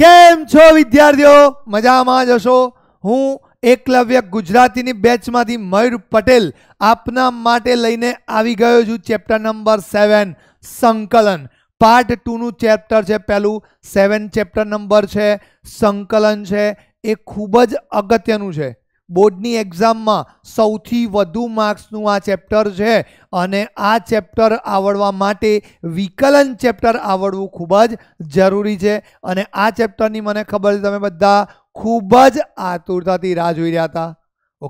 કેમ છો વિદ્યાર્થીઓ મજામાં જ છો હું એકલવ્ય ગુજરાતીની બેચમાંથી મયૂર પટેલ આપના માટે લઈને આવી ગયો છું ચેપ્ટર નંબર 7 સંકલન પાર્ટ 2 નું ચેપ્ટર છે પહેલું 7 ચેપ્ટર નંબર છે સંકલન છે એ ખૂબ જ અગત્યનું છે બોર્ડની એક્ઝામમાં સૌથી વધુ માર્ક્સનું આ ચેપ્ટર છે અને આ ચેપ્ટર આવડવા માટે વિકલન ચેપ્ટર આવડવું ખૂબ જ જરૂરી છે અને આ ચેપ્ટરની મને ખબર છે તમે બધા ખૂબ જ આતુરતાથી રાહ જોઈ રહ્યા હતા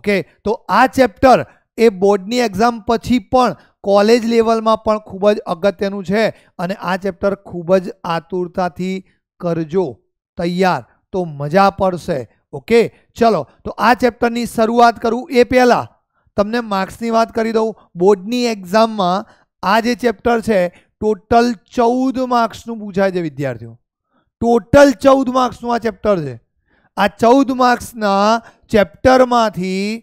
ઓકે તો આ ચેપ્ટર એ બોર્ડની એક્ઝામ પછી પણ કોલેજ લેવલમાં પણ ખૂબ જ અગત્યનું છે અને આ ચેપ્ટર ખૂબ જ આતુરતાથી કરજો તૈયાર તો મજા પડશે ઓકે ચલો તો આ ચેપ્ટરની શરૂઆત કરું એ પહેલાં તમને માર્ક્સની વાત કરી દઉં બોર્ડની એક્ઝામમાં આ જે ચેપ્ટર છે ટોટલ ચૌદ માર્ક્સનું પૂછાય છે વિદ્યાર્થીઓ ટોટલ ચૌદ માર્ક્સનું આ ચેપ્ટર છે આ ચૌદ માર્ક્સના ચેપ્ટરમાંથી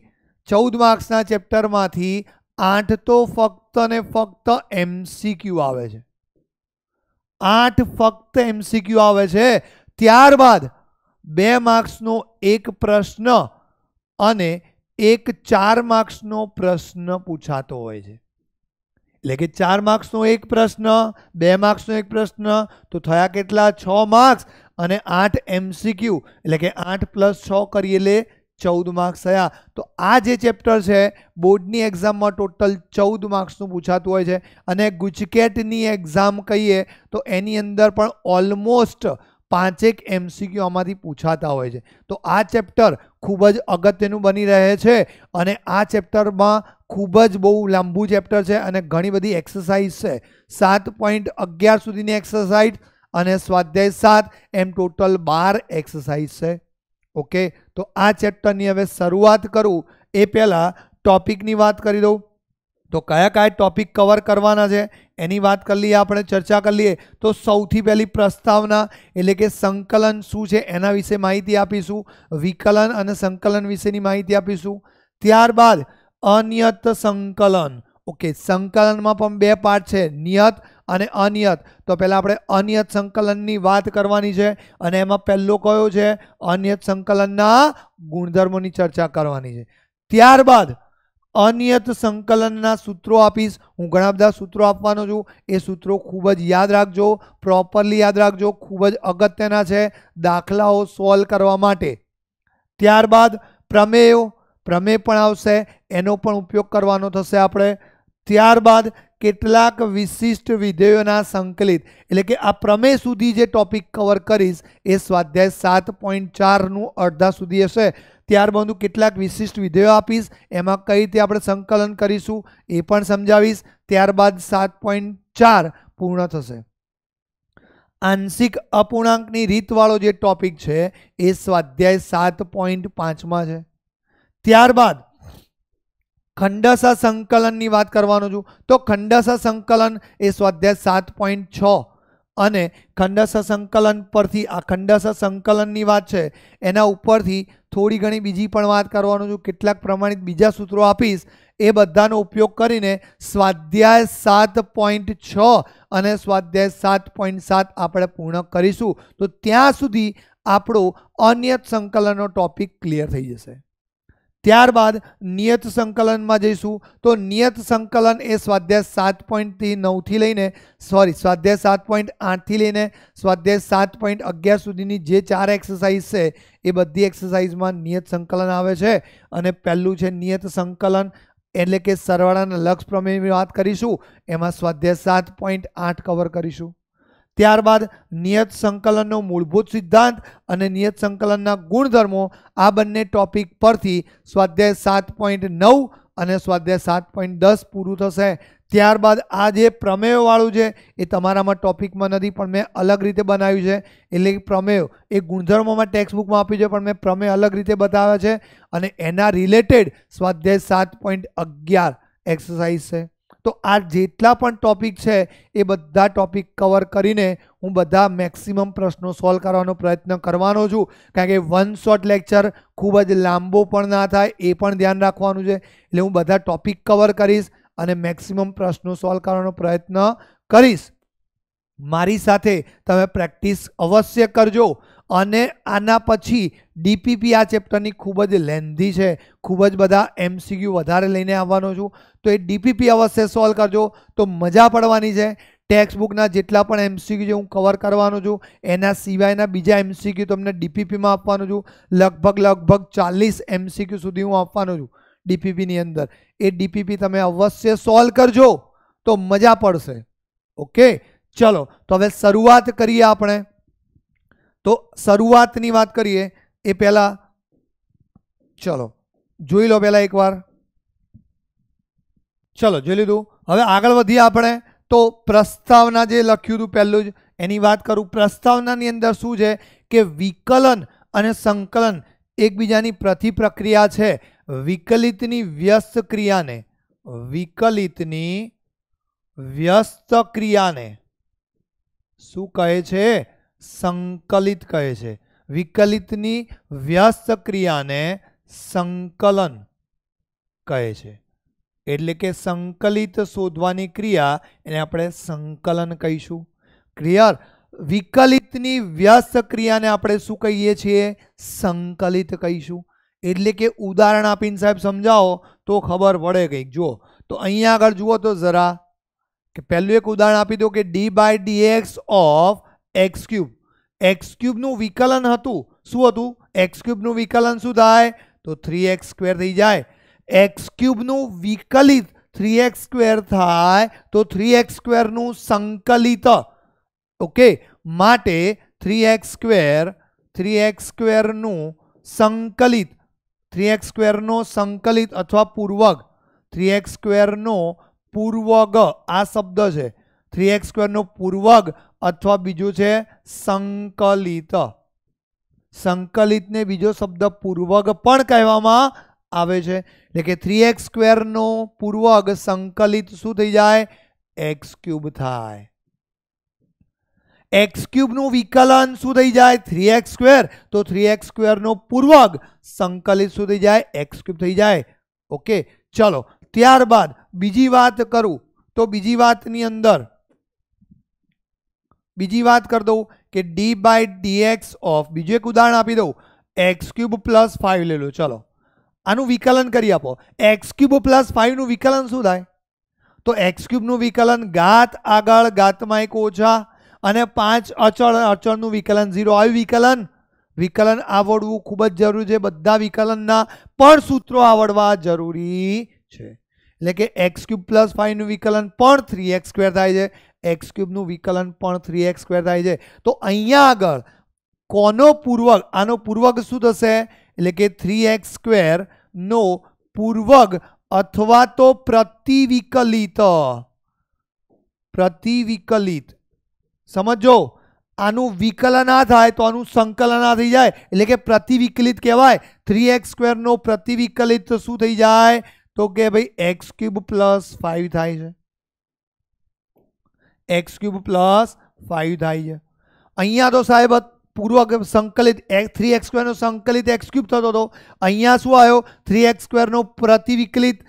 ચૌદ માર્ક્સના ચેપ્ટરમાંથી આઠ તો ફક્ત ને ફક્ત એમસીક્યુ આવે છે આઠ ફક્ત એમસીક્યુ આવે છે ત્યારબાદ બે માર્ક્સનો એક પ્રશ્ન અને એક ચાર માર્ક્સનો પ્રશ્ન પૂછાતો હોય છે એટલે કે ચાર માર્ક્સનો એક પ્રશ્ન બે માર્ક્સનો એક પ્રશ્ન તો થયા કેટલા છ માર્ક્સ અને આઠ એમસીક્યુ એટલે કે આઠ પ્લસ છ કરીએ લે ચૌદ માર્ક્સ થયા તો આ જે ચેપ્ટર છે બોર્ડની એક્ઝામમાં ટોટલ ચૌદ માર્ક્સનું પૂછાતું હોય છે અને ગુજકેટની એક્ઝામ કહીએ તો એની અંદર પણ ઓલમોસ્ટ પાંચેક એમસીક્યુ આમાંથી પૂછાતા હોય છે તો આ ચેપ્ટર ખૂબ જ અગત્યનું બની રહે છે અને આ ચેપ્ટરમાં ખૂબ જ બહુ લાંબુ ચેપ્ટર છે અને ઘણી બધી એક્સરસાઇઝ છે સાત પોઈન્ટ અગિયાર સુધીની એક્સરસાઇઝ અને સ્વાધ્યાય સાત એમ ટોટલ બાર એક્સરસાઇઝ છે ઓકે તો આ ચેપ્ટરની હવે શરૂઆત કરું એ પહેલાં ટોપિકની વાત કરી દઉં તો કયા કયા ટોપિક કવર કરવાના છે એની વાત કરી લઈએ આપણે ચર્ચા કરી લઈએ તો સૌથી પહેલી પ્રસ્તાવના એટલે કે સંકલન શું છે એના વિશે માહિતી આપીશું વિકલન અને સંકલન વિશેની માહિતી આપીશું ત્યારબાદ અનિયત સંકલન ઓકે સંકલનમાં પણ બે પાર્ટ છે નિયત અને અનિયત તો પહેલાં આપણે અનિયત સંકલનની વાત કરવાની છે અને એમાં પહેલો કયો છે અનિયત સંકલનના ગુણધર્મોની ચર્ચા કરવાની છે ત્યારબાદ અનિયત સંકલનના સૂત્રો આપીશ હું ઘણા બધા સૂત્રો આપવાનો છું એ સૂત્રો ખૂબ જ યાદ રાખજો પ્રોપરલી યાદ રાખજો ખૂબ જ અગત્યના છે દાખલાઓ સોલ્વ કરવા માટે ત્યારબાદ પ્રમેયો પ્રમેય પણ આવશે એનો પણ ઉપયોગ કરવાનો થશે આપણે ત્યારબાદ કેટલાક વિશિષ્ટ વિધેયોના સંકલિત એટલે કે આ પ્રમેય સુધી જે ટોપિક કવર કરીશ એ સ્વાધ્યાય સાત પોઈન્ટ ચારનું અડધા સુધી હશે ત્યારબાદ હું કેટલાક વિશિષ્ટ વિધેયો આપીશ એમાં કઈ રીતે આપણે સંકલન કરીશું એ પણ સમજાવીશ ત્યારબાદ સાત પોઈન્ટ ચાર પૂર્ણ થશે આંશિક અપૂર્ણાંકની રીતવાળો જે ટોપિક છે એ સ્વાધ્યાય સાત પોઈન્ટ પાંચમાં છે ત્યારબાદ ખંડસા સંકલનની વાત કરવાનું છું તો ખંડસા સંકલન એ સ્વાધ્યાય સાત પોઈન્ટ છ અને ખંડસા સંકલન પરથી આ ખંડસા સંકલનની વાત છે એના ઉપરથી થોડી ઘણી બીજી પણ વાત કરવાનું છું કેટલાક પ્રમાણિત બીજા સૂત્રો આપીશ એ બધાનો ઉપયોગ કરીને સ્વાધ્યાય સાત પોઈન્ટ છ અને સ્વાધ્યાય સાત પોઈન્ટ સાત આપણે પૂર્ણ કરીશું તો ત્યાં સુધી આપણો અન્ય સંકલનનો ટોપિક ક્લિયર થઈ જશે ત્યારબાદ નિયત સંકલનમાં જઈશું તો નિયત સંકલન એ સ્વાધ્યાય સાત પોઈન્ટથી નવથી લઈને સોરી સ્વાધ્યાય સાત પોઈન્ટ આઠથી લઈને સ્વાધ્યાય સાત પોઈન્ટ અગિયાર સુધીની જે ચાર એક્સરસાઇઝ છે એ બધી એક્સરસાઇઝમાં નિયત સંકલન આવે છે અને પહેલું છે નિયત સંકલન એટલે કે સરવાળાના લક્ષ પ્રમેયની વાત કરીશું એમાં સ્વાધ્યાય સાત પોઈન્ટ આઠ કવર કરીશું ત્યારબાદ નિયત સંકલનનો મૂળભૂત સિદ્ધાંત અને નિયત સંકલનના ગુણધર્મો આ બંને ટોપિક પરથી સ્વાધ્યાય સાત પોઈન્ટ નવ અને સ્વાધ્યાય સાત પોઈન્ટ દસ પૂરું થશે ત્યારબાદ આ જે પ્રમેયવાળું છે એ તમારામાં ટોપિકમાં નથી પણ મેં અલગ રીતે બનાવ્યું છે એટલે પ્રમેય એ ગુણધર્મોમાં બુકમાં આપ્યું છે પણ મેં પ્રમેય અલગ રીતે બતાવ્યા છે અને એના રિલેટેડ સ્વાધ્યાય સાત પોઈન્ટ અગિયાર એક્સરસાઇઝ છે તો આ જેટલા પણ ટોપિક છે એ બધા ટોપિક કવર કરીને હું બધા મેક્સિમમ પ્રશ્નો સોલ્વ કરવાનો પ્રયત્ન કરવાનો છું કારણ કે વન શોટ લેક્ચર ખૂબ જ લાંબો પણ ના થાય એ પણ ધ્યાન રાખવાનું છે એટલે હું બધા ટોપિક કવર કરીશ અને મેક્સિમમ પ્રશ્નો સોલ્વ કરવાનો પ્રયત્ન કરીશ મારી સાથે તમે પ્રેક્ટિસ અવશ્ય કરજો અને આના પછી DPP આ ચેપ્ટર ની ખૂબ જ લેન્ધી છે ખૂબ જ બધા MCQ વધારે લઈને આવવાનો છું તો એ DPP અવશ્ય સોલ્વ કરજો તો મજા પડવાની છે ટેક્સ્ટબુક ના જેટલા પણ MCQ જે હું કવર કરવાનો છું એના સિવાય ના બીજા MCQ તમને DPP માં આપવાનો છું લગભગ લગભગ 40 MCQ સુધી હું આપવાનો છું DPP ની અંદર એ DPP તમે અવશ્ય સોલ્વ કરજો તો મજા પડશે ઓકે ચલો તો હવે શરૂઆત કરીએ આપણે તો શરૂઆત ની વાત કરીએ એ પેલા ચલો જોઈ લો પેલા એકવાર ચલો જોઈ લે દઉ હવે આગળ વધીએ આપણે તો પ્રસ્તાવના જે લખ્યું હતું પેલું એની વાત કરું પ્રસ્તાવના ની અંદર શું છે કે વિકલન અને સંકલન એકબીજાની પ્રતિપ્રક્રિયા છે વિકલિતની વ્યસ્ત ક્રિયાને વિકલિતની વ્યસ્ત ક્રિયાને શું કહે છે સંકલિત કહે છે વિકલિતની વ્યસ્ત ક્રિયાને સંકલન કહે છે એટલે કે સંકલિત શોધવાની ક્રિયા એને આપણે સંકલન કહીશું ક્લિયર વિકલિતની વ્યસ્ત ક્રિયાને આપણે શું કહીએ છીએ સંકલિત કહીશું એટલે કે ઉદાહરણ આપીને સાહેબ સમજાવો તો ખબર પડે કંઈક જુઓ તો અહીંયા આગળ જુઓ તો જરા કે પહેલું એક ઉદાહરણ આપી દો કે D by D x of X cube x³ નો વિકલન હતું શું હતું x³ નું વિકલન શું થાય તો 3x² થઈ જાય x³ નું વિકલિત 3x² થાય તો 3x² નું સંકલિત ઓકે માટે 3x² 3x² નું સંકલિત 3x² નો સંકલિત અથવા પૂર્વગ 3x² નો પૂર્વગ આ શબ્દ છે 3x² નો પૂર્વગ અથવા બીજું છે સંકલિત સંકલિતને બીજો શબ્દ પૂર્વગ પણ કહેવામાં આવે છે એટલે કે થ્રી એક્સ સ્ક્વેરનો પૂર્વગ સંકલિત શું થઈ જાય એક્સ ક્યુબ થાય એક્સ ક્યુબનું વિકલન શું થઈ જાય થ્રી એક્સ સ્ક્વેર તો થ્રી એક્સ સ્ક્વેરનો પૂર્વગ સંકલિત શું થઈ જાય એક્સ ક્યુબ થઈ જાય ઓકે ચલો ત્યારબાદ બીજી વાત કરું તો બીજી વાતની અંદર બીજી વાત કરી દઉં કે ડી બાય ડીએક્સ ઓફ બીજું એક ઉદાહરણ આપી દઉં એક્સ ક્યુબ પ્લસ ફાઇવ લે લો ચલો આનું વિકલન કરી આપો એક્સ ક્યુબ પ્લસ ફાઇવનું વિકલન શું થાય તો એક્સ ક્યુબનું વિકલન ગાત આગળ ગાતમાં એક ઓછા અને પાંચ અચળ અચળનું વિકલન ઝીરો આવ્યું વિકલન વિકલન આવડવું ખૂબ જ જરૂરી છે બધા વિકલનના પણ સૂત્રો આવડવા જરૂરી છે એટલે કે એક્સ ક્યુબ પ્લસ ફાઇવનું વિકલન પણ થ્રી એક્સ સ્ક્વેર થાય છે x³ નો વિકલન પણ 3x² થાય છે તો અહીંયા આગળ કોનો પૂર્વગ આનો પૂર્વગ શું થશે એટલે કે 3x² નો પૂર્વગ અથવા તો પ્રતિવિકલિત પ્રતિવિકલિત સમજો આનું વિકલન થાય તો આનું સંકલન આવી જાય એટલે કે પ્રતિવિકલિત કહેવાય 3x² નો પ્રતિવિકલિત શું થઈ જાય તો કે ભાઈ x³ + 5 થાય છે x³ + 5 અહીંયા તો સાહેબ પૂર્વગ સંકલિત 3x² નો સંકલિત x³ થતો તો અહીંયા શું આયો 3x² નો પ્રતિવિકલિત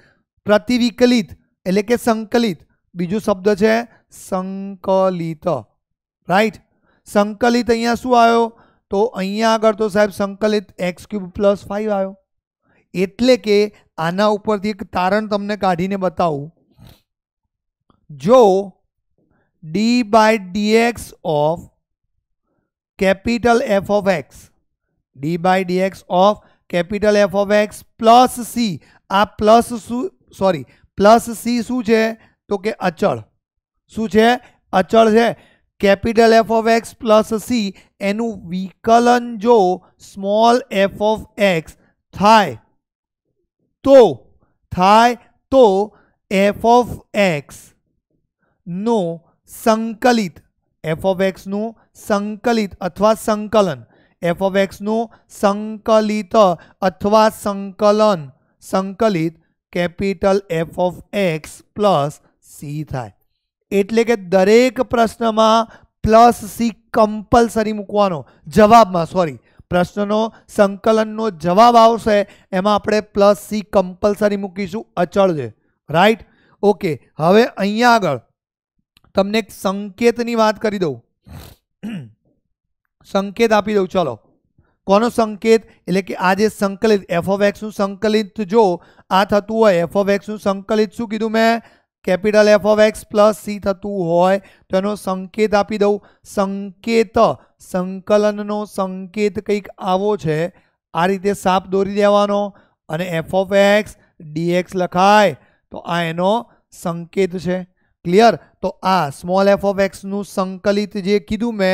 પ્રતિવિકલિત એટલે કે સંકલિત બીજો શબ્દ છે સંકલિત રાઈટ સંકલિત અહીંયા શું આયો તો અહીંયા અગર તો સાહેબ સંકલિત x³ + 5 આયો એટલે કે આના ઉપરથી એક તારણ તમને કાઢીને બતાવું જો D by D x of capital F of x D by D x of capital F of X plus C આ પ્લસ શું સોરી પ્લસ સી શું છે તો કે અચળ શું છે અચળ છે capital F of x plus C એનું વિકલન જો સ્મોલ એફ ઓફ એક્સ થાય તો થાય તો એફ ઓફ એક્સ નો સંકલિત f(x) નું સંકલિત અથવા સંકલન f(x) નું સંકલિત અથવા સંકલન સંકલિત કેપિટલ f(x) + c થાય એટલે કે દરેક પ્રશ્ન માં + c કમ્પલસરી મુકવાનો જવાબ માં સોરી પ્રશ્ન નો સંકલન નો જવાબ આવશે એમાં આપણે + c કમ્પલસરી મૂકીશું અચળ છે રાઈટ ઓકે હવે અહીંયા આગળ તમને એક સંકેતની વાત કરી દઉં સંકેત આપી દઉં ચલો કોનો સંકેત એટલે કે આ જે સંકલિત એફ ઓફ એક્સનું સંકલિત જો આ થતું હોય એફ ઓફ એક્સનું સંકલિત શું કીધું મેં capital F of x plus C થતું હોય તો એનો સંકેત આપી દઉં સંકેત સંકલનનો સંકેત કંઈક આવો છે આ રીતે સાપ દોરી દેવાનો અને એફ ઓફ એક્સ ડીએક્સ લખાય તો આ એનો સંકેત છે क्लियर तो a small f of x નું સંકલિત જે કીધું મે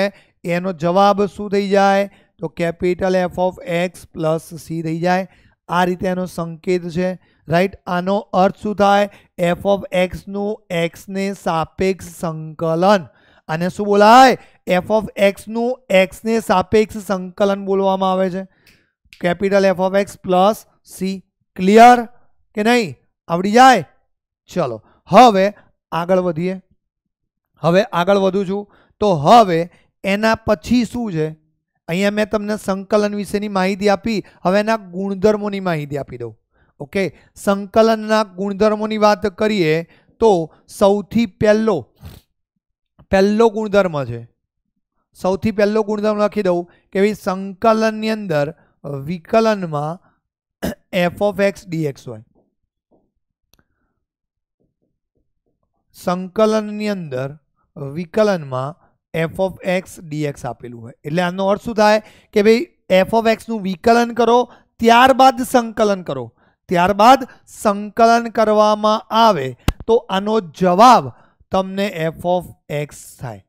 એનો જવાબ શું થઈ જાય તો capital f of x + c થઈ જાય આ રીતે એનો સંકેત છે રાઈટ આનો અર્થ શું થાય f ઓફ x નું x ને સાપેક્ષ સંકલન અને શું બોલાય f ઓફ x નું x ને સાપેક્ષ સંકલન બોલવામાં આવે છે capital f of x + c clear કે નહીં આગળ જઈએ ચલો હવે આગળ વધીએ હવે આગળ વધું છું તો હવે એના પછી શું છે અહીંયા મેં તમને સંકલન વિશેની માહિતી આપી હવે એના ગુણધર્મોની માહિતી આપી દઉં ઓકે સંકલનના ગુણધર્મોની વાત કરીએ તો સૌથી પહેલો પહેલો ગુણધર્મ છે સૌથી પહેલો ગુણધર્મ લખી દઉં કે ભાઈ સંકલનની અંદર વિકલનમાં એફ ઓફ એક્સ ડીએક્સ હોય સંકલન ની અંદર વિકલન માં f(x) dx આપેલું હોય એટલે આનો અર્થ શું થાય કે ભઈ f(x) નું વિકલન કરો ત્યારબાદ સંકલન કરો ત્યારબાદ સંકલન કરવામાં આવે તો આનો જવાબ તમને f(x) થાય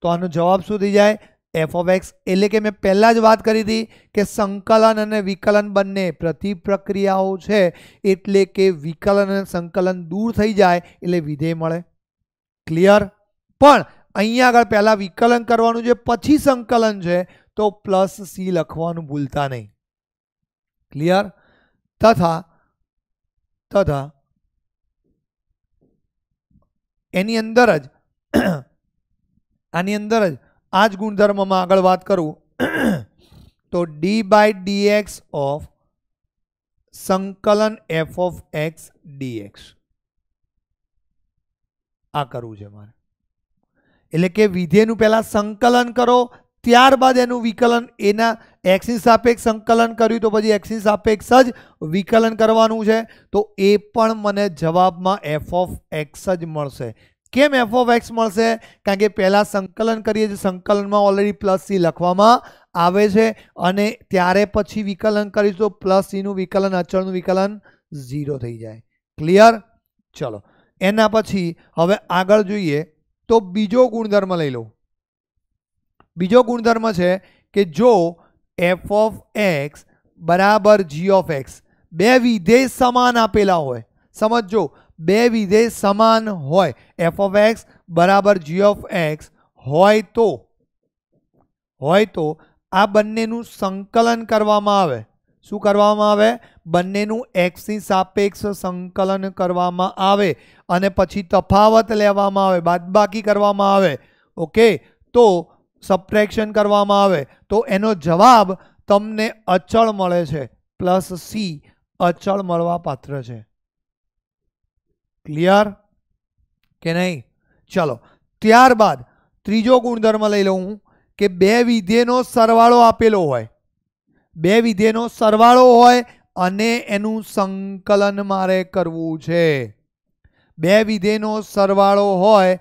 તો આનો જવાબ શું થઈ જાય એફ ઓફ એક્સ એટલે કે મેં પહેલાં જ વાત કરી હતી કે સંકલન અને વિકલન બંને પ્રતિપ્રક્રિયાઓ છે એટલે કે વિકલન અને સંકલન દૂર થઈ જાય એટલે વિધેય મળે ક્લિયર પણ અહીંયા આગળ પહેલાં વિકલન કરવાનું છે પછી સંકલન છે તો પ્લસ સી લખવાનું ભૂલતા નહીં ક્લિયર તથા તથા એની અંદર જ આની અંદર જ આ જ ગુણધર્મમાં આગળ વાત કરું તો ડી બાય ડીએક્સ ઓફ સંકલન એફ ઓફ એક્સ ડીએક્સ આ કરવું છે મારે એટલે કે વિધેયનું પહેલાં સંકલન કરો ત્યારબાદ એનું વિકલન એના એક્સિસ સાપેક્ષ સંકલન કર્યું તો પછી એક્સિસ સાપેક્ષ જ વિકલન કરવાનું છે તો એ પણ મને જવાબમાં એફ ઓફ એક્સ જ મળશે કેમ એફ ઓફ એક્સ મળશે કારણ કે પહેલાં સંકલન કરીએ છીએ સંકલનમાં ઓલરેડી પ્લસ સી લખવામાં આવે છે અને ત્યારે પછી વિકલન કરીશું પ્લસ સીનું વિકલન અચળનું વિકલન ઝીરો થઈ જાય ક્લિયર ચલો એના પછી હવે આગળ જોઈએ તો બીજો ગુણધર્મ લઈ લો બીજો ગુણધર્મ છે કે જો એફ ઓફ એક્સ બરાબર જી ઓફ એક્સ બે વિધેય સમાન આપેલા હોય સમજો બે વિધેય સમાન હોય એફ ઓફ એક્સ બરાબર જી ઓફ એક્સ હોય તો હોય તો આ બંનેનું સંકલન કરવામાં આવે શું કરવામાં આવે બંનેનું એક્સની સાપેક્ષ સંકલન કરવામાં આવે અને પછી તફાવત લેવામાં આવે બાદબાકી કરવામાં આવે ઓકે તો સપ્રેક્શન કરવામાં આવે તો એનો જવાબ તમને અચળ મળે છે પ્લસ સી અચળ મળવા પાત્ર છે ક્લિયર કે નહીં ચલો ત્યારબાદ ત્રીજો ગુણધર્મ લઈ લઉં હું કે બે વિધેયનો સરવાળો આપેલો હોય બે વિધેયનો સરવાળો હોય અને એનું સંકલન મારે કરવું છે બે વિધેયનો સરવાળો હોય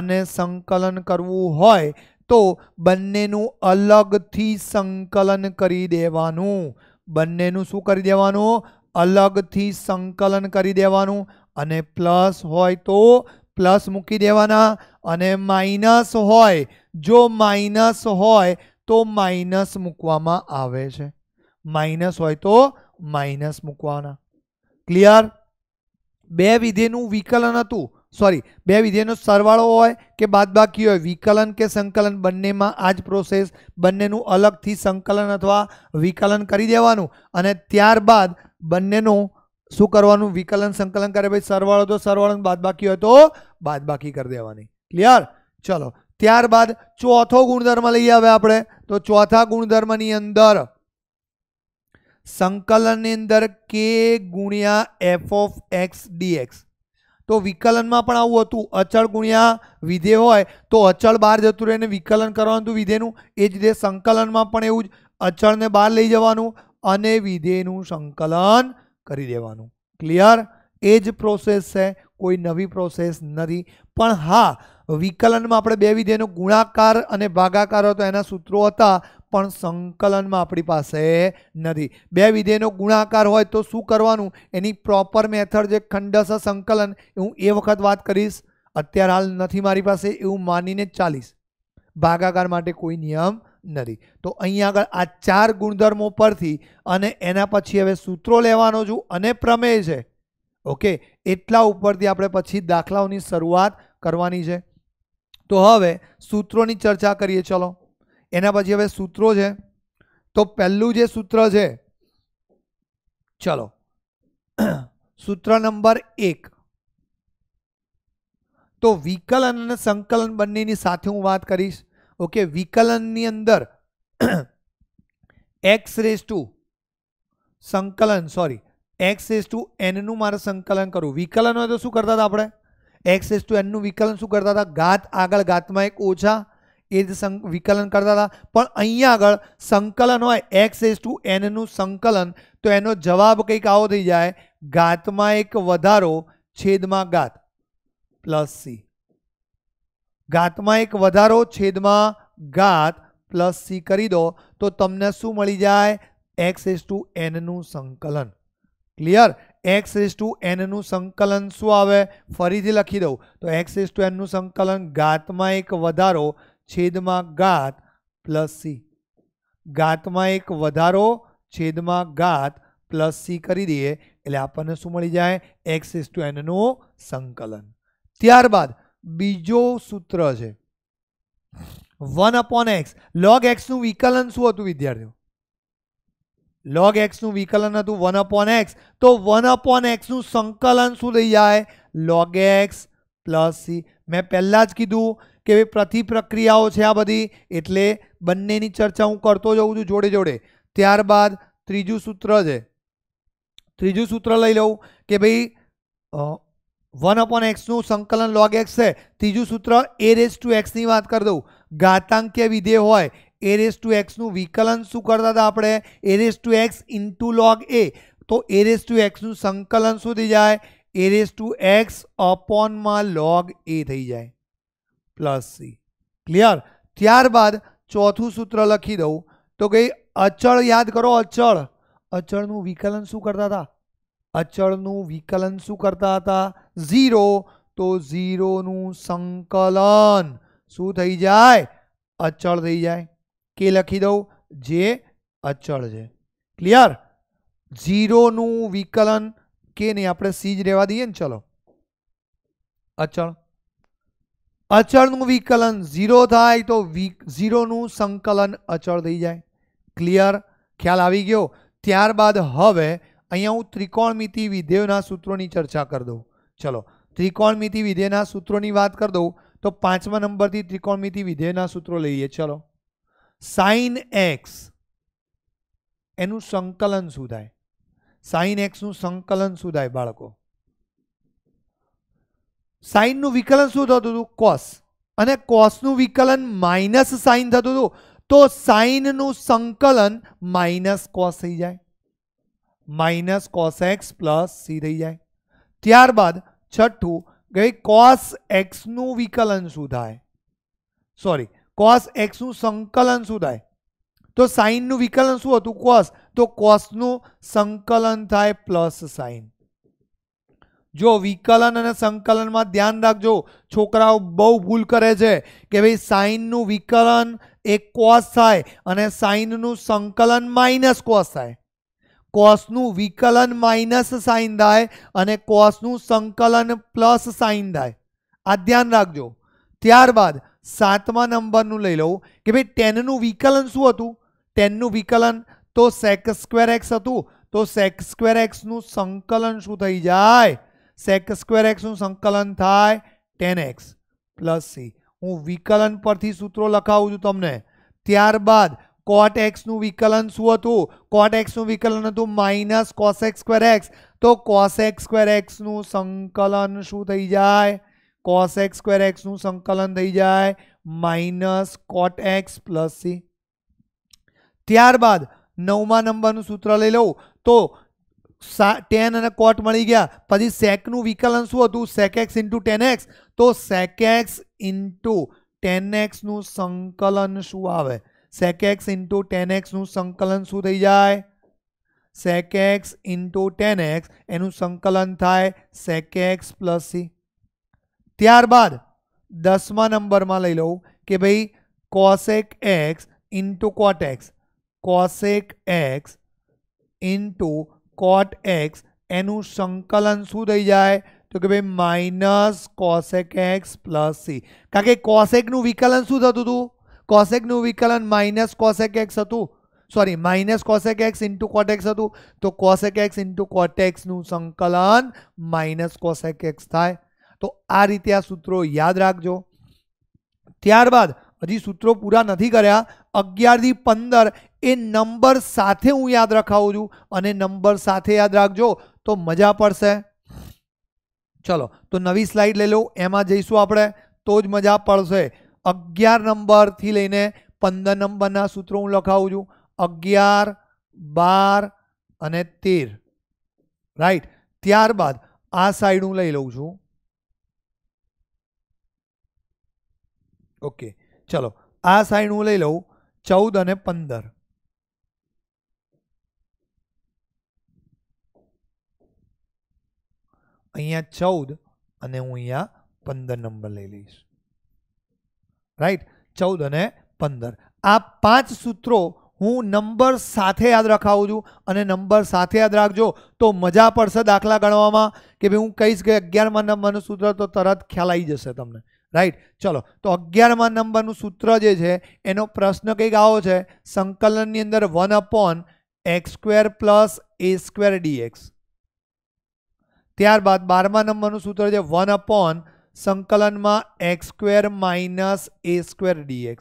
અને સંકલન કરવું હોય તો બંનેનું અલગથી સંકલન કરી દેવાનું બંનેનું શું કરી દેવાનું અલગથી સંકલન કરી દેવાનું અને પ્લસ હોય તો પ્લસ મૂકી દેવાના અને માઇનસ હોય જો માઇનસ હોય તો માઇનસ મૂકવામાં આવે છે માઇનસ હોય તો માઇનસ મૂકવાના ક્લિયર બે વિધેયનું વિકલન હતું સોરી બે વિધેયનો સરવાળો હોય કે બાદબાકી હોય વિકલન કે સંકલન બંનેમાં આ જ પ્રોસેસ બંનેનું અલગથી સંકલન અથવા વિકલન કરી દેવાનું અને ત્યારબાદ બંનેનું શું કરવાનું વિકલન સંકલન કરે ભાઈ સરવાળો તો સરવાળો બાકી હોય તો બાદ બાકી કરી દેવાની ક્લિયર ચલો ત્યારબાદ ચોથો ગુણધર્મ લઈએ આવે આપણે તો ચોથા ગુણધર્મની અંદર સંકલનની અંદર કે ગુણ્યા એફ ઓફ એક્સ ડીએક્સ તો વિકલનમાં પણ આવું હતું અચળ ગુણ્યા વિધે હોય તો અચળ બહાર જતું રહે અને વિકલન કરવાનું હતું વિધેયનું એ જ રીતે સંકલનમાં પણ એવું જ અચળને બહાર લઈ જવાનું અને વિધેયનું સંકલન કરી દેવાનું ક્લિયર એ જ પ્રોસેસ છે કોઈ નવી પ્રોસેસ નથી પણ હા વિકલનમાં આપણે બે વિધેયનો ગુણાકાર અને ભાગાકાર હતો એના સૂત્રો હતા પણ સંકલનમાં આપણી પાસે નથી બે વિધેયનો ગુણાકાર હોય તો શું કરવાનું એની પ્રોપર મેથડ જે ખંડસ સંકલન હું એ વખત વાત કરીશ અત્યારે હાલ નથી મારી પાસે એવું માનીને ચાલીશ ભાગાકાર માટે કોઈ નિયમ નથી તો અહીંયા આગળ આ ચાર ગુણધર્મો પરથી અને એના પછી હવે સૂત્રો લેવાનો છું અને પ્રમેય છે ઓકે એટલા ઉપરથી આપણે પછી દાખલાઓની શરૂઆત કરવાની છે તો હવે સૂત્રોની ચર્ચા કરીએ ચલો એના પછી હવે સૂત્રો છે તો પહેલું જે સૂત્ર છે ચલો સૂત્ર નંબર એક તો વિકલન અને સંકલન બંનેની સાથે હું વાત કરીશ ओके विकलन ની અંદર x^ સંકલન સોરી x^n નું મારે સંકલન કરવું વિકલન હોય તો શું કરતા હતા આપણે x^n નું વિકલન શું કરતા હતા घात આગળ घात માં 1 ઓછા એ જ વિકલન કરતા હતા પણ અહીંયા આગળ સંકલન હોય x^n નું સંકલન તો એનો જવાબ કઈક આવો થઈ જાય घात માં 1 વધારો છેદ માં घात + c ઘાતમાં એક વધારો છેદમાં ઘાત પ્લસ સી કરી દો તો તમને શું મળી જાય એક્સ એસ ટુ એનનું સંકલન ક્લિયર એક્સ એસ ટુ એનનું સંકલન શું આવે ફરીથી લખી દઉં તો એક્સ એસ ટુ એનનું સંકલન ઘાતમાં એક વધારો છેદમાં ઘાત પ્લસ સી ઘાતમાં એક વધારો છેદમાં ઘાત પ્લસ સી કરી દઈએ એટલે આપણને શું મળી જાય એક્સ એસ ટુ એનનું સંકલન ત્યારબાદ બીજો સૂત્ર છે 1/x log x નું વિકલન શું હતું વિદ્યાર્થીઓ log x નું વિકલન હતું 1/x તો 1/x નું સંકલન શું લઈ જાય log x + c મે પહેલા જ કીધું કે એ પ્રતિપ્રક્રિયાઓ છે આ બધી એટલે બन्नेની ચર્ચા હું કરતો જ જઉં છું જોડે જોડે ત્યારબાદ ત્રીજું સૂત્ર છે ત્રીજું સૂત્ર લઈ લઉં કે ભઈ વન અપોન એક્સનું સંકલન લોગ એક્સ છે ત્રીજું સૂત્ર એ રેસ ટુ એક્સની વાત કરી દઉં ઘાતાંકીય વિધેય હોય એ રેસ ટુ એક્સનું વિકલન શું કરતા હતા આપણે A raise to x into log A તો એ રેસ ટુ એક્સનું સંકલન શું થઈ જાય એ રેસ ટુ એક્સ અપોનમાં લોગ એ થઈ જાય પ્લસ સી ક્લિયર ત્યારબાદ ચોથું સૂત્ર લખી દઉં તો કંઈ અચળ યાદ કરો અચળ અચળનું વિકલન શું કરતા હતા અચળ નું વિકલન શું કરતા હતા 0 તો 0 નું સંકલન શું થઈ જાય અચળ રહી જાય કે લખી દઉં જે અચળ છે ક્લિયર 0 નું વિકલન કે ને આપણે સી જ રેવા દીય ને ચલો અચળ અચળ નું વિકલન 0 થાય તો 0 નું સંકલન અચળ રહી જાય ક્લિયર ખ્યાલ આવી ગયો ત્યારબાદ હવે અહીંયા હું ત્રિકોણમિતિ વિધેયના સૂત્રોની ચર્ચા કરી દઉં ચલો ત્રિકોણમિતિ વિધેયના સૂત્રોની વાત કરી દઉં તો પાંચમા નંબરથી ત્રિકોણમિતિ વિધેયના સૂત્રો લઈએ ચલો સાઇન એક્સ એનું સંકલન શું થાય સાઇન એક્સનું સંકલન શું થાય બાળકો સાઇનનું વિકલન શું થતું હતું કોસ અને કોસનું વિકલન માઇનસ સાઇન થતું હતું તો સાઇનનું સંકલન માઇનસ કોસ થઈ જાય -cos x + c રહી જાય ત્યારબાદ छठू ગઈ cos x નું વિકલન સુ થાય સોરી cos x નું સંકલન સુ થાય તો sin નું વિકલન શું હતું cos તો cos નું સંકલન થાય + sin જો વિકલન અને સંકલન માં ધ્યાન રાખજો છોકરાઓ બહુ ભૂલ કરે છે કે ભાઈ sin નું વિકલન એક cos થાય અને sin નું સંકલન -cos થાય કોસનું વિકલન માઇનસ સાઇન થાય અને કોસનું સંકલન પ્લસ સાઇન થાય આ ધ્યાન રાખજો ત્યારબાદ સાતમા નંબરનું લઈ લઉં કે ભાઈ ટેનનું વિકલન શું હતું ટેનનું વિકલન તો સેક સ્ક્વેર એક્સ હતું તો સેક સ્ક્વેર એક્સનું સંકલન શું થઈ જાય સેક સ્ક્વેર એક્સનું સંકલન થાય ટેન એક્સ પ્લસ સી હું વિકલન પરથી સૂત્રો લખાવું છું તમને ત્યારબાદ cot x નું વિકલન શું હતું cot x નું વિકલન હતું -cos x²x તો cos x²x નું સંકલન શું થઈ જાય cos x²x નું સંકલન થઈ જાય -cot x + c ત્યારબાદ 9મા નંબરનું સૂત્ર લઈ લઉં તો tan અને cot મળી ગયા પછી sec નું વિકલન શું હતું sec x * tan x તો sec x * tan x નું સંકલન શું આવે sec x * tan x નું સંકલન શું થઈ જાય sec x * tan x એનું સંકલન થાય sec x + c ત્યાર બાદ 10 માં નંબર માં લઈ લઉં કે ભઈ cosec x * cot x cosec x * cot x એનું સંકલન શું થઈ જાય તો કે ભઈ - cosec x + c કારણ કે cosec નું વિકલન શું થતું હતું cosec નું વિકલન - cosec x હતું sorry - cosec x * cot x હતું તો cosec x * cot x નું સંકલન - cosec x થાય તો આ રીતે આ સૂત્રો યાદ રાખજો ત્યારબાદ હજી સૂત્રો પૂરા નથી કર્યા 11 થી 15 એ નંબર સાથે હું યાદ રખાવું છું અને નંબર સાથે યાદ રાખજો તો મજા પડશે ચલો તો નવી સ્લાઇડ લઈ લો એમાં જે શું આપણે તો જ મજા પડશે અગિયાર નંબરથી લઈને પંદર નંબરના સૂત્રો હું લખાવું છું અગિયાર બાર અને તેર રાઈટ ત્યારબાદ આ સાઈડ હું લઈ લઉં છું ઓકે ચલો આ સાઈડ હું લઈ લઉં ચૌદ અને પંદર અહીંયા ચૌદ અને હું અહીંયા પંદર નંબર લઈ લઈશ રાઈટ ચૌદ અને પંદર આ પાંચ સૂત્રો હું નંબર સાથે યાદ રખાવું છું અને નંબર સાથે યાદ રાખજો તો મજા પડશે દાખલા ગણવામાં કે ભાઈ હું કહીશ કે અગિયારમાં નંબરનું સૂત્ર તો તરત ખ્યાલ આવી જશે તમને રાઈટ ચલો તો અગિયારમાં નંબરનું સૂત્ર જે છે એનો પ્રશ્ન કંઈક આવો છે સંકલનની અંદર one upon x square plus એ સ્ક્વેર ડીએક્સ ત્યારબાદ બારમા નંબરનું સૂત્ર છે વન અપોન સંકલન માં x² - a² dx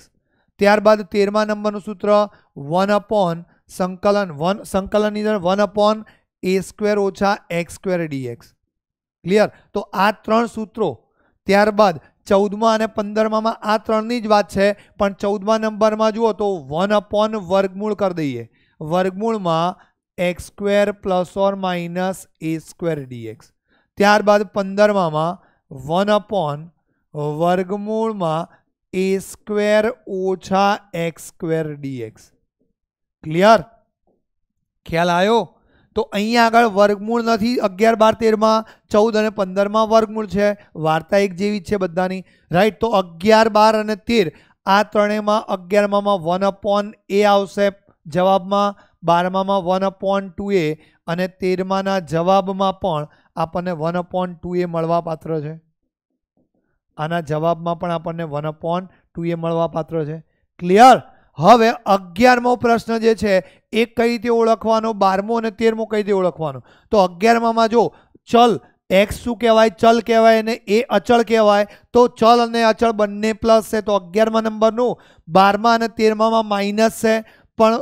ત્યારબાદ 13મા નંબરનું સૂત્ર 1 / સંકલન 1 સંકલન ની અંદર 1 / a² - x² dx ક્લિયર તો આ ત્રણ સૂત્રો ત્યારબાદ 14મા અને 15મા માં આ ત્રણ ની જ વાત છે પણ 14મા નંબર માં જુઓ તો 1 / વર્ગમૂળ કરી દઈએ વર્ગમૂળ માં x² + ઓર - a² dx ત્યારબાદ 15મા માં વન અપોન વર્ગમૂળમાં એ સ્ક્વેર ઓછા એક્સ સ્ક્વેર ડીએક્સ ક્લિયર ખ્યાલ આવ્યો તો અહીંયા આગળ વર્ગમૂળ નથી અગિયાર બાર તેરમાં ચૌદ અને પંદરમાં વર્ગમૂળ છે વાર્તા એક જેવી છે બધાની રાઈટ તો અગિયાર બાર અને તેર આ ત્રણેયમાં અગિયારમાં વન અપોન એ આવશે જવાબમાં બારમામાં વન અપોન ટુ એ અને તેરમાના જવાબમાં પણ આપણને વન અપોન ટુ એ મળવા પાત્ર છે આના જવાબમાં પણ આપણને વન અપોન ટુ એ મળવા પાત્ર છે ક્લિયર હવે અગિયારમો પ્રશ્ન જે છે એ કઈ રીતે ઓળખવાનો બારમો અને તેરમો કઈ રીતે ઓળખવાનો તો અગિયારમાં જો ચલ એક્સ શું કહેવાય ચલ કહેવાય અને એ અચળ કહેવાય તો ચલ અને અચળ બંને પ્લસ છે તો અગિયારમા નંબરનું બારમા અને તેરમામાં માઇનસ છે પણ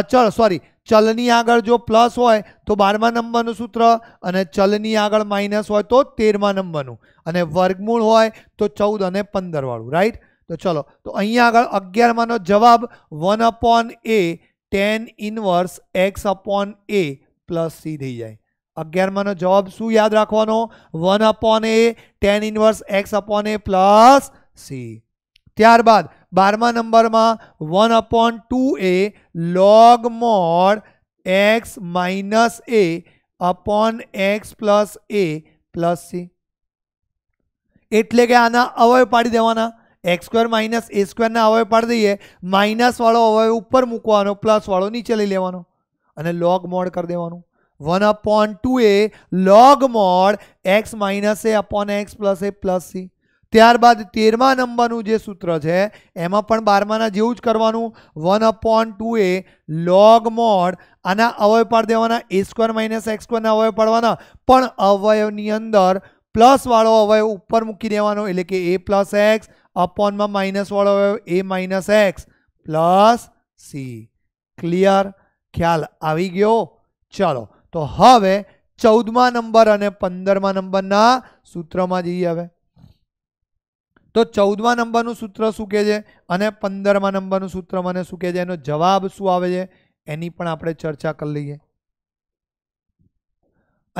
અચળ સોરી चलनी अगर जो प्लस હોય તો 12મા નંબરનું સૂત્ર અને ચલની આગળ માઈનસ હોય તો 13મા નંબરનું અને વર્ગમૂળ હોય તો 14 અને 15 વાળું રાઈટ તો ચલો તો અહીંયા આગળ 11માનો જવાબ 1/a tan inverse x/a + c થઈ જાય 11માનો જવાબ શું યાદ રાખવાનો 1/a tan inverse x/a + c ત્યારબાદ 12મા નંબર માં 1/2a log mod x - a / x + a + c એટલે કે આના અવય પાડી દેવાના x2 - a2 ના અવય પાડી દઈએ માઈનસ વાળો અવય ઉપર મૂકવાનો પ્લસ વાળો નીચે લઈ લેવાનો અને log મોડ કરી દેવાનો 1/2a log mod x - a / x + a + c ત્યારબાદ તેરમા નંબરનું જે સૂત્ર છે એમાં પણ બારમાના જેવું જ કરવાનું one upon two A log mod આના અવયવ પાડ દેવાના એ સ્ક્વેર માઇનસ એક્સ સ્ક્વેરના અવયવ પાડવાના પણ અવયવની અંદર પ્લસવાળો અવયવ ઉપર મૂકી દેવાનો એટલે કે એ પ્લસ એક્સ અપોનમાં માઇનસવાળો અવયવ A minus X plus C clear ખ્યાલ આવી ગયો ચાલો તો હવે ચૌદમા નંબર અને પંદરમા નંબરના સૂત્રમાં જઈએ હવે તો ચૌદમા નંબરનું સૂત્ર શું કહે છે અને પંદરમા નંબરનું સૂત્ર મને શું કહે છે એનો જવાબ શું આવે છે એની પણ આપણે ચર્ચા કરી લઈએ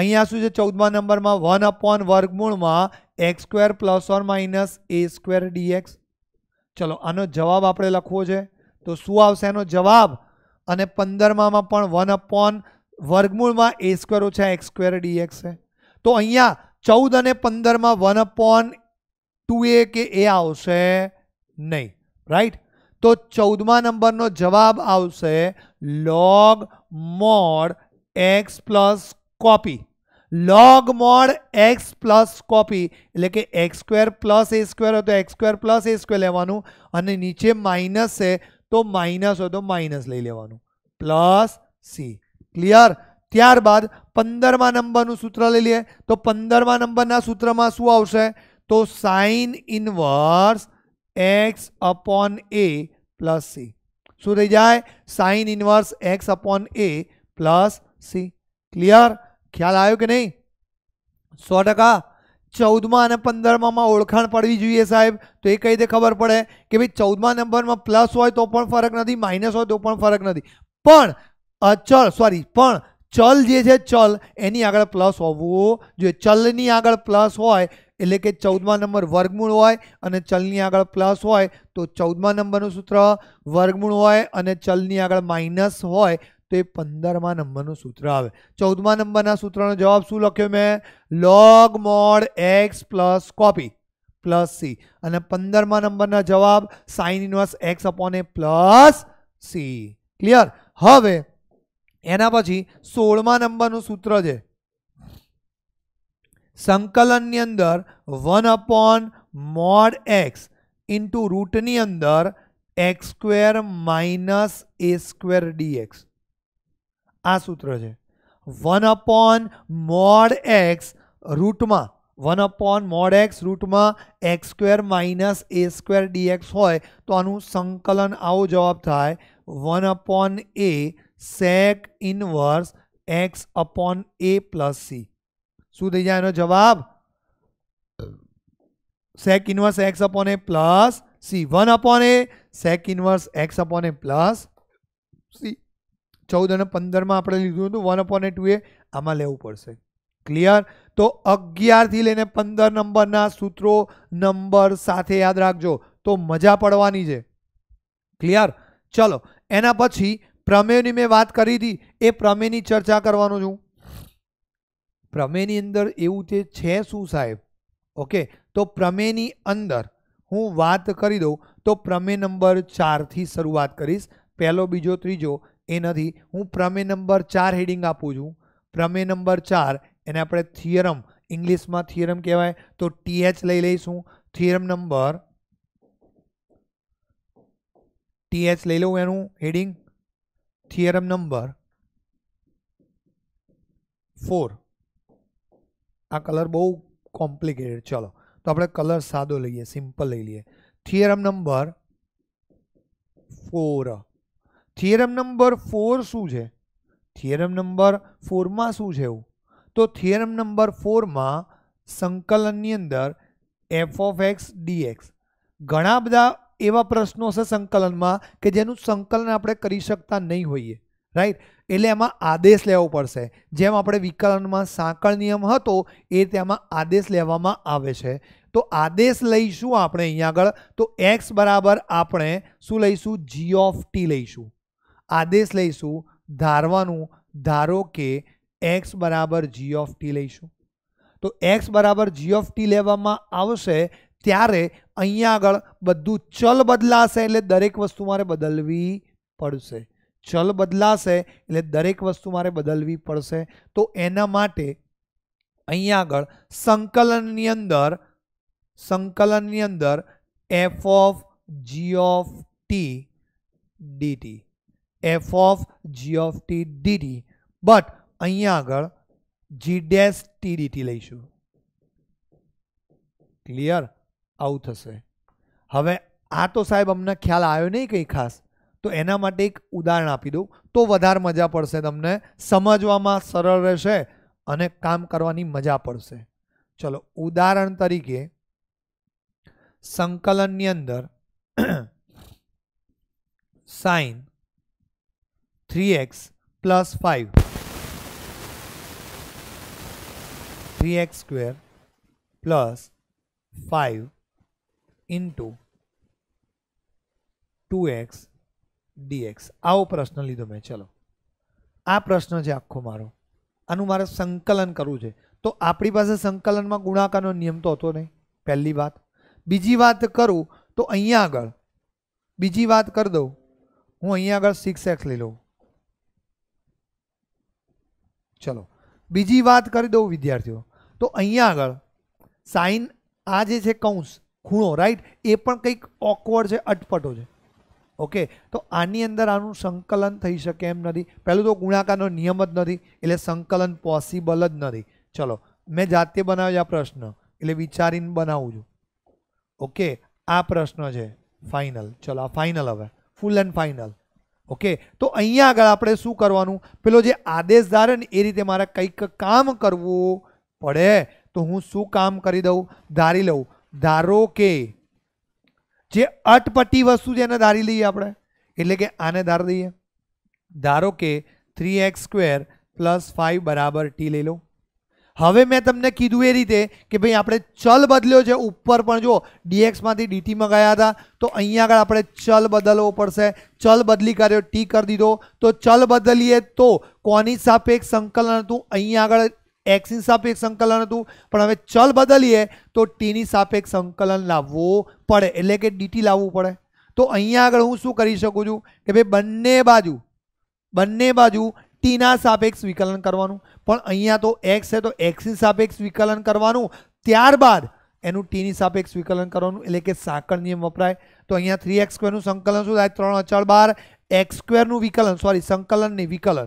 અહીંયા શું છે ચૌદમા નંબરમાં વન અપોન વર્ગમૂળમાં x square plus or minus A square D X ચલો આનો જવાબ આપણે લખવો છે તો શું આવશે એનો જવાબ અને પંદરમામાં પણ વન અપોન વર્ગમૂળમાં એ સ્ક્વેર ઓછા એક્સ સ્ક્વેર ડીએક્સ છે તો અહીંયા ચૌદ અને પંદરમાં વન અપોન 2a કે a આવશે નહીં રાઈટ તો 14મા નંબરનો જવાબ આવશે log mod x + copy log mod x + copy એટલે કે x2 + a2 હો તો x2 + a2 લેવાનું અને નીચે -a તો - હો તો માઈનસ લઈ લેવાનું + c ક્લિયર ત્યારબાદ 15મા નંબરનું સૂત્ર લઈ લીએ તો 15મા નંબરના સૂત્રમાં શું આવશે तो sin inverse x / a + c so रह जाए sin inverse x / a + c clear ख्याल आयो કે નહીં 100% 14 માં અને 15 માં માં ઓળખાણ પડવી જોઈએ સાહેબ તો એ કઈ દે ખબર પડે કે ભલે 14 માં નંબર માં પ્લસ હોય તો પણ ફરક નથી માઈનસ હોય તો પણ ફરક નથી પણ અચળ સોરી પણ ચલ જે છે ચલ એની આગળ પ્લસ હોય જો ચલ ની આગળ પ્લસ હોય એટલે કે ચૌદમા નંબર વર્ગમૂળ હોય અને ચલની આગળ પ્લસ હોય તો ચૌદમા નંબરનું સૂત્ર વર્ગમૂળ હોય અને ચલની આગળ માઇનસ હોય તો એ પંદરમા નંબરનું સૂત્ર આવે ચૌદમા નંબરના સૂત્રનો જવાબ શું લખ્યો મેં log mod x plus copy plus C અને પંદરમા નંબરના જવાબ sine inverse X upon plus C clear હવે એના પછી સોળમા નંબરનું સૂત્ર છે સંકલન્ય અંદર 1 / મોડ x *√ ની અંદર x² - a² dx આ સૂત્ર છે 1 / મોડ x √ માં 1 / મોડ x √ માં x² - a² dx હોય તો આનું સંકલન આવો જવાબ થાય 1 / a sec⁻¹ x / a + c શું થઈ જાય એનો જવાબ સેક ઇન્વર્સ એક્સ અપોને plus C one upon A sec inverse X upon A plus C ચૌદ અને પંદરમાં આપણે લીધું હતું one upon A two A આમાં લેવું પડશે ક્લિયર તો અગિયારથી લઈને પંદર નંબરના સૂત્રો નંબર સાથે યાદ રાખજો તો મજા પડવાની છે ક્લિયર ચલો એના પછી પ્રમેયની મેં વાત કરી હતી એ પ્રમેયની ચર્ચા કરવાનું છું પ્રમેયની અંદર એવું જે છે શું સાહેબ ઓકે તો પ્રમેયની અંદર હું વાત કરી દઉં તો પ્રમેય નંબર ચારથી શરૂઆત કરીશ પહેલો બીજો ત્રીજો એ નથી હું પ્રમેય નંબર ચાર હેડિંગ આપું છું પ્રમેય નંબર ચાર એને આપણે થિયરમ ઇંગ્લિશમાં થિયરમ કહેવાય તો ટીએચ લઈ લઈશું થિયરમ નંબર ટીએચ લઈ લઉં એનું હેડિંગ થિયરમ નંબર ફોર આ કલર બહુ કોમ્પ્લિકેટેડ ચલો તો આપણે કલર સાદો લઈએ સિમ્પલ લઈ લઈએ theorem number four theorem number four શું છે થિયરમ નંબર ફોરમાં શું છે એવું તો થિયરમ નંબર ફોરમાં સંકલનની અંદર એફ ઓફ એક્સ ડીએક્સ ઘણા બધા એવા પ્રશ્નો છે સંકલનમાં કે જેનું સંકલન આપણે કરી શકતા નહીં હોઈએ રાઈટ એટલે એમાં આદેશ લેવો પડશે જેમ આપણે વિકલનમાં સાંકળ નિયમ હતો એ તેમાં આદેશ લેવામાં આવે છે તો આદેશ લઈશું આપણે અહીંયા આગળ તો એક્સ બરાબર આપણે શું લઈશું જી ઓફ ટી લઈશું આદેશ લઈશું ધારવાનું ધારો કે એક્સ બરાબર જી ઓફ ટી લઈશું તો એક્સ બરાબર જી ઓફ ટી લેવામાં આવશે ત્યારે અહીંયા આગળ બધું ચલ બદલાશે એટલે દરેક વસ્તુ મારે બદલવી પડશે ચલ બદલાશે એટલે દરેક વસ્તુ મારે બદલવી પડશે તો એના માટે અહીંયા આગળ સંકલનની અંદર સંકલનની અંદર F of G of T D T F of G of T D T but અહીંયા આગળ જી ડેશ ટી ડીટી લઈશું ક્લિયર આવું થશે હવે આ તો સાહેબ અમને ખ્યાલ આવ્યો નહીં કંઈ ખાસ તો એના માટે એક ઉદાહરણ આપી દઉં તો વધારે મજા પડશે તમને સમજવામાં સરળ રહેશે અને કામ કરવાની મજા પડશે ચલો ઉદાહરણ તરીકે સંકલનની અંદર sine three X plus five three X square plus five into two x D X આવો પ્રશ્ન લીધો મેં ચલો આ પ્રશ્ન છે આખો મારો આનું મારે સંકલન કરવું છે તો આપણી પાસે સંકલનમાં ગુણાકારનો નિયમ તો હતો નહીં પહેલી વાત બીજી વાત કરું તો અહીંયા આગળ બીજી વાત કરી દઉં હું અહીંયા આગળ સિક્સ એક્સ લઈ લઉં ચલો બીજી વાત કરી દઉં વિદ્યાર્થીઓ તો અહીંયા આગળ સાઈન આ જે છે કૌંસ ખૂણો રાઈટ એ પણ કંઈક ઓકવર્ડ છે અટપટો છે ઓકે તો આની અંદર આનું સંકલન થઈ શકે એમ નથી પહેલું તો ગુણાકારનો નિયમ જ નથી એટલે સંકલન પોસિબલ જ નથી ચલો મેં જાતે બનાવ્યો આ પ્રશ્ન એટલે વિચારીને બનાવું છું ઓકે આ પ્રશ્ન છે ફાઇનલ ચલો આ ફાઇનલ હવે ફૂલ એન્ડ ફાઇનલ ઓકે તો અહીંયા આગળ આપણે શું કરવાનું પેલો જે આદેશ ધારે ને એ રીતે મારે કંઈક કામ કરવું પડે તો હું શું કામ કરી દઉં ધારી લઉં ધારો કે જે અટપટી વસ્તુ જેને ધારી લઈએ આપણે એટલે કે આને ધારી દઈએ ધારો કે 3x2 + 5 = t લઈ લો હવે મેં તમને કીધું એ રીતે કે ભાઈ આપણે ચલ બદલ્યો છે ઉપર પણ જો dx માંથી dt માં ગયા હતા તો અહીંયા આગળ આપણે ચલ બદલવો પડશે ચલ બદલી કાર્યો t કરી દીધો તો ચલ બદલીએ તો કોની સાપેક્ષ સંકલન હતું અહીં આગળ x હિસાબે એક સંકલન હતું પણ હવે ચલ બદલીએ તો t ની સાપેક્ષ સંકલન લાવવું પડે એટલે કે dt લાવવું પડે તો અહીંયા આગળ હું શું કરી શકું છું કે મે બંને બાજુ બંને બાજુ t ના સાપેક્ષ વિકલન કરવાનું પણ અહીંયા તો x છે તો x હિસાબે વિકલન કરવાનું ત્યારબાદ એનું t ની સાપેક્ષ વિકલન કરવાનું એટલે કે સાંકળ નિયમ અપરાય તો અહીંયા 3x² નું સંકલન શું થાય 3 અચળ બાર x² નું વિકલન સોરી સંકલન ને વિકલન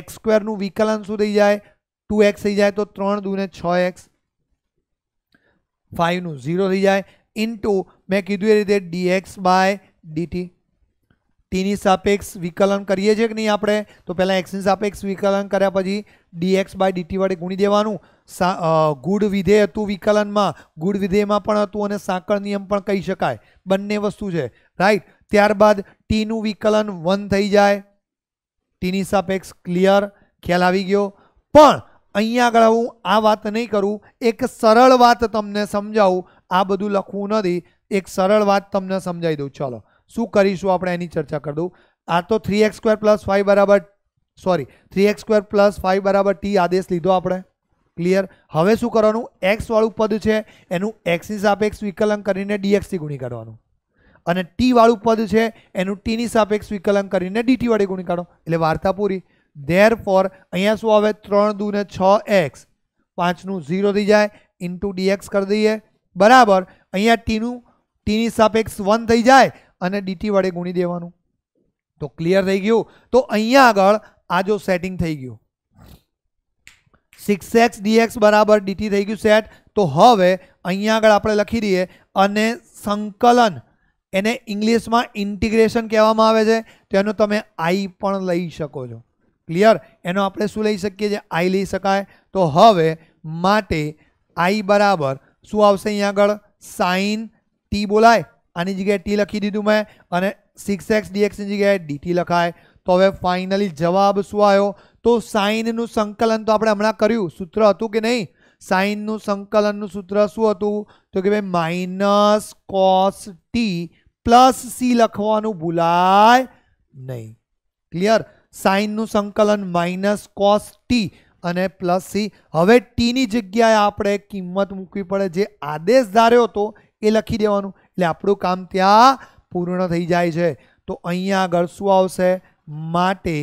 x² નું વિકલન શું થઈ જાય 2x થઈ જાય તો 3 * 2 = 6x 5 નું 0 થઈ જાય * મે કીધું એ રીતે dx / dt t ની સાપેક્ષ વિકલન કરીએ છે કે નહીં આપણે તો પહેલા x ની સાપેક્ષ વિકલન કર્યા પછી dx / dt વડે ગુણી દેવાનું ગુડ વિધેય હતું વિકલનમાં ગુડ વિધેયમાં પણ હતું અને સાંકળ નિયમ પણ કહી શકાય બંને વસ્તુ છે રાઈટ ત્યારબાદ t નું વિકલન 1 થઈ જાય t ની સાપેક્ષ ક્લિયર ખ્યાલ આવી ગયો પણ અહીંયા આગળ હું આ વાત નહીં કરું એક સરળ વાત તમને સમજાવું આ બધું લખવું નથી એક સરળ વાત તમને સમજાવી દઉં ચલો શું કરીશું આપણે એની ચર્ચા કરી દઉં આ તો three X square plus five બરાબર sorry three X square plus five બરાબર ટી આદેશ લીધો આપણે ક્લિયર હવે શું કરવાનું એક્સવાળું પદ છે એનું એક્સની સાપેક્ષ વિકલન કરીને ડીએક્સથી ગુણી કાઢવાનું અને ટી વાળું પદ છે એનું ટીની સાપેક્ષ વિકલન કરીને ડીટી વડે ગુણી કાઢો એટલે વાર્તા પૂરી ધેર ફોર અહીંયા શું આવે ત્રણ દૂને છ એક્સ પાંચનું ઝીરો થઈ જાય ઇન્ટુ ડીએક્સ કરી દઈએ બરાબર અહીંયા ટીનું ટીની સાપેક્ષ વન થઈ જાય અને ડીટી વડે ગુણી દેવાનું તો ક્લિયર થઈ ગયું તો અહીંયા આગળ આ જો સેટિંગ થઈ ગયું સિક્સ એક્સ ડીએક્સ બરાબર ડીટી થઈ ગયું સેટ તો હવે અહીંયા આગળ આપણે લખી દઈએ અને સંકલન એને ઇંગ્લિશમાં ઇન્ટિગ્રેશન કહેવામાં આવે છે તેનું તમે આઈ પણ લઈ શકો છો ક્લિયર એનો આપણે શું લઈ શકીએ છે આઈ લઈ શકાય તો હવે માટે આ イ બરાબર શું આવશે અહીં આગળ સાઈન ટી બોલાય આની જગ્યાએ ટી લખી દીધું મે અને 6x dx ની જગ્યાએ dt લખાય તો હવે ફાઇનલી જવાબ શું આવ્યો તો સાઈન નું સંકલન તો આપણે હમણાં કર્યું સૂત્ર હતું કે નહીં સાઈન નું સંકલન નું સૂત્ર શું હતું કે ભાઈ minus cos T plus C લખવાનું ભૂલાય નહીં ક્લિયર સાઈનનું સંકલન માઇનસ કોસ ટી અને પ્લસ સી હવે ટીની જગ્યાએ આપણે કિંમત મૂકવી પડે જે આદેશ ધાર્યો હતો એ લખી દેવાનું એટલે આપણું કામ ત્યાં પૂર્ણ થઈ જાય છે તો અહીંયા આગળ શું આવશે માટે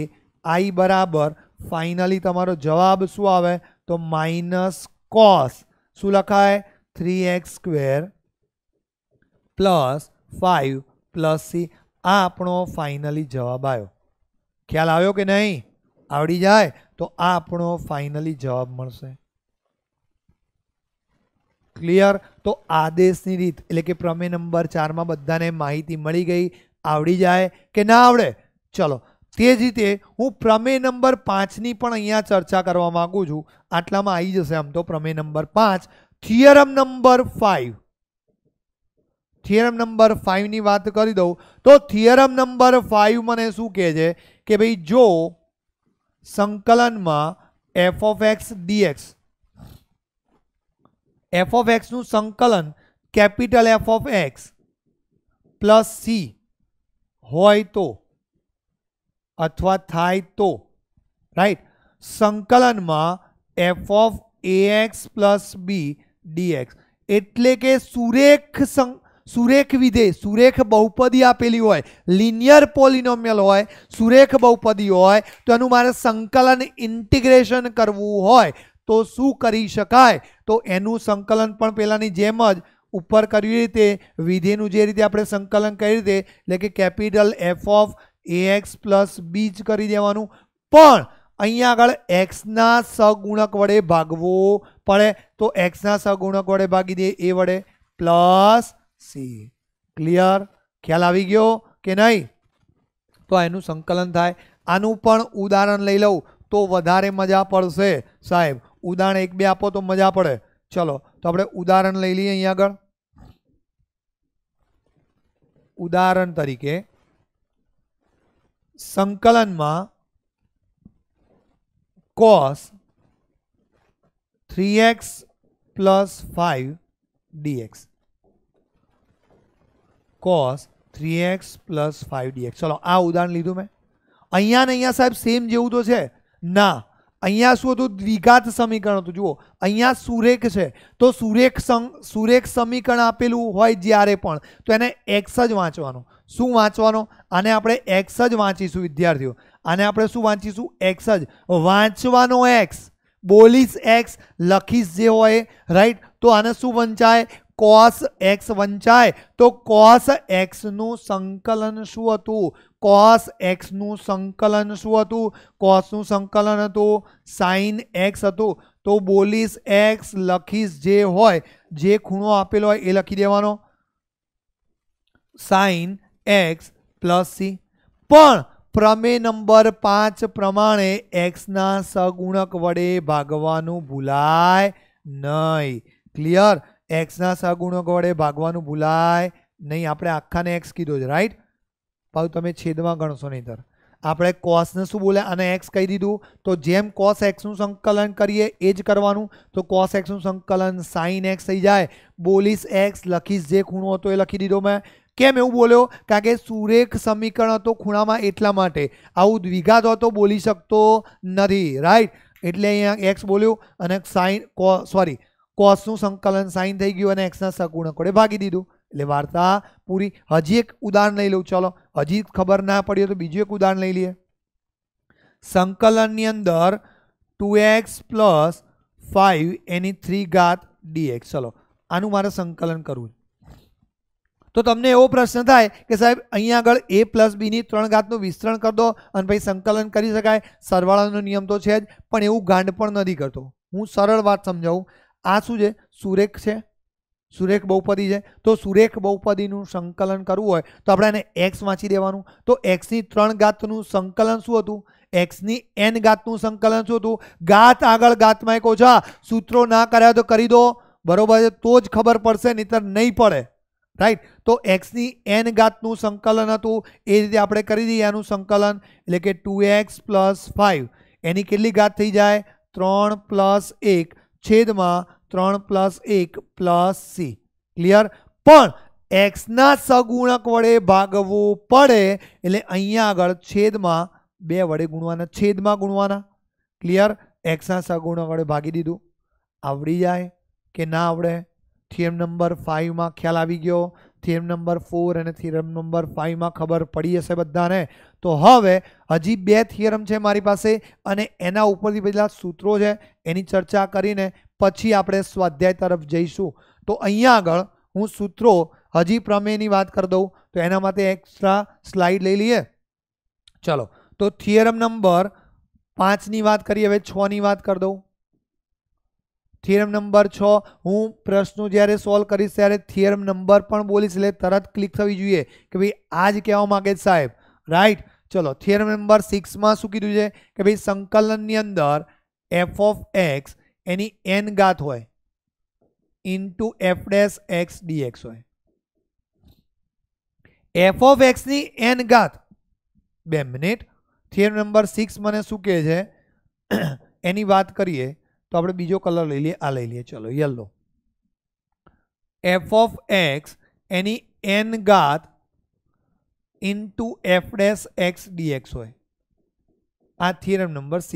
આઈ બરાબર ફાઇનલી તમારો જવાબ શું આવે તો માઇનસ કોસ શું લખાય three X square plus five plus C આ આપણો ફાઇનલી જવાબ આવ્યો ખ્યાલ આવ્યો કે નહીં આવડી જાય તો આપણો ફાઇનલી જવાબ મળશે ક્લિયર તો આદેશની રીત એટલે કે પ્રમેય નંબર 4 માં બધાને માહિતી મળી ગઈ આવડી જાય કે ના આવડે ચલો તે જ રીતે હું પ્રમેય નંબર 5 ની પણ અહીંયા ચર્ચા કરવા માંગુ છું આટલામાં આવી જશે આમ તો પ્રમેય number 5 theorem number 5 theorem number 5 ની વાત કરી દઉં તો થિયરમ નંબર 5 મને શું કહે છે कि भाई जो संकलन में f(x) dx f(x) નું સંકલન कैपिटल f(x) + c હોય તો अथवा થાય તો રાઈટ સંકલનમાં f(ax + b) dx એટલે કે સુરેખ સં સુરેખ વિધેય સુરેખ બહુપદી આપેલી હોય લિનિયર પોલિનોમિયલ હોય સુરેખ બહુપદી હોય તો એનું મારે સંકલન ઇન્ટિગ્રેશન કરવું હોય તો શું કરી શકાય તો એનું સંકલન પણ પહેલાંની જેમ જ ઉપર કરવી રીતે વિધેયનું જે રીતે આપણે સંકલન કરી રીતે એટલે કે capital F of A x plus B જ કરી દેવાનું પણ અહીંયા આગળ એક્સના સગુણક વડે ભાગવું પડે તો એક્સના સગુણક વડે ભાગી દે એ વડે પ્લસ સી ક્લિયર ખ્યાલ આવી ગયો કે નહીં તો એનું સંકલન થાય આનું પણ ઉદાહરણ લઈ લઉં તો વધારે મજા પડશે સાહેબ ઉદાહરણ એક બે આપો તો મજા પડે ચલો તો આપણે ઉદાહરણ લઈ લઈએ અહીંયા આગળ ઉદાહરણ તરીકે સંકલનમાં cos three X plus five DX cos three X plus five DX ચલો આ ઉદાહરણ લીધું મેં અહીંયા ને અહીંયા સાહેબ સેમ જેવું તો છે ના અહીંયા શું હતું દ્વિઘાત સમીકરણ હતું જુઓ અહીંયા સુરેખ છે તો સુરેખ સુરેખ સમીકરણ આપેલું હોય જ્યારે પણ તો એને એક્સ જ વાંચવાનો શું વાંચવાનો આને આપણે એક્સ જ વાંચીશું વિદ્યાર્થીઓ આને આપણે શું વાંચીશું એક્સ જ વાંચવાનો એક્સ બોલીશ એક્સ લખીશ જે હોય રાઈટ તો આને શું વંચાય કોસ એક્સ વંચાય તો કોસ એક્સનું સંકલન શું હતું કોસ એક્સનું સંકલન શું હતું કોસનું સંકલન હતું સાઇન એક્સ હતું તો બોલીશ એક્સ લખીશ જે હોય જે ખૂણો આપેલો હોય એ લખી દેવાનો સાઇન એક્સ પ્લસ સી પણ પ્રમેય નંબર પાંચ પ્રમાણે એક્સના સગુણક વડે ભાગવાનું ભૂલાય નહીં ક્લિયર એક્સના સહગુણકો વડે ભાગવાનું ભૂલાય નહીં આપણે આખાને એક્સ કીધો છે રાઈટ પાછું તમે છેદમાં ગણશો નહીં નહીંતર આપણે કોસને શું બોલે અને એક્સ કહી દીધું તો જેમ કોસ એક્સનું સંકલન કરીએ એ જ કરવાનું તો કોસ એક્સનું સંકલન સાઈન એક્સ થઈ જાય બોલીશ એક્સ લખીશ જે ખૂણો હતો એ લખી દીધો મેં કેમ એવું બોલ્યો કારણ કે સુરેખ સમીકરણ હતો ખૂણામાં એટલા માટે આવું દ્વિઘાત હતો બોલી શકતો નથી રાઈટ એટલે અહીંયા એક્સ બોલ્યો અને સાઇન કો સોરી કોસનું સંકલન સાઈન થઈ ગયું અને એક્સના સગુણક વડે ભાગી દીધું એટલે વાર્તા પૂરી હજી એક ઉદાહરણ લઈ લઉં ચલો હજી ખબર ના પડી તો બીજું એક ઉદાહરણ લઈ લઈએ સંકલનની અંદર ટુ એક્સ પ્લસ ફાઇવ એની થ્રી ઘાત ડીએક્સ ચલો આનું મારે સંકલન કરવું તો તમને એવો પ્રશ્ન થાય કે સાહેબ અહીંયા આગળ એ પ્લસ બીની ત્રણ ઘાતનું વિસ્તરણ કરી દો અને પછી સંકલન કરી શકાય સરવાળાનો નિયમ તો છે જ પણ એવું ગાંડ પણ નથી કરતો હું સરળ વાત સમજાવું આ શું છે સુરેખ છે સુરેખ બહુપદી છે તો સુરેખ બહુપદીનું સંકલન કરવું હોય તો આપણે એને એક્સ વાંચી દેવાનું તો એક્સની ત્રણ ઘાતનું સંકલન શું હતું એક્સની એન ગાતનું સંકલન શું હતું ગાત આગળ ગાતમાં એક ઓછા સૂત્રો ના કર્યા તો કરી દો બરોબર છે તો જ ખબર પડશે નહીતર નહીં પડે રાઈટ તો એક્સની એન ગાતનું સંકલન હતું એ રીતે આપણે કરી દઈએ એનું સંકલન એટલે કે ટુ એક્સ પ્લસ ફાઇવ એની કેટલી ઘાત થઈ જાય ત્રણ પ્લસ એક છેદમાં ત્રણ પ્લસ એક પ્લસ સી ક્લિયર પણ એક્સના સગુણક વડે ભાગવું પડે એટલે અહીંયા આગળ છેદમાં બે વડે ગુણવાના છેદમાં ગુણવાના ક્લિયર એક્સના સગુણક વડે ભાગી દીધું આવડી જાય કે ના આવડે થીએમ નંબર ફાઇવમાં ખ્યાલ આવી ગયો थ्योरम नंबर 4 અને થિયરમ નંબર 5 માં ખબર પડી હશે બધાને તો હવે હજી બે થિયરમ છે મારી પાસે અને એના ઉપરથી પહેલા સૂત્રો છે એની ચર્ચા કરીને પછી આપણે સ્વાધ્યાય તરફ જઈશું તો અહીંયા આગળ હું સૂત્રો હજી પ્રમેયની વાત કર દઉં તો એના માટે એક્સ્ટ્રા સ્લાઇડ લઈ લઈએ ચલો તો થિયરમ નંબર 5 ની વાત કરીએ હવે 6 ની વાત કર દઉં થિયરમ નંબર છ હું પ્રશ્નો જ્યારે સોલ્વ કરીશ ત્યારે થિયરમ નંબર પણ બોલીશ એટલે તરત ક્લિક થવી જોઈએ કે ભાઈ આ જ કહેવા માગે છે સાહેબ રાઈટ ચલો થિયરમ નંબર સિક્સમાં શું કીધું છે કે ભાઈ સંકલનની અંદર એફ ઓફ એક્સ એની એન ગાત હોય into F dash x dx હોય એફ ઓફ એક્સની એન ગાત બે મિનિટ થિયરમ નંબર સિક્સ મને શું કહે છે એની વાત કરીએ तो આપણે બીજો કલર લઈ લઈએ આ લઈ લઈએ ચલો યલો f(x) એની n ઘાત * f'(x) dx હોય આ થિયરમ નંબર 6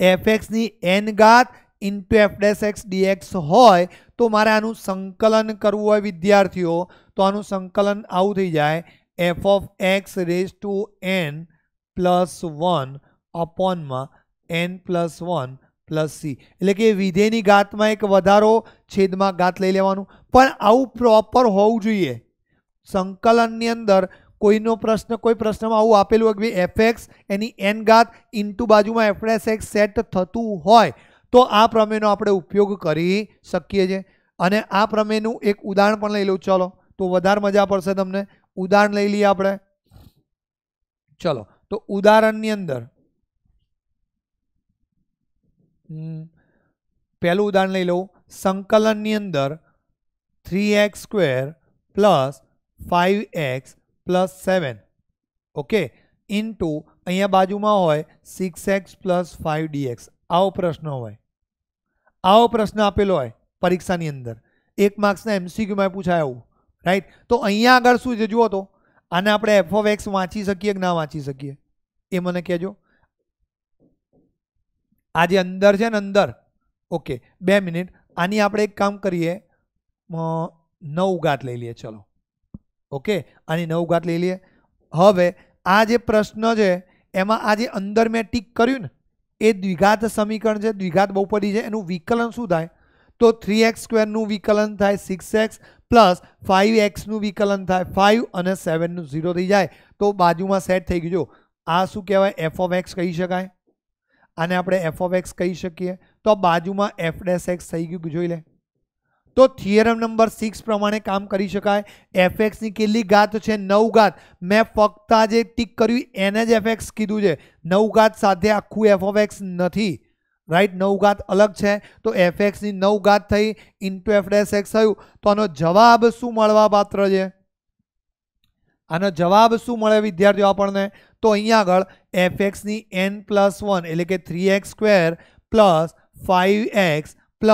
છે f(x) ની n ઘાત * f'(x) dx હોય તો મારે આનું સંકલન કરવું હોય વિદ્યાર્થીઓ તો આનું સંકલન આવું થઈ જાય f(x) ^ n + 1 / (n + 1) plus C એટલે કે વિધેયની ગાતમાં એક વધારો છેદમાં ગાત લઈ લેવાનું પણ આવું પ્રોપર હોવું જોઈએ સંકલનની અંદર કોઈનો પ્રશ્ન કોઈ પ્રશ્નમાં આવું આપેલું હોય કે એફ એક્સ એની એન ગાત ઇન્ટુ બાજુમાં એફ એક્સ સેટ થતું હોય તો આ પ્રમેયનો આપણે ઉપયોગ કરી શકીએ છીએ અને આ પ્રમેયનું એક ઉદાહરણ પણ લઈ લઉં ચલો તો વધારે મજા પડશે તમને ઉદાહરણ લઈ લઈએ આપણે ચલો તો ઉદાહરણની અંદર પહેલું ઉદાહરણ લઈ લઉં સંકલનની અંદર three X square plus five X plus seven okay into અહીંયા બાજુમાં હોય six x plus five DX આવો પ્રશ્ન હોય આવો પ્રશ્ન આપેલો હોય પરીક્ષાની અંદર એક માર્ક્સના એમસીક્યુમાં પૂછાય આવું રાઈટ તો અહીંયા આગળ શું છે જુઓ તો આને આપણે એફ ઓફ એક્સ વાંચી શકીએ કે ના વાંચી શકીએ એ મને કહેજો આ જે અંદર છે ને અંદર ઓકે બે મિનિટ આની આપણે એક કામ કરીએ નવ ગાંઠ લઈ લઈએ ચલો ઓકે આની નવ ગાંઠ લઈ લઈએ હવે આ જે પ્રશ્ન છે એમાં આ જે અંદર મેં ટીક કર્યું ને એ દ્વિઘાત સમીકરણ છે દ્વિઘાત બહુ પડી છે એનું વિકલન શું થાય તો થ્રી એક્સ સ્ક્વેરનું વિકલન થાય સિક્સ એક્સ પ્લસ ફાઇવ એક્સનું વિકલન થાય ફાઇવ અને સેવનનું ઝીરો થઈ જાય તો બાજુમાં સેટ થઈ ગયું આ શું કહેવાય એફ ઓફ એક્સ કહી શકાય આને આપણે એફ ઓફ એક્સ કહી શકીએ તો બાજુમાં એફ ડેસ એક્સ થઈ ગયું જોઈ લે તો થિયરમ નંબર સિક્સ પ્રમાણે કામ કરી શકાય એફ એક્સની કેટલી ઘાત છે નવ ઘાત મેં ફક્ત આ જે ટીક કર્યું એને જ એફ એક્સ કીધું છે નવ ઘાત સાથે આખું એફ ઓફ એક્સ નથી રાઈટ નવ ઘાત અલગ છે તો એફ એક્સની નવ ઘાત થઈ ઇન્ટુ એફ ડેસ એક્સ થયું તો આનો જવાબ શું મળવા પાત્ર છે આનો જવાબ શું મળે વિદ્યાર્થીઓ આપણને તો અહીં આગળ fx ની n + 1 એટલે કે 3x2 + 5x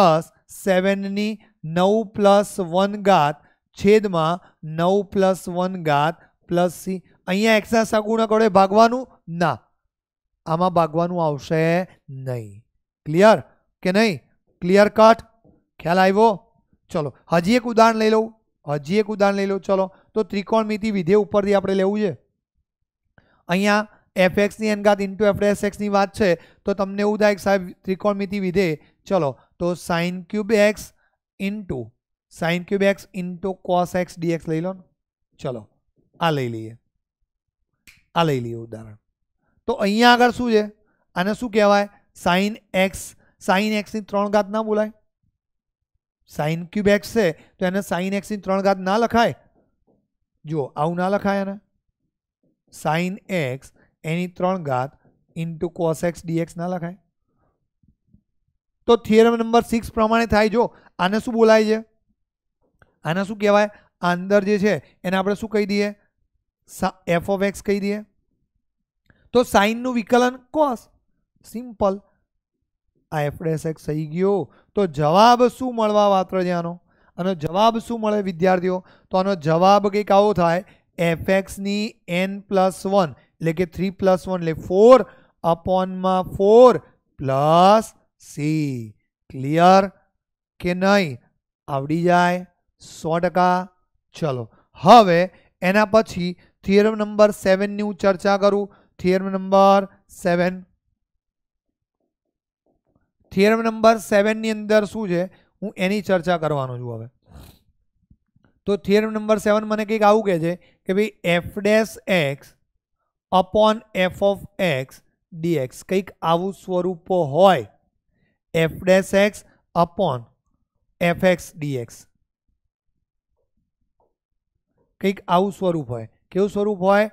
+ 7 ની 9 + 1 घात છેદમાં 9 + 1 घात + c અહીંયા x સાગુણક વડે ભાગવાનું ના આમાં ભાગવાનું આવશે નહીં ક્લિયર કે નહીં ક્લિયર કટ ખ્યાલ આવ્યો चलो હજી એક ઉદાહરણ લઈ લઉં હજી એક ઉદાહરણ લઈ લઉં चलो તો ત્રિકોણમિતિ વિધેય ઉપરથી આપણે લેવું છે અહીંયા એફ એક્સની એનઘાત ઇન્ટુ એફ એસ એક્સની વાત છે તો તમને એવું થાય કે સાહેબ ત્રિકોણમિતિ વિધેય ચલો તો sine cube x into sine cube x into cos x DX લઈ લો ચલો આ લઈ લઈએ આ લઈ લઈએ ઉદાહરણ તો અહીંયા આગળ શું છે આને શું કહેવાય સાઇન એક્સ સાઇન એક્સની ત્રણ ઘાત ના બોલાય સાઇન ક્યુબ એક્સ છે તો એને સાઇન એક્સની ત્રણ ઘાત ના લખાય જુઓ આવું ના લખાય એને સાઇન એક્સ એની ત્રણ ઘાત ઇન્ટુ કોસ એક્સ ડીએક્સ ના લખાય તો થિયરમ નંબર સિક્સ પ્રમાણે થાય જો આને શું બોલાય છે આને શું કહેવાય અંદર જે છે એને આપણે શું કહી દઈએ એફ ઓફ એક્સ કહી દઈએ તો સાઇનનું વિકલન કોસ સિમ્પલ આ એફ ડેસ એક્સ થઈ ગયો તો જવાબ શું મળવા પાત્ર છે આનો આનો જવાબ શું મળે વિદ્યાર્થીઓ તો આનો જવાબ કંઈક આવો થાય fx ની n + 1 એટલે કે 3 + 1 એટલે 4 / માં 4 + c ક્લિયર કે નઈ આવડી જાય 100% ચલો હવે એના પછી થિયરમ નંબર 7 ની હું ચર્ચા करू થિયરમ નંબર 7 થિયરમ નંબર 7 ની અંદર શું છે હું એની ચર્ચા કરવાનો છું હવે તો થિયરમ નંબર સેવન મને કંઈક આવું કહે છે કે ભાઈ F dash X upon F of x DX કંઈક આવું સ્વરૂપ હોય F dash X upon F X DX કંઈક આવું સ્વરૂપ હોય કેવું સ્વરૂપ હોય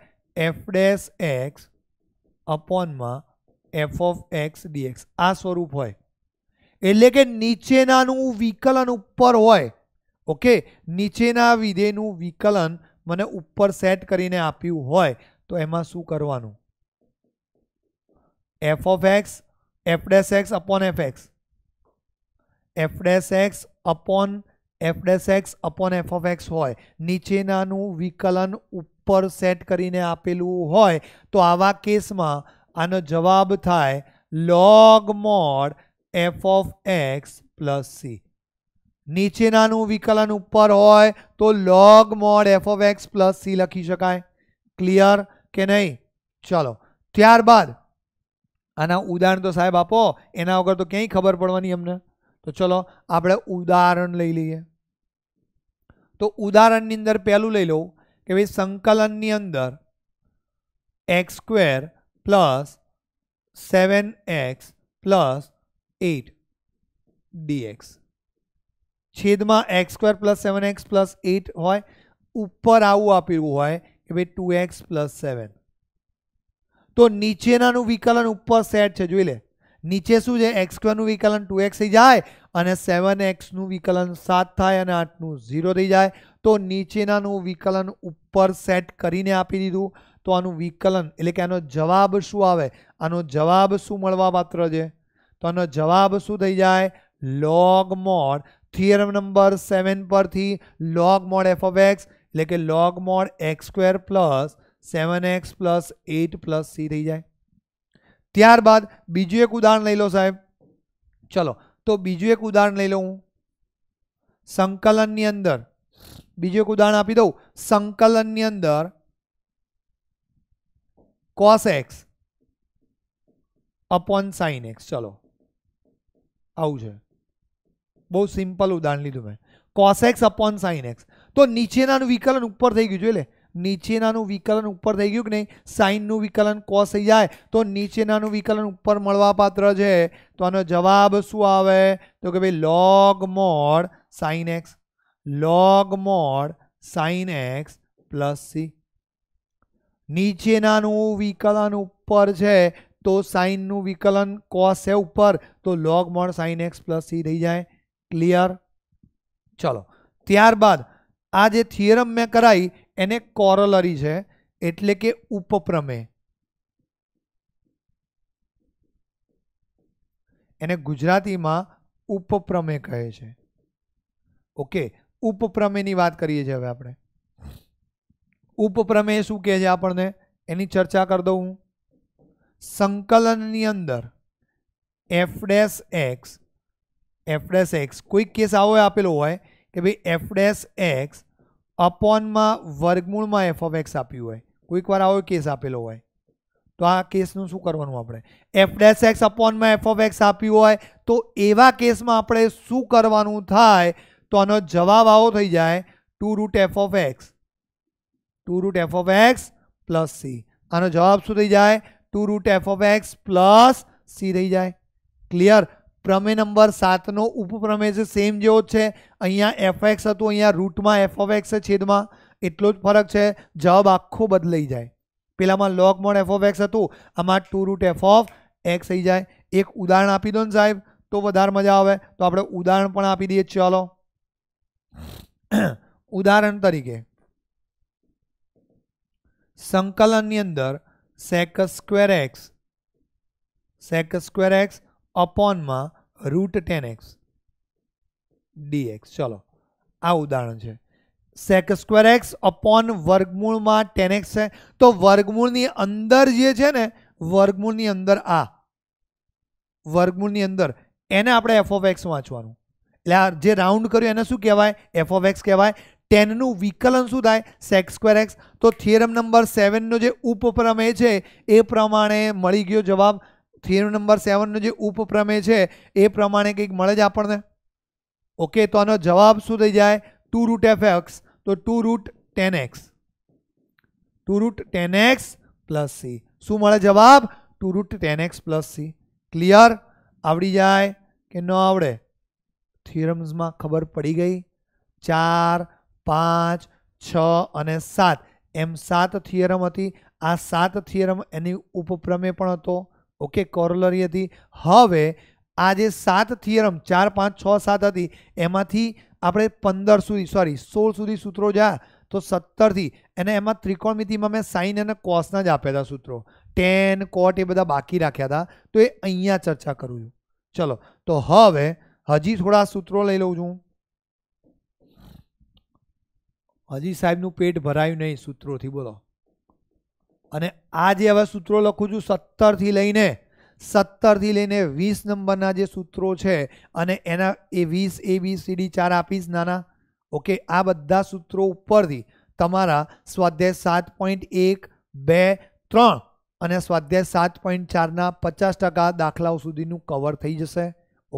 એફ ડેશ એક્સ અપોનમાં એફ ઓફ એક્સ ડીએક્સ આ સ્વરૂપ હોય એટલે કે નીચેનાનું વિકલન ઉપર હોય ઓકે નીચેના વિધેયનું વિકલન મને ઉપર સેટ કરીને આપ્યું હોય તો એમાં શું કરવાનું F of X F dash x upon F X F dash x upon F dash x upon F of x હોય નીચેનાનું વિકલન ઉપર સેટ કરીને આપેલું હોય તો આવા કેસમાં આનો જવાબ થાય log mod F of x plus C નીચેનાનું વિકલન ઉપર હોય તો log mod F of x plus C લખી શકાય ક્લિયર કે નહીં ચલો ત્યારબાદ આના ઉદાહરણ તો સાહેબ આપો એના વગર તો ક્યાંય ખબર પડવાની અમને તો ચલો આપણે ઉદાહરણ લઈ લઈએ તો ઉદાહરણની અંદર પહેલું લઈ લઉં કે ભાઈ સંકલનની અંદર x square plus seven X plus eight DX છેદમાં X square plus seven X plus eight હોય ઉપર આવું આપેલું હોય કે ભાઈ ટુ એક્સ પ્લસ સેવન તો નીચેનાનું વિકલન ઉપર સેટ છે જોઈ લે નીચે શું છે એક્સ સ્ક્વેરનું વિકલન ટુ એક્સ થઈ જાય અને સેવન એક્સનું વિકલન સાત થાય અને આઠનું ઝીરો થઈ જાય તો નીચેનાનું વિકલન ઉપર સેટ કરીને આપી દીધું તો આનું વિકલન એટલે કે આનો જવાબ શું આવે આનો જવાબ શું મળવા મળવાપાત્ર છે તો આનો જવાબ શું થઈ જાય લોગ મોડ थेरम नंबर 7 पर थी log मोड f(x) એટલે કે log mode x2 + 7x + 8 + c થઈ જાય ત્યાર બાદ બીજો એક ઉદાહરણ લઈ લો સાહેબ ચલો તો બીજો એક ઉદાહરણ લઈ લઉં સંકલન ની અંદર બીજો એક ઉદાહરણ આપી દઉં સંકલન ની અંદર cos x / sin x ચલો આવું છે બો સિમ્પલ ઉદાહરણ લીધું મે કોસ એક્સ / સાઈન એક્સ તો નીચેના નું વિકલન ઉપર થઈ ગયું જો લે નીચેના નું વિકલન ઉપર થઈ ગયું કે નહી સાઈન નું વિકલન કોસ થઈ જાય તો નીચેના નું વિકલન ઉપર મળવા પાત્ર છે તો આનો જવાબ શું આવે તો કે ભાઈ log mod sine X log mod sine X + c નીચેના નું વિકલન ઉપર છે તો સાઈન નું વિકલન કોસ છે ઉપર તો log mod sine X + c થઈ જાય ક્લિયર ચલો ત્યારબાદ આ જે થિયરમ મેં કરાવી એને કોરોલરી છે એટલે કે ઉપપ્રમે એને ગુજરાતીમાં ઉપપ્રમે કહે છે ઓકે ઉપપ્રમેની વાત કરીએ છીએ હવે આપણે ઉપપ્રમે શું કહે છે આપણને એની ચર્ચા કરી દઉં હું સંકલનની અંદર એફ ડેશ એક્સ f'x કોઈક કેસ આવો આપેલ હોય કે ભઈ f'x अपॉन માં વર્ગમૂળ માં f(x) આપ્યું હોય કોઈક વાર આવો કેસ આપેલ હોય તો આ કેસ નું શું કરવાનું આપણે f'x अपॉन માં f(x) આપ્યું હોય તો એવા કેસ માં આપણે શું કરવાનું થાય તો આનો જવાબ આવો થઈ જાય 2√f(x) 2√f(x) + c આનો જવાબ શું થઈ જાય 2√f(x) + c થઈ જાય ક્લિયર પ્રમેય નંબર 7 નો ઉપપ્રમેય જે સેમ જ હોય છે અહીંયા fx હતું અહીંયા √ માં f(x) છેદમાં એટલો જ ફરક છે જવાબ આખો બદલાઈ જાય પેલામાં log(f(x)) હતું આમાં 2√f(x) આવી જાય એક ઉદાહરણ આપી દોન સાહેબ તો વધારે મજા આવે તો આપણે ઉદાહરણ પણ આપી દઈએ ચાલો ઉદાહરણ તરીકે સંકલન ની અંદર sec²x sec²x અપોનમાં રૂટ ટેન એક્સ ડીએક્સ ચલો આ ઉદાહરણ છે સેક સ્ક્વેર એક્સ અપોન વર્ગમૂળમાં ટેન એક્સ છે તો વર્ગમૂળની અંદર જે છે ને વર્ગમૂળની અંદર આ વર્ગમૂળની અંદર એને આપણે એફ ઓફ એક્સ વાંચવાનું એટલે આ જે રાઉન્ડ કર્યું એને શું કહેવાય એફ ઓફ એક્સ કહેવાય ટેનનું વિકલન શું થાય સેક સ્ક્વેર એક્સ તો થિયરમ નંબર સેવનનો જે ઉપપ્રમેય છે એ પ્રમાણે મળી ગયો જવાબ थ्योरम नंबर 7 નો જે ઉપપ્રમે છે એ પ્રમાણે કઈક મળ જ આપણને ઓકે તો આનો જવાબ શું થઈ જાય 2√fx તો 2√10x 2√10x + c શું મળે જવાબ 2√10x + c ક્લિયર આવડી જાય કે ન આવડે થિયરમ્સ માં ખબર પડી ગઈ 4 5 6 અને 7 m7 થિયરમ હતી આ 7 થિયરમ એની ઉપપ્રમે પણ હતો ઓકે કોરોલરી હતી હવે આ જે સાત થિયરમ ચાર પાંચ છ સાત હતી એમાંથી આપણે પંદર સુધી સોરી સોળ સુધી સૂત્રો જા તો સત્તરથી અને એમાં ત્રિકોણમિતિમાં મેં સાઇન અને કોસના જ આપ્યા હતા સૂત્રો ટેન કોટ એ બધા બાકી રાખ્યા હતા તો એ અહીંયા ચર્ચા કરું છું ચલો તો હવે હજી થોડા સૂત્રો લઈ લઉં છું હજી સાહેબનું પેટ ભરાયું નહીં સૂત્રોથી બોલો અને આ જે હવે સૂત્રો લખું છું સત્તરથી લઈને સત્તરથી લઈને વીસ નંબરના જે સૂત્રો છે અને એના એ વીસ એ બી સી ડી ચાર આપીશ નાના ઓકે આ બધા સૂત્રો ઉપરથી તમારા સ્વાધ્યાય સાત પોઈન્ટ એક બે ત્રણ અને સ્વાધ્યાય સાત પોઈન્ટ ચારના પચાસ ટકા દાખલાઓ સુધીનું કવર થઈ જશે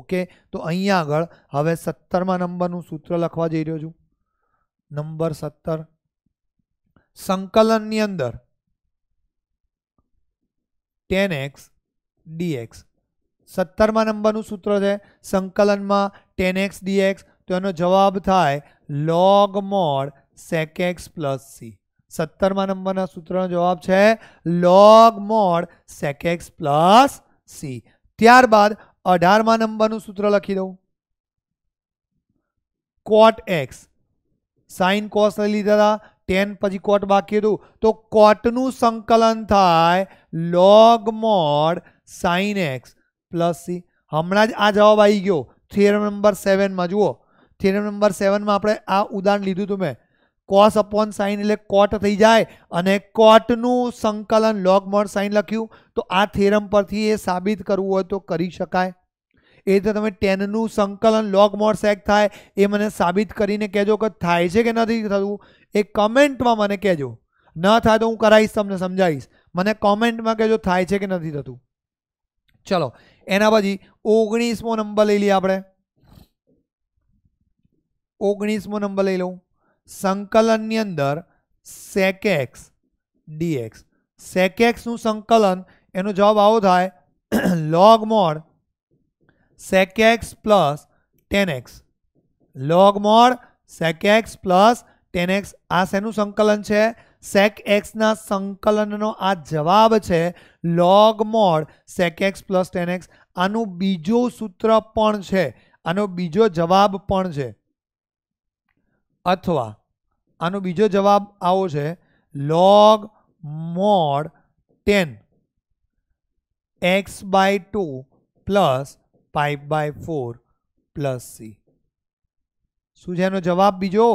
ઓકે તો અહીંયા આગળ હવે સત્તરમાં નંબરનું સૂત્ર લખવા જઈ રહ્યો છું નંબર સત્તર સંકલનની અંદર 10x dx 17મા નંબરનું સૂત્ર છે સંકલનમાં 10x dx તો એનો જવાબ થાય log |sec x| + c 17મા નંબરનું સૂત્રનો જવાબ છે log |sec x| + c ત્યારબાદ 18મા નંબરનું સૂત્ર લખી દો cot x sin cos લઈ દરા 10 પછી કોટ બાકી તો કોટ નું સંકલન થાય log mod sin x + c હમણા જ આ જવાબ આવી ગયો થિયરમ નંબર 7 માં જુઓ થિયરમ નંબર 7 માં આપણે આ ઉદાહરણ લીધું તમે cos / sin એટલે કોટ થઈ જાય અને કોટ નું સંકલન log મોડ sin લખ્યું તો આ થિયરમ પરથી એ સાબિત કરવું હોય તો કરી શકાય એ તો મે 10 નું સંકલન log મોર સેક થાય એ મને સાબિત કરીને કેજો કે થાય છે કે નથી થતું એક કમેન્ટ માં મને કેજો ન થાય તો હું કરાઈ સમ સમજાવીશ મને કમેન્ટ માં કેજો થાય છે કે નથી થતું ચલો એના પછી 19મો નંબર લઈ લઈએ આપણે 19મો નંબર લઈ લઉં સંકલન ની અંદર sec x dx sec x નું સંકલન એનો જવાબ આવો થાય log mod sec x plus tan X log mod sec x plus tan X આ શેનું સંકલન છે સેક એક્સના સંકલનનો આ જવાબ છે log mod sec x plus tan X આનું બીજું સૂત્ર પણ છે આનો બીજો જવાબ પણ છે અથવા આનો બીજો જવાબ આવો છે log mod tan X by two plus pi by four plus C શું છે એનો જવાબ બીજો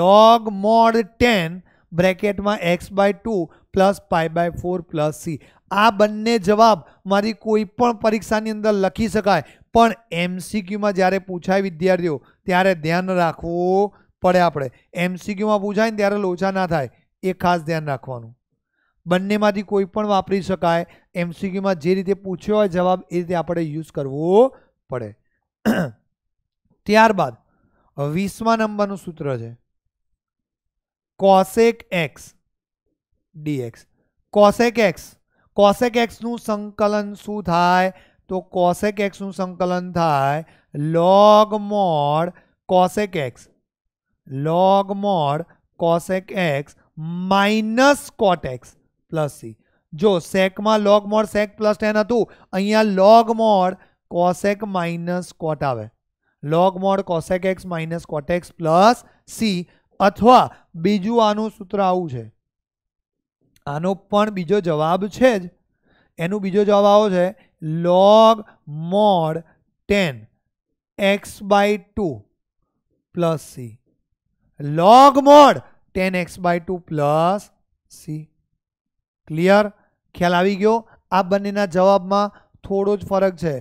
લોગ મોડ ટેન બ્રેકેટમાં X by two plus pi by four plus C આ બંને જવાબ મારી કોઈ પણ પરીક્ષાની અંદર લખી શકાય પણ એમસીક્યુમાં જ્યારે પૂછાય વિદ્યાર્થીઓ ત્યારે ધ્યાન રાખવું પડે આપણે એમસીક્યુમાં પૂછાય ને ત્યારે લોચા ના થાય એ ખાસ ધ્યાન રાખવાનું બંનેમાંથી કોઈ પણ વાપરી શકાય એમસીક્યુ માં જે રીતે પૂછે હોય જવાબ એ રીતે આપણે યુઝ કરવો પડે ત્યારબાદ 20મા નંબરનું સૂત્ર છે cosec x dx cosec x cosec x નું સંકલન શું થાય તો કોસેક x નું સંકલન થાય log mod cosec x log mod cosec x minus cot X plus C જો સેકમાં log mod sec plus tan હતું અહીંયા log mod cosec minus cot આવે log mod cosec X minus cot x plus C અથવા બીજું આનું સૂત્ર આવું છે આનો પણ બીજો જવાબ છે જ એનું બીજો જવાબ આવો છે log mod tan X by two plus C log mod tan X by two plus C clear ખ્યાલ આવી ગયો આ બંનેના જવાબમાં થોડો જ ફરક છે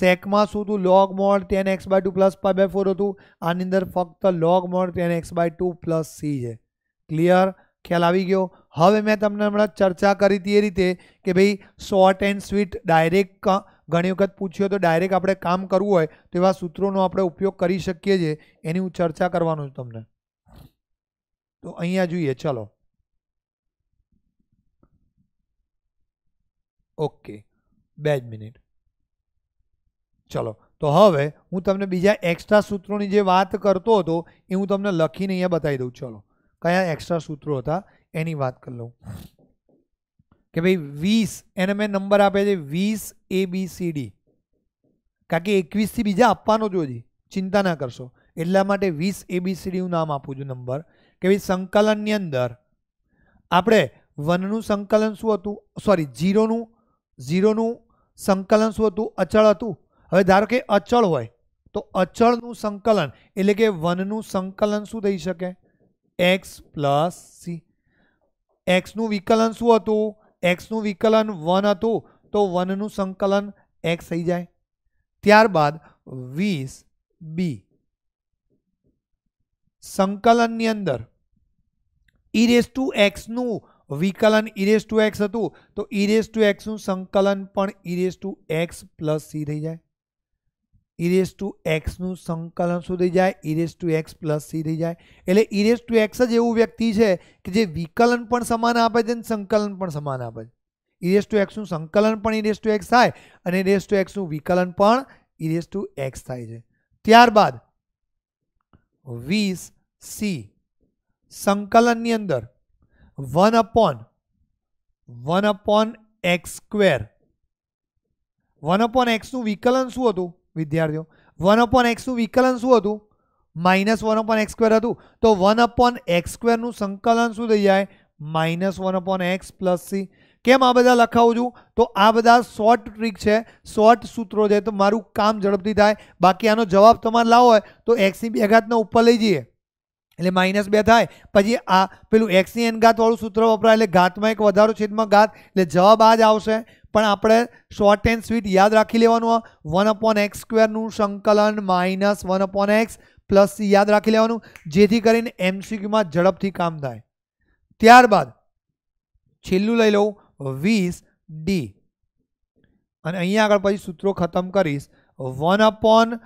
સેકમાં શું હતું log mod tan X by two plus pi by four હતું આની અંદર ફક્ત log mod tan X by two plus C છે ક્લિયર ખ્યાલ આવી ગયો હવે મેં તમને હમણાં ચર્ચા કરી હતી એ રીતે કે ભાઈ શોર્ટ એન્ડ સ્વીટ ડાયરેક્ટ ઘણી વખત પૂછ્યો તો ડાયરેક્ટ આપણે કામ કરવું હોય તો એવા સૂત્રોનો આપણે ઉપયોગ કરી શકીએ છીએ એની હું ચર્ચા કરવાનો છું તમને તો અહીંયા જોઈએ ચલો ओके બેજ મિનિટ ચલો તો હવે હું તમને બીજા એક્સ્ટ્રા સૂત્રોની જે વાત કરતો હતો એ હું તમને લખીને અહીંયા બતાવી દઉં ચલો ક્યાં એક્સ્ટ્રા સૂત્રો હતા એની વાત કર લઉં કે ભઈ 20 એને મે નંબર આપે છે 20 एबीसीडी કાકે 21 થી બીજા આપવાનો જો છે ચિંતા ના કરશો એટલા માટે 20 एबीसीडी નું નામ આપું છું નંબર કે ભઈ સંકલન ની અંદર આપણે 1 નું સંકલન શું હતું સોરી 0 નું 0 નું સંકલન શું હતું અચળ હતું હવે ધારો કે અચળ હોય તો અચળ નું સંકલન એટલે કે 1 નું સંકલન શું થઈ શકે x + c x નું વિકલન શું હતું x નું વિકલન 1 હતું તો 1 નું સંકલન x થઈ જાય ત્યારબાદ 20 b સંકલન ની અંદર e ^ x નું વિકલન ઇરેસ ટુ એક્સ હતું તો ઇરેસ ટુ એક્સનું સંકલન પણ E raise to x plus C થઈ જાય ઇરેસ ટુ એક્સનું સંકલન શું થઈ જાય E raise to x plus C થઈ જાય એટલે ઇરેસ ટુ એક્સ જ એવું વ્યક્તિ છે કે જે વિકલન પણ સમાન આપે છે અને સંકલન પણ સમાન આપે છે ઇરેસ ટુ એક્સનું સંકલન પણ ઇરેસ ટુ એક્સ થાય અને ઇરેસ ટુ એક્સનું વિકલન પણ ઇરેસ ટુ એક્સ થાય છે ત્યારબાદ વીસ સી સંકલનની અંદર 1/ 1/x2 1/x નું વિકલન શું હતું વિદ્યાર્થીઓ 1/x નું વિકલન શું હતું -1/x2 હતું તો 1/x2 નું સંકલન શું થઈ જાય -1/x + c કેમ આ બધા લખાઉ છું તો આ બધા શોર્ટ ટ્રીક છે શોર્ટ સૂત્રો છે તો મારું કામ ઝડપથી થાય બાકી આનો જવાબ તમારે લાવવો હોય તો x ની બે ઘાત ને ઉપર લઈ જઈએ એટલે માઇનસ બે થાય પછી આ પેલું એક્સની એનઘાતવાળું સૂત્ર વપરાય એટલે ઘાતમાં એક વધારો છેદમાં ઘાત એટલે જવાબ આ જ આવશે પણ આપણે શોર્ટ એન્ડ સ્વીટ યાદ રાખી લેવાનું વન અપોન એક્સ સ્ક્વેરનું સંકલન minus one upon x plus યાદ રાખી લેવાનું જેથી કરીને એમસીક્યુમાં ઝડપથી કામ થાય ત્યારબાદ છેલ્લું લઈ લઉં વીસ ડી અને અહીંયા આગળ પછી સૂત્રો ખતમ કરીશ one upon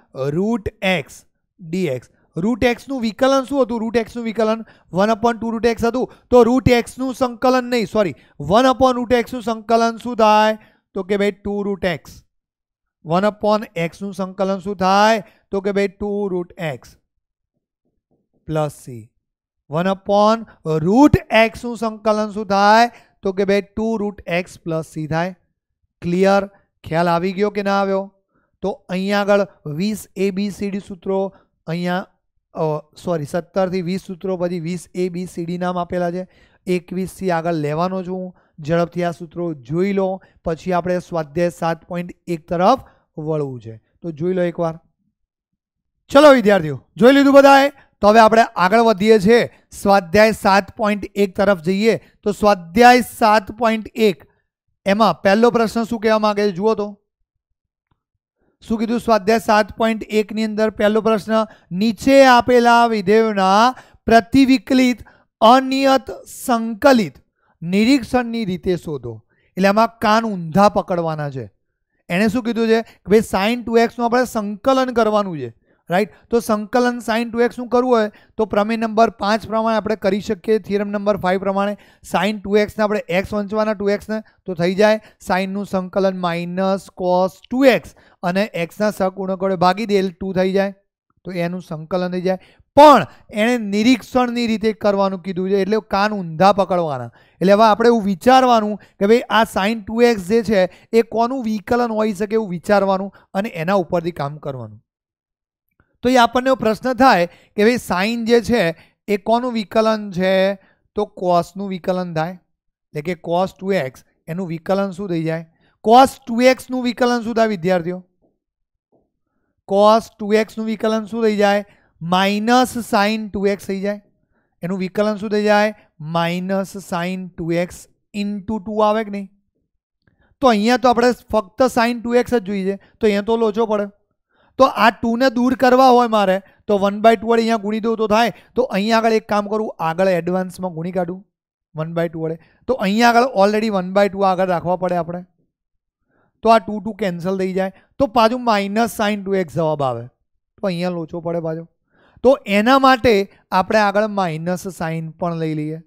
root X DX √x નું વિકલન શું હતું √x નું વિકલન 1/2√x હતું તો √x નું સંકલન નહીં સોરી 1/√x નું સંકલન શું થાય તો કે ભાઈ 2√x 1/x નું સંકલન શું થાય તો કે ભાઈ 2√x + c 1/√x નું સંકલન શું થાય તો કે ભાઈ 2√x + c થાય ક્લિયર ખ્યાલ આવી ગયો કે ના આવ્યો તો અહીંયા આગળ 20 ABCD સૂત્રો અહીંયા અ સૉરી 17 થી 20 સૂત્રો સુધી 20 એબીસીડી નામ આપેલા છે 21 થી આગળ લેવાનો છું જલપથી આ સૂત્રો જોઈ લો પછી આપણે સ્વાધ્યાય 7.1 તરફ વળવું છે તો જોઈ લો એકવાર ચલો વિદ્યાર્થીઓ જોઈ લીધું બધાએ તો હવે આપણે આગળ વધીએ છે સ્વાધ્યાય 7.1 તરફ જઈએ તો સ્વાધ્યાય 7.1 એમાં પહેલો પ્રશ્ન શું કેવા માંગે છે જુઓ તો શું કીધું સ્વાધ્યાય સાત પોઈન્ટ એકની અંદર પહેલો પ્રશ્ન નીચે આપેલા વિધેયોના પ્રતિવિકલિત અનિયત સંકલિત નિરીક્ષણની રીતે શોધો એટલે આમાં કાન ઊંધા પકડવાના છે એણે શું કીધું છે કે ભાઈ સાઇન ટુ એક્સનું આપણે સંકલન કરવાનું છે રાઈટ તો સંકલન સાઇન ટુ એક્સનું કરવું હોય તો પ્રમેય નંબર પાંચ પ્રમાણે આપણે કરી શકીએ થિયરમ નંબર ફાઇવ પ્રમાણે સાઇન ટુ એક્સને આપણે એક્સ વંચવાના ટુ એક્સને તો થઈ જાય સાઇનનું સંકલન માઇનસ કોસ ટુ એક્સ અને એક્સના સહગુણક વડે ભાગી દેલ ટુ થઈ જાય તો એનું સંકલન થઈ જાય પણ એણે નિરીક્ષણની રીતે કરવાનું કીધું છે એટલે કાન ઊંધા પકડવાના એટલે હવે આપણે એવું વિચારવાનું કે ભાઈ આ સાઇન ટુ એક્સ જે છે એ કોનું વિકલન હોઈ શકે એવું વિચારવાનું અને એના ઉપરથી કામ કરવાનું તો આપણો પ્રશ્ન થાય કે ભાઈ સાઈન જે છે એ કોનો વિકલન છે તો કોસ નું વિકલન થાય એટલે કે cos 2x એનું વિકલન શું થઈ જાય cos 2x નું વિકલન શું થાય વિદ્યાર્થીઓ cos 2x નું વિકલન શું થઈ જાય -sin 2x થઈ જાય એનું વિકલન શું થઈ જાય -sin 2x * 2 આવે કે નહીં તો અહીંયા તો આપણે ફક્ત sin 2x જ જોઈએ તો અહીં તો લો જો પડે તો આ 2 ને દૂર કરવા હોય મારે તો 1/2 વડે અહીંયા ગુણી દો તો થાય તો અહીં આગળ એક કામ કરું આગળ એડવાન્સમાં ગુણી કાઢું 1/2 વડે તો અહીં આગળ ઓલરેડી 1/2 આગળ રાખવા પડે આપણે તો આ 2 2 કેન્સલ થઈ જાય તો પાજુ - sin 2x જવાબ આવે તો અહીંયા લોચો પડે પાજુ તો એના માટે આપણે આગળ - sin પણ લઈ લઈએ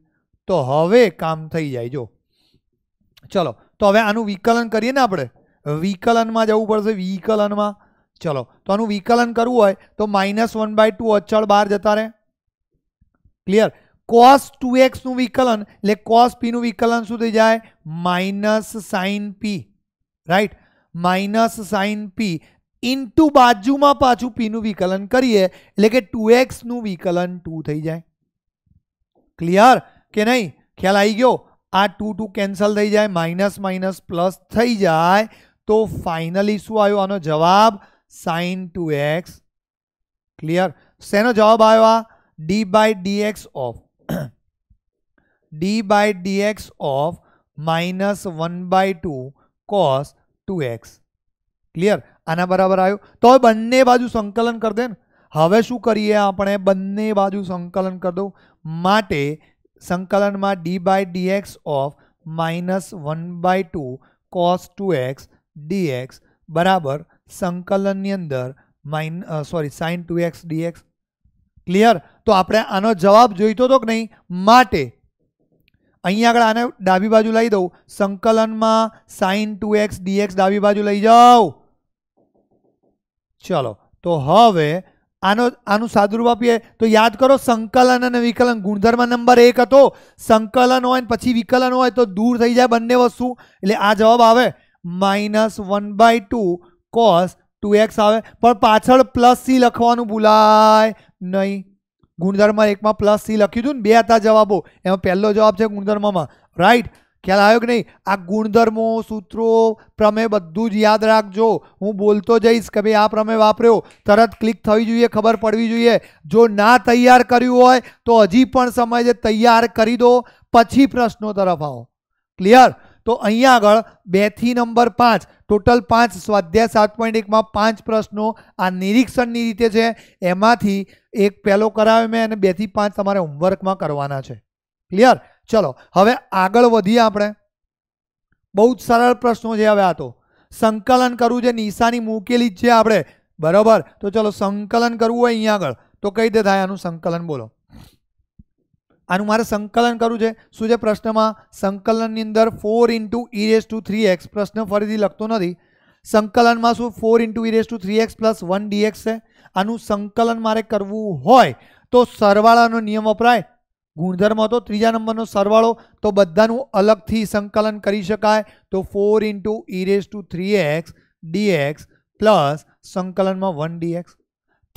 તો હવે કામ થઈ જાય જો ચલો તો હવે આનું વિકલન કરીએ ને આપણે વિકલનમાં જવું પડશે વિકલનમાં ચલો તોનું વિકલન કરવું હોય તો -1/2 અછળ બહાર જતારે ક્લિયર cos 2x નું વિકલન એટલે cos p નું વિકલન શું થઈ જાય -sin p right -sin p * બાજુમાં પાછું p નું વિકલન કરીએ એટલે કે 2x નું વિકલન 2 થઈ જાય ક્લિયર કે નહીં ખ્યાલ આવી ગયો આ 2 2 કેન્સલ થઈ જાય માઈનસ માઈનસ પ્લસ થઈ જાય તો ફાઇનલી શું આયો આનો જવાબ साइन टू एक्स क्लियर सेनो जवाब आया D by D x of D by D x of minus one by two cos two X clear આના બરાબર આવ્યું તો હવે બંને બાજુ સંકલન કરી દે ને હવે શું કરીએ આપણે બંને બાજુ સંકલન કરી દઉં માટે સંકલનમાં D by D x of minus one by two cos two x dx બરાબર સંકલનની અંદર mine sorry sine two x dx clear તો આપણે આનો જવાબ જોઈતો હતો કે નહીં માટે અહીંયા આગળ આને ડાબી બાજુ લઈ દઉં સંકલનમાં સાઇન ટુ એક્સ ડીએક્સ ડાબી બાજુ લઈ જાઓ ચલો તો હવે આનો આનું સાદુરૂપ આપીએ તો યાદ કરો સંકલન અને વિકલન ગુણધર્મ નંબર એક હતો સંકલન હોય ને પછી વિકલન હોય તો દૂર થઈ જાય બંને વસ્તુ એટલે આ જવાબ આવે minus one by two cos two X આવે પણ પાછળ પ્લસ સી લખવાનું ભૂલાય નહીં ગુણધર્મ એકમાં પ્લસ સી લખ્યું હતું ને બે હતા જવાબો એમાં પહેલો જવાબ છે ગુણધર્મમાં રાઈટ ખ્યાલ આવ્યો કે નહીં આ ગુણધર્મો સૂત્રો પ્રમેય બધું જ યાદ રાખજો હું બોલતો જઈશ કે ભાઈ આ પ્રમેય વાપર્યો તરત ક્લિક થવી જોઈએ ખબર પડવી જોઈએ જો ના તૈયાર કર્યું હોય તો હજી પણ સમય છે તૈયાર કરી દો પછી પ્રશ્નો તરફ આવો ક્લિયર તો અહીંયા આગળ બેથી નંબર પાંચ ટોટલ પાંચ સ્વાધ્યાય સાત પોઈન્ટ એકમાં પાંચ પ્રશ્નો આ નિરીક્ષણની રીતે છે એમાંથી એક પહેલો કરાવ્યો મેં અને બેથી પાંચ તમારે હોમવર્કમાં કરવાના છે ક્લિયર ચલો હવે આગળ વધીએ આપણે બહુ જ સરળ પ્રશ્નો છે હવે આ તો સંકલન કરવું છે નિશાની મૂકેલી જ છે આપણે બરાબર તો ચલો સંકલન કરવું હોય અહીંયા આગળ તો કઈ દે થાય આનું સંકલન બોલો આનું મારે સંકલન કરવું છે શું છે પ્રશ્નમાં સંકલનની અંદર four into ઇરેસ to three X પ્રશ્ન ફરીથી લખતો નથી સંકલનમાં શું four into ઇરેસ to three X plus one dx છે આનું સંકલન મારે કરવું હોય તો સરવાળાનો નિયમ વપરાય ગુણધર્મ હતો ત્રીજા નંબરનો સરવાળો તો બધાનું અલગથી સંકલન કરી શકાય તો four into ઇરેસ to three X dx plus સંકલનમાં વન ડીએક્સ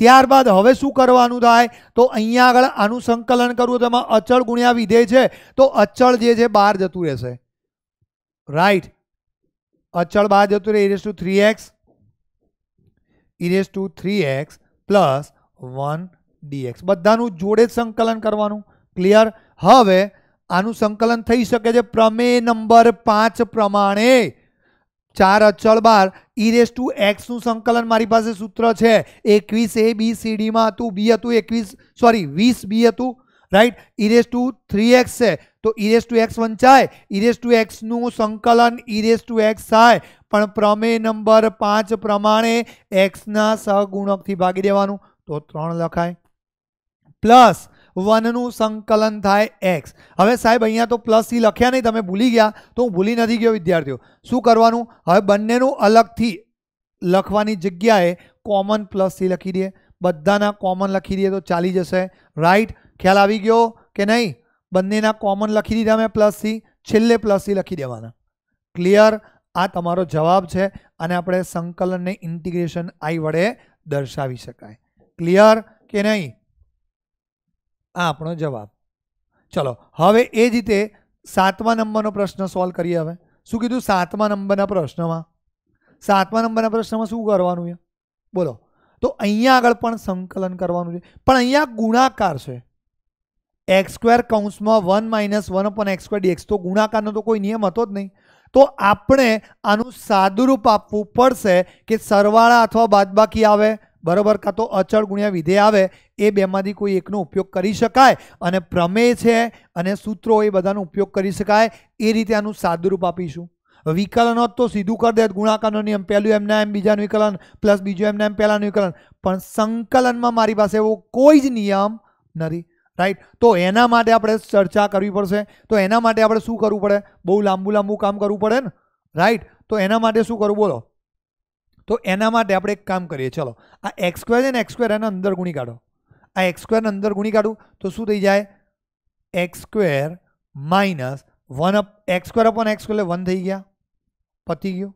ત્યારબાદ હવે શું કરવાનું થાય તો અહીંયા આગળ આનું સંકલન કરવું તેમાં અચળ ગુણ્યા વિધેય છે તો અચળ જે છે બહાર જતું રહેશે રાઈટ અચળ બહાર જતું રહે E raise to three X ઇરેસ to three X plus one DX બધાનું જોડે જ સંકલન કરવાનું ક્લિયર હવે આનું સંકલન થઈ શકે છે પ્રમેય નંબર પાંચ પ્રમાણે ચાર અચળ બાર ઈ ટુ એક્સનું સંકલન મારી પાસે સૂત્ર છે એકવીસ એ બી સી ડીમાં હતું બી હતું એકવીસ સોરી વીસ બી હતું right E raise to three X છે તો ઇરેસ ટુ એક્સ વંચાય ઇરેસ ટુ એક્સનું સંકલન ઇરેસ ટુ એક્સ થાય પણ પ્રમેય નંબર પાંચ પ્રમાણે એક્સના સહગુણકથી ભાગી દેવાનું તો ત્રણ લખાય પ્લસ વન નું સંકલન થાય x હવે સાહેબ અહીંયા તો +c લખ્યા નહી તમે ભૂલી ગયા તો હું ભૂલી નથી ગયો વિદ્યાર્થીઓ શું કરવાનું હવે બંનેનું અલગથી લખવાની જગ્યાએ કોમન +c લખી દે બધાના કોમન લખી દે તો ચાલી જશે રાઈટ ખ્યાલ આવી ગયો કે નહીં બંનેના કોમન લખી દીધા મે +c છેલ્લે +c લખી દેવાના ક્લિયર આ તમારો જવાબ છે અને આપણે સંકલન ને ઇન્ટિગ્રેશન આ イ વડે દર્શાવી શકાય ક્લિયર કે નહીં આ આપણો જવાબ ચલો હવે એ જ રીતે 7મા નંબરનો પ્રશ્ન સોલ્વ કરીએ હવે શું કીધું 7મા નંબરના પ્રશ્નમાં 7મા નંબરના પ્રશ્નમાં શું કરવાનું બોલો તો અહીંયા આગળ પણ સંકલન કરવાનું છે પણ અહીંયા ગુણાકાર છે x² કૌંસમાં 1 - 1/x² dx તો ગુણાકારનો તો કોઈ નિયમ હતો જ નહીં તો આપણે આનું સાદુરૂપ આપવું પડશે કે સરવાળા अथवा બાદબાકી આવે બરાબર કાં તો અચળ ગુણ્યા વિધેય આવે એ બેમાંથી કોઈ એકનો ઉપયોગ કરી શકાય અને પ્રમેય છે અને સૂત્રો એ બધાનો ઉપયોગ કરી શકાય એ રીતે આનું સાદુરૂપ આપીશું વિકલનો તો સીધું કરી દેત ગુણાકારનો નિયમ પહેલું એમના એમ બીજાનું વિકલન પ્લસ બીજું એમના એમ પહેલાંનું વિકલન પણ સંકલનમાં મારી પાસે એવો કોઈ જ નિયમ નથી રાઈટ તો એના માટે આપણે ચર્ચા કરવી પડશે તો એના માટે આપણે શું કરવું પડે બહુ લાંબુ લાંબુ કામ કરવું પડે ને રાઈટ તો એના માટે શું કરવું બોલો તો એના માટે આપણે એક કામ કરીએ ચલો આ x² ને x² આનો અંદર ગુણી કાઢો આ x² ને અંદર ગુણી કાઢું તો શું થઈ જાય x² - 1 x² / x² એટલે 1 થઈ ગયા પડી ગયો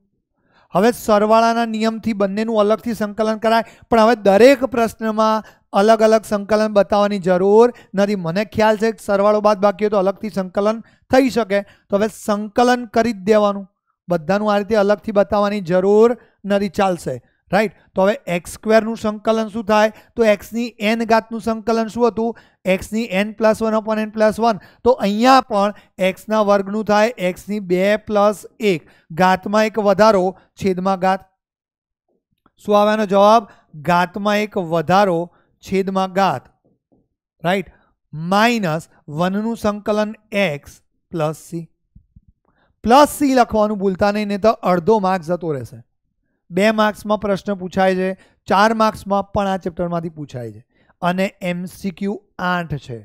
હવે સરવાળાના નિયમથી બંનેનું અલગથી સંકલન કરાય પણ હવે દરેક પ્રશ્નમાં અલગ અલગ સંકલન બતાવવાની જરૂર નથી મને ખ્યાલ છે કે સરવાળો બાદ બાકી તો અલગથી સંકલન થઈ શકે તો હવે સંકલન કરી જ દેવાનું બધાનું આ રીતે અલગથી બતાવવાની જરૂર નથી ચાલશે રાઈટ તો હવે x² નું સંકલન શું થાય તો x ની n घात નું સંકલન શું હતું x ની n + 1 / n + 1 તો અહીંયા પણ x ના વર્ગ નું થાય x ની 2 + 1 ઘાત માં એક વધારો છેદ માં ઘાત શું આવવાનો જવાબ ઘાત માં એક વધારો છેદ માં ઘાત રાઈટ -1 નું સંકલન x + c પ્લસ સી લખવાનું ભૂલતા નહીં નહીં તો અડધો માર્ક્સ જતો રહેશે બે માર્ક્સમાં પ્રશ્ન પૂછાય છે ચાર માર્ક્સમાં પણ આ ચેપ્ટરમાંથી પૂછાય છે અને એમસીક્યુ આઠ છે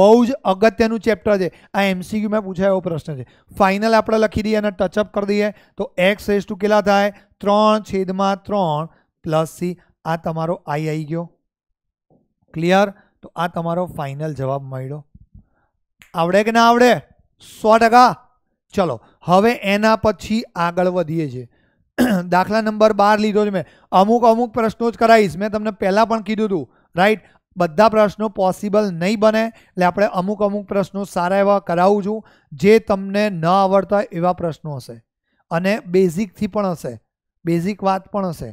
બહુ જ અગત્યનું ચેપ્ટર છે આ એમસીક્યુ મેં પૂછાય એવો પ્રશ્ન છે ફાઇનલ આપણે લખી દઈએ અને ટચઅપ કરી દઈએ તો એક્સ એસ ટુ કેટલા થાય ત્રણ છેદમાં ત્રણ પ્લસ સી આ તમારો આઈ આવી ગયો ક્લિયર તો આ તમારો ફાઇનલ જવાબ મળ્યો આવડે કે ના આવડે સો ટકા ચલો હવે એના પછી આગળ વધીએ છીએ દાખલા નંબર બાર લીધો છે મેં અમુક અમુક પ્રશ્નો જ કરાવીશ મેં તમને પહેલાં પણ કીધું હતું રાઈટ બધા પ્રશ્નો પોસિબલ નહીં બને એટલે આપણે અમુક અમુક પ્રશ્નો સારા એવા કરાવું છું જે તમને ન આવડતા એવા પ્રશ્નો હશે અને બેઝિકથી પણ હશે બેઝિક વાત પણ હશે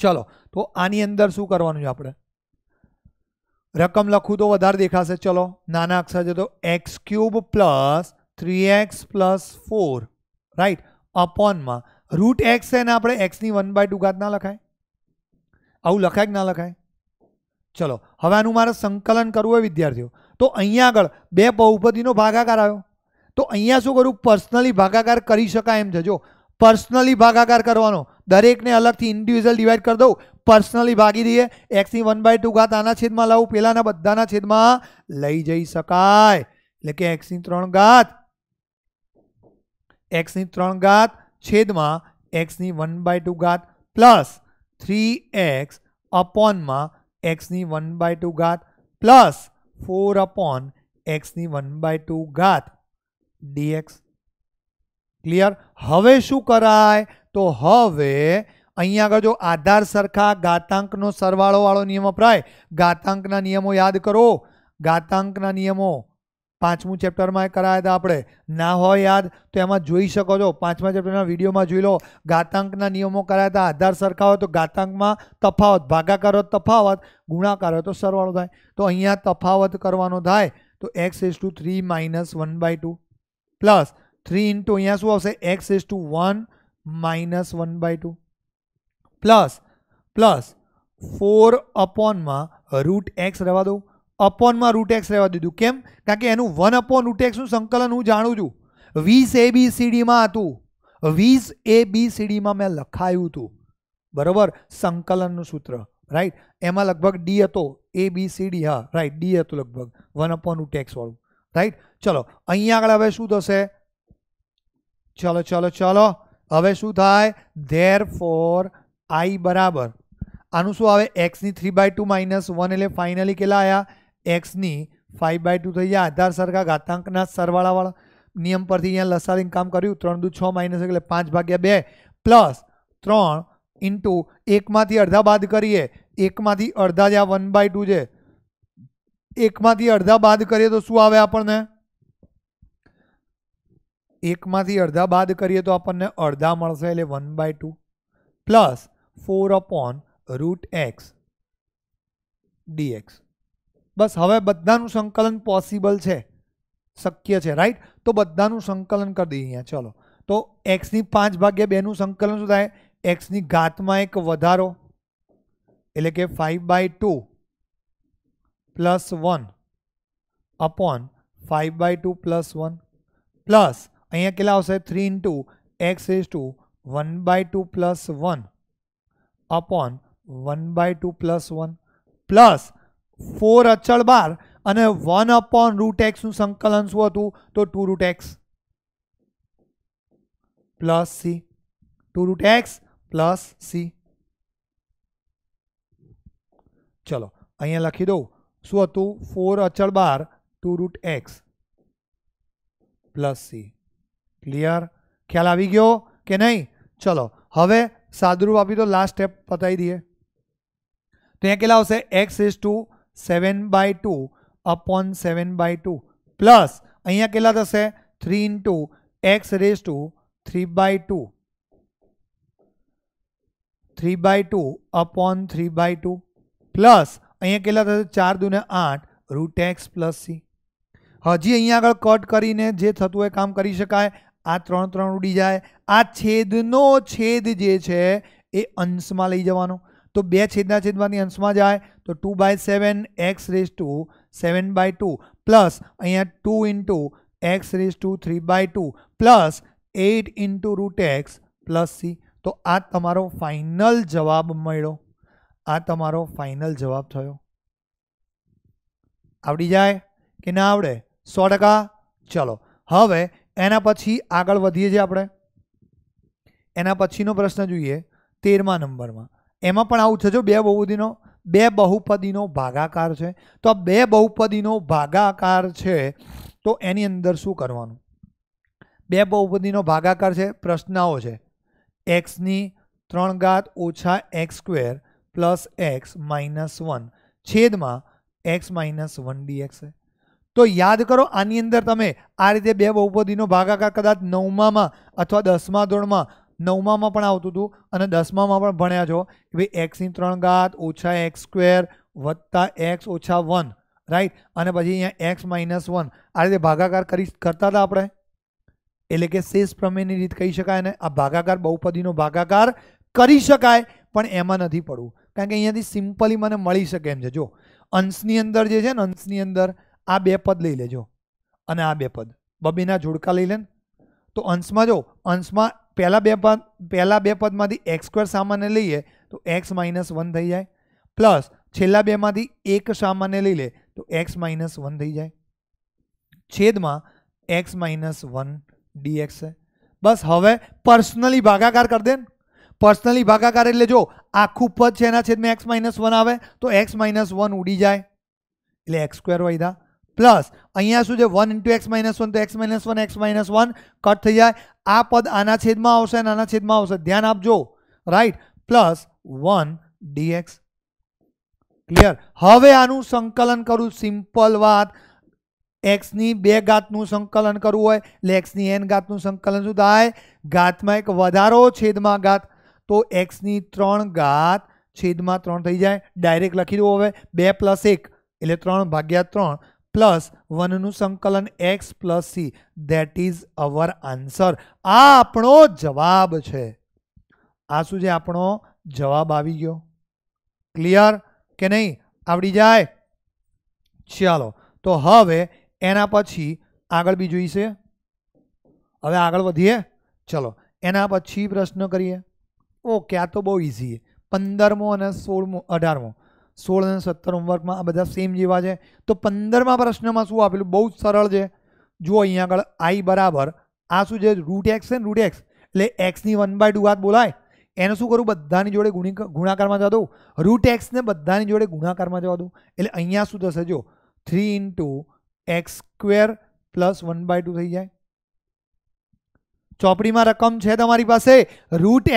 ચલો તો આની અંદર શું કરવાનું છે આપણે રકમ લખું તો વધારે દેખાશે ચલો નાના અક્ષર છે તો X cube plus three X plus four right અપોનમાં રૂટ એક્સ છે ને આપણે એક્સની વન બાય ટુ ઘાત ના લખાય આવું લખાય કે ના લખાય ચલો હવે આનું મારે સંકલન કરવું હોય વિદ્યાર્થીઓ તો અહીંયા આગળ બે બહુપદીનો ભાગાકાર આવ્યો તો અહીંયા શું કરું પર્સનલી ભાગાકાર કરી શકાય એમ છે જો પર્સનલી ભાગાકાર કરવાનો દરેકને અલગથી ઇન્ડિવિજ્યુઅલ ડિવાઈડ કરી દઉં પર્સનલી ભાગી દઈએ એક્સની વન બાય ટુ ઘાત આના છેદમાં લાવું પહેલાંના બધાના છેદમાં લઈ જઈ શકાય એટલે કે એક્સની ત્રણ ઘાત x की 3 घात / x की 1/2 घात + 3x अपॉन में x की 1/2 घात + 4 अपॉन x की 1/2 घात dx क्लियर હવે શું કરાય તો હવે અહીં આગળ જો આધાર સરખા ઘાતાંકનો સરવાળો વાળો નિયમ apply ઘાતાંકના નિયમો યાદ કરો ઘાતાંકના નિયમો પાંચમું ચેપ્ટર માં કરાયદા આપણે ના હોય યાદ તો એમાં જોઈ શકો છો પાંચમાં ચેપ્ટર ના વિડિયો માં જોઈ લો ઘાતાંક ના નિયમો કર્યા હતા આધાર સરખા હોય તો ઘાતાંક માં તફાવત ભાગાકાર હોય તો તફાવત ગુણાકાર હોય તો સરવાળો થાય તો અહીંયા તફાવત કરવાનો થાય તો x^3 - 1/2 + 3 * અહીંયા શું આવશે x^1 - 1/2 ++ 4 / માં √x રહેવા દો અપન માં √x રેવા દીધું કેમ કારણ કે એનું 1 / √x નું સંકલન હું જાણું છું 20 abcd માં હતું 20 abcd માં મે લખાયું હતું બરોબર સંકલન નું સૂત્ર રાઈટ એમાં લગભગ d હતો abcd હા રાઈટ d હતું લગભગ 1 / √x વાળું રાઈટ ચલો અહીંયા આગળ હવે શું થશે ચલો ચલો ચલો હવે શું થાય ધેર ફોર i = આનું શું આવે x ની 3 / 2 - 1 એટલે ફાઇનલી કેલા આયા x ની 5/2 થઈ અ આધાર સરખા ઘાતાંક ના સરવાળા વાળો નિયમ પરથી અહીંયા લસાઅ લઈને કામ કર્યું 3 2 6 - એટલે 5/2 + 3 * 1 માંથી અડધા બાદ કરીએ 1 માંથી અડધા જે 1/2 છે 1 માંથી અડધા બાદ કરીએ તો શું આવે આપણને 1 માંથી અડધા બાદ કરીએ તો આપણને અડધા મળશે એટલે 1/2 + 4 / √x dx બસ હવે બધાનું સંકલન પોસિબલ છે શક્ય છે રાઈટ તો બધાનું સંકલન કરી દઈએ અહીંયા ચલો તો x ની 5 ભાગ્યા 2 નું સંકલન શું થાય x ની ઘાતમાં એક વધારો એટલે કે 5/2 + 1 अपॉन 5/2 + 1 + અહીંયા કેલ્ક્યુલેટ થાય 3 * x ^ 1/2 + 1 अपॉन 1/2 + 1 + 4 અચળ બાર અને 1 અપન √x નું સંકલન શું હતું તો 2√x + c 2√x + c ચલો અહીંયા લખી દો શું હતું 4 અચળ બાર 2√x + c ક્લિયર ખ્યાલ આવી ગયો કે નહીં ચલો હવે સાદરૂપ આપી તો લાસ્ટ સ્ટેપ બતાવી દઈએ તો અહીં કે લાવશે x^2 7/2 अपॉन 7/2 प्लस અહીંયા કેલા થશે 3 * x^3/2 3/2 अपॉन 3/2 प्लस અહીંયા કેલા થશે 4 * 2 = 8 √x + c હાજી અહીંયા આગળ કટ કરીને જે થતું હોય કામ કરી શકાય આ ત્રણ ત્રણ ઉડી જાય આ છેદ નો છેદ જે છે એ અંશમાં લઈ જવાનો તો 2 છેદના છેદમાંની અંશમાં જાય તો 2/7 x^7/2 + અહીંયા 2 * x^3/2 + 8 * √x + c તો આ તમારો ફાઇનલ જવાબ મળ્યો આ તમારો ફાઇનલ જવાબ થયો આવડી જાય કે ના આવડે 100% ચલો હવે એના પછી આગળ વધીએ છે આપણે એના પછીનો પ્રશ્ન જોઈએ 13મા નંબરમાં એમાં પણ આવું છે જો બે બહુદીનો બે બહુપદીનો ભાગાકાર છે તો આ બે બહુપદીનો ભાગાકાર છે તો એની અંદર શું કરવાનું બે બહુપદીનો ભાગાકાર છે પ્રશ્નાઓ છે એક્સની ત્રણ ઘાત ઓછા x square plus X minus one છેદમાં એક્સ માઇનસ વન ડીએક્સ તો યાદ કરો આની અંદર તમે આ રીતે બે બહુપદીનો ભાગાકાર કદાચ નવમામાં અથવા દસમા ધોરણમાં નવમામાં પણ આવતું હતું અને દસમામાં પણ ભણ્યા છો કે ભાઈ એક્સની ત્રણ ઘાત ઓછા એક્સ સ્ક્વેર વત્તા એક્સ ઓછા વન રાઈટ અને પછી અહીંયા એક્સ માઇનસ વન આ રીતે ભાગાકાર કરી કરતા હતા આપણે એટલે કે શેષ પ્રમેયની રીત કહી શકાય ને આ ભાગાકાર બહુપદીનો ભાગાકાર કરી શકાય પણ એમાં નથી પડવું કારણ કે અહીંયાથી સિમ્પલી મને મળી શકે એમ છે જો અંશની અંદર જે છે ને અંશની અંદર આ બે પદ લઈ લેજો અને આ બે પદ બબીના જોડકા લઈ લે તો અંશમાં જો અંશમાં પહેલા બે પદ પહેલા બે પદમાંથી x² સામાન્ય લઈ લે તો x - 1 થઈ જાય પ્લસ છેલ્લે બે માંથી એક સામાન્ય લઈ લે તો x - 1 થઈ જાય છેદમાં x - 1 dx બસ હવે પરસ્નેલી ભાગાકાર કર દેન પરસ્નેલી ભાગાકાર એટલે જો આખું પદ છે એના છેદમાં x - 1 આવે તો x - 1 ઉડી જાય એટલે x² y प्लस અહીંયા શું છે 1 * x - 1 તો x - 1 x - 1 કટ થઈ જાય આ પદ આના છેદમાં આવશે નાના છેદમાં આવશે ધ્યાન આપજો રાઈટ + 1 dx ક્લિયર હવે આનું સંકલન करू सिंपल વાત x ની 2 घात નું સંકલન કરવું હોય એટલે x ની n घात નું સંકલન શું થાય ગાાત માં એક વધારો છેદ માં घात તો x ની 3 घात છેદ માં 3 થઈ જાય ડાયરેક્ટ લખી દો હવે 2 + 1 એટલે 3 / 3 પ્લસ વનનું સંકલન x plus C that is our answer આ આપણો જવાબ છે આ શું છે આપણો જવાબ આવી ગયો ક્લિયર કે નહીં આવડી જાય ચાલો તો હવે એના પછી આગળ બી જોઈશે હવે આગળ વધીએ ચલો એના પછી પ્રશ્ન કરીએ ઓકે આ તો બહુ ઇઝી પંદરમો અને સોળમો અઢારમો સોળ અને સત્તર હોમવર્કમાં આ બધા સેમ જેવા છે તો પંદરમાં પ્રશ્નમાં શું આપેલું બહુ જ સરળ છે જુઓ અહીંયા આગળ આઈ બરાબર આ શું છે રૂટ એક્સ છે ને રૂટ એક્સ એટલે એક્સની વન બાય ટુ વાત બોલાય એને શું કરું બધાની જોડે ગુણી ગુણાકારમાં જવા દઉં રૂટ એક્સને બધાની જોડે ગુણાકારમાં જવા દઉં એટલે અહીંયા શું થશે જો three into X square plus one by two થઈ જાય ચોપડી માં રકમ છે તમારી પાસે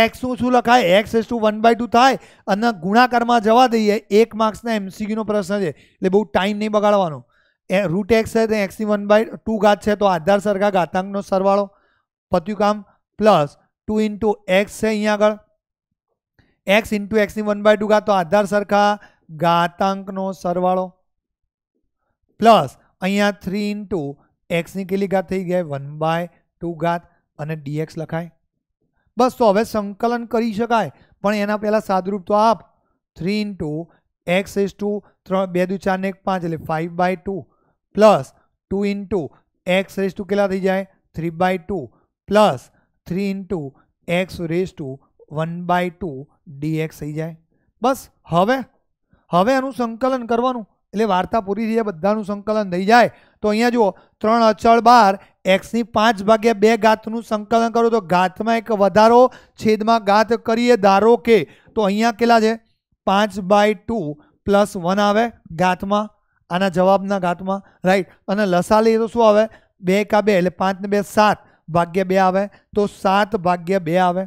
√x^2 લખાય x^1/2 થાય અને ગુણાકારમાં જવા દઈએ 1 માર્ક્સ ના एमसीक्यू નો પ્રશ્ન છે એટલે બહુ ટાઈમ નહી બગાડવાનો √x છે અને x ની 1/2 ઘાત છે તો આધાર સરખા ઘાતાંકનો સરવાળો પત્યુ કામ + 2 * x છે અહીં આગળ x * x ની 1/2 ઘાત તો આધાર સરખા ઘાતાંકનો સરવાળો + અહીંયા 3 * x ની કેટલી ઘાત થઈ ગઈ 1/2 ઘાત અને dx લખાય બસ હવે સંકલન કરી શકાય પણ એના પહેલા સાદુરૂપ તો આપ 3 * x ^ 3 2 * 4 * 1 5 એટલે 5 / 2 + 2 * x ^ કેલા થઈ જાય 3 / 2 + 3 * x ^ 1 / 2 dx થઈ જાય બસ હવે હવે આનું સંકલન કરવાનું એટલે વાર્તા પૂરી છે આ બધાનું સંકલન લઈ જાય તો અહીંયા જુઓ 3 અચળ 12 x ની 5/2 ઘાત નું સંકલન કરો તો ઘાતમાં એક વધારો છેદમાં ઘાત કરીએ ધારો કે તો અહીંયા કેલા છે 5/2 + 1 આવે ઘાતમાં આના જવાબના ઘાતમાં રાઈટ અને લસા લઈ તો શું આવે 2^2 એટલે 5 * 2 7 ભાગ્ય 2 આવે તો 7/2 આવે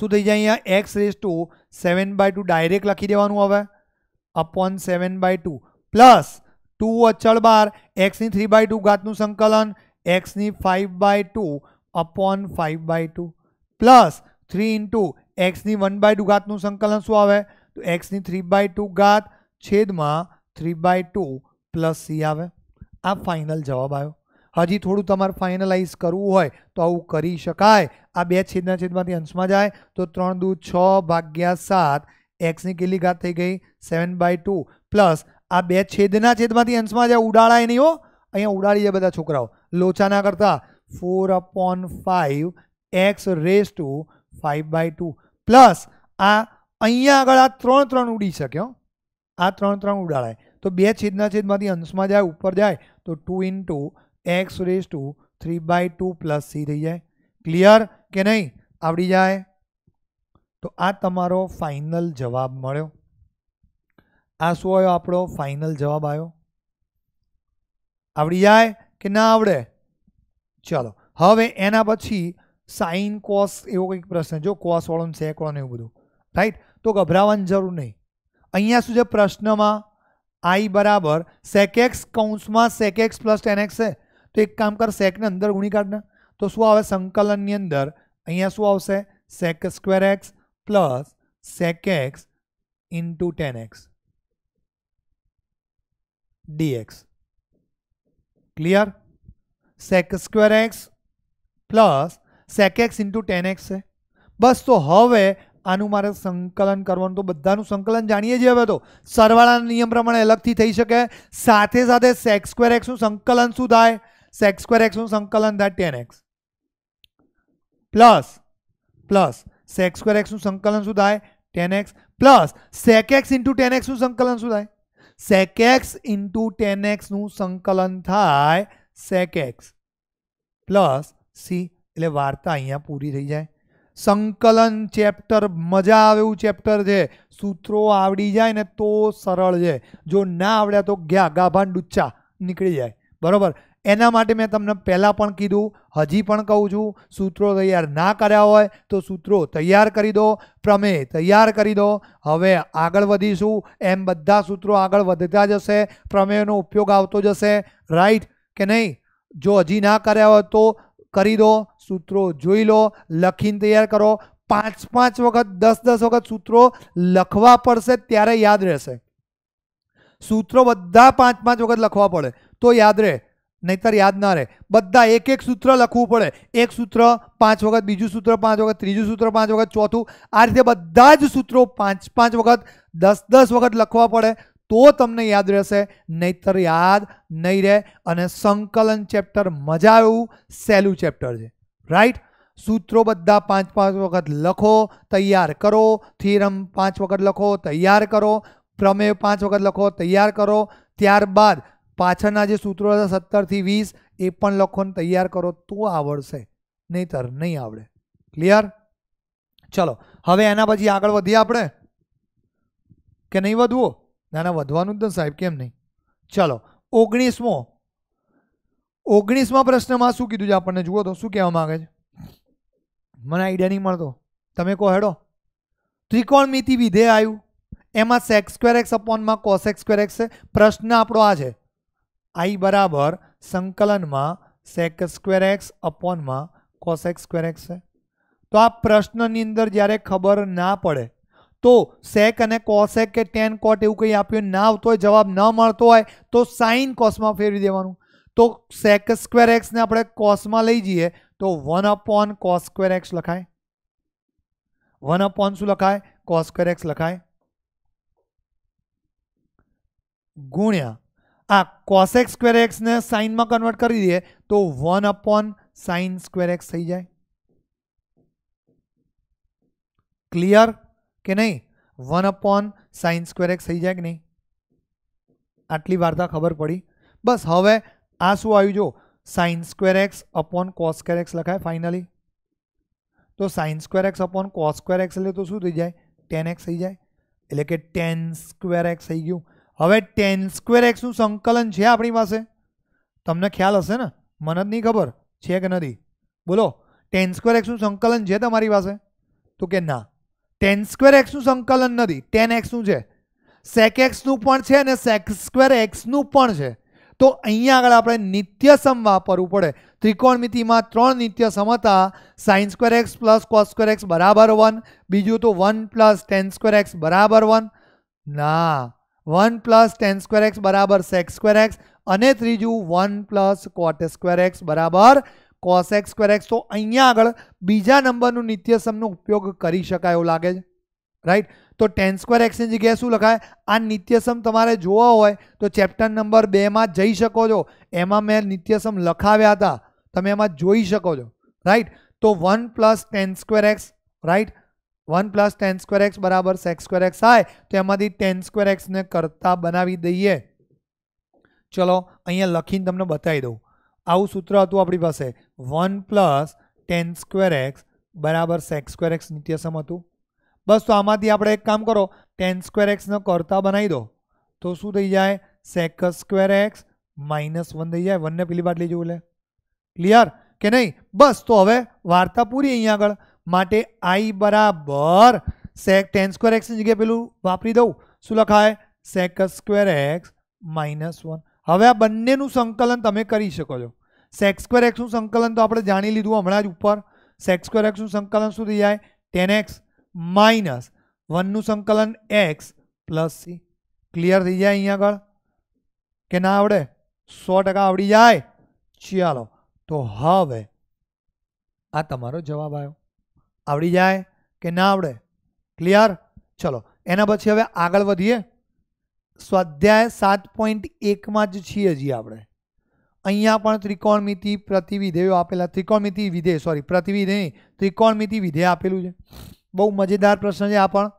શું થઈ જાય અહીંયા x^7/2 ડાયરેક્ટ લખી દેવાનું આવે / 7/2 + 2 અચળ બાર x ની 3/2 घात નું સંકલન x ની 5/2 / 5/2 + 3 * x ની 1/2 घात નું સંકલન શું આવે તો x ની 3/2 घात / 3/2 + c આવે આ ફાઇનલ જવાબ આવ્યો હજી થોડું તમારે ફાઇનલાઈઝ કરવું હોય તો હું કરી શકાય આ બે છેદના છેદમાંથી અંશમાં જાય તો 3 * 2 6 / 7 x ની કેટલી घात થઈ ગઈ 7/2 + આ બે છેદના છેદમાંથી અંશમાં જ્યાં ઉડાડાય નહીં હો અહીંયા ઉડાડી જાય બધા છોકરાઓ લોચાના કરતા four upon five X raise to five by two plus આ અહીંયા આગળ આ ત્રણ ત્રણ ઉડી શક્યો આ ત્રણ ત્રણ ઉડાડાય તો બે છેદના છેદમાંથી અંશમાં જાય ઉપર જાય તો two into X raise to three by two plus C થઈ જાય ક્લિયર કે નહીં આવડી જાય તો આ તમારો ફાઇનલ જવાબ મળ્યો આ સવાયો આપણો ફાઇનલ જવાબ આયો આવડી જાય કે ના આવડે ચાલો હવે એના પછી સાઈન કોસ એવો કોઈક પ્રશ્ન જો કોસ વાળું સેક કોણ એવું બધું રાઈટ તો ગભરાવાનું જરૂર નહીં અહીંયા શું છે પ્રશ્નમાં i = sec x કૌંસમાં sec x + tan x છે તો એક કામ કર સેક ને અંદર ગુણી કાઢના તો શું આવે સંકલન ની અંદર અહીંયા શું આવશે sec 2 x + sec x * tan x dx clear sec2x + secx * tanx है बस तो હવે આનું મારે સંકલન કરવાનું તો બધાનું સંકલન જાણીએ જ હવે તો સરવાળા નિયમ પ્રમાણે અલગથી થઈ શકે સાથે સાથે sec2x નું સંકલન શું થાય sec2x નું સંકલન થાય tanx ++ sec2x નું સંકલન શું થાય tanx + secx * tanx નું સંકલન શું થાય sec x * tan x નું સંકલન થાય sec x + c એટલે વાર્તા અહીંયા પૂરી થઈ જાય સંકલન ચેપ્ટર મજા આવ એવું ચેપ્ટર છે સૂત્રો આવડી જાય ને તો સરળ છે જો ના આવડે તો ગગાબાણ દુચ્ચા નીકળી જાય બરોબર એના માટે મેં તમને પહેલાં પણ કીધું હજી પણ કહું છું સૂત્રો તૈયાર ના કર્યા હોય તો સૂત્રો તૈયાર કરી દો પ્રમેય તૈયાર કરી દો હવે આગળ વધીશું એમ બધા સૂત્રો આગળ વધતા જશે પ્રમેયનો ઉપયોગ આવતો જશે રાઈટ કે નહીં જો હજી ના કર્યા હોય તો કરી દો સૂત્રો જોઈ લો લખીને તૈયાર કરો પાંચ પાંચ વખત દસ દસ વખત સૂત્રો લખવા પડશે ત્યારે યાદ રહેશે સૂત્રો બધા પાંચ પાંચ વખત લખવા પડે તો યાદ રહે નહીતર યાદ ના રહે બધા એક એક સૂત્ર લખવું પડે એક સૂત્ર પાંચ વખત બીજું સૂત્ર પાંચ વખત ત્રીજું સૂત્ર પાંચ વખત ચોથું આ રીતે બધા જ સૂત્રો પાંચ પાંચ વખત દસ દસ વખત લખવા પડે તો તમને યાદ રહેશે નહીતર યાદ નહીં રહે અને સંકલન ચેપ્ટર મજા એવું સહેલું ચેપ્ટર છે રાઈટ સૂત્રો બધા પાંચ પાંચ વખત લખો તૈયાર કરો થિયરમ પાંચ વખત લખો તૈયાર કરો પ્રમેય પાંચ વખત લખો તૈયાર કરો ત્યારબાદ પાછળના જે સૂત્રો હતા સત્તરથી વીસ એ પણ લખોને તૈયાર કરો તો આવડશે નહીતર નહીં આવડે ક્લિયર ચલો હવે એના પછી આગળ વધીએ આપણે કે નહીં વધવો ના ના વધવાનું જ ને સાહેબ કેમ નહીં ચલો ઓગણીસમો ઓગણીસમાં પ્રશ્નમાં શું કીધું છે આપણને જુઓ તો શું કહેવા માગે છે મને આઈડિયા નહીં મળતો તમે કહો હેડો ત્રિકોણમિતિ વિધેય આવ્યું એમાં સેક્સ સ્ક્વેર એક્સ અપોનમાં કોસ એક્સ સ્ક્વેર એક્સ છે પ્રશ્ન આપણો આ છે i बराबर संकलन में sec2x अपॉन में cosec2x है तो आप प्रश्न ની અંદર જ્યારે ખબર ના પડે તો sec અને cosec કે tan cot એવું કંઈ આપ્યો ન આવતો હોય જવાબ ન મળતો હોય તો sin cos માં ફેરવી દેવાનું તો sec2x ને આપણે cos માં લઈજીએ તો 1 / cos2x લખાય 1 / શું લખાય cos2x લખાય ગુણ્યા आ कॉस स्क्वेर एक्स ने साइन में कन्वर्ट कर दिए तो one upon sine square X थी जाए क्लियर के नहीं one upon sine square X थी जाए कि नहीं आटली वार्ता खबर पड़ी बस हम आ शू आयु जो sine square X upon cos square x लखाए फाइनली तो sine square X upon cos square X ले तो शू थी जाए टेन एक्स थी जाए इले कि टेन स्क्वेर एक्स थी गयू અવે 10^2x નું સંકલન છે આપણી પાસે તમને ખ્યાલ હશે ને મનન ની ખબર છે કે નદી બોલો 10^2x નું સંકલન છે તમારી પાસે તો કે ના 10^2x નું સંકલન નથી 10x નું છે secx નું પણ છે અને sec^2x નું પણ છે તો અહીંયા આગળ આપણે નિત્યસમ વાપરવું પડે ત્રિકોણમિતિમાં ત્રણ નિત્ય સમતા sin^2x + cos^2x = 1 બીજું તો 1 + tan^2x = 1 ના 1 + tan²x = sec²x અને ત્રીજું 1 + cot²x = cosec²x તો અહીંયા આગળ બીજા નંબરનું નિત્યસમનો ઉપયોગ કરી શકાય એવો લાગે છે રાઈટ તો tan²x ની જગ્યાએ શું લખાય આ નિત્યસમ તમારે જોવો હોય તો ચેપ્ટર નંબર 2 માં જઈ શકો છો એમાં મેં નિત્યસમ લખાવ્યા હતા તમે એમાં જોઈ શકો છો રાઈટ તો 1 + tan²x રાઈટ 1 + 10²x = sec²x आय तो हम आदि 10²x ને કરતા બનાવી દઈએ ચલો અહીંયા લખીને તમને બતાઈ દઉં આઉ સૂત્ર હતું આપણી પાસે 1 + 10²x = sec²x નિત્યસમ હતું બસ તો આમાંથી આપણે એક કામ કરો 10²x નો કરતા બનાવી દો તો શું થઈ જાય sec²x - 1 થઈ જાય 1 ને પેલી બાટ લેજો લે ક્લિયર કે નહીં બસ તો હવે વાર્તા પૂરી અહીં આગળ માટે આઈ બરાબર સેક ટેન સ્ક્વેર એક્સની જગ્યાએ પેલું વાપરી દઉં શું લખાય sec square X minus one હવે આ બંનેનું સંકલન તમે કરી શકો છો સેક સ્ક્વેર એક્સનું સંકલન તો આપણે જાણી લીધું હમણાં જ ઉપર સેક સ્ક્વેર એક્સનું સંકલન શું થઈ જાય ટેન એક્સ માઇનસ વનનું સંકલન એક્સ પ્લસ સી ક્લિયર થઈ જાય અહીંયા આગળ કે ના આવડે સો ટકા આવડી જાય ચાલો તો હવે આ તમારો જવાબ આવ્યો અવરી જાય કે ના આવડે ક્લિયર ચલો એના પછી હવે આગળ વધીએ સ્વાધ્યાય 7.1 માં જે છે અજી આપણે અહીંયા પણ ત્રિકોણમિતિ પ્રતિવિધેયો આપેલા ત્રિકોણમિતિ વિધેય સોરી પ્રતિવિધેય ત્રિકોણમિતિ વિધેય આપેલું છે બહુ મજેદાર પ્રશ્ન છે આ પણ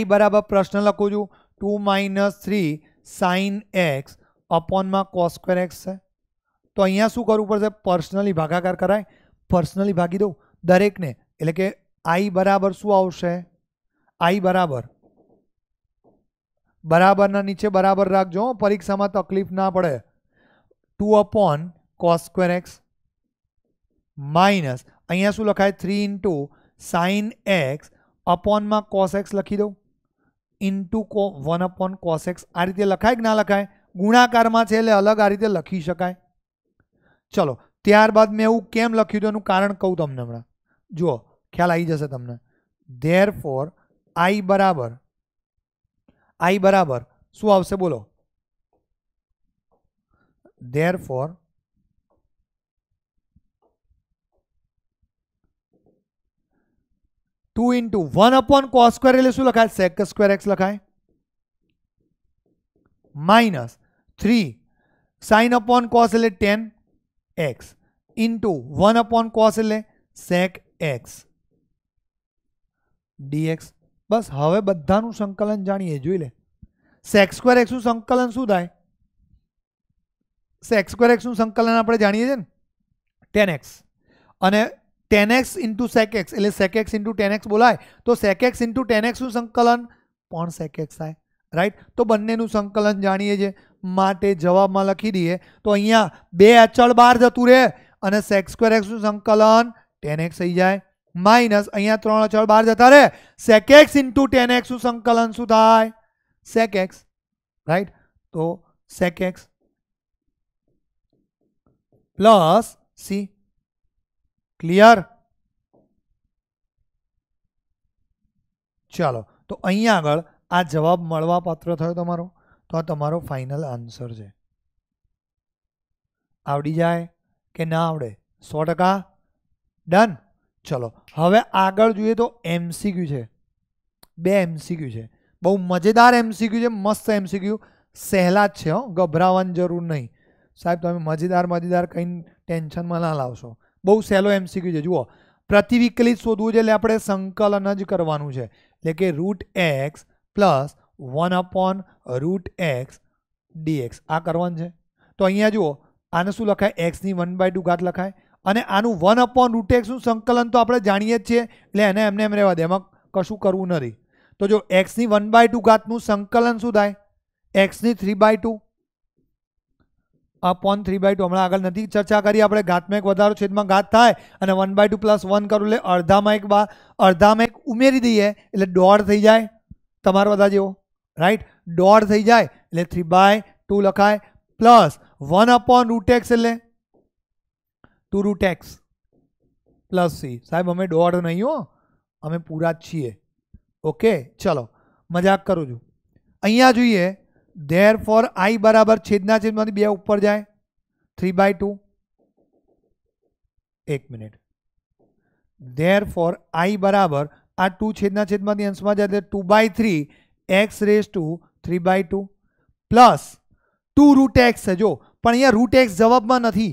i બરાબર પ્રશ્ન લખું છું 2 - 3 sin x / cos² x તો અહીંયા શું કરવું પડશે પર્સનલી ભાગાકાર કરાય પર્સનલી ભાંગી દો દરેકને એટલે કે આઈ બરાબર શું આવશે આઈ બરાબર બરાબરના નીચે બરાબર રાખજો પરીક્ષામાં તકલીફ ના પડે two upon cos square X minus અહીંયા શું લખાય થ્રી ઇન્ટુ સાઇન એક્સ અપોનમાં કોસ એક્સ લખી દઉં ઇન્ટુ કો વન અપોન કોસ એક્સ આ રીતે લખાય કે ના લખાય ગુણાકારમાં છે એટલે અલગ આ રીતે લખી શકાય ચલો त્યાર બાદ મેં હું કેમ લખ્યું તો એનું કારણ કઉ તમને મરા જો ખ્યાલ આવી જશે તમને ધેરફોર i બરાબર i બરાબર શું આવશે બોલો ધેરફોર 2 * 1 / cos² એટલે શું લખાય sec²x લખાય - 3 sin / cos એટલે tan x into one upon cos ले સેક એક્સ ડીએક્સ બસ હવે બધાનું સંકલન જાણીએ જોઈ લે સેક સ્ક્વેર એક્સનું સંકલન શું થાય સેક સ્ક્વેર એક્સનું સંકલન આપણે જાણીએ છીએ ને ટેન એક્સ અને tan x into sec X એટલે sec x into tan X બોલાય તો સેક એક્સ ઇન્ટુ ટેન એક્સનું સંકલન પણ સેક એક્સ થાય રાઈટ તો બંનેનું સંકલન જાણીએ છીએ માટે જવાબમાં લખી દઈએ તો અહીંયા બે અચળ બહાર જતું રહે અને sec2x નું સંકલન tanx આવી જાય માઈનસ અહીંયા 3 બહાર જતારે secx * tanx નું સંકલન સુ થાય secx રાઈટ તો secx + c ક્લિયર ચાલો તો અહીંયા આગળ આ જવાબ મળવા પાત્ર થયો તમારો તો આ તમારો ફાઈનલ આન્સર છે આવડી જાય કે ના આવડે સો ટકા ડન ચલો હવે આગળ જોઈએ તો એમસીક્યુ છે બે એમસીક્યુ છે બહુ મજેદાર એમસીક્યુ છે મસ્ત એમસીક્યુ સહેલા જ છે હો ગભરાવાની જરૂર નહીં સાહેબ તમે મજેદાર મજેદાર કંઈ ટેન્શનમાં ના લાવશો બહુ સહેલો એમસીક્યુ છે જુઓ પ્રતિવિકલિત શોધવું છે એટલે આપણે સંકલન જ કરવાનું છે એટલે કે root x plus one upon root X dx આ કરવાનું છે તો અહીંયા જુઓ આને શું લખાય એક્સની વન બાય ટુ ઘાત લખાય અને આનું વન અપોન રૂટ એક્સનું સંકલન તો આપણે જાણીએ જ છીએ એટલે એને એમને એમ રહેવા દે એમાં કશું કરવું નથી તો જો એક્સની વન બાય ટુ ઘાતનું સંકલન શું થાય એક્સની three by two upon three by two હમણાં આગળ નથી ચર્ચા કરી આપણે ઘાતમાં એક વધારો છેદમાં ઘાત થાય અને one by two plus one કરું એટલે અડધામાં એક બા અડધામાં એક ઉમેરી દઈએ એટલે દોઢ થઈ જાય તમારા બધા જેવો રાઈટ દોઢ થઈ જાય એટલે થ્રી બાય ટુ લખાય plus one upon root x ले two root x plus c साहब हमें डोर नहीं हो अमे पूरा छे ओके चलो मजाक करूँ छू अइए देर फॉर आई बराबर छेदना छेद में बेपर जाए थ्री बाय टू एक मिनिट देर फॉर आई बराबर आ टू छेदना छेद में अंश में जाए two by three x raise to three by two plus 2 root x है जो पर यहां रूट एक्स जवाब में नहीं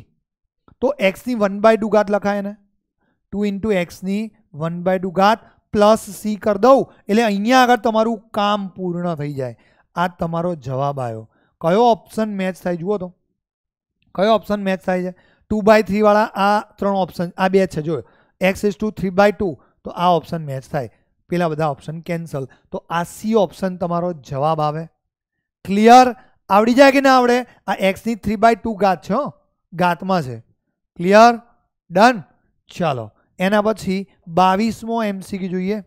तो एक्स की 1/2 घात लगा येने 2 * एक्स नी 1/2 घात प्लस सी कर दो એટલે અહીંયા અગર તમારું કામ પૂર્ણ થઈ જાય આ તમારો જવાબ આવ્યો કયો ઓપ્શન મેચ થાય જુઓ તો કયો ઓપ્શન મેચ થાય છે 2/3 વાળા આ ત્રણ ઓપ્શન આ બે છે જો x/3/2 તો આ ઓપ્શન મેચ થાય પેલા બધા ઓપ્શન કેન્સલ તો આ સી ઓપ્શન તમારો જવાબ આવે ક્લિયર આવડી જાય કે ન આવડે આ x ની 3/2 ઘાત છે હો ઘાતમાં છે ક્લિયર डन ચાલો એના પછી 22મો एमसीक्यू જોઈએ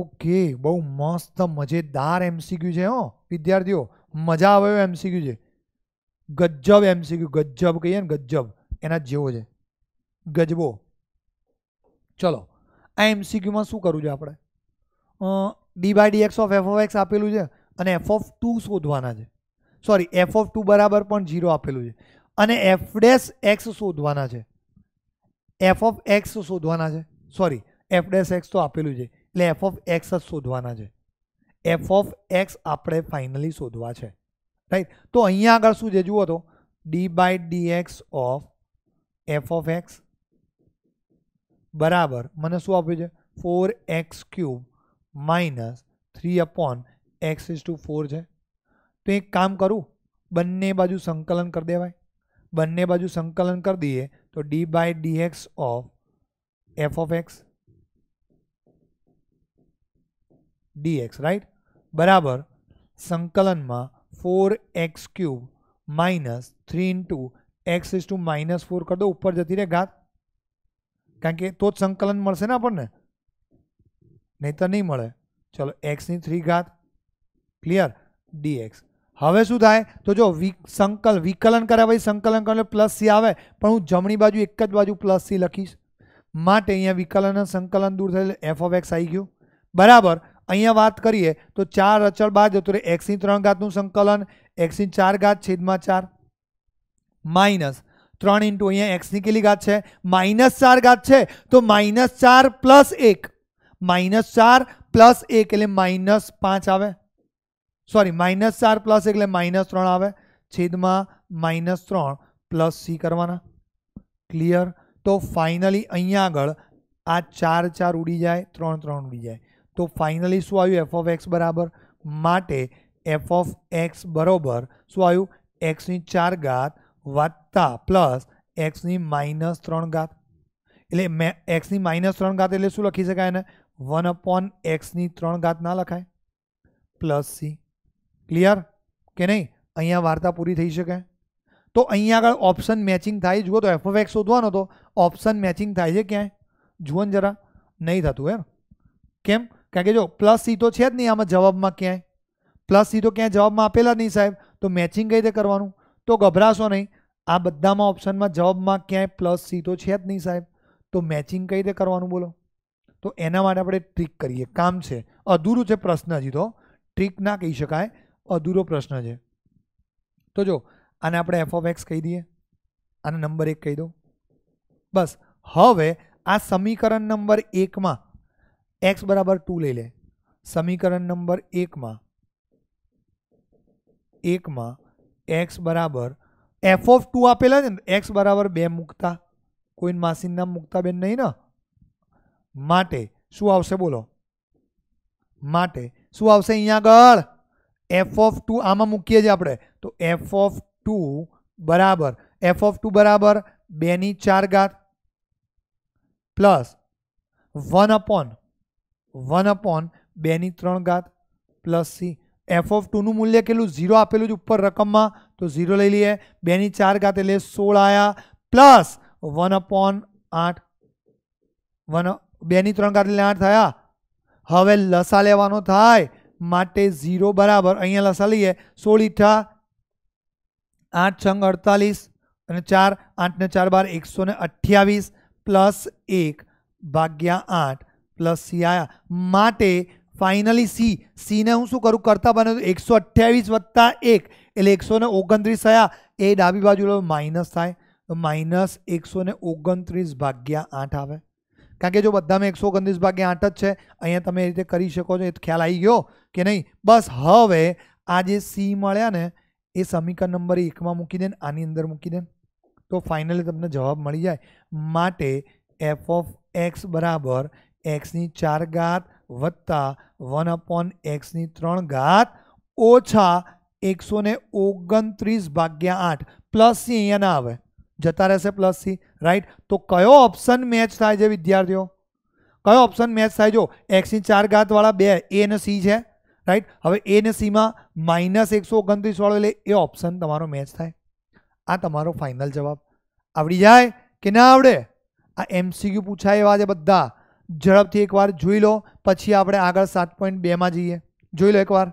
ઓકે બહુ મસ્ત મજેદાર एमसीक्यू છે હો વિદ્યાર્થીઓ મજા આવે એમસીક્યુ છે ગજ્જોબ એમસીક્યુ ગજ્જોબ કહીએન ગજ્જોબ એના જેવો છે ગજવો ચલો આ એમસીક્યુ માં શું करूજો આપણે અ d/dx ઓફ f(x) આપેલું છે અને એફ ઓફ ટુ શોધવાના છે સોરી એફ ઓફ ટુ બરાબર પણ જીરો આપેલું છે અને એફ ડેસ એક્સ શોધવાના છે એફ ઓફ એક્સ શોધવાના છે સોરી એફ ડેશ એક્સ તો આપેલું છે એટલે એફ ઓફ એક્સ જ શોધવાના છે એફ ઓફ એક્સ આપણે ફાઇનલી શોધવા છે રાઈટ તો અહીંયા આગળ શું છે જુઓ તો D by D x of f of x બરાબર મને શું આપ્યું છે four x cube minus three upon x is to four है तो एक काम करूँ बने बाजू संकलन कर देवाय बने बाजू संकलन कर दिए तो d by d x of f of x d x right बराबर संकलन में four x cube minus three into x is to minus four कर दो ऊपर जती रहे घात कारण के तो संकलन मैं अपन ने नहीं तो नहीं मे चलो एक्स थ्री घात क्लियर dx હવે શું થાય તો જો વિકલ સંકલ વિકલન કરે ભાઈ સંકલન કરે પ્લસ c આવે પણ હું જમણી બાજુ એક જ બાજુ પ્લસ c લખીશ મત અહીંયા વિકલન અને સંકલન દૂર થઈ એટલે f(x) આવી ગયો બરાબર અહીંયા વાત કરીએ તો ચાર અચળ બાદ એટલે x ની 3 घात નું સંકલન x ની 4 घात / 4 - 3 * અહીંયા x ની કેલી घात છે - 4 घात છે તો - 4 + 1 - 4 + 1 એટલે - 5 આવે सॉरी -r + એટલે -3 આવે છેદમાં -3 + c કરવાના ક્લિયર તો ફાઇનલી અહીંયા આગળ આ 4 4 ઉડી જાય 3 3 ઉડી જાય તો ફાઇનલી શું આવ્યું f(x) બરાબર માટે f(x) બરાબર શું આવ્યું x ની 4 घात + x ની -3 घात એટલે x ની -3 घात એટલે શું લખી શકાય ને 1 / x ની 3 घात ના લખાય + c क्लियर के नहीं અહીંયા વાર્તા પૂરી થઈ શકે તો અહીંયા આગળ ઓપ્શન મેચિંગ થાય જો તો ffx શોધવાનો તો ઓપ્શન મેચિંગ થાય છે ક્યાં જુઓન જરા નહીં થતું યાર કેમ ક્યાં કે જો + c તો છે જ નહી આમાં જવાબમાં ક્યાંય + c તો ક્યાં જવાબમાં આપેલા નહી સાહેબ તો મેચિંગ કઈતે કરવાનું તો ગભરાશો નહીં આ બધામાં ઓપ્શનમાં જવાબમાં ક્યાંય + c તો છે જ નહી સાહેબ તો મેચિંગ કઈતે કરવાનું બોલો તો એના માટે આપણે ટ્રીક કરીએ કામ છે અધૂરું છે પ્રશ્નજી તો ટ્રીક ના કહી શકાય अधूरो प्रश्न है तो जो आने आपड़े f(x) कह दिए आने नंबर 1 कह दो बस હવે આ સમીકરણ નંબર 1 માં x = 2 લઈ લે સમીકરણ નંબર 1 માં 1 માં x = f(2) આપેલ છે ને x = 2 મુક્તા કોઈન マシン ના મુક્તા બેન નહીં ના માટે શું આવશે બોલો માટે શું આવશે અહીં આગળ એફ ઓફ ટુ આમાં મૂકીએ છીએ આપણે તો એફ ઓફ ટુ બરાબર એફ ઓફ ટુ બરાબર બેની ચાર ગાત plus one upon one upon બેની ત્રણ ગાત પ્લસ સી એફ ઓફ ટુનું મૂલ્ય કેટલું ઝીરો આપેલું છે ઉપર રકમમાં તો ઝીરો લઈ લઈએ બેની ચાર ગાત એટલે સોળ આવ્યા પ્લસ વન અપોન આઠ વન બેની ત્રણ ઘાત એટલે આઠ થયા હવે લસા લેવાનો થાય માટે ઝીરો બરાબર અહીંયા લસાલીએ સોળ ઈઠા આઠ છંગ અડતાલીસ અને ચાર આઠને ચાર બાર એકસો ને અઠ્યાવીસ પ્લસ એક ભાગ્યા આઠ પ્લસ સી માટે ફાઇનલી સી સીને હું શું કરું કરતા બને તો એકસો અઠ્યાવીસ વત્તા એક એટલે એકસો ને ઓગણત્રીસ થયા એ ડાબી બાજુ માઇનસ થાય તો માઇનસ એકસો ને ઓગણત્રીસ ભાગ્યા આઠ આવે કારણ કે જો બધામાં એકસો ઓગણત્રીસ ભાગે આઠ જ છે અહીંયા તમે એ રીતે કરી શકો છો એ ખ્યાલ આવી ગયો કે નહીં બસ હવે આ જે સી મળ્યા ને એ સમીકરણ નંબર એકમાં મૂકી દે ને આની અંદર મૂકી દે તો ફાઇનલી તમને જવાબ મળી જાય માટે એફ ઓફ એક્સ બરાબર એક્સની ચાર ઘાત વત્તા વન અપોન એક્સની ત્રણ ઘાત ઓછા એકસો ઓગણત્રીસ ભાગ્યા આઠ પ્લસ સી અહીંયા ના આવે जता रहे से प्लस सी राइट तो कयो ऑप्शन मैच था जे विद्यार्थियों कयो ऑप्शन मैच था जो x इन 4 घात वाला 2 an c छे राइट अब a nc मा -129 વાળો એટલે a ऑप्शन તમારો મેચ થાય આ તમારો ফাইনલ જવાબ આવડી જાય કે ના આવડે આ एमसीक्यू પૂછા એવા છે બધા ઝડપથી એકવાર જોઈ લો પછી આપણે આગળ 7.2 માં જઈએ જોઈ લો એકવાર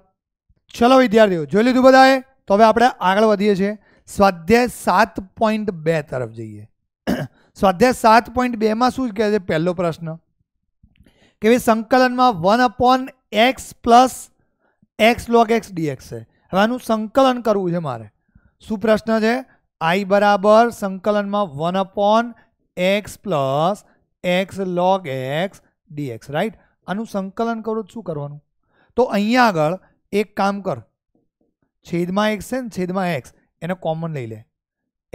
चलो विद्यार्थियों જોઈ લીધું બધાએ તો હવે આપણે આગળ વધીએ છે સ્વાધ્યાય સાત પોઈન્ટ બે તરફ જઈએ સ્વાધ્યાય સાત પોઈન્ટ બેમાં શું કહે છે પહેલો પ્રશ્ન કે ભાઈ સંકલનમાં one upon x plus x log x dx છે હવે આનું સંકલન કરવું છે મારે શું પ્રશ્ન છે આઈ બરાબર સંકલનમાં one upon x plus x log x dx right આનું સંકલન કરો શું કરવાનું તો અહીંયા આગળ એક કામ કર છેદમાં એક્સ છે ને છેદમાં એક્સ એનો કોમન લઈ લે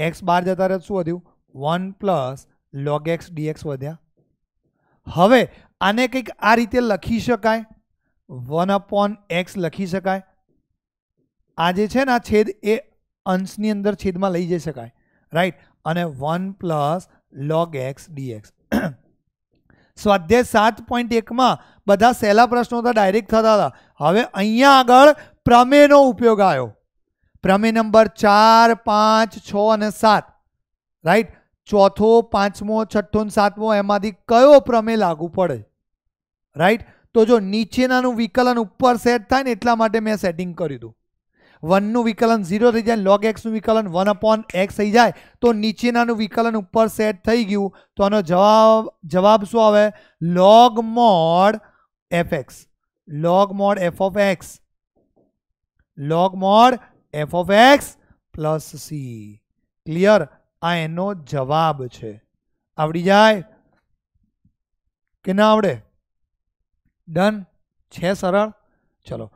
એક્સ બહાર જતા રહે શું વધ્યું one plus log x dx વધ્યા હવે આને કંઈક આ રીતે લખી શકાય વન અપોન એક્સ લખી શકાય આ જે છે ને આ છેદ એ અંશની અંદર છેદમાં લઈ જઈ શકાય રાઈટ અને one plus log x dx સ્વાધ્યાય સાત પોઈન્ટ એકમાં બધા સહેલા પ્રશ્નો તો ડાયરેક્ટ થતા હતા હવે અહીંયા આગળ પ્રમેયનો ઉપયોગ આવ્યો પ્રમેય નંબર 4 5 6 અને 7 રાઈટ ચોથો પાંચમો છઠ્ઠો અને સાતમો એમ આદી કયો પ્રમેય લાગુ પડે રાઈટ તો જો નીચેના નું વિકલન ઉપર સેટ થાય ને એટલા માટે મેં સેટિંગ કર્યુંતું 1 નું વિકલન 0 થઈ જાય અને log x નું વિકલન 1 / x થઈ જાય તો નીચેના નું વિકલન ઉપર સેટ થઈ ગયું તો આનો જવાબ જવાબ શું આવે log mod fx log mod f(x) log mod f of x plus C clear આ એનો જવાબ છે આવડી જાય કે ના આવડે ડન છે સરળ ચલો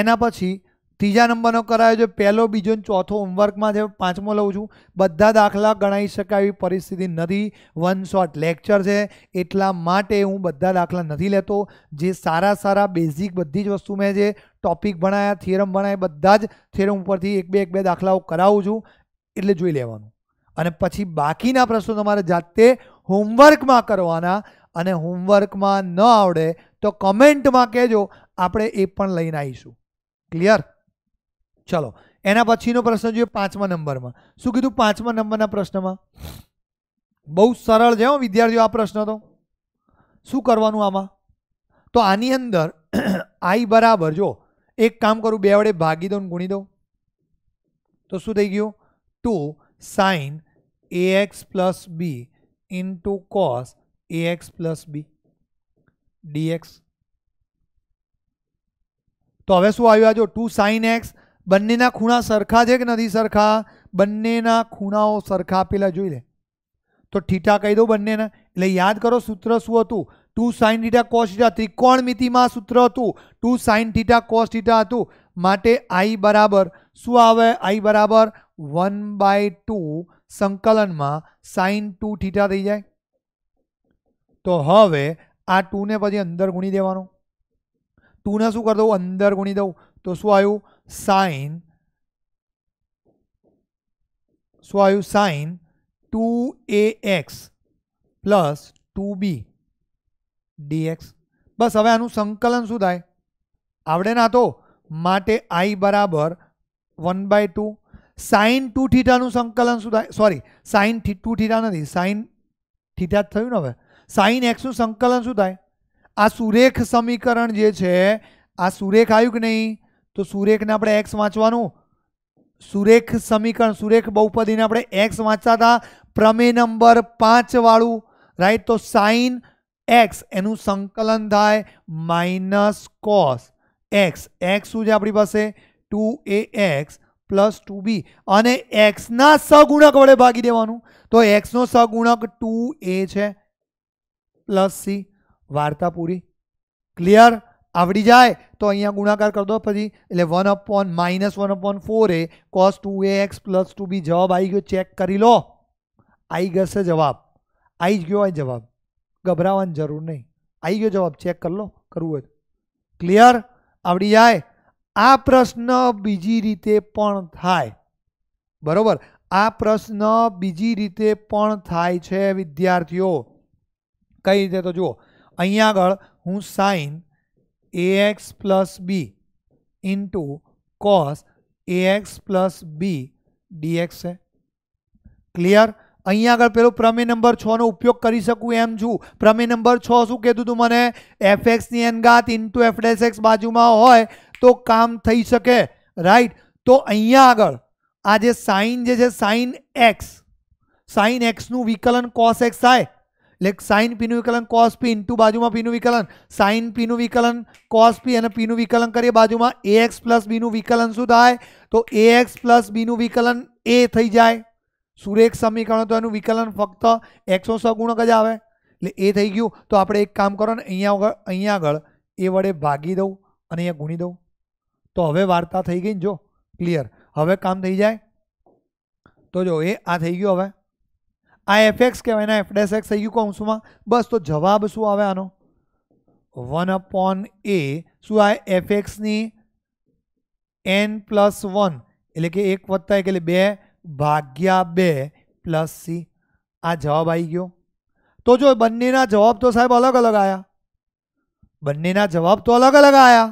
એના પછી ત્રીજા નંબરનો કરાયો છે પહેલો બીજો ચોથો હોમવર્કમાં છે પાંચમો લઉં છું બધા દાખલા ગણાવી શકાય એવી પરિસ્થિતિ નથી વન શોટ લેક્ચર છે એટલા માટે હું બધા દાખલા નથી લેતો જે સારા સારા બેઝિક બધી જ વસ્તુ મેં જે ટોપિક ભણાયા થિયરમ ભણાયા બધા જ થિયરમ ઉપરથી એક બે એક બે દાખલાઓ કરાવું છું એટલે જોઈ લેવાનું અને પછી બાકીના પ્રશ્નો તમારે જાતે હોમવર્કમાં કરવાના અને હોમવર્કમાં ન આવડે તો કમેન્ટમાં કહેજો આપણે એ પણ લઈને આવીશું ક્લિયર ચલો એના પછીનો પ્રશ્ન જોઈએ પાંચમા નંબરમાં શું કીધું પાંચમા નંબરના પ્રશ્નમાં બહુ સરળ છે હો વિદ્યાર્થીઓ આ પ્રશ્ન તો શું કરવાનું આમાં તો આની અંદર આઈ બરાબર જો એક કામ કરું બે વડે ભાગી દઉં ગુણી દઉં તો શું થઈ ગયું two sine a x plus b into cos a x plus b d x તો હવે શું આવ્યું આજો ટુ સાઇન એક્સ બંનેના ખૂણા સરખા છે કે નથી સરખા બંનેના ખૂણાઓ સરખા પેલા જોઈ લે તો ઠીટા કહી દો બંનેના એટલે યાદ કરો સૂત્ર શું હતું ટુ સાઇન થીટા કોસ ત્રિકોણ મિતિમાં સૂત્ર હતું two sine theta cos theta હતું માટે આઈ બરાબર શું આવે આઈ બરાબર વન બાય ટુ સંકલનમાં સાઇન ટુ થીટા થઈ જાય તો હવે આ ટુને પછી અંદર ગુણી દેવાનો ટુને શું કરી દઉં અંદર ગુણી દઉં તો શું આવ્યું sine so sine two a x plus two b dx બસ હવે આનું સંકલન શું થાય આવડે ના તો માટે આઈ બરાબર one by two sine two થીટાનું સંકલન શું થાય સોરી સાઇન ટુ થીટા નથી સાઇન થીટા જ થયું ને હવે સાઇન એક્સનું સંકલન શું થાય આ સુરેખ સમીકરણ જે છે આ સુરેખ આવ્યું કે નહીં તો સુરેખને આપણે x વાંચવાનું સુરેખ સમીકરણ સુરેખ બહુપદીને આપણે x વાંચતા પ્રમેય નંબર 5 વાળું રાઈટ તો sin x એનું સંકલન થાય - cos x x શું છે આપણી પાસે 2ax + 2b અને x ના સહગુણક વડે ભાગી દેવાનું તો x નો સહગુણક 2a છે + c વાર્તા પૂરી ક્લિયર આવડી જાય तो यहां गुणाकार कर दो फिर એટલે 1 / -1 / 4a cos 2a x + 2b જવાબ આવી ગયો ચેક કરી લો આવી ગસ જવાબ આવી જ ગયો આ જવાબ ગભરાવાનું જરૂર નહીં આવી ગયો જવાબ ચેક કર લો करूეთ ક્લિયર આવડી જાય આ પ્રશ્ન બીજી રીતે પણ થાય બરોબર આ પ્રશ્ન બીજી રીતે પણ થાય છે વિદ્યાર્થીઓ કઈ રીતે તો જુઓ અહીં આગળ હું sin ax+b * cos ax+b dx clear અહીં આગળ પેલો પ્રમેય નંબર 6 નો ઉપયોગ કરી શકું એમ છું પ્રમેય નંબર 6 શું કેતું હતું મને fx ની n ઘાત * f'x बाजूમાં હોય તો કામ થઈ શકે રાઈટ તો અહીંયા આગળ આ જે sin જે છે sin x sin x નું વિકલન cos x આ લેક sin p નું વિકલન cos p * बाजूમાં p નું વિકલન sin p નું વિકલન cos p અને p નું વિકલન કરીએ बाजूમાં ax + b નું વિકલન શું થાય તો ax + b નું વિકલન a થઈ જાય સુરેખ સમીકરણ તો આનું વિકલન ફક્ત x સોસ ગુણક જ આવે એટલે a થઈ ગયું તો આપણે એક કામ કરો ને અહીંયા ઉપર અહીંયા આગળ a વડે ભાગી દો અને અહીંયા ગુણી દો તો હવે વાર્તા થઈ ગઈ ને જો ક્લિયર હવે કામ થઈ જાય તો જો a આ થઈ ગયું હવે afx કેના f-x એ યુ કોમ સુમાં બસ તો જવાબ સુ આવે આનો 1/a સુ આ f x ની n+1 એટલે કે 1+1 એટલે 2 ભાગ્યા 2 + c આ જવાબ આવી ગયો તો જો બંનેના જવાબ તો સાહેબ અલગ અલગ આયા બંનેના જવાબ તો અલગ અલગ આયા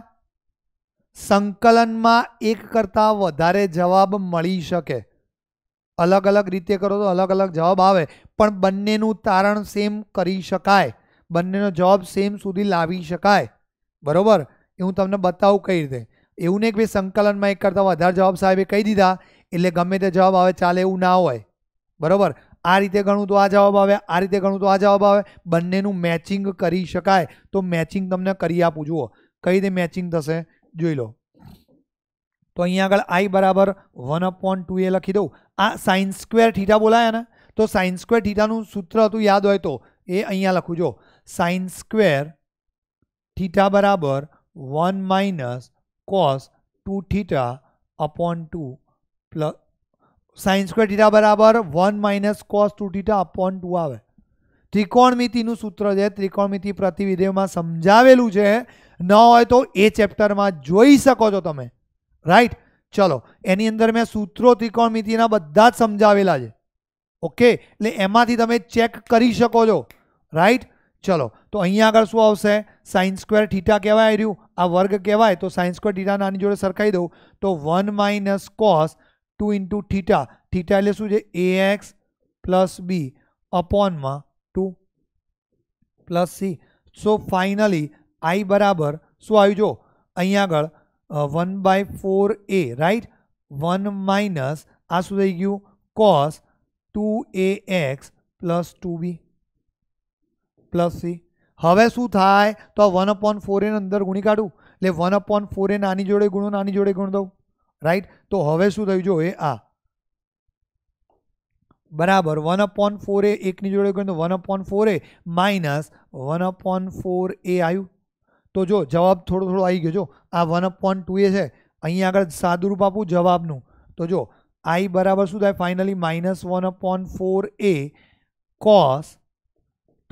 સંકલનમાં એક કરતા વધારે જવાબ મળી શકે અલગ અલગ રીતે કરો તો અલગ અલગ જવાબ આવે પણ બંનેનું તારણ સેમ કરી શકાય બંનેનો જવાબ સેમ સુધી લાવી શકાય બરાબર એ હું તમને બતાવું કઈ રીતે એવું નહીં કે ભાઈ સંકલનમાં એક કરતાં વધારે જવાબ સાહેબે કહી દીધા એટલે ગમે તે જવાબ આવે ચાલે એવું ના હોય બરાબર આ રીતે ગણું તો આ જવાબ આવે આ રીતે ગણું તો આ જવાબ આવે બંનેનું મેચિંગ કરી શકાય તો મેચિંગ તમને કરી આપું જુઓ કઈ રીતે મેચિંગ થશે જોઈ લો તો અહીંયા આગળ આઈ બરાબર વન અપોન ટુ એ લખી દઉં આ સાઇન સ્ક્વેર થીટા બોલાયા ને તો સાઇન સ્ક્વેર થીટાનું સૂત્ર હતું યાદ હોય તો એ અહીંયા લખું જો સાઇન સ્ક્વેર થીટા બરાબર one minus cos two theta upon two plus sine square theta બરાબર one minus cos two theta upon two આવે ત્રિકોણમિતિનું સૂત્ર જે ત્રિકોણમિતિ પ્રતિવિધેયમાં સમજાવેલું છે ન હોય તો એ ચેપ્ટરમાં જોઈ શકો છો તમે રાઈટ चलो एनी अंदर मैं सूत्रों त्रिकोणमिति ना બધા સમજાવેલા છે ઓકે એટલે એમાંથી તમે ચેક કરી શકો છો રાઈટ ચલો તો અહીંયા આગળ શું આવશે sin² θ કહેવાય રહ્યું આ वर्ग કહેવાય તો sin² θ નાની જોડે સરખાઈ દો તો 1 - cos 2 * θ θ એટલે શું છે ax + b / માં 2 + c સો ফাইনલી i = શું આવ્યું જો અહીંયા આગળ 1/4a right 1 minus आसु गई कोस 2ax + 2b + c હવે શું થાય તો 1/4a ને અંદર ગુણી કાઢું એટલે 1/4a નાની જોડે ગુણો નાની જોડે ગુણ દઉં right તો હવે શું થઈ જો એ આ બરાબર 1/4a 1 ની જોડે ગુણ તો 1/4a - 1/4a આવ્યું તો જો જવાબ થોડો થોડો આવી ગયો જો આ 1/2a છે અહીં આગળ સાદુર બાપુ જવાબ નું તો જો i બરાબર શું થાય finally -1/4a cos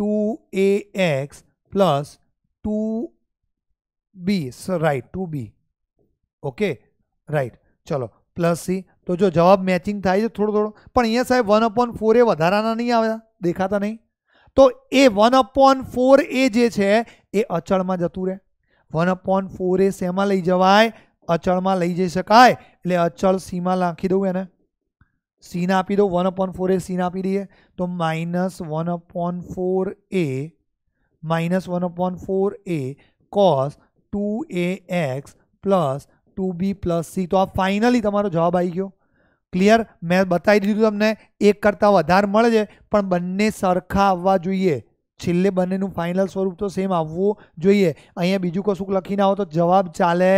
2ax + 2 b so right 2b okay right ચલો + c તો જો જવાબ મેચિંગ થાય છે થોડો થોડો પણ અહીં સાહેબ 1/4a વધારાના નહી આવે દેખાતા નહી तो ए वन अपॉन फोर ए जे छे ए अचल में जत रहे वन अपॉन फोर ए से लई जवाय अचल में लई जाइ शक अचल सी में लाखी दू है सी ने आपी दू one upon four a c ने आपी दी तो minus one upon four a minus one upon four a cos two a x plus two b plus c तो आ फाइनली जवाब आई गया क्लियर मैं बता ही दी थी हमने एक करता वधार મળે पण बनने सरखा आववा જોઈએ छल्ले बनने नु फाइनल स्वरूप तो सेम आववो જોઈએ અહીંયા બીજું કશું લખીને આવો તો જવાબ ચાલે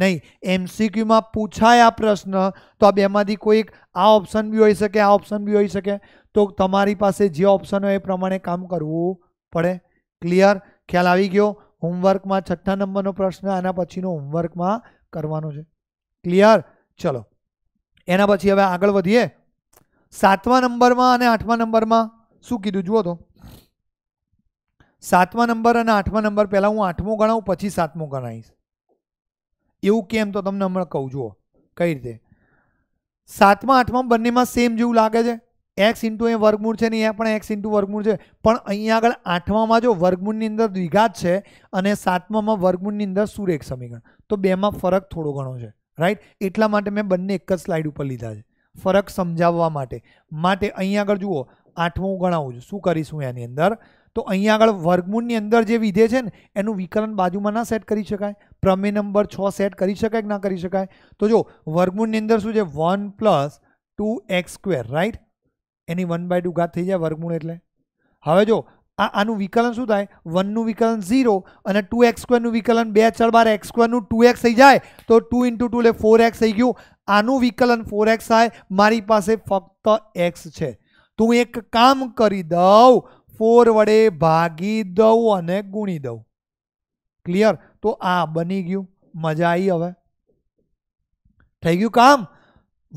નહીં एमसीक्यू માં પૂછાયા પ્રશ્ન તો આ બેમાંથી કોઈક આ ઓપ્શન બી હોઈ શકે આ ઓપ્શન બી હોઈ શકે તો તમારી પાસે જે ઓપ્શન હોય એ પ્રમાણે કામ કરવું પડે ક્લિયર ખ્યાલ આવી ગયો હોમવર્ક માં 6ઠ્ઠા નંબર નો પ્રશ્ન આના પછી નો હોમવર્ક માં કરવાનો છે ક્લિયર ચલો એના પછી હવે આગળ વધીએ 7મા નંબરમાં અને 8મા નંબરમાં શું કીધું જુઓ તો 7મા નંબર અને 8મા નંબર પહેલા હું 8મો ગણઉ પછી 7મો ગણાઈશ એવું કેમ તો તમને હું કઉં જુઓ કઈ રીતે 7મા 8મા બંનેમાં સેમ જેવું લાગે છે x * એ વર્ગમૂળ છે ને અહીંયા પણ x * વર્ગમૂળ છે પણ અહીં આગળ 8મામાં જો વર્ગમૂળની અંદર દ્વિઘાત છે અને 7મામાં વર્ગમૂળની અંદર સુરેખ સમીકરણ તો બે માં ફરક થોડો ઘણો છે રાઈટ એટલા માટે મેં બંને એક જ સ્લાઇડ ઉપર લીધા છે ફરક સમજાવવા માટે માટે અહીં આગળ જુઓ આઠમું ગણાવું છું શું કરીશું એની અંદર તો અહીં આગળ વર્ગમૂળની અંદર જે વિધે છે ને એનું વિકલન બાજુમાં ના સેટ કરી શકાય પ્રમેય નંબર છ સેટ કરી શકાય કે ના કરી શકાય તો જો વર્ગમૂળની અંદર શું છે one plus two x square right એની વન બાય ટુ ઘાત થઈ જાય વર્ગમૂળ એટલે હવે જો આ આનું વિકલન શું થાય વનનું વિકલન ઝીરો અને ટુ એક્સ સ્ક્વેરનું વિકલન બે ચડ બાર એક્સ સ્ક્વેરનું ટુ એક્સ થઈ જાય તો ટુ ઇન્ટુ ટુ એટલે ફોર એક્સ થઈ ગયું આનું વિકલન ફોર એક્સ થાય મારી પાસે ફક્ત એક્સ છે તો હું એક કામ કરી દઉં ફોર વડે ભાગી દઉં અને ગુણી દઉં ક્લિયર તો આ બની ગયું મજા આવી હવે થઈ ગયું કામ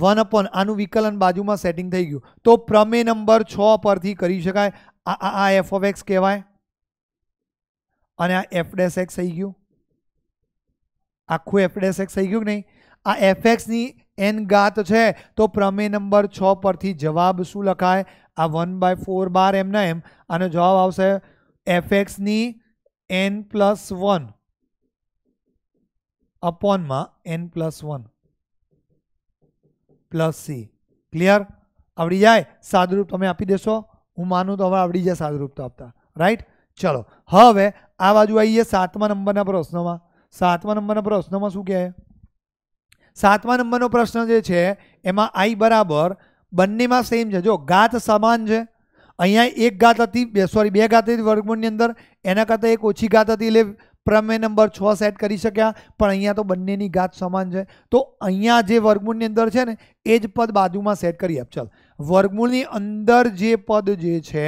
વન અપન આનું વિકલન બાજુમાં સેટિંગ થઈ ગયું તો પ્રમે નંબર છ પરથી કરી શકાય આ એફ ઓફ એક્સ કહેવાય અને આ એફ ડેસ એક્સ થઈ ગયું આખું એફ ડેસ એક્સ થઈ ગયું કે નહીં આ એફ એક્સની એન ગાત છે તો પ્રમેય નંબર છ પરથી જવાબ શું લખાય આ વન બાય ફોર બાર એમના એમ આનો જવાબ આવશે એફ એક્સની એન પ્લસ વન અપોનમાં n plus one plus C clear આવડી જાય સાદુરૂપ તમે આપી દેશો માનુદો હવે આવડી જે સાદ રૂપ તો આપતા રાઈટ ચલો હવે આ बाजू आइए 7મા નંબરના પ્રશ્નોમાં 7મા નંબરના પ્રશ્નોમાં શું કહેવાય 7મા નંબરનો પ્રશ્ન જે છે એમાં i બરાબર બંનેમાં સેમ છે જો घात સમાન છે અહીંયા એક घात હતી સોરી બે घात હતી વર્ગમૂળની અંદર એના કાતા એક ઊંચી घात હતી લે પ્રમેય નંબર 6 સેટ કરી શક્યા પણ અહીંયા તો બંનેની घात સમાન છે તો અહીંયા જે વર્ગમૂળની અંદર છે ને એ જ પદ બાજુમાં સેટ કરી આપ ચાલ વર્ગમૂળની અંદર જે પદ જે છે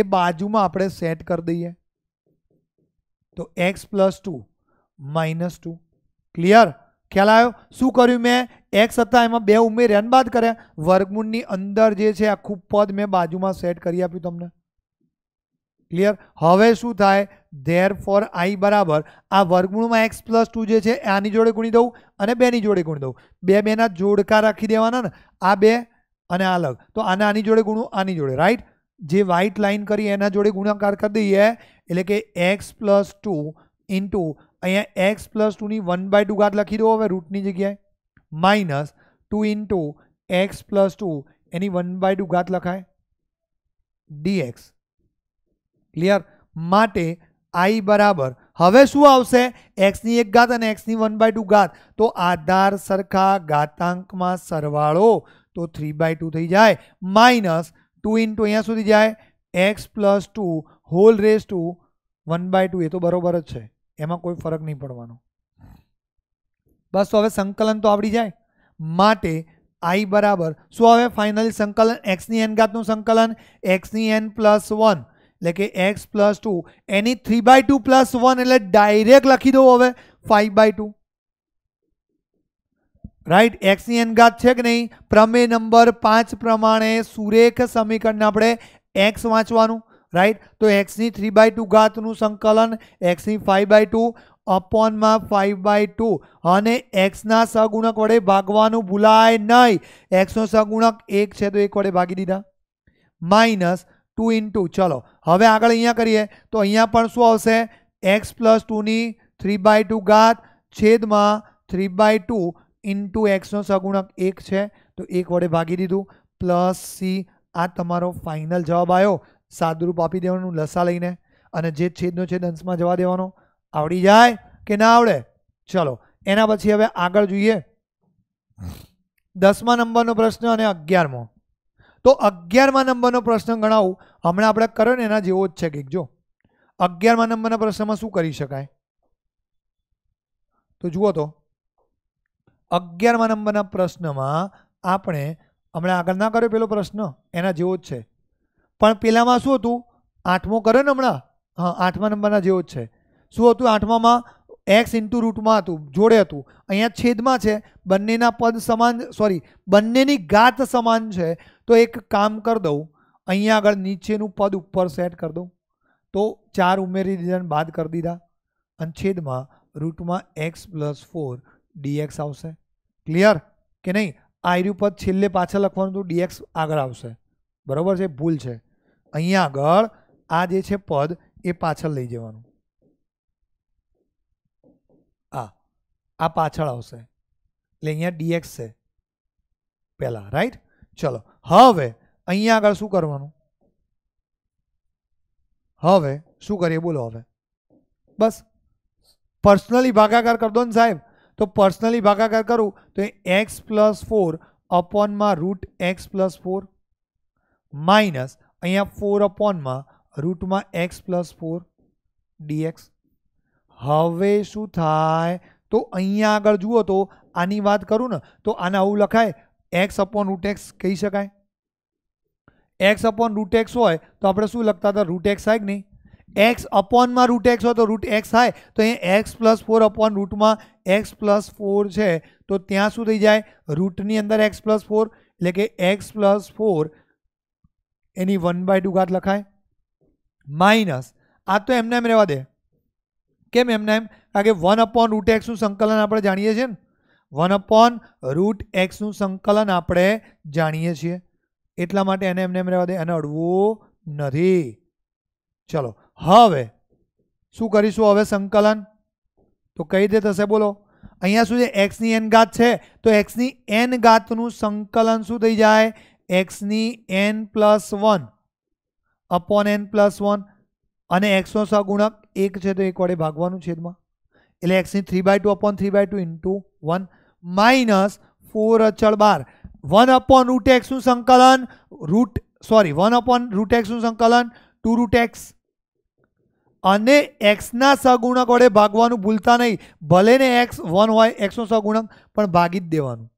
એ બાજુમાં આપણે સેટ કરી દઈએ તો x plus two minus two clear ખ્યાલ આવ્યો શું કર્યું મેં એક્સ હતા એમાં બે ઉમેર્યા અને બાદ કર્યા વર્ગમૂળની અંદર જે છે આખું પદ મેં બાજુમાં સેટ કરી આપ્યું તમને ક્લિયર હવે શું થાય ધેર ફોર આઈ બરાબર આ વર્ગમૂળમાં એક્સ પ્લસ ટુ જે છે આની જોડે ગુણી દઉં અને બેની જોડે ગુણી દઉં બે બેના જોડકા રાખી દેવાના ને આ બે અને અલગ તો આના આની જોડે ગુણો આની જોડે રાઈટ જે વ્હાઇટ લાઇન કરી એના જોડે ગુણાકાર કરી દઈએ એટલે કે x + 2 * અહીંયા x + 2 ની 1/2 घात લખી દો હવે √ ની જગ્યાએ - 2 * x + 2 એની 1/2 घात લખાય dx ક્લિયર માટે i = હવે શું આવશે x ની 1 घात અને x ની 1/2 घात તો આધાર સરખા ઘાતાંકમાં સરવાળો તો 3/2 થઈ જાય માઈનસ 2 ઇનટુ અહીંયા શું થઈ જાય x + 2 હોલ રેસ ટુ 1/2 એ તો બરોબર જ છે એમાં કોઈ ફરક નહિ પડવાનો બસ હવે સંકલન તો આવડી જાય માટે i = શું હવે ફાઇનલી સંકલન x ની n ઘાત નું સંકલન x ની n + 1 એટલે કે x + 2 n ની 3/2 + 1 એટલે ડાયરેક્ટ લખી દો હવે 5/2 રાઈટ x ની n ઘાત છે કે નહીં પ્રમેય નંબર 5 પ્રમાણે સુરેખ સમીકરણ આપણે x વાંચવાનું રાઈટ તો x ની 3/2 ઘાત નું સંકલન x ની 5/2 / માં 5/2 અને x ના સહગુણક વડે ભાગવાનું ભૂલાય નહીં x નો સહગુણક 1 છે તો 1 વડે ભાગી દીધા - 2 * ચલો હવે આગળ અહીંયા કરીએ તો અહીંયા પણ શું આવશે x + 2 ની 3/2 ઘાત / માં 3/2 ઇન્ટુ એક્સનો સગુણક એક છે તો એક વડે ભાગી દીધું પ્લસ સી આ તમારો ફાઇનલ જવાબ આવ્યો સાદરૂપ આપી દેવાનું લસા લઈને અને જે છેદનો છેદ અંશમાં જવા દેવાનો આવડી જાય કે ના આવડે ચલો એના પછી હવે આગળ જોઈએ દસમા નંબરનો પ્રશ્ન અને અગિયારમો તો અગિયારમા નંબરનો પ્રશ્ન ગણાવું હમણાં આપણે કર્યો ને એના જેવો જ છે કંઈક જો અગિયારમા નંબરના પ્રશ્નમાં શું કરી શકાય તો જુઓ તો અગિયારમા નંબરના પ્રશ્નમાં આપણે હમણાં આગળ ના કર્યો પેલો પ્રશ્ન એના જેવો જ છે પણ પેલામાં શું હતું આઠમો કર્યો ને હમણાં હા આઠમા નંબરના જેવો જ છે શું હતું આઠમામાં એક્સ ઇન્ટુ રૂટમાં હતું જોડે હતું અહીંયા છેદમાં છે બંનેના પદ સમાન સોરી બંનેની ગાત સમાન છે તો એક કામ કરી દઉં અહીંયા આગળ નીચેનું પદ ઉપર સેટ કરી દઉં તો ચાર ઉમેરી દીધા બાદ કરી દીધા અને છેદમાં રૂટમાં એક્સ પ્લસ ફોર ડીએક્સ આવશે ક્લિયર કે નહીં આયુ પદ છેલ્લે પાછળ લખવાનું હતું ડીએક્સ આગળ આવશે બરાબર છે ભૂલ છે અહીંયા આગળ આ જે છે પદ એ પાછળ લઈ જવાનું આ આ પાછળ આવશે એટલે અહીંયા ડીએક્સ છે પહેલાં રાઈટ ચલો હવે અહીંયા આગળ શું કરવાનું હવે શું કરીએ બોલો હવે બસ પર્સનલી ભાગાકાર કરી દો ને સાહેબ તો પર્સનલી ભાગાકાર કરું તો એ એક્સ પ્લસ ફોર અપોનમાં root x plus four minus અહીંયા ફોર અપોનમાં રૂટમાં એક્સ પ્લસ ફોર ડીએક્સ હવે શું થાય તો અહીંયા આગળ જુઓ તો આની વાત કરું ને તો આને આવું લખાય એક્સ અપોન રૂટ એક્સ કહી શકાય એક્સ અપોન રૂટ એક્સ હોય તો આપણે શું લખતા હતા રૂટ એક્સ થાય કે નહીં x अपॉन में √x हो तो √x है तो यहां x + 4 अपॉन √ में x + 4 है तो यहां શું થઈ જાય √ ની અંદર x + 4 એટલે કે x + 4 એની 1/2 ઘાત લખાય માઈનસ આ તો એમના એમ રહેવા દે કેમ એમના એમ કારણ કે 1 / √x નું સંકલન આપણે જાણીએ છે ને 1 / √x નું સંકલન આપણે જાણીએ છીએ એટલા માટે એને એમના એમ રહેવા દે અને હડવું નથી ચલો હવે શું કરીશું હવે સંકલન તો કઈ રીતે થશે બોલો અહીંયા શું છે એક્સની એન ઘાત છે તો એક્સની એન ઘાતનું સંકલન શું થઈ જાય એક્સની n plus one upon n plus one અને એક્સનો સગુણક એક છે તો એક વડે ભાગવાનું છેદમાં એટલે એક્સની three by two upon three by two into one minus four અચળ બાર વન અપોન રૂટ એક્સનું સંકલન root sorry one upon root એક્સનું સંકલન ટુ રૂટ એક્સ અને એક્સના સગુણક વડે ભાગવાનું ભૂલતા નહીં ભલે ને એક્સ વન હોય એક્સનો સગુણક પણ ભાગી જ દેવાનું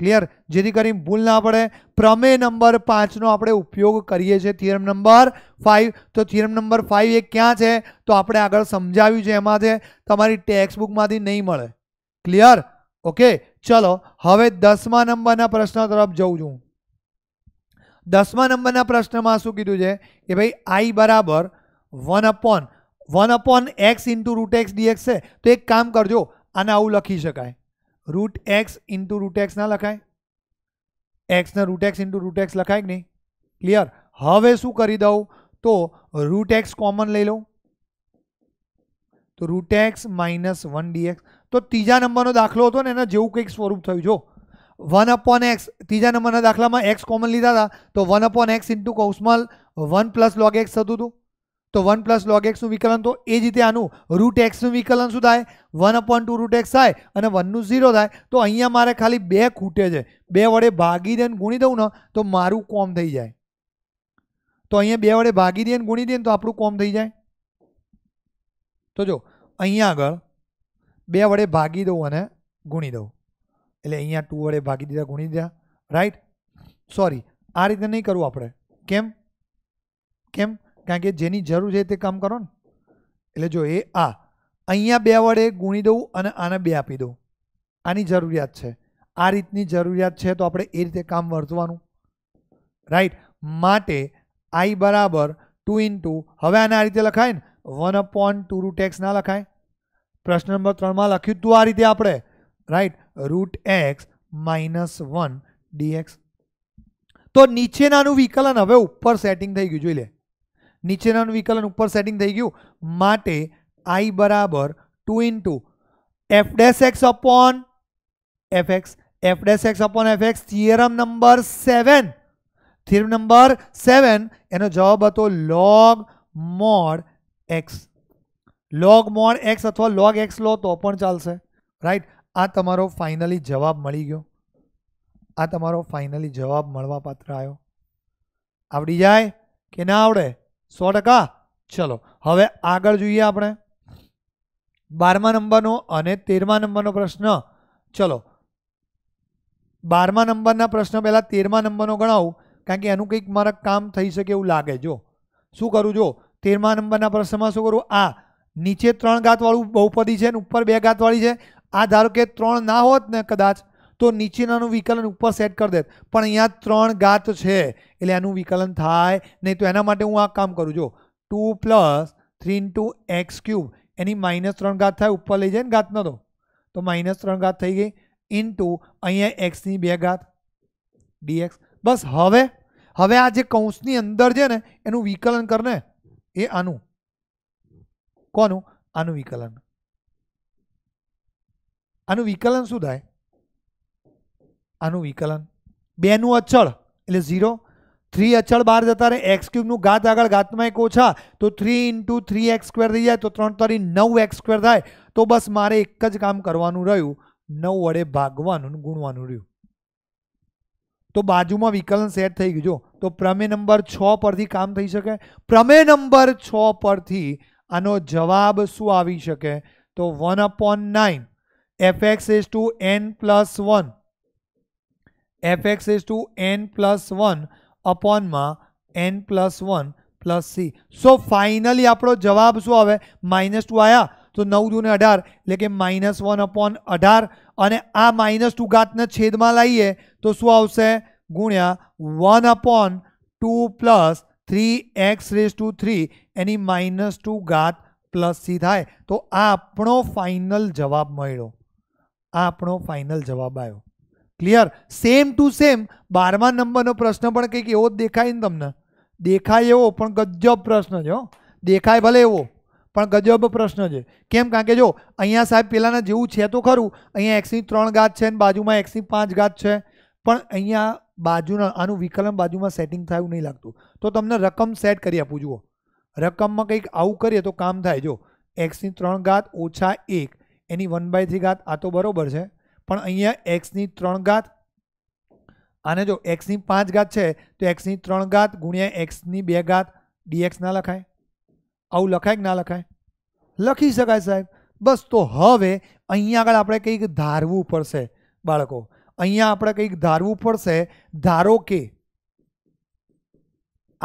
ક્લિયર જેથી કરીને ભૂલ ના પડે પ્રમેય નંબર પાંચનો આપણે ઉપયોગ કરીએ છીએ થિયરમ નંબર ફાઇવ તો થિયરમ નંબર ફાઇવ એ ક્યાં છે તો આપણે આગળ સમજાવ્યું છે એમાં છે તમારી ટેક્સ્ટ બુકમાંથી નહીં મળે ક્લિયર ઓકે ચલો હવે દસમા નંબરના પ્રશ્ન તરફ જઉં છું દસમા નંબરના પ્રશ્નમાં શું કીધું છે કે ભાઈ આઈ બરાબર one upon 1/x * √x dx છે તો એક કામ કરજો આને આવું લખી શકાય √x * √x ના લખાય x ના √x * √x લખાય કે નહીં ક્લિયર હવે શું કરી દઉં તો √x કોમન લઈ લો તો √x - 1 dx તો ત્રીજા નંબરનો દાખલો હતો ને એના જેવું કઈક સ્વરૂપ થયું જો 1/x ત્રીજા નંબરના દાખલામાં x કોમન લીધાતા તો 1/x * (1 + log x) હતું તો વન પ્લસ લોગ એક્સનું વિકલન તો એ જ રીતે આનું રૂટ એક્સનું વિકલન શું થાય one upon two root x થાય અને વનનું ઝીરો થાય તો અહીંયા મારે ખાલી બે ખૂટે છે બે વડે ભાગી દે ગુણી દઉં ને તો મારું કોમ થઈ જાય તો અહીંયા બે વડે ભાગી દે ગુણી દે તો આપણું કોમ થઈ જાય તો જો અહીંયા આગળ બે વડે ભાગી દઉં અને ગુણી દઉં એટલે અહીંયા ટુ વડે ભાગી દીધા ગુણી દીધા રાઈટ સોરી આ રીતે નહીં કરવું આપણે કેમ કેમ કારણ કે જેની જરૂર છે તે કામ કરો ને એટલે જો એ આ અહીંયા બે વડે ગુણી દઉં અને આને બે આપી દઉં આની જરૂરિયાત છે આ રીતની જરૂરિયાત છે તો આપણે એ રીતે કામ વર્તવાનું રાઈટ માટે આઈ બરાબર ટુ ઇન્ટુ હવે આને આ રીતે લખાય ને one upon two root x ના લખાય પ્રશ્ન નંબર ત્રણમાં લખ્યું તું આ રીતે આપણે right root x minus one dx તો નીચેનાનું વિકલન હવે ઉપર સેટિંગ થઈ ગયું જોઈ લે नीचे रन विकल्पन ऊपर सेटिंग गई माटे i = 2 * f'x / fx f'x / fx theorem number 7 theorem number 7 એનો જવાબ હતો log mod x log mod x अथवा log x લો તો પણ ચાલશે રાઈટ આ તમારો ફાઇનલી જવાબ મળી ગયો આ તમારો ફાઇનલી જવાબ મળવાપાત્ર આયો આવડી જાય કે ના આવડે સો ટકા ચલો હવે આગળ જોઈએ આપણે બારમા નંબરનો અને તેરમા નંબરનો પ્રશ્ન ચલો બારમા નંબરના પ્રશ્ન પહેલાં તેરમા નંબરનો ગણાવું કારણ કે એનું કંઈક મારા કામ થઈ શકે એવું લાગે જો શું કરું જો તેરમા નંબરના પ્રશ્નમાં શું કરું આ નીચે ત્રણ ઘાતવાળું બહુપદી છે ને ઉપર બે ઘાતવાળી છે આ ધારો કે ત્રણ ના હોત ને કદાચ તો નીચેના નું વિકલન ઉપર સેટ કરી દેત પણ અહીંયા 3 घात છે એટલે આનું વિકલન થાય નહી તો એના માટે હું આ કામ કરું જો 2 + 3 * x^3 એની -3 ઘાત થાય ઉપર લઈ જઈએન ઘાતનો તો તો -3 ઘાત થઈ ગઈ * અહીંયા x ની 2 ઘાત dx બસ હવે હવે આ જે કૌંસની અંદર છે ને એનું વિકલન કરને એ આનું કોનું આનું વિકલન આનું વિકલન સુ થાય અનુ વિકલન 2 નું અચળ એટલે 0 3 અચળ બહાર જતાં રે x³ નું ઘાત આગળ ઘાત માં એક ઓછા તો 3 * 3x² થઈ જાય તો 3 * 3 = 9x² થાય તો બસ મારે એક જ કામ કરવાનું રહ્યું 9 વડે ભાગવાનું અને ગુણવાનું રહ્યું તો बाजूમાં વિકલન સેટ થઈ ગઈ જો તો પ્રમેય નંબર 6 પરથી કામ થઈ શકે પ્રમેય નંબર 6 પરથી આનો જવાબ શું આવી શકે તો 1/9 fx^n+1 f x is to n plus one અપોનમાં n plus one plus c so finally આપણો જવાબ શું આવે માઇનસ ટુ આવ્યા તો નવ દૂને અઢાર એટલે કે માઇનસ વન અપોન અઢાર અને આ માઇનસ ટુ ઘાતના છેદમાં લાવીએ તો શું આવશે ગુણ્યા one upon two plus three x raise to three એની માઇનસ ટુ ઘાત પ્લસ સી થાય તો આ આપણો ફાઇનલ જવાબ મળ્યો આ આપણો ફાઇનલ જવાબ આવ્યો ક્લિયર સેમ ટુ સેમ બારમા નંબરનો પ્રશ્ન પણ કંઈક એવો જ દેખાય ને તમને દેખાય એવો પણ ગજબ પ્રશ્ન છે દેખાય ભલે એવો પણ ગજબ પ્રશ્ન છે કેમ કારણ કે જો અહીંયા સાહેબ પહેલાંના જેવું છે તો ખરું અહીંયા એક્સની ત્રણ ગાત છે અને બાજુમાં એક્સની પાંચ ગાત છે પણ અહીંયા બાજુના આનું વિકલન બાજુમાં સેટિંગ થાય એવું નહીં લાગતું તો તમને રકમ સેટ કરી આપું જુઓ રકમમાં કંઈક આવું કરીએ તો કામ થાય જો એક્સની ત્રણ ઘાત ઓછા એક એની વન બાય થ્રી ઘાત આ તો બરાબર છે પણ અહીંયા એક્સની ત્રણ ઘાત અને જો એક્સની પાંચ ઘાત છે તો એક્સની ત્રણ ઘાત ગુણ્યા એક્સની બે ઘાત ડીએક્સ ના લખાય આવું લખાય કે ના લખાય લખી શકાય સાહેબ બસ તો હવે અહીંયા આગળ આપણે કંઈક ધારવું પડશે બાળકો અહીંયા આપણે કંઈક ધારવું પડશે ધારો કે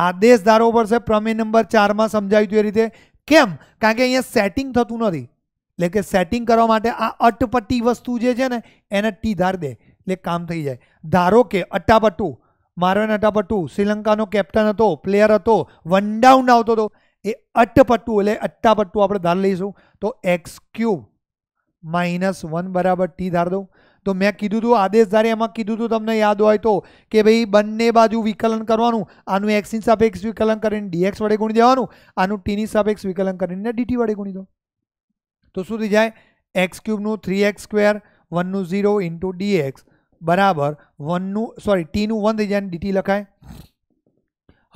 આદેશ ધારવો પડશે પ્રમેય નંબર ચારમાં સમજાવ્યું હતું એ રીતે કેમ કારણ કે અહીંયા સેટિંગ થતું નથી લેકે સેટિંગ કરવા માટે આ અટપટી વસ્તુ જે છે ને એને t ધાર દે એટલે કામ થઈ જાય ધારો કે અટપટુ મારવેન અટપટુ શ્રીલંકાનો કેપ્ટન હતો પ્લેયર હતો વનડાઉન આવતો તો એ અટપટુ એટલે અટપટુ આપણે ધાર લઈશું તો x³ - 1 = t ધાર દો તો મેં કીધુંતું આદેશ ધારે એમાં કીધુંતું તમને યાદ હોય તો કે ભઈ બંને બાજુ વિકલન કરવાનું આનું x ની સાપેક્ષ વિકલન કરીને dx વડે ગુણ દેવાનું આનું t ની સાપેક્ષ વિકલન કરીને dt વડે ગુણ દેવાનું તો શું થાય x ક્યુબ નો 3x સ્ક્વેર 1 નો 0 * dx = 1 નો સોરી t નો 1 રહે જન dt લખાય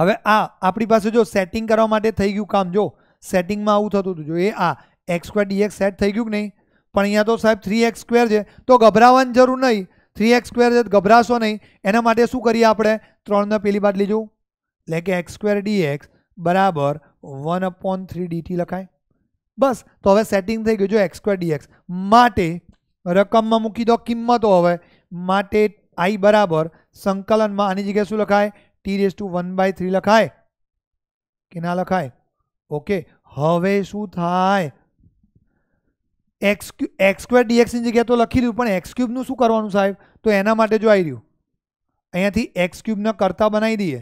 હવે આ આપણી પાસે જો સેટિંગ કરવા માટે થઈ ગયું કામ જો સેટિંગ માં આવું થતું હતું જો એ આ x સ્ક્વેર dx સેટ થઈ ગયું કે નહીં પણ અહીંયા તો સાહેબ 3x સ્ક્વેર છે તો ગભરાવાનું જરૂર નહીં 3x સ્ક્વેર છે તો ગભરાશો નહીં એના માટે શું કરીએ આપણે 3 ને પેલી બાત લેજો એટલે કે x સ્ક્વેર dx = 1 / 3 dt લખાય બસ તો હવે સેટિંગ થઈ ગયો જો x^2 dx માટે રકમમાં મૂકી દો કિંમતો હવે માટે i = સંકલનમાં આની જગ્યા શું લખાય t^1/3 લખાય કેના લખાય ઓકે હવે શું થાય x x^2 dx ની જગ્યા તો લખી દીધું પણ x^3 નું શું કરવાનું સાહેબ તો એના માટે જો આવી રહ્યું અહીંથી x^3 ને કરતા બનાવી દી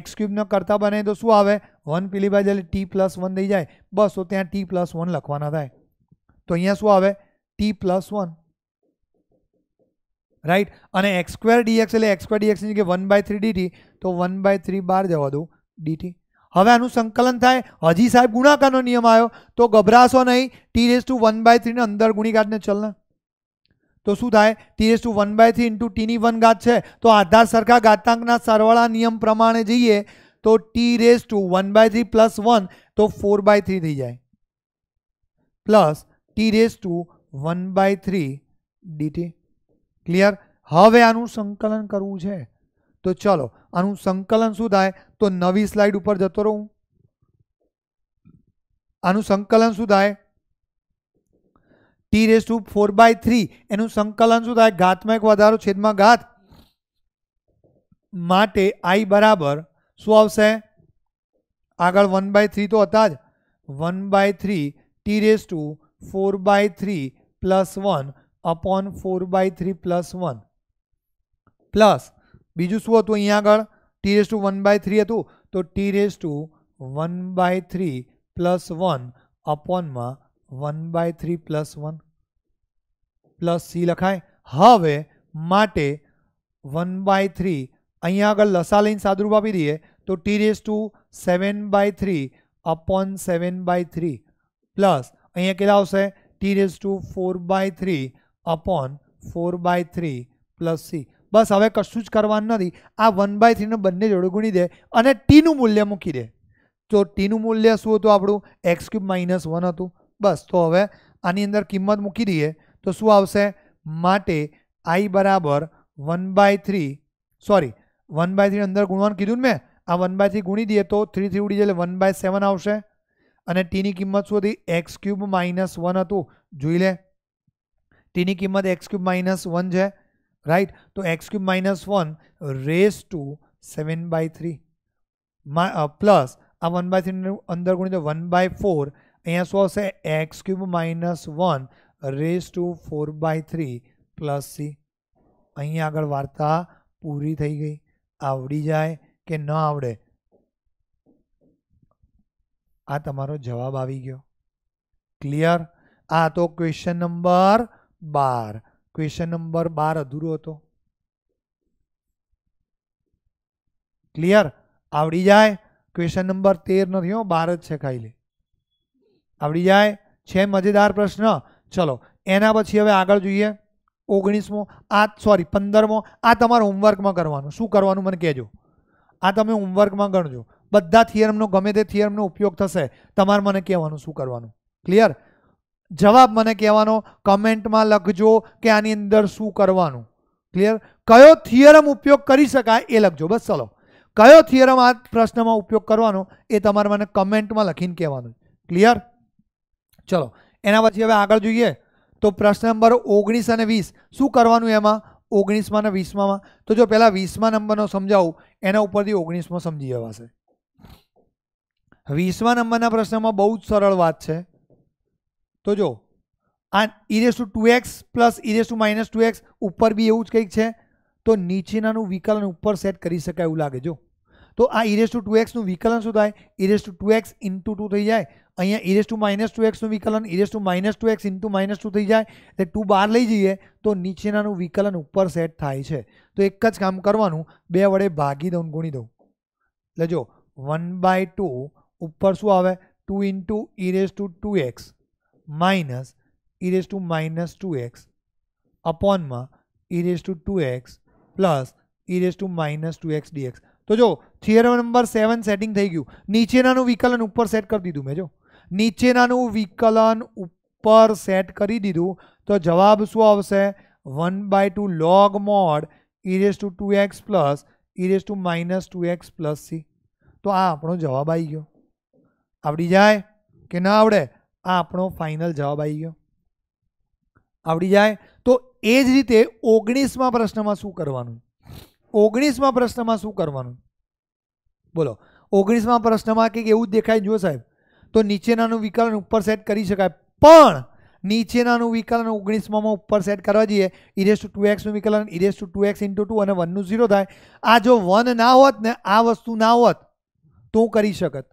x³ નો કરતા બને તો શું આવે 1 / t + 1 લઈ જાય બસ ઓ ત્યાં t + 1 લખવાનો થાય તો અહીંયા શું આવે t + 1 રાઈટ અને x² dx એટલે x² dx નું કે 1 / 3 dt તો 1 / 3 બહાર જવા દો dt હવે આનું સંકલન થાય અજી સાહેબ ગુણાકારનો નિયમ આવ્યો તો ગભરાશો નહીં t ^ 1 / 3 ને અંદર ઘુણ ิก ાતને ચાલના તો શું થાય t s to one by three into ટીની વન ઘાત છે તો આધાર સરખા ઘાતાંકના સરવાળા નિયમ પ્રમાણે જઈએ તો t raise to one by three plus one તો ફોર બાય થ્રી થઈ જાય plus t raise to one by three dt clear હવે આનું સંકલન કરવું છે તો ચલો આનું સંકલન શું થાય તો નવી સ્લાઇડ ઉપર જતો રહું આનું સંકલન શું થાય t raise to four by three એનું સંકલન શું થાય ઘાતમાં એક વધારો છેદમાં ઘાત માટે આઈ બરાબર શું આવશે આગળ વન બાય થ્રી તો હતા જ one by three t raise to four by three plus one upon four by three plus one plus બીજું શું હતું અહીંયા આગળ t raise to one by three હતું તો t raise to one by three plus one અપોનમાં one by three plus one plus c લખાય હવે માટે વન બાય થ્રી અહીંયા આગળ લસા લઈને સાદુરૂપ આપી દઈએ તો t raise to seven by three upon seven by three plus અહીંયા કેટલા આવશે t raise to four by three upon four by three plus c બસ હવે કશું જ કરવાનું નથી આ વન બાય થ્રીને બંને જોડે ગુણી દે અને ટીનું મૂલ્ય મૂકી દે તો ટીનું મૂલ્ય શું હતું આપણું એક્સ ક્યુબ માઇનસ વન હતું બસ તો હવે આની અંદર કિંમત મૂકી દઈએ તો શું આવશે માટે i બરાબર 1/3 સોરી 1/3 અંદર ગુણવાનું કીધું મે આ 1/3 ગુણી દીધું તો 3 3 વડે એટલે 1/7 આવશે અને t ની કિંમત શું હતી x^3 - 1 હતું જોઈ લે t ની કિંમત x^3 - 1 જે છે રાઈટ તો x^3 - 1 રેસ ટુ 7/3 મા + આ 1/3 અંદર ગુણ તો 1/4 answer se x ^ 3 - 1 ^ 4 / 3 + c અહીં આગળ વારતા પૂરી થઈ ગઈ આવડી જાય કે ન આવડે આ તમારો જવાબ આવી ગયો ક્લિયર આ હતો ક્વેશ્ચન નંબર 12 ક્વેશ્ચન નંબર 12 અધૂરો હતો ક્લિયર આવડી જાય ક્વેશ્ચન નંબર 13 નહોતો 12 જ છે ખાઈલે અબરી જાય 6 મજેદાર પ્રશ્ન ચલો એના પછી હવે આગળ જોઈએ 19મો આ સોરી 15મો આ તમાર હોમવર્ક માં કરવાનું શું કરવાનું મને કહેજો આ તમે હોમવર્ક માં ગણજો બધા થિયરમ નો ગમે તે થિયરમ નો ઉપયોગ થશે તમારે મને કહેવાનું શું કરવાનું ક્લિયર જવાબ મને કહેવાનો કમેન્ટ માં લખજો કે આની અંદર શું કરવાનું ક્લિયર કયો થિયરમ ઉપયોગ કરી શકાય એ લખજો બસ ચલો કયો થિયરમ આ પ્રશ્ન માં ઉપયોગ કરવાનો એ તમારે મને કમેન્ટ માં લખીને કહેવાનું છે ક્લિયર ચલો એના પછી હવે આગળ જોઈએ તો પ્રશ્ન નંબર ઓગણીસ અને વીસ શું કરવાનું એમાં ઓગણીસમાં અને વીસમાં તો જો પહેલાં વીસમાં નંબરનો સમજાવું એના ઉપરથી ઓગણીસમાં સમજી જવાશે વીસમા નંબરના પ્રશ્નમાં બહુ જ સરળ વાત છે તો જો આ e raise to two x plus e raise to minus two x ઉપર બી એવું જ કંઈક છે તો નીચેનાનું વિકલન ઉપર સેટ કરી શકાય એવું લાગે જો તો આ ઇરેસ ટુ ટુ એક્સનું વિકલન શું થાય e raise to two x into two થઈ જાય અહીંયા ઇરેસ ટુ માઇનસ ટુ એક્સનું વિકલન e raise to minus two x into minus two થઈ જાય એટલે ટુ બહાર લઈ જઈએ તો નીચેનાનું વિકલન ઉપર સેટ થાય છે તો એક જ કામ કરવાનું બે વડે ભાગી દઉં ગુણી દઉં એટલે જો વન બાય ટુ ઉપર શું આવે two into ઇરેસ to two x minus e raise to minus two x અપોનમાં e raise to two x plus e raise to minus two x dx તો જો થિયરમ નંબર સેવન સેટિંગ થઈ ગયું નીચેનાનું વિકલન ઉપર સેટ કરી દીધું મેં જો નીચેનાનું વિકલન ઉપર સેટ કરી દીધું તો જવાબ શું આવશે 1/2 log mod e^2x + e^-2x + c તો આ આપણો જવાબ આવી ગયો આવડી જાય કે ન આવડે આ આપણો ફાઇનલ જવાબ આવી ગયો આવડી જાય તો એ જ રીતે 19માં પ્રશ્નમાં શું કરવાનું 19માં પ્રશ્નમાં શું કરવાનું બોલો 19માં પ્રશ્નમાં કે એવું દેખાય જો સાહેબ તો નીચેનાનું વિકલન ઉપર સેટ કરી શકાય પણ નીચેનાનું વિકલન ઓગણીસમાં ઉપર સેટ કરવા જઈએ ઇરેસ ટુ ટુ એક્સનું વિકલન e raise to two x into two અને વનનું ઝીરો થાય આ જો વન ના હોત ને આ વસ્તુ ના હોત તો હું કરી શકત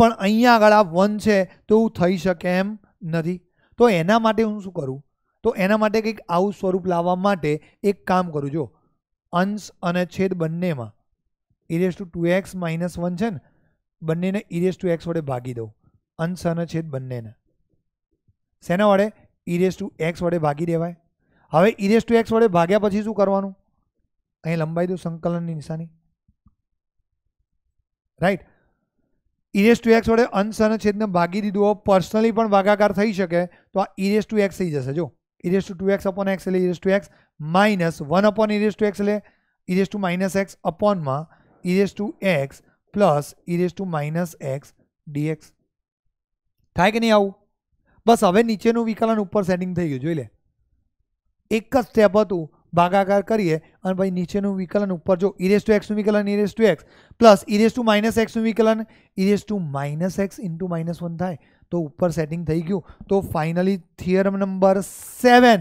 પણ અહીંયા આગળ આ વન છે તો હું થઈ શકે એમ નથી તો એના માટે હું શું કરું તો એના માટે કંઈક આવું સ્વરૂપ લાવવા માટે એક કામ કરું જો અંશ અને છેદ બંનેમાં e raise to two x minus one છે ને બંનેને ઇરેસ ટુ એક્સ વડે ભાગી દઉં અનસન છેદ બનેના સેના વડે e^-x વડે ભાગી દેવાય હવે e^-x વડે ભાગ્યા પછી શું કરવાનું અહીં લંબાઈ દો સંકલન નિશાની રાઈટ e^-x વડે અંસન છેદને ભાગી દીધું ઓ પર્સનલી પણ ભાગાકાર થઈ શકે તો આ e^-x એ જ જશે જો e^-2x / x લે e^-x - 1 / e^-x લે e^-x / માં e^x + e^-x dx કાય કે ન આવો બસ હવે નીચે નું વિકલન ઉપર સેટિંગ થઈ ગયું જોઈ લે એક જ સ્ટેપ આતો ભાગાકાર કરીએ અને ભાઈ નીચે નું વિકલન ઉપર જો e^x નું વિકલન e^x + e^-x નું વિકલન e^-x * -1 થાય તો ઉપર સેટિંગ થઈ ગયું તો finally theorem number 7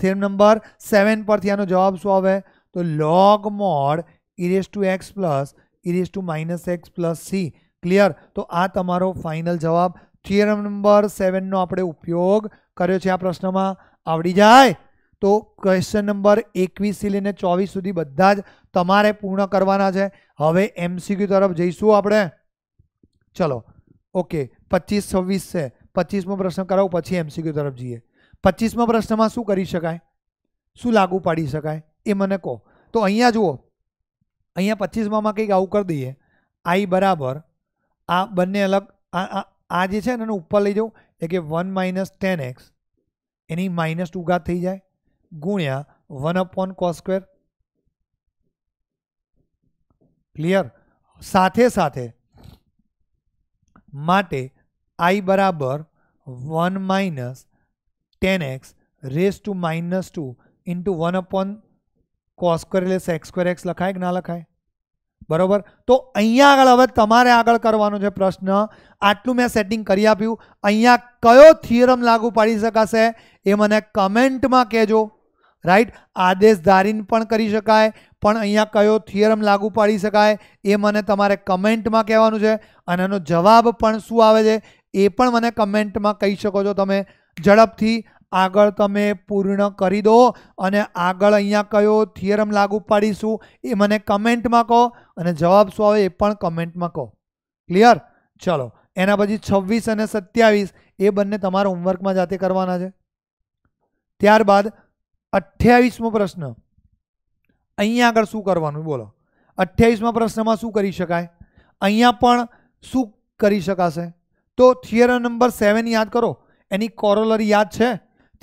theorem number 7 પર થiano જવાબ શું આવે તો log મોર e^x + e^-x + c ક્લિયર તો આ તમારો ફાઇનલ જવાબ tier number 7 નો આપણે ઉપયોગ કર્યો છે આ પ્રશ્નમાં આવડી જાય તો ક્વેશ્ચન નંબર 21 થી લઈને 24 સુધી બધા જ તમારે પૂર્ણ કરવાના છે હવે एमसीक्यू તરફ જઈશું આપણે ચલો ઓકે 25 26 છે 25મો પ્રશ્ન કરાવ પછી एमसीक्यू તરફ જઈએ 25માં પ્રશ્નમાં શું કરી શકાય શું લાગુ પડી શકાય એ મને કહો તો અહિયાં જુઓ અહિયાં 25માંમાં કઈક આવું કરી દઈએ i = આ બંને અલગ આ આ आज है ऊपर लई जाऊँ के वन माइनस टेन एक्स एनी माइनस टू घात थी जाए गुण्या वन अपॉन को स्क्वेर क्लियर साथ साथ आई बराबर one minus ten x raise to minus two into one upon को स्क्वेर एक्स स्क्वेर एक्स लखाए कि ना लखाए બરાબર તો અહીંયા આગળ હવે તમારે આગળ કરવાનો છે પ્રશ્ન આટલું મેં સેટિંગ કરી આપ્યું અહીંયા કયો થિયરમ લાગુ પાડી શકાશે એ મને કમેન્ટમાં કહેજો રાઈટ આદેશ ધારીને પણ કરી શકાય પણ અહીંયા કયો થિયરમ લાગુ પાડી શકાય એ મને તમારે કમેન્ટમાં કહેવાનું છે અને એનો જવાબ પણ શું આવે છે એ પણ મને કમેન્ટમાં કહી શકો છો તમે ઝડપથી આગળ તમે પૂર્ણ કરી દો અને આગળ અહીંયા કયો થિયરમ લાગુ પાડીશું એ મને કમેન્ટમાં કહો અને જવાબ શું આવે એ પણ કમેન્ટમાં કહો ક્લિયર ચલો એના પછી છવ્વીસ અને સત્યાવીસ એ બંને તમારા હોમવર્કમાં જાતે કરવાના છે ત્યારબાદ અઠ્યાવીસમો પ્રશ્ન અહીંયા આગળ શું કરવાનું બોલો અઠ્યાવીસમા પ્રશ્નમાં શું કરી શકાય અહીંયા પણ શું કરી શકાશે તો થિયર નંબર સેવન યાદ કરો એની કોરોલરી યાદ છે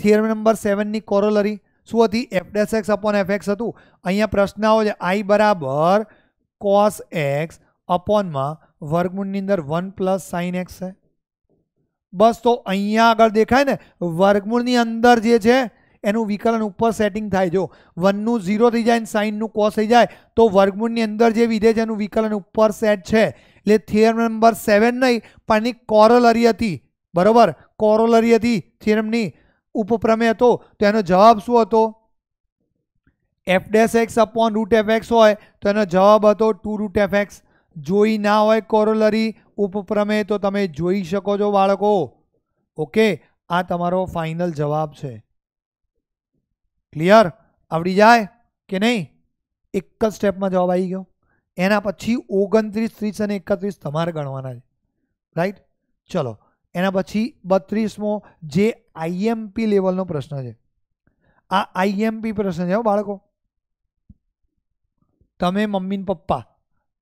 થિયર નંબર સેવનની કોરોલરી શું હતી f dash x upon F x હતું અહીંયા પ્રશ્ન આવો છે આઈ બરાબર cos x अपॉन માં વર્ગમૂળ ની અંદર 1 + sin x છે બસ તો અહીંયા આગળ દેખાય ને વર્ગમૂળ ની અંદર જે છે એનું વિકલન ઉપર સેટિંગ થાય જો 1 નું 0 થઈ જાય અને sin નું cos થઈ જાય તો વર્ગમૂળ ની અંદર જે વિધેય છે એનું વિકલન ઉપર સેટ છે એટલે થિયરમ નંબર 7 નહીં પણ અહીં કોરોલરી હતી બરોબર કોરોલરી હતી થિયરમ ની ઉપપ્રમેય હતો તો એનો જવાબ શું હતો f dash x upon root f x હોય તો એનો જવાબ હતો ટુ રૂટ એફ એક્સ જોઈ ના હોય કોરોલરી ઉપપ્રમે તો તમે જોઈ શકો છો બાળકો ઓકે આ તમારો ફાઇનલ જવાબ છે ક્લિયર આવડી જાય કે નહીં એક જ સ્ટેપમાં જવાબ આવી ગયો એના પછી ઓગણત્રીસ ત્રીસ અને એકત્રીસ તમારે ગણવાના છે રાઈટ ચલો એના પછી બત્રીસમો જે આઈએમપી લેવલનો પ્રશ્ન છે આ આઈએમપી પ્રશ્ન છે બાળકો તમે મમ્મી પપ્પા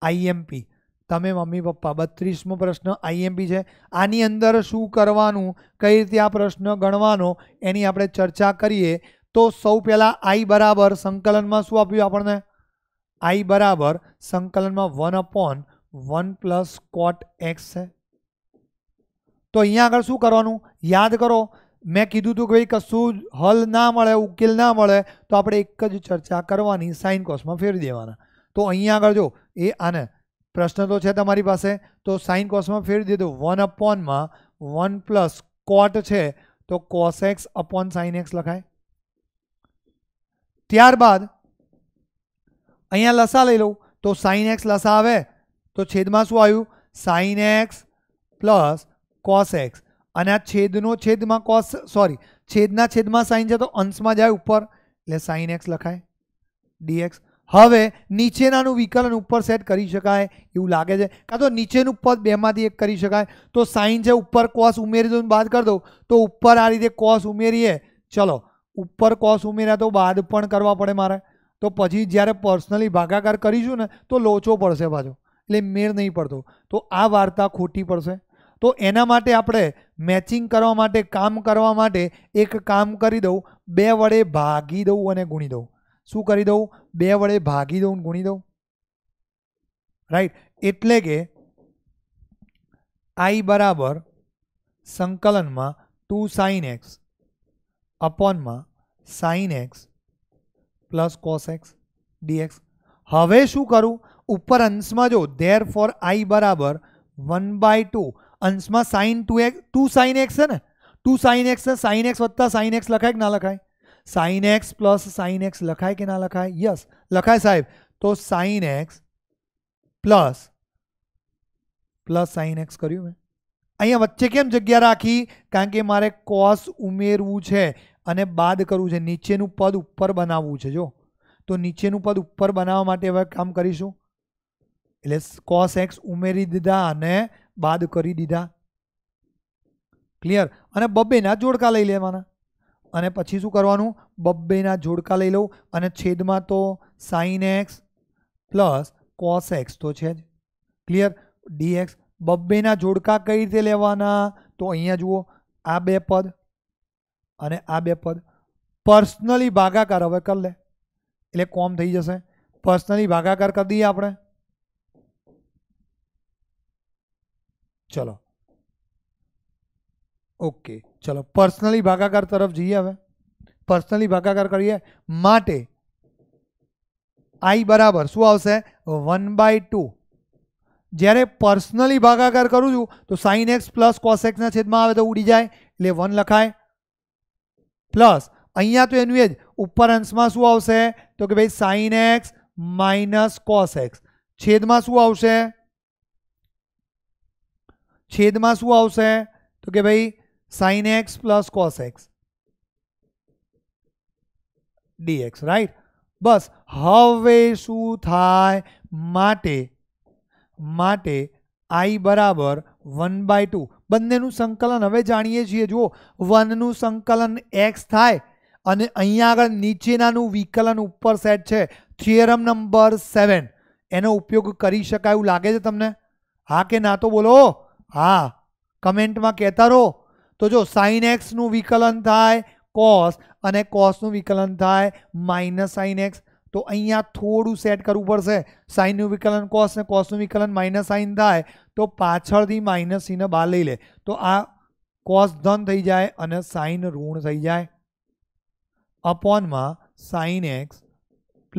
આઈએમપી તમે મમ્મી પપ્પા બત્રીસમો પ્રશ્ન આઈએમપી છે આની અંદર શું કરવાનું કઈ રીતે આ પ્રશ્ન ગણવાનો એની આપણે ચર્ચા કરીએ તો સૌ પહેલાં આઈ બરાબર સંકલનમાં શું આપ્યું આપણને આઈ બરાબર સંકલનમાં one upon one plus cot x છે તો અહીંયા આગળ શું કરવાનું યાદ કરો મે કીધું તો કે કશું حل ના મળે ઉકેલ ના મળે તો આપણે એક જ ચર્ચા કરવાની સાઈન કોસમાં ફેરવી દેવાના તો અહીંયા આગળ જો એ આને પ્રશ્ન તો છે તમારી પાસે તો સાઈન કોસમાં ફેરવી દે તો 1 અપન માં 1 + કોટ છે તો cos x અપન sin x લખાય ત્યારબાદ અહીંયા લસા લઈ લઉં તો sin x લસા આવે તો છેદમાં શું આવ્યું sin x + cos x અને આ છેદનો છેદમાં કોસ સોરી છેદના છેદમાં સાઈન જાય તો અંશમાં જાય ઉપર એટલે sin x લખાય dx હવે નીચેનાનું વિકલન ઉપર સેટ કરી શકાય એવું લાગે છે કા તો નીચેનું પદ બેમાંથી એક કરી શકાય તો સાઈન છે ઉપર કોસ ઉમેરી દઉં વાત કર તો ઉપર આ રીતે કોસ ઉમેરીએ ચલો ઉપર કોસ ઉમેર્યા તો બાદ પણ કરવો પડે મારા તો પછી જ્યારે パー સનલી ભાગાકાર કરીશું ને તો લોચો પડશે બાજો એટલે મેર નહીં પડતો તો આ વારતા ખોટી પડશે તો એના માટે આપણે મેચિંગ કરવા માટે કામ કરવા માટે એક કામ કરી દઉં બે વડે ભાગી દઉં અને ગુણી દઉં શું કરી દઉં બે વડે ભાગી દઉં ગુણી દઉં રાઈટ એટલે કે આઈ બરાબર સંકલનમાં ટુ સાઇન એક્સ અપોનમાં sine x plus cos x dx હવે શું કરું ઉપર અંશમાં જો ધેર ફોર આઈ બરાબર વન બાય ટુ અંશમાં sine two x two sine x છે ને ટુ સાઇન એક્સ છે સાઇન એક્સ વત્તા સાઇન એક્સ લખાય કે ના લખાય sine x plus sine x લખાય કે ના લખાય યસ લખાય સાહેબ તો sine x plus plus sine x કર્યું મેં અહીંયા વચ્ચે કેમ જગ્યા રાખી કારણ કે મારે કોસ ઉમેરવું છે અને બાદ કરવું છે નીચેનું પદ ઉપર બનાવવું છે જો તો નીચેનું પદ ઉપર બનાવવા માટે હવે કામ કરીશું એટલે કોસ એક્સ ઉમેરી દીધા અને બાદ કરી દીધા ક્લિયર અને બબ્બેના જોડકા લઈ લેવાના અને પછી શું કરવાનું બબ્બેના જોડકા લઈ લઉં અને છેદમાં તો sine x plus cos x તો છે જ ક્લિયર ડીએક્સ બબ્બેના જોડકા કઈ રીતે લેવાના તો અહીંયા જુઓ આ બે પદ અને આ બે પદ પર્સનલી ભાગાકાર હવે કરી લે એટલે કોમ થઈ જશે પર્સનલી ભાગાકાર કરી દઈએ આપણે चलो ओके चलो पर्सनली भागाकार तरफ जाइए हमें पर्सनली भागाकार करिए माटे आई बराबर शू आ वन बाय टू जयरे पर्सनली भागाकार करूच तो sine x plus cos x छेद में आए तो उड़ी जाए वन लखाए प्लस अँ तो एनुज उपर अंश में शू आ तो कि भाई sine x minus cos x छेद में शू आ છેદમાં શું આવશે તો કે ભાઈ sine x plus cos x dx right બસ હવે શું થાય માટે માટે આઈ બરાબર વન બાય ટુ બંનેનું સંકલન હવે જાણીએ છીએ જુઓ વનનું સંકલન એક્સ થાય અને અહીંયા આગળ નીચેનાનું વિકલન ઉપર સેટ છે થિયરમ નંબર સેવન એનો ઉપયોગ કરી શકાય એવું લાગે છે તમને હા કે ના તો બોલો हां कमेंट में कहता रहो तो जो sin x નું વિકલન થાય cos અને cos નું વિકલન થાય -sin x તો અહીંયા થોડું સેટ કરવું પડશે sin નું વિકલન cos અને cos નું વિકલન -sin થાય તો પાછળથી -sin ને બા લઈ લે તો આ cos ધન થઈ જાય અને sin ઋણ થઈ જાય / માં sin x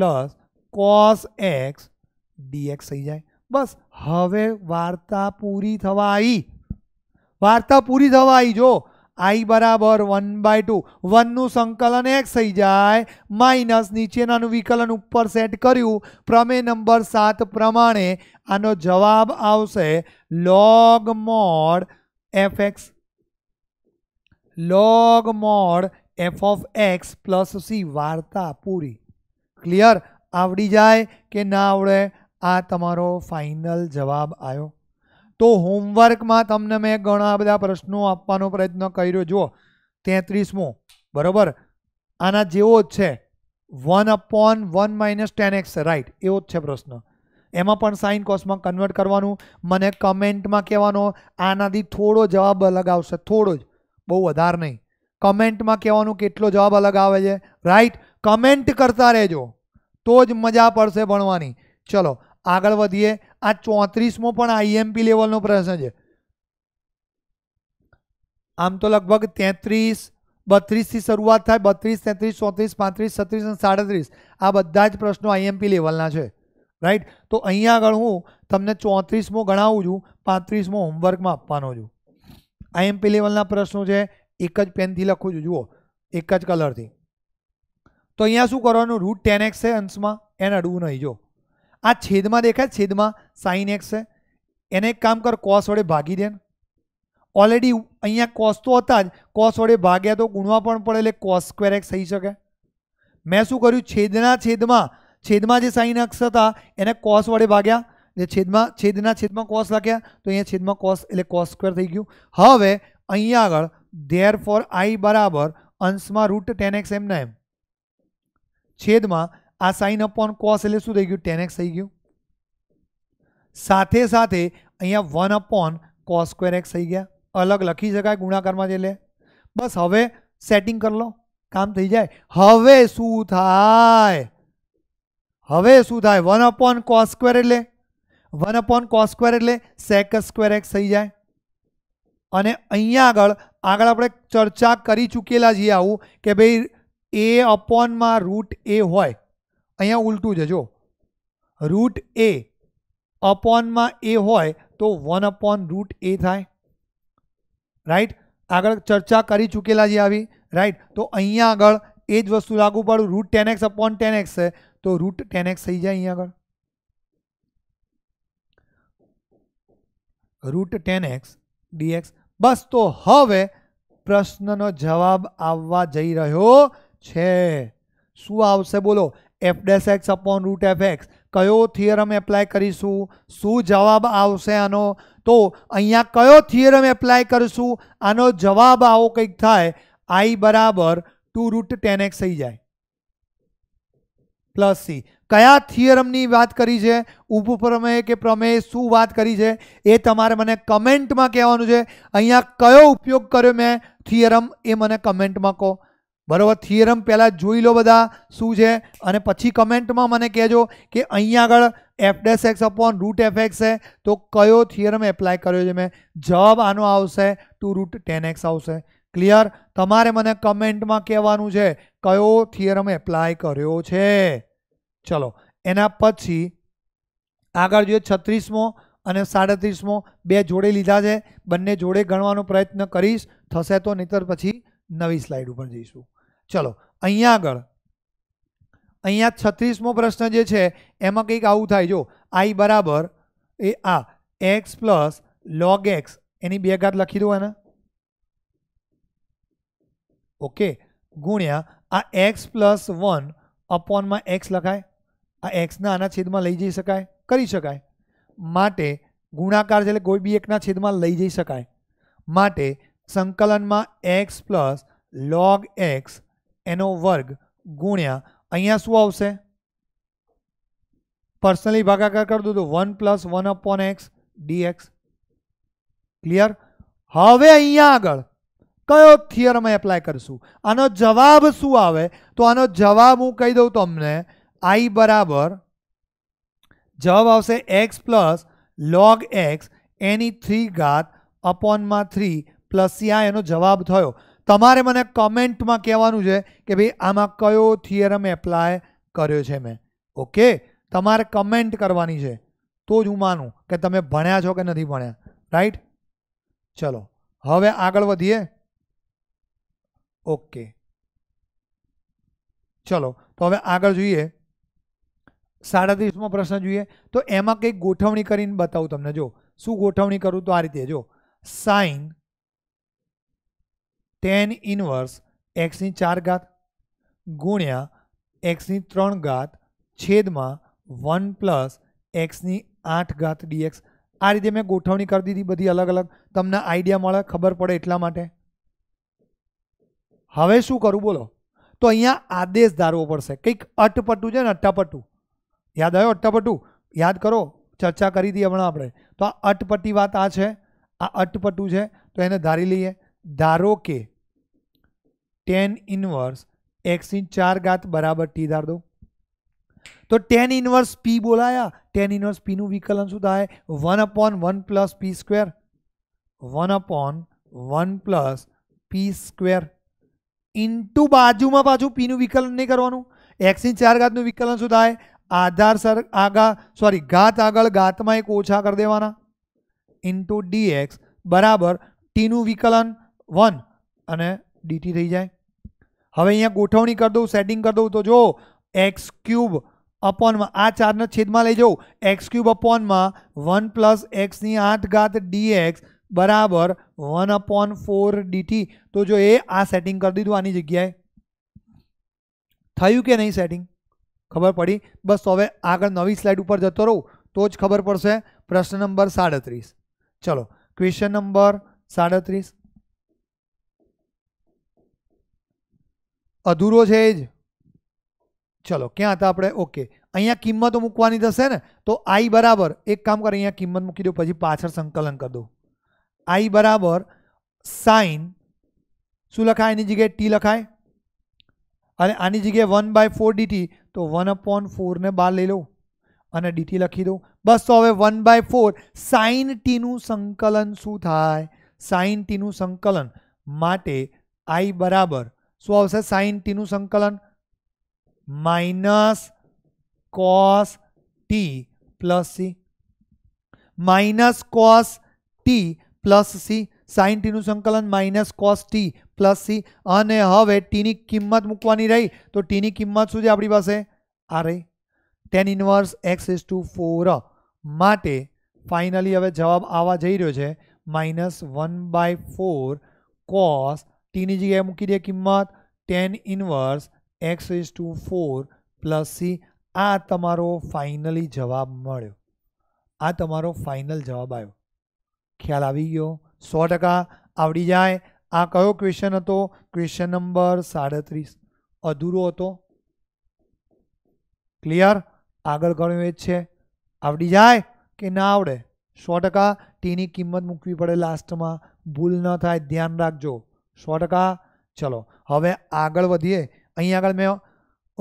+ cos x dx થઈ જાય બસ હવે વાર્તા પૂરી થવા આવી વાર્તા પૂરી થવા આવી જો i બરાબર 1/2 1 નું સંકલન x થઈ જાય માઈનસ નીચેનાનું વિકલન ઉપર સેટ કર્યું પ્રમેય નંબર 7 પ્રમાણે આનો જવાબ આવશે log mod fx log mod f(x) + c વાર્તા પૂરી ક્લિયર આવડી જાય કે ના આવડે આ તમારો ફાઇનલ જવાબ આવ્યો તો હોમવર્કમાં તમને મેં ઘણા બધા પ્રશ્નો આપવાનો પ્રયત્ન કર્યો જુઓ તેત્રીસમો બરાબર આના જેવો જ છે one upon one minus tan x right એવો જ છે પ્રશ્ન એમાં પણ સાઇન કોસમાં કન્વર્ટ કરવાનું મને કમેન્ટમાં કહેવાનો આનાથી થોડો જવાબ અલગ આવશે થોડો જ બહુ વધારે નહીં કમેન્ટમાં કહેવાનું કેટલો જવાબ અલગ આવે છે રાઈટ કમેન્ટ કરતા રહેજો તો જ મજા પડશે ભણવાની ચલો આગળ વધીએ આ 34મો પણ આઈએમપી લેવલનો પ્રશ્ન છે આમ તો લગભગ 33 32 થી શરૂઆત થાય 32 33 34 35 36 અને 37 આ બધા જ પ્રશ્નો આઈએમપી લેવલના છે રાઈટ તો અહીંયા આગળ હું તમને 34મો ગણાવું છું 35મો હોમવર્કમાં આપવાનો છું આઈએમપી લેવલના પ્રશ્નો છે એક જ પેન થી લખું છું જુઓ એક જ કલર થી તો અહીંયા શું કરવાનું √10x છે અંશમાં n ઢડવું નહિ જો आ छेद में देखा है छेद में साइन एक्स है एने एक काम कर कॉस वड़े भागी दे ऑलरेडी अँ कॉस तो था कॉस वड़े भाग्या तो गुणवा पड़े कॉस स्क्वेर एक्स थी सके मैं शूँ करूँ छेदना छेद में छेद में जो साइन एक्स था एने कॉस वड़े भाग्या छेदमा छेदना छेद में कॉस लख्या तो अँ छेद में कॉस ए कॉस स्क्वेर थी गयू हम अँ आग देर फॉर आई बराबर अंश में रूट टेन एक्स एम ने एम छेद में a sin upon cos એટલે શું થઈ ગયું tan x થઈ ગયું સાથે સાથે અહીંયા 1 upon cos²x થઈ ગયા અલગ લખી શકાય ગુણાકારમાં એટલે બસ હવે સેટિંગ કર લો કામ થઈ જાય હવે શું થાય હવે શું થાય 1 upon cos² એટલે 1 upon cos² એટલે sec²x થઈ જાય અને અહીંયા આગળ આગળ આપણે ચર્ચા કરી ચુકેલા જ છીએ આવું કે ભઈ a upon માં √a હોય અહીંયા ઉલટું છે જો √a / માં a હોય તો 1 / √a થાય રાઈટ આગળ ચર્ચા કરી ચુકેલા જ આવી રાઈટ તો અહીંયા આગળ એ જ વસ્તુ લાગુ પાડું √10x / 10x તો √10x થઈ જાય અહીં આગળ √10x dx બસ તો હવે પ્રશ્નનો જવાબ આવવા જઈ રહ્યો છે શું આવશે બોલો f dash x upon root f x કયો થિયરમ એપ્લાય કરીશું શું જવાબ આવશે આનો તો અહીંયા કયો થિયરમ એપ્લાય કરીશું આનો જવાબ આવો કંઈક થાય આઈ બરાબર ટુ રૂટ ટેન એક્સ થઈ જાય પ્લસ સી કયા થિયરમની વાત કરી છે ઉપપ્રમેય કે પ્રમેય શું વાત કરી છે એ તમારે મને કમેન્ટમાં કહેવાનું છે અહીંયા કયો ઉપયોગ કર્યો મેં થિયરમ એ મને કમેન્ટમાં કહો બરાબર થિયરમ પહેલાં જોઈ લો બધા શું છે અને પછી કમેન્ટમાં મને કહેજો કે અહીંયા આગળ f dash x upon root f x છે તો કયો થિયરમ એપ્લાય કર્યો છે મેં જવાબ આનો આવશે ટુ રૂટ ટેન એક્સ આવશે ક્લિયર તમારે મને કમેન્ટમાં કહેવાનું છે કયો થિયરમ એપ્લાય કર્યો છે ચલો એના પછી આગળ જોઈએ છત્રીસમો અને સાડત્રીસમો બે જોડે લીધા છે બંને જોડે ગણવાનો પ્રયત્ન કરીશ થશે તો નહીતર પછી નવી સ્લાઇડ ઉપર જઈશું ચલો અહીંયા આગળ અહીંયા છત્રીસમો પ્રશ્ન જે છે એમાં કંઈક આવું થાય જો આઈ બરાબર એ આ એક્સ પ્લસ લોગ એક્સ એની બે ઘાત લખી દો એને ઓકે ગુણ્યા આ એક્સ પ્લસ વન અપોનમાં એક્સ લખાય આ એક્સના આના છેદમાં લઈ જઈ શકાય કરી શકાય માટે ગુણાકાર છે કોઈ બી એકના છેદમાં લઈ જઈ શકાય માટે સંકલનમાં એક્સ પ્લસ લોગ એક્સ એનો વર્ગ ગુણ્યા અહીંયા શું આવશે પર્સનલી ભાગાકાર કરી દઉં તો one plus one upon x dx clear હવે અહીંયા આગળ કયો થિયરમ એપ્લાય કરશું આનો જવાબ શું આવે તો આનો જવાબ હું કહી દઉં તમને આઈ બરાબર જવાબ આવશે એક્સ પ્લસ લોગ એક્સ એની થ્રી ઘાત અપોનમાં થ્રી પ્લસ સી આ એનો જવાબ થયો તમારે મને કમેન્ટમાં કહેવાનું છે કે ભાઈ આમાં કયો થિયરમ એપ્લાય કર્યો છે મેં ઓકે તમારે કમેન્ટ કરવાની છે તો જ હું માનું કે તમે ભણ્યા છો કે નથી ભણ્યા રાઈટ ચલો હવે આગળ વધીએ ઓકે ચલો તો હવે આગળ જોઈએ સાડત્રીસમો પ્રશ્ન જોઈએ તો એમાં કંઈક ગોઠવણી કરીને બતાવું તમને જો શું ગોઠવણી કરું તો આ રીતે જો સાઈન ટેન ઇનવર્સ એક્સની ચાર ઘાત ગુણ્યા એક્સની ત્રણ ઘાત છેદમાં વન પ્લસ એક્સની આઠ ઘાત ડીએક્સ આ રીતે મેં ગોઠવણી કરી દીધી બધી અલગ અલગ તમને આઈડિયા મળે ખબર પડે એટલા માટે હવે શું કરું બોલો તો અહીંયા આદેશ ધારવો પડશે કંઈક અટપટું છે ને અટ્ટાપટું યાદ આવ્યો અટ્ટાપટું યાદ કરો ચર્ચા કરી હતી હમણાં આપણે તો આ અટપટી વાત આ છે આ અટપટું છે તો એને ધારી લઈએ ધારો કે tan इनवर्स x इन 4 घात बराबर t धर दो तो tan इनवर्स p बोलाया tan इनवर्स p નું વિકલન શું થાય 1 / 1 + p² 1 / 1 + p² * बाजूમાં-બાજુ p નું વિકલન નહીં કરવાનું x इन 4 घात નું વિકલન શું થાય આધાર સર્ગ આગા સોરી घात આગળ घात માં એક ઓછો કરી દેવાના * dx = t નું વિકલન 1 અને dt થઈ જાય હવે અહીંયા ગોઠવણી કર દઉં સેટિંગ કર દઉં તો જો x³ / માં આ 4 ને છેદમાં લઈ જો x³ / માં 1 + x ની 8 ઘાત dx = 1 / 4 dt તો જો એ આ સેટિંગ કરી દીધું આની જગ્યાએ થઈયું કે નહીં સેટિંગ ખબર પડી બસ હવે આગળ નવી સ્લાઇડ ઉપર જતો રહું તો જ ખબર પડશે પ્રશ્ન નંબર 37 चलो ક્વેશ્ચન નંબર 37 અધૂરો છે એ જ ચલો ક્યાં હતા આપણે ઓકે અહીંયા કિંમતો મૂકવાની થશે ને તો આઈ બરાબર એક કામ કર અહીંયા કિંમત મૂકી દો પછી પાછળ સંકલન કરી દો આઈ બરાબર સાઇન શું લખાય એની જગ્યાએ ટી લખાય અને આની જગ્યાએ વન બાય ફોર ડીટી તો વન અપોન ફોરને બહાર લઈ લો અને ડીટી લખી દો બસ તો હવે વન બાય ફોર સાઇન ટીનું સંકલન શું થાય સાઇન ટીનું સંકલન માટે આઈ બરાબર સૌવસે sin t નું સંકલન - cos t + c - cos t + c sin t નું સંકલન - cos t + c અને હવે t ની કિંમત મૂકવાની રહી તો t ની કિંમત શું છે આપણી પાસે are tan इनवर्स x / 4 માટે ફાઇનલી હવે જવાબ આવા જઈ રહ્યો છે - 1 / 4 cos t ની જે એમ મૂકવી દે કિંમત tan ઇનવર્સ x / 4 + c આ તમારો ફાઇનલી જવાબ મળ્યો આ તમારો ફાઇનલ જવાબ આવ્યો ખ્યાલ આવી ગયો 100% આવડી જાય આ કયો ક્વેશ્ચન હતો ક્વેશ્ચન નંબર 37 અધૂરો હતો ક્લિયર આગળ ગણવું છે આવડી જાય કે ન આવડે 100% t ની કિંમત મૂકવી પડે લાસ્ટમાં ભૂલ ન થાય ધ્યાન રાખજો સો ટકા ચલો હવે આગળ વધીએ અહીં આગળ મેં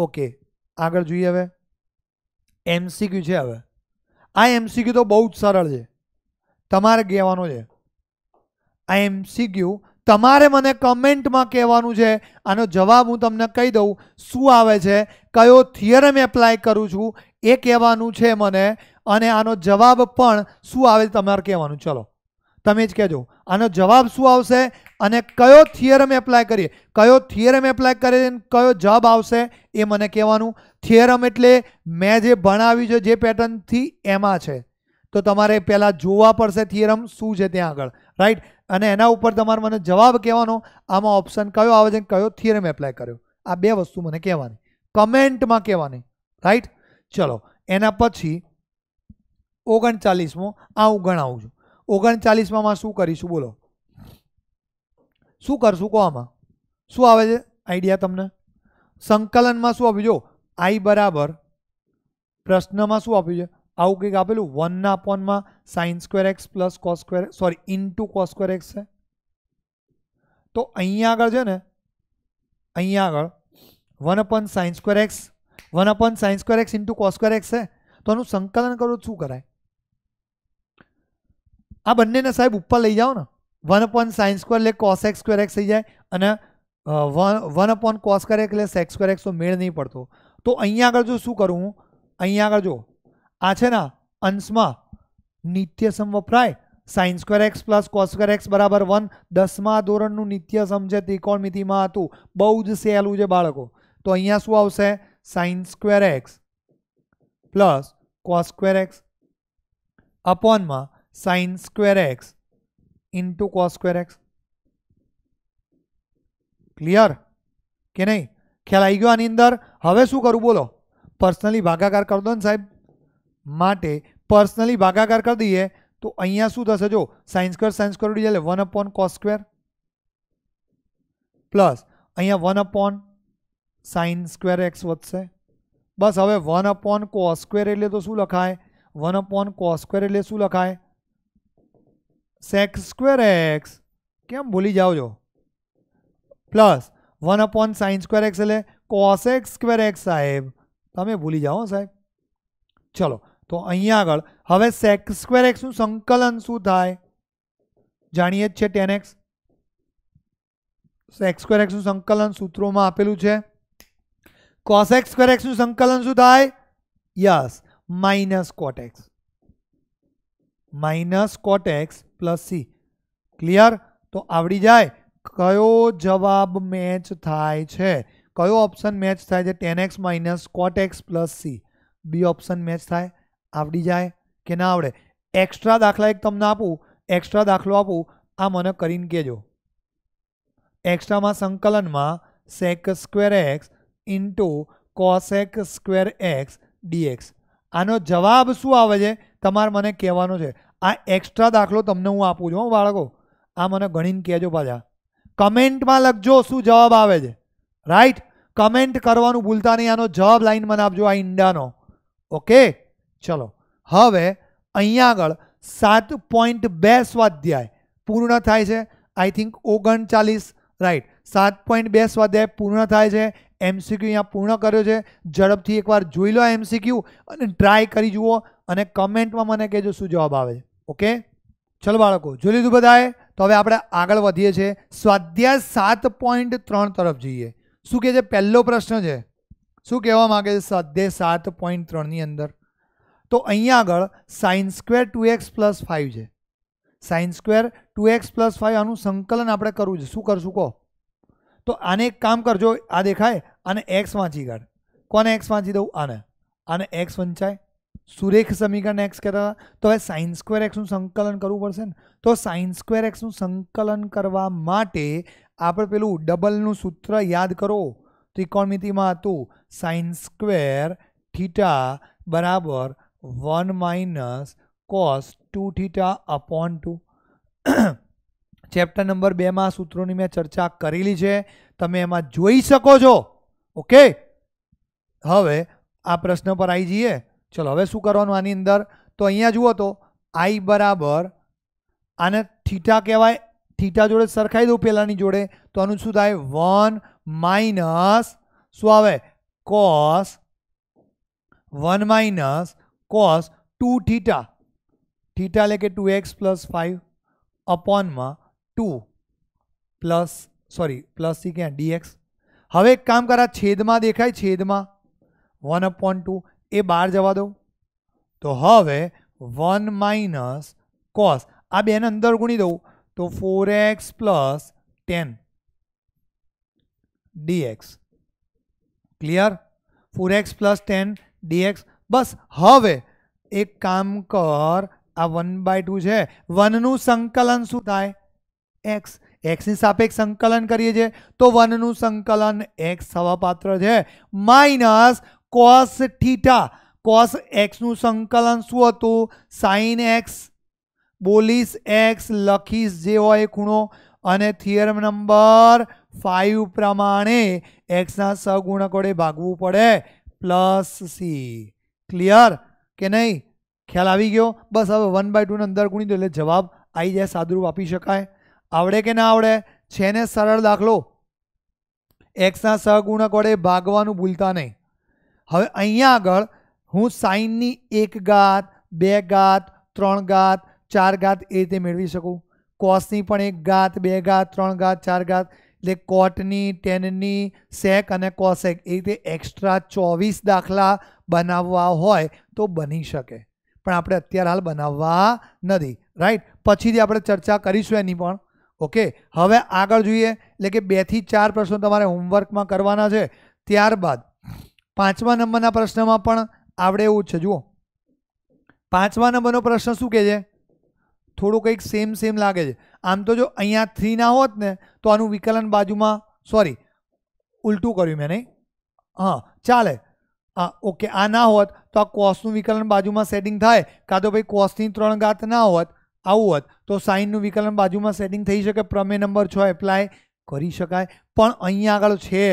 ઓકે આગળ જોઈએ હવે એમસીક્યુ છે હવે આ એમસીક્યુ તો બહુ જ સરળ છે તમારે કહેવાનું છે આ એમસીક્યુ તમારે મને કમેન્ટમાં કહેવાનું છે આનો જવાબ હું તમને કહી દઉં શું આવે છે કયો થિયરમ એપ્લાય કરું છું એ કહેવાનું છે મને અને આનો જવાબ પણ શું આવે તમારે કહેવાનું ચલો તમે જ કહેજો આનો જવાબ શું આવશે અને કયો થિયરમ એપ્લાય કરીએ કયો થિયરમ એપ્લાય કરીએ કયો જવાબ આવશે એ મને કહેવાનું થિયરમ એટલે મેં જે ભણાવ્યું છે જે પેટર્નથી એમાં છે તો તમારે પહેલાં જોવા પડશે થિયરમ શું છે ત્યાં આગળ રાઈટ અને એના ઉપર તમારે મને જવાબ કહેવાનો આમાં ઓપ્શન કયો આવે છે કયો થિયરમ એપ્લાય કર્યો આ બે વસ્તુ મને કહેવાની કમેન્ટમાં કહેવાની રાઈટ ચલો એના પછી ઓગણચાલીસમો આ હું ગણાવું છું ઓગણચાલીસમાં શું કરીશું બોલો શું કરશું કો આમાં શું આવે છે આઈડિયા તમને સંકલનમાં શું આપ્યું જો આ イ બરાબર પ્રશ્નમાં શું આપ્યું છે આવું કે આપેલું 1 અપન માં sin²x + cos² સોરી * cos²x તો અહીંયા આગળ છે ને અહીંયા આગળ 1 અપન sin²x 1 અપન sin²x * cos²x છે તોનું સંકલન કરો શું કરાય આ બંનેને સાહેબ ઉપર લઈ જાઓ વન અપોન સાઇન સ્ક્વેર એટલે કોસ એક્સ સ્ક્વેર એક્સ થઈ જાય અને one one upon cos square એટલે સેક્સ સ્ક્વેર એક્સ તો મેળ નહીં પડતો તો અહીંયા આગળ જો શું કરું અહીંયા આગળ જો આ છે ને અંશમાં નિત્ય સમ વપરાય sine square x plus cos square x બરાબર વન દસમા ધોરણનું નિત્યસમ છે ત્રિકોણમિતિમાં હતું બહુ જ સહેલું છે બાળકો તો અહીંયા શું આવશે sine square x plus cos square x અપોનમાં sine square x into cos square x clear के नही ख्याल आई गया अंदर हमें शू करू बोलो पर्सनली भागाकार कर दो साहब मे पर्सनली भागाकार कर दी तो अँ शू जो साइन्स स्क्वेर साइन्स स्क्वेर उड़ी जाए one upon cos square plus um one upon sine square x वे बस हम वन अपॉन कॉस स्क्वेर एट्ले तो शू लखाए वन अपॉन कॉस स्क्वेर एट्ले शू लखाए sec2x કેમ બોલી જાઓ છો પ્લસ 1/sin2x એટલે cosx2x સાહેબ તમે બોલી જાઓ હો સાહેબ ચલો તો અહીંયા આગળ હવે sec2x નું સંકલન શું થાય જાણીએ જ છે tanx sec2x નું સંકલન સૂત્રોમાં આપેલું છે cosx2x નું સંકલન શું થાય yes - cotx - cotx plus C clear તો આવડી જાય કયો જવાબ મેચ થાય છે કયો ઓપ્શન મેચ થાય છે tan x minus cot x plus c b option match થાય આવડી જાય કે ના આવડે એક્સ્ટ્રા દાખલા એક તમને આપું એક્સ્ટ્રા દાખલો આપું આ મને કરીને કહેજો એક્સ્ટ્રામાં સંકલનમાં sec square x into cosec square x dx આનો જવાબ શું આવે છે તમારે મને કહેવાનો છે આ એક્સ્ટ્રા દાખલો તમને હું આપું છું હો બાળકો આ મને ગણીને કહેજો પાછા કમેન્ટમાં લખજો શું જવાબ આવે છે રાઈટ કમેન્ટ કરવાનું ભૂલતા નહીં આનો જવાબ લાઈનમાં આપજો આ ઇન્ડાનો ઓકે ચલો હવે અહીંયા આગળ 7.2 સ્વાધ્યાય પૂર્ણ થાય છે આઈ થિંક 39 રાઈટ 7.2 સ્વાધ્યાય પૂર્ણ થાય છે एमसीक्यू અહીંયા પૂર્ણ કર્યો છે જલ્દીથી એકવાર જોઈ લો एमसीक्यू અને ટ્રાય કરી જુઓ અને કમેન્ટમાં મને કહેજો શું જવાબ આવે છે ઓકે ચલો બાળકો જોઈ લીધું બધાએ તો હવે આપણે આગળ વધીએ છીએ સ્વાધ્યાય સાત પોઈન્ટ ત્રણ તરફ જઈએ શું કહે છે પહેલો પ્રશ્ન છે શું કહેવા માગે છે સ્વાધ્યાય સાત પોઈન્ટ ત્રણની અંદર તો અહીંયા આગળ sine square two x plus five છે sine square two x plus five આનું સંકલન આપણે કરવું છે શું કરશું કહો તો આને એક કામ કરજો આ દેખાય આને એક્સ વાંચી કાઢ કોને એક્સ વાંચી દઉં આને આને એક્સ વંચાય સુરેખ સમીકરણ એક્સ કહેતા હતા તો હવે સાઇન્સ સ્ક્વેર એક્સનું સંકલન કરવું પડશે ને તો સાઇન્સ સ્ક્વેર એક્સનું સંકલન કરવા માટે આપણે પેલું ડબલનું સૂત્ર યાદ કરો ત્રિકોણમિતિમાં હતું સાઇન્સ સ્ક્વેર થીટા બરાબર one minus cos two theta upon two chapter number બેમાં સૂત્રોની મેં ચર્ચા કરેલી છે તમે એમાં જોઈ શકો છો ઓકે હવે આ પ્રશ્ન પર આવી જઈએ ચલો હવે શું કરવાનું આની અંદર તો અહીંયા જુઓ તો આઈ બરાબર આને થીટા કહેવાય થીટા જોડે સરખાઈ દઉં પહેલાંની જોડે તો આનું શું થાય વન માઇનસ શું આવે cos one minus cos two theta theta એટલે કે ટુ એક્સ પ્લસ ફાઇવ અપોનમાં two plus sorry plus c ક્યાં ડીએક્સ હવે એક કામ કરા છેદમાં દેખાય છેદમાં વન અપોન ટુ એ બહાર જવા દઉં તો હવે વન માઇનસ કોસ આ બેને અંદર ગુણી દઉં તો four x plus ten dx clear four x plus ten dx બસ હવે એક કામ કર આ વન બાય ટુ છે વનનું સંકલન શું થાય એક્સ એક્સની સાપેક્ષ સંકલન કરીએ છીએ તો વનનું સંકલન એક્સ થવા પાત્ર છે માઇનસ cos θ cos x નું સંકલન શું હતું sin x બોલીસ x લખી જે હોય એ ખૂણો અને થિયરમ નંબર 5 પ્રમાણે x ના સહગુણકોડે ભાગવું પડે + c ક્લિયર કે નહીં ખ્યાલ આવી ગયો બસ હવે 1/2 ની અંદર ગુણી દો એટલે જવાબ આવી જાય સાદું રૂપ આપી શકાય આવડે કે ના આવડે છે ને સરળ દાખલો x ના સહગુણકોડે ભાગવાનું ભૂલતા નહીં હવે અહીંયા આગળ હું સાઈન ની 1 घात 2 घात 3 घात 4 घात એટલે મેળવી શકું કોસ ની પણ 1 घात 2 घात 3 घात 4 घात એટલે કોટ ની ટેન ની સેક અને કોસેક એટલે એક્સ્ટ્રા 24 દાખલા બનાવવા હોય તો બની શકે પણ આપણે અત્યાર હાલ બનાવવા નથી રાઈટ પછી આપણે ચર્ચા કરીશું એની પણ ઓકે હવે આગળ જોઈએ એટલે કે 2 થી 4 પ્રશ્નો તમારે હોમવર્ક માં કરવાનો છે ત્યારબાદ પાંચમા નંબરના પ્રશ્નમાં પણ આવડે એવું છે જુઓ પાંચમા નંબરનો પ્રશ્ન શું કહે છે થોડું કંઈક સેમ સેમ લાગે છે આમ તો જો અહીંયા થ્રી ના હોત ને તો આનું વિકલન બાજુમાં સોરી ઉલટું કર્યું મેં નહીં હા ચાલે હા ઓકે આ ના હોત તો આ કોસનું વિકલન બાજુમાં સેટિંગ થાય કાં તો ભાઈ કોસની ત્રણ ઘાત ના હોત આવું હોત તો સાઇનનું વિકલન બાજુમાં સેટિંગ થઈ શકે પ્રમે નંબર છ એપ્લાય કરી શકાય પણ અહીંયા આગળ છે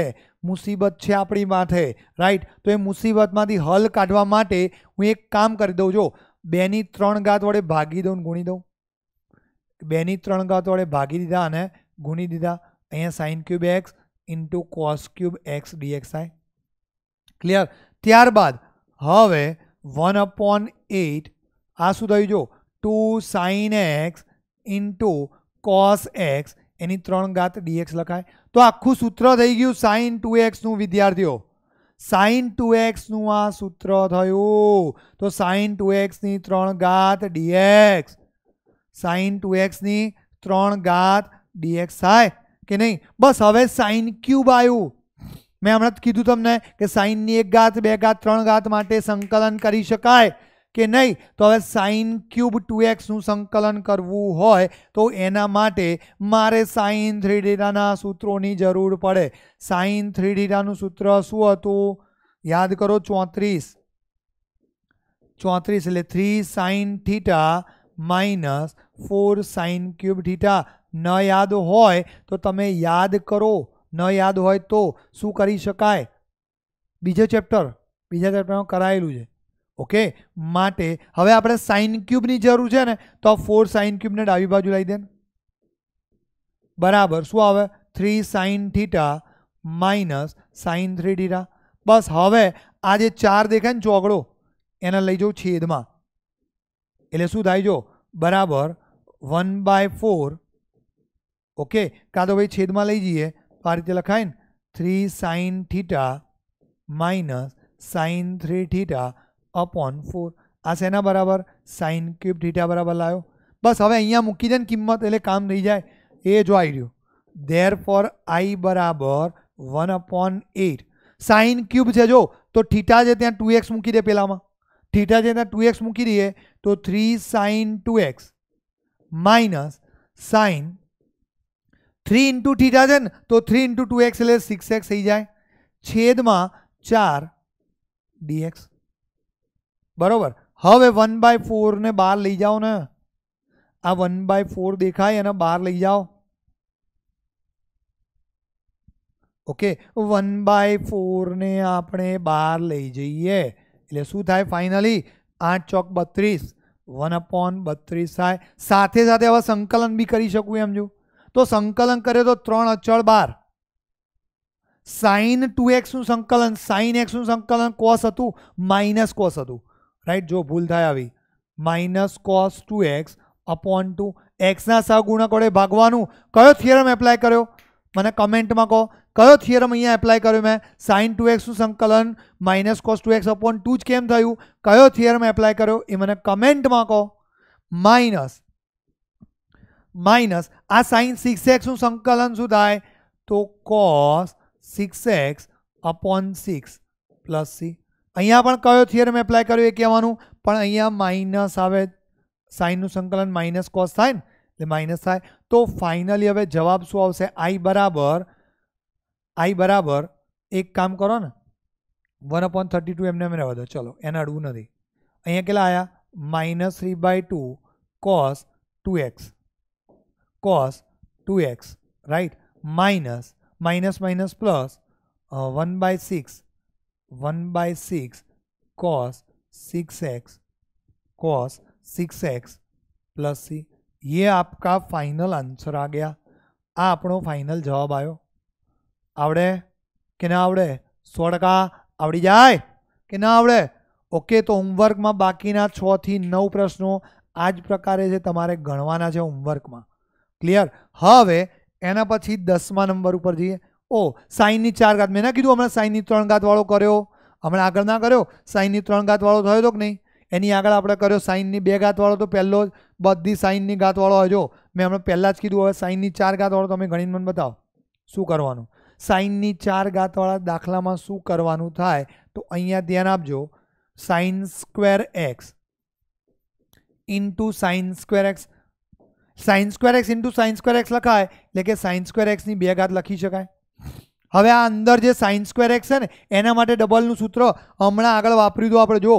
મુસીબત છે આપણી માથે રાઈટ તો એ મુસીબતમાંથી હલ કાઢવા માટે હું એક કામ કરી દઉં જો બેની ત્રણ ગાત વડે ભાગી દઉં ગુણી દઉં બેની ત્રણ ગાત વડે ભાગી દીધા અને ગુણી દીધા અહીંયા sine cube x into cos cube x dx I clear ત્યારબાદ હવે વન અપોન એટ આ શું થયું જો two sine x into cos x એની ત્રણ ગાત ડીએક્સ લખાય તો આખું સૂત્ર થઈ ગયું sin 2x નું વિદ્યાર્થીઓ sin 2x નું આ સૂત્ર થયું તો sin 2x ની 3 घात dx sin 2x ની 3 घात dx આ કે નહીં બસ હવે sin³ આયુ મેં તમને કીધું તમને કે sin ની 1 घात 2 घात 3 घात માટે સંકલન કરી શકાય કે નહીં તો હવે સાઈન ક્યુબ ટુ એક્સનું સંકલન કરવું હોય તો એના માટે મારે સાઈન થ્રી ડીટાના સૂત્રોની જરૂર પડે સાઈન થ્રી ડીટાનું સૂત્ર શું હતું યાદ કરો ચોત્રીસ ચોત્રીસ એટલે three sine theta minus four sine cube theta ન યાદ હોય તો તમે યાદ કરો ન યાદ હોય તો શું કરી શકાય બીજે ચેપ્ટર બીજા ચેપ્ટરમાં કરાયેલું છે ओके माटे હવે આપણે sin³ ની જરૂર છે ને તો 4 sin³ ને ડાબી બાજુ લઈ દેન બરાબર શું આવે 3 sin θ - sin 3θ બસ હવે આ જે 4 દેખાય ને ચોગળો એને લઈ જાવ છેદમાં એટલે શું થઈજો બરાબર 1/4 ઓકે કાઢો ભાઈ છેદમાં લઈ જીએ પારite લખાય ને 3 sin θ - sin 3θ अपॉन फोर आ सेना बराबर साइन क्यूब ठीठा बराबर लाओ बस हम अँ मूकी दें किमत ए काम नहीं जाए ये जो आई रो देर फोर आई बराबर one upon eight sine cube है जो तो ठीठा जे त्या टू एक्स मूकी दे पे ठीठा जे त्या टू एक्स मूकी दिए तो three sine two x minus sine three into theta है तो थ्री इंटू टू एक्स ए सिक्स एक्स थी जाए छेद में चार डीएक्स बरोबर हा 1/4 ने बाहेर લઈ जाओ ना हा 1/4 दिखाई है ना बाहर ले जाओ ओके 1/4 ने आपने बाहर ले जाइए એટલે શું થાય ફાઇનલી 8 * 4 = 32 1/32 આ સાથે સાથે હવે સંકલન બી કરી શકું એમ જો તો સંકલન કરે તો 3 અચળ 12 sin 2x નું સંકલન sin x નું સંકલન cos હતું - cos હતું રાઈટ જો ભૂલ થાય આવી -cos 2x / 2 x ના સા ગુણક વડે ભાગવાનું કયો થિયરમ એપ્લાય કર્યો મને કમેન્ટ માં કો કયો થિયરમ અહીંયા એપ્લાય કર્યો મે sin 2x નું સંકલન -cos 2x / 2 જ કેમ થયું કયો થિયરમ એપ્લાય કર્યો એ મને કમેન્ટ માં કો -- આ sin 6x નું સંકલન શું થાય તો cos 6x / 6 + c અહીંયા પણ કયો થિયરમ એપ્લાય કર્યો એ કહેવાનું પણ અહીંયા માઈનસ આવે સાઈનનો સંકલન માઈનસ કોસ સાઈન એટલે માઈનસ સાઈ તો ફાઇનલી હવે જવાબ શું આવશે i બરાબર i બરાબર એક કામ કરો ને 1/32 એમ ને એમ રહેવા દો ચલો એ નાડવું નથી અહીંયા કેલા આયા -3/2 cos 2x cos 2x right minus minus minus plus 1/6 one by six cos six x cos six x plus c યે આપકા ફાઇનલ આન્સર આ ગયા આ આપણો ફાઇનલ જવાબ આવ્યો આવડે કે ના આવડે સો ટકા આવડી જાય કે ના આવડે ઓકે તો હોમવર્કમાં બાકીના છથી નવ પ્રશ્નો આ જ પ્રકારે છે તમારે ગણવાના છે હોમવર્કમાં ક્લિયર હવે એના પછી દસમા નંબર ઉપર જઈએ ઓ સાઈન ની 4 ઘાત મે ના કીધું આપણે સાઈન ની 3 ઘાત વાળો કર્યો આપણે આગળ ના કર્યો સાઈન ની 3 ઘાત વાળો થયો તો કે નહીં એની આગળ આપણે કર્યો સાઈન ની 2 ઘાત વાળો તો પેલા બધી સાઈન ની ઘાત વાળો આજો મે આપણે પેલા જ કીધું હવે સાઈન ની 4 ઘાત વાળો તમે ગણિત મન बताओ શું કરવાનું સાઈન ની 4 ઘાત વાળા દાખલા માં શું કરવાનું થાય તો અહીંયા ધ્યાન આપજો sin²x * sin²x sin²x * sin²x લખાય એટલે કે sin²x ની 2 ઘાત લખી શકાય હવે આ અંદર જે સાઇન સ્ક્વેર એક્સ છે ને એના માટે ડબલનું સૂત્ર હમણાં આગળ વાપરી દઉં આપણે જો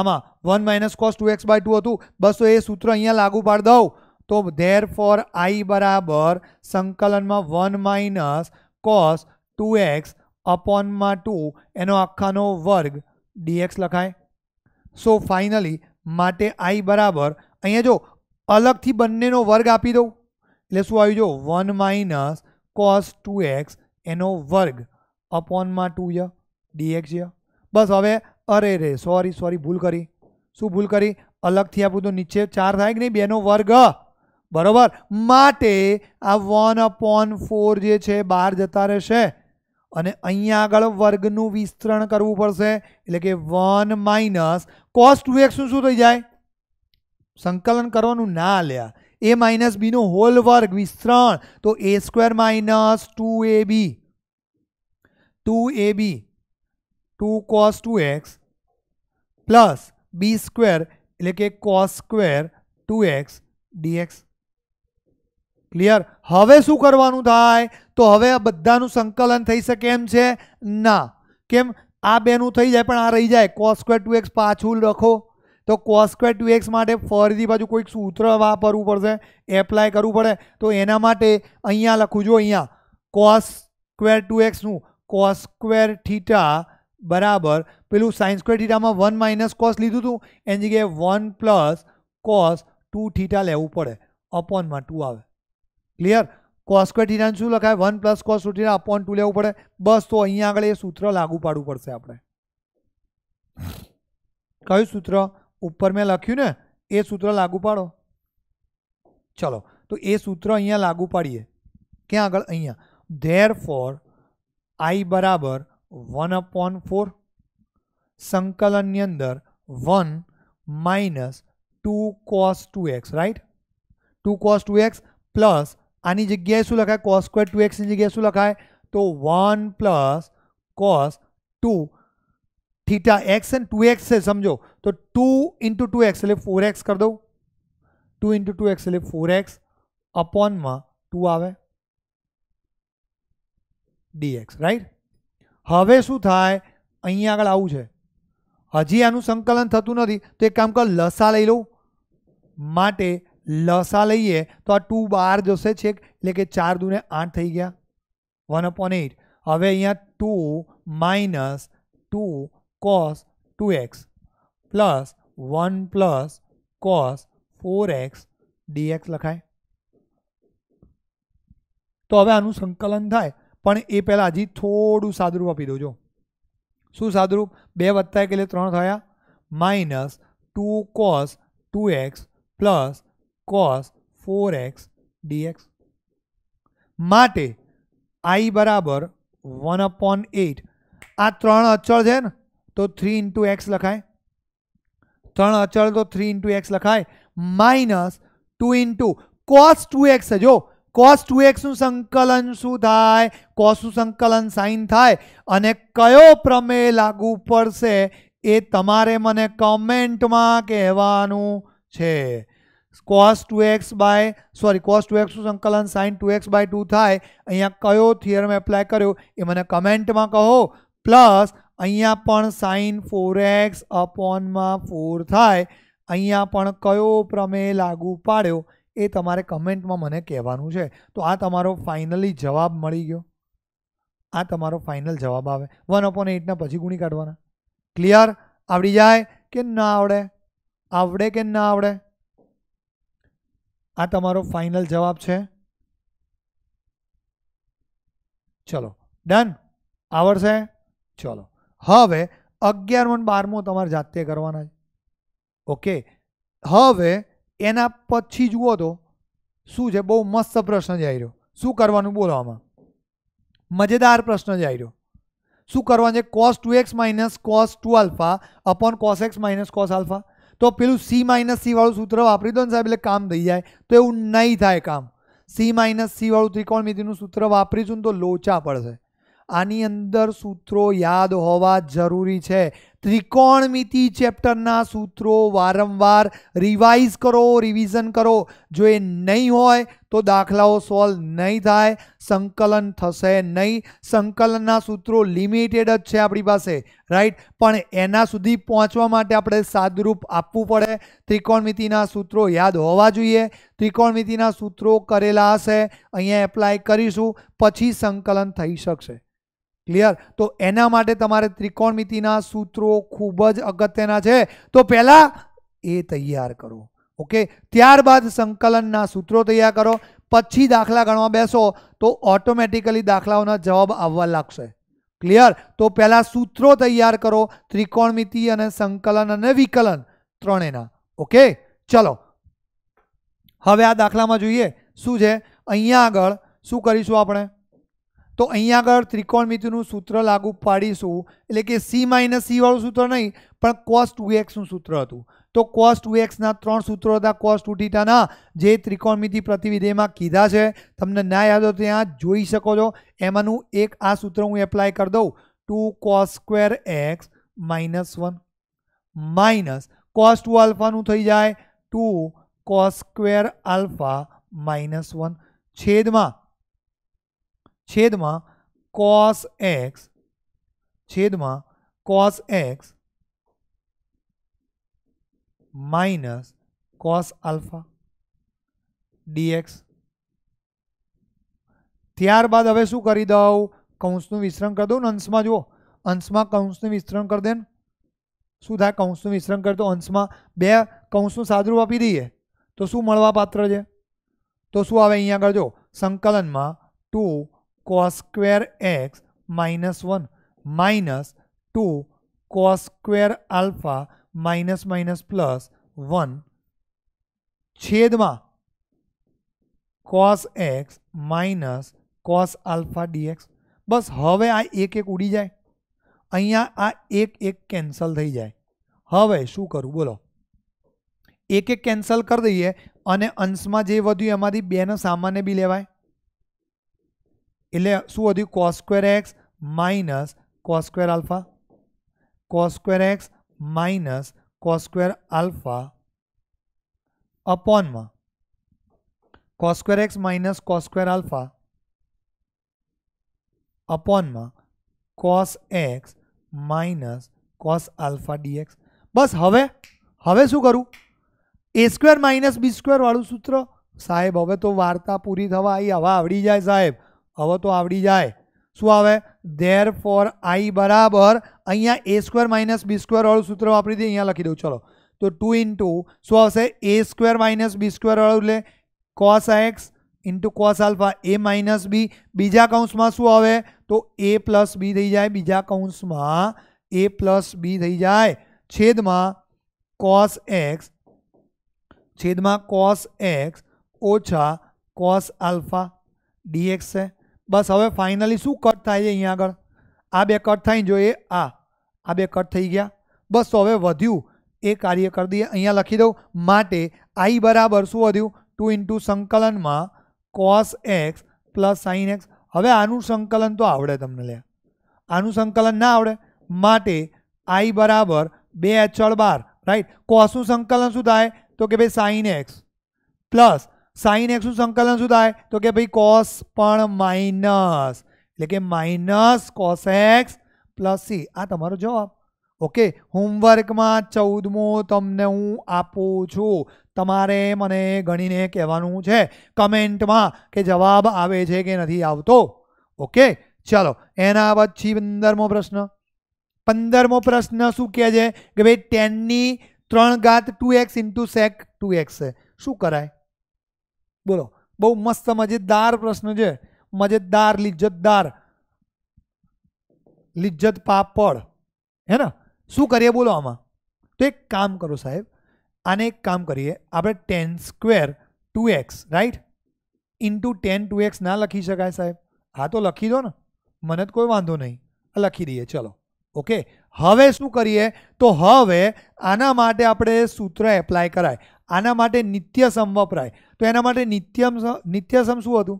આમાં one minus cos two x by two હતું બસ એ સૂત્ર અહીંયા લાગુ પાડ દઉં તો ધેર ફોર આઈ બરાબર સંકલનમાં one minus cos two x અપોનમાં ટુ એનો આખાનો વર્ગ ડીએક્સ લખાય સો ફાઇનલી માટે આઈ બરાબર અહીંયા જો અલગથી બંનેનો વર્ગ આપી દઉં એટલે શું આવ્યું જો one minus cos two x એનો વર્ગ અપોનમાં ટુ ય ડીએક્સ ય બસ હવે અરે રે સોરી સોરી ભૂલ કરી શું ભૂલ કરી અલગથી આપું તો નીચે ચાર થાય કે નહીં બેનો વર્ગ બરોબર માટે આ વન અપોન ફોર જે છે બહાર જતા રહેશે અને અહીંયા આગળ વર્ગનું વિસ્તરણ કરવું પડશે એટલે કે વન માઇનસ કોસ ટુ એક્સનું શું થઈ જાય સંકલન કરવાનું ના લ્યા એ માઇનસ બીનું હોલ વર્ગ વિસ્તરણ તો a square minus two a b two a b two cos two x plus b square એટલે કે cos square two x dx clear હવે શું કરવાનું થાય તો હવે આ બધાનું સંકલન થઈ શકે એમ છે ના કેમ આ બેનું થઈ જાય પણ આ રહી જાય કોસ સ્ક્વેર ટુ એક્સ પાછું લખો તો કોસ સ્ક્વેર ટુ એક્સ માટે ફરીથી પાછું કોઈક સૂત્ર વાપરવું પડશે એપ્લાય કરવું પડે તો એના માટે અહીંયા લખું જો અહીંયા કોસ સ્ક્વેર ટુ એક્સનું cos²θ = પેલું sin²θ માં 1 - cos લીધુંતું એની જગ્યાએ 1 + cos 2θ લેવું પડે अपॉन માં 2 આવે ક્લિયર cos²θ નું લખાય 1 + cos θ / 2 લેવું પડે બસ તો અહીંયા આગળ એ સૂત્ર લાગુ પાડવું પડશે આપણે કાઈ સૂત્ર ઉપર મે લખ્યું ને એ સૂત્ર લાગુ પાડો ચલો તો એ સૂત્ર અહીંયા લાગુ પાડીએ કે આગળ અહીંયા ધેરફોર i = 1 / 4 संकलन के अंदर 1 - 2 cos 2x right 2 cos 2x plus 아니 જગ્યાએ શું લખાય cos² 2x ની જગ્યાએ શું લખાય તો 1 + cos 2 θ x and 2x સમજો તો 2 * 2x એટલે 4x कर दो 2 * 2x એટલે 4x अपॉन માં 2 આવે dx right હવે શું થાય અહીં આગળ આવું છે હજી આનું સંકલન થતું નથી તો એક કામ કર લસા લઈ લઉં માટે લસા લઈએ તો આ 2 * 12 જોસે છે એટલે કે 4 * 2 = 8 થઈ ગયા 1 / 8 હવે અહીંયા 2 - 2 cos 2x + 1 + cos 4x dx લખાય તો હવે આનું સંકલન થાય पण ए पहला जी थोडं साधरूप पी दो जो सू साधरूप 2 + 1 એટલે 3 થાય - 2 cos 2x + cos 4x dx માટે i = 1 / 8 આ 3 અચળ છે ને તો 3 * x લખાય 3 અચળ તો 3 * x લખાય - 2 * cos 2x જો cos 2x નું સંકલન શું થાય cos નું સંકલન sin થાય અને કયો પ્રમેય લાગુ પડશે એ તમારે મને કમેન્ટ માં કહેવાનું છે cos 2x by sorry cos 2x નું સંકલન sin 2x બાય 2 થાય અહીંયા કયો થિયરમ એપ્લાય કર્યો એ મને કમેન્ટ માં કહો પ્લસ અહીંયા પણ sin 4x અપોન માં 4 થાય અહીંયા પણ કયો પ્રમેય લાગુ પાડ્યો એ તમારે કમેન્ટમાં મને કહેવાનું છે તો આ તમારો ફાઇનલી જવાબ મળી ગયો આ તમારો ફાઇનલ જવાબ આવે વન અપોન એટના પછી ગુણી કાઢવાના ક્લિયર આવડી જાય કે ના આવડે આવડે કે ના આવડે આ તમારો ફાઇનલ જવાબ છે ચલો ડન આવડશે ચલો હવે અગિયારમો બારમો તમારે જાતે કરવાના છે ઓકે હવે એના પછી જુઓ તો શું છે બહુ મસ્ત પ્રશ્ન જ આવ્યો શું કરવાનું બોલો આમાં મજેદાર પ્રશ્ન જ આવ્યો શું કરવાનું છે cos two x minus cos two alpha upon cos x minus cos alpha તો પેલું સી માઇનસ સી વાળું સૂત્ર વાપરી દો ને સાહેબ એટલે કામ થઈ જાય તો એવું નહીં થાય કામ સી માઇનસ સીવાળું ત્રિકોણમિતિનું સૂત્ર વાપરીશું ને તો લોચા પડશે આની અંદર સૂત્રો યાદ હોવા જરૂરી છે त्रिकोणमिति चैप्टर ના સૂત્રો વારંવાર रिवाइज કરો રિવિઝન કરો જો એ નહી હોય તો દાખલાઓ સોલ્વ નહી થાય સંકલન થશે નહી સંકલના સૂત્રો লিমিટેડ જ છે આપણી પાસે રાઈટ પણ એના સુધી પહોંચવા માટે આપણે સાદરૂપ આપવું પડે ત્રિકોણમિતિના સૂત્રો યાદ હોવા જોઈએ ત્રિકોણમિતિના સૂત્રો કરેલા હશે અહીંયા એપ્લાય કરીશું પછી સંકલન થઈ શકશે क्लियर तो एना माडे तुम्हारे त्रिकोणमिति ना सूत्रो खूबज अवगत होना छे तो पहला ए तैयार करो ओके ત્યાર બાદ સંકલન ના સૂત્રો તૈયાર કરો પછી દાખલા ગણવા બેસો તો ઓટોમેટિકલી દાખલાઓના જવાબ આવવા લાગશે ક્લિયર તો પહેલા સૂત્રો તૈયાર કરો त्रिकोणमिति અને સંકલન અને વિકલન ત્રણેના ઓકે ચલો હવે આ દાખલા માં જોઈએ શું છે અહીંયા આગળ શું કરીશું આપણે તો અહીં આગળ ત્રિકોણમિતિયનું સૂત્ર લાગુ પાડીશુ એટલે કે સી માઈનસ સી વાળું સૂત્ર નહીં પણ કોસ 2x નું સૂત્ર હતું તો કોસ 2x ના ત્રણ સૂત્રો હતા કોસ 2 થીટા ના જે ત્રિકોણમિતિ પ્રતિવિધેયમાં કીધા છે તમને ન યાદ હોય તો અહીં જોઈ શકો છો એમાંનું એક આ સૂત્ર હું એપ્લાય કરી દઉં 2 કોસ²x - 1 માઈનસ કોસ α નું થઈ જાય 2 કોસ² α - 1 છેદમાં છેદમાં cos x છેદમાં cos x - cos α dx ત્યાર બાદ હવે શું કરી દઉં કૌંસનું વિસ્તરણ કર દઉંં અંશમાં જો અંશમાં કૌંસને વિસ્તરણ કર દેન સુધા કૌંસનું વિસ્તરણ કર તો અંશમાં બે કૌંસું સાદુરૂપ આપી દઈએ તો શું મળવા પાત્ર છે તો શું આવે અહીં આગળ જો સંકલનમાં 2 cos square x minus 1 minus 2 cos square alpha minus minus plus 1 છેદમાં cos x minus cos alpha dx બસ હવે આ એક એક ઉડી જાય અહીંયા આ એક એક કેન્સલ થઈ જાય હવે શું કરું બોલો એક એક કેન્સલ કરી દઈએ અને અંશમાં જે વધ્યું એમાંથી બેનો સામાન્ય બી લેવાય એલે સુવોધી cos²x - cos²α cos²x - cos²α अपॉनમાં cos²x - cos²α अपॉनમાં cosx - cosα dx બસ હવે હવે શું કરું a² - b² વાળું સૂત્ર સાહેબ હવે તો વાર્તા પૂરી થવા આવી હવે આવડી જાય સાહેબ हव तो आड़ी जाए शू आए देर फोर आई बराबर um a square minus b square वालू सूत्र वापरी थी अँ लखी दू चलो तो टू इंटू शू a square minus b square वालू ले cos x into cos alpha a minus b बीजा कौंस में शू आए तो ए प्लस बी थी जाए बीजा कौंस में ए प्लस बी थी जाए छेद में कॉस एक्स छेद में कॉस एक्स ओछा कॉस आल्फा डीएक्स है બસ હવે ફાઇનલી શું કટ થઈ અહીં આગળ આ બે કટ થઈ જોઈએ આ આ બે કટ થઈ ગયા બસ હવે વધ્યું એ કાર્ય કરી દઈએ અહીંયા લખી દઉં માટે i = શું વધ્યું 2 * સંકલનમાં cos x + sin x હવે આનું સંકલન તો આવડે તમને લ્યા આનું સંકલન ના આવડે માટે i = 2 ચળbaar રાઈટ cos નું સંકલન શું થાય તો કે ભાઈ sin x + sin x નું સંકલન શું થાય તો કે ભાઈ cos પણ માઈનસ એટલે કે -cos x + c આ તમારો જવાબ ઓકે હોમવર્ક માં 14 મો તમને હું આપું છું તમારે મને ગણીને કહેવાનું છે કમેન્ટ માં કે જવાબ આવે છે કે નથી આવતો ઓકે ચલો એના પછી 15 મો પ્રશ્ન 15 મો પ્રશ્ન શું કહે છે કે બે tan ની 3 ઘાત 2x * sec 2x શું કરાય બોલો બહુ મસ્ત મજેદાર પ્રશ્ન છે મજેદાર લિજ્જતદાર લિજ્જત પાપડ હે ને શું કરીએ બોલો આમાં તો એક કામ કરો સાહેબ આને એક કામ કરીએ આપણે tan square two x right into tan two x ના લખી શકાય સાહેબ હા તો લખી દો ને મને તો કોઈ વાંધો નહીં લખી દઈએ ચલો ઓકે હવે શું કરીએ તો હવે આના માટે આપણે સૂત્ર એપ્લાય કરાય આના માટે નિત્યસમ વપરાય તો એના માટે નિત્યમ નિત્યસમ શું હતું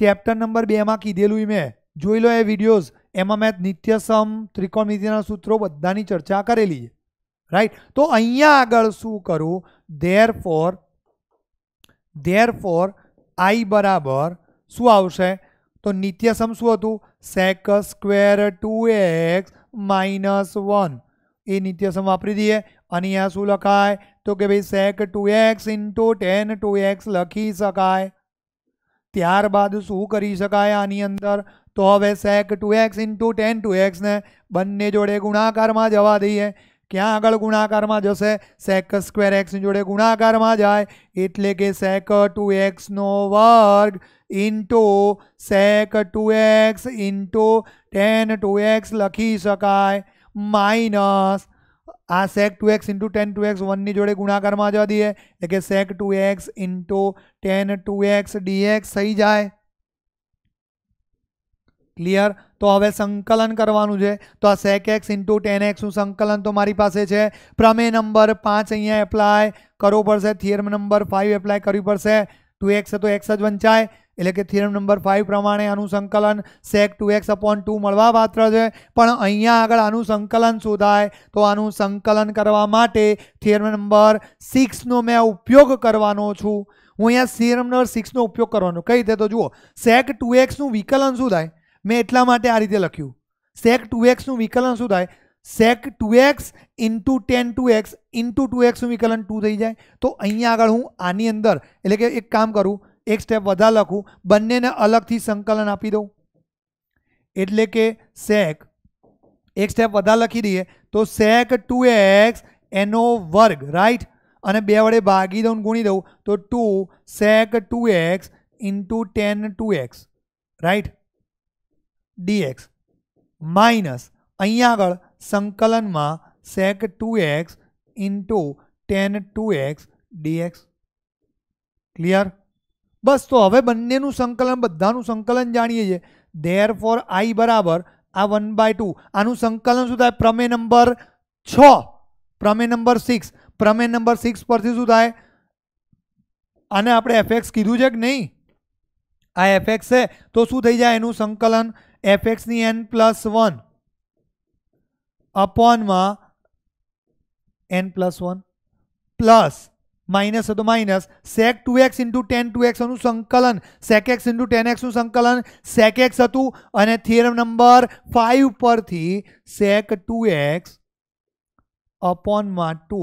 ચેપ્ટર નંબર બેમાં કીધેલું મેં જોઈ લો એ વિડીયોઝ એમાં મેં નિત્યસમ ત્રિકોણમિતિના સૂત્રો બધાની ચર્ચા કરેલી છે રાઈટ તો અહીંયા આગળ શું કરું therefore therefore I બરાબર શું આવશે તો નિત્યસમ શું હતું sec square two x minus one એ નિત્યસમ વાપરી દઈએ અને અહીંયા શું લખાય તો કે ભઈ sec 2x * tan 2x લખી શકાય ત્યાર બાદ શું કરી શકાય આની અંદર તો હવે sec 2x * tan 2x ને બંને જોડે ગુણાકારમાં જવા દઈએ કે આગળ ગુણાકારમાં જશે sec 2x ની જોડે ગુણાકારમાં જાય એટલે કે sec 2x નો વર્ગ * sec 2x * tan 2x લખી શકાય minus sec 2x * tan 2x 1 ने जोड़े गुणा कर में आ जा दिए એટલે કે sec 2x * tan 2x dx થઈ જાય ક્લિયર તો હવે સંકલન કરવાનું છે તો આ sec x * tan x નું સંકલન તો મારી પાસે છે પ્રમેય નંબર 5 અહીંયા એપ્લાય કરવો પડશે થિયરમ નંબર 5 એપ્લાય કરવો પડશે 2x તો x જ બંચાય એટલે કે થિયરમ નંબર ફાઇવ પ્રમાણે આનું સંકલન sec two x upon two મળવા પાત્ર છે પણ અહીંયા આગળ આનું સંકલન શોધાય તો આનું સંકલન કરવા માટે થિયરમ નંબર સિક્સનો મેં ઉપયોગ કરવાનો છું હું અહીંયા થિયરમ નંબર સિક્સનો ઉપયોગ કરવાનો કઈ રીતે તો જુઓ સેક ટુ એક્સનું વિકલન શું થાય મેં એટલા માટે આ રીતે લખ્યું સેક ટુ એક્સનું વિકલન શું થાય sec two x into tan two x into two એક્સનું વિકલન ટુ થઈ જાય તો અહીંયા આગળ હું આની અંદર એટલે કે એક કામ કરું એક સ્ટેપ વધા લખું બનને ને અલગ થી સંકલન આપી દો એટલે કે સેક એક સ્ટેપ વધા લખી દઈએ તો સેક 2x નો વર્ગ રાઈટ અને બે વડે ભાગી દોન કોણી દો તો 2 sec 2x * tan 2x right dx minus અહીંયા આગળ સંકલનમાં sec 2x * tan 2x dx clear બસ તો હવે બંનેનું સંકલન બધાનું સંકલન જાણીએ છે ધેરફોર i બરાબર આ 1/2 આનું સંકલન શું થાય પ્રમેય નંબર 6 પ્રમેય નંબર 6 પ્રમેય નંબર 6 પરથી શું થાય આને આપણે fx કીધું છે કે નહીં આ fx તો શું થઈ જાય એનું સંકલન fx ની n + 1 / માં n + 1 + માઇનસ હતો minus sec two x into tan two એક્સનું સંકલન સેક એક્સ ઇન્ટુ ટેન એક્સનું સંકલન સેક એક્સ હતું અને થિયરમ નંબર ફાઇવ પરથી સેક ટુ એક્સ અપોનમાં ટુ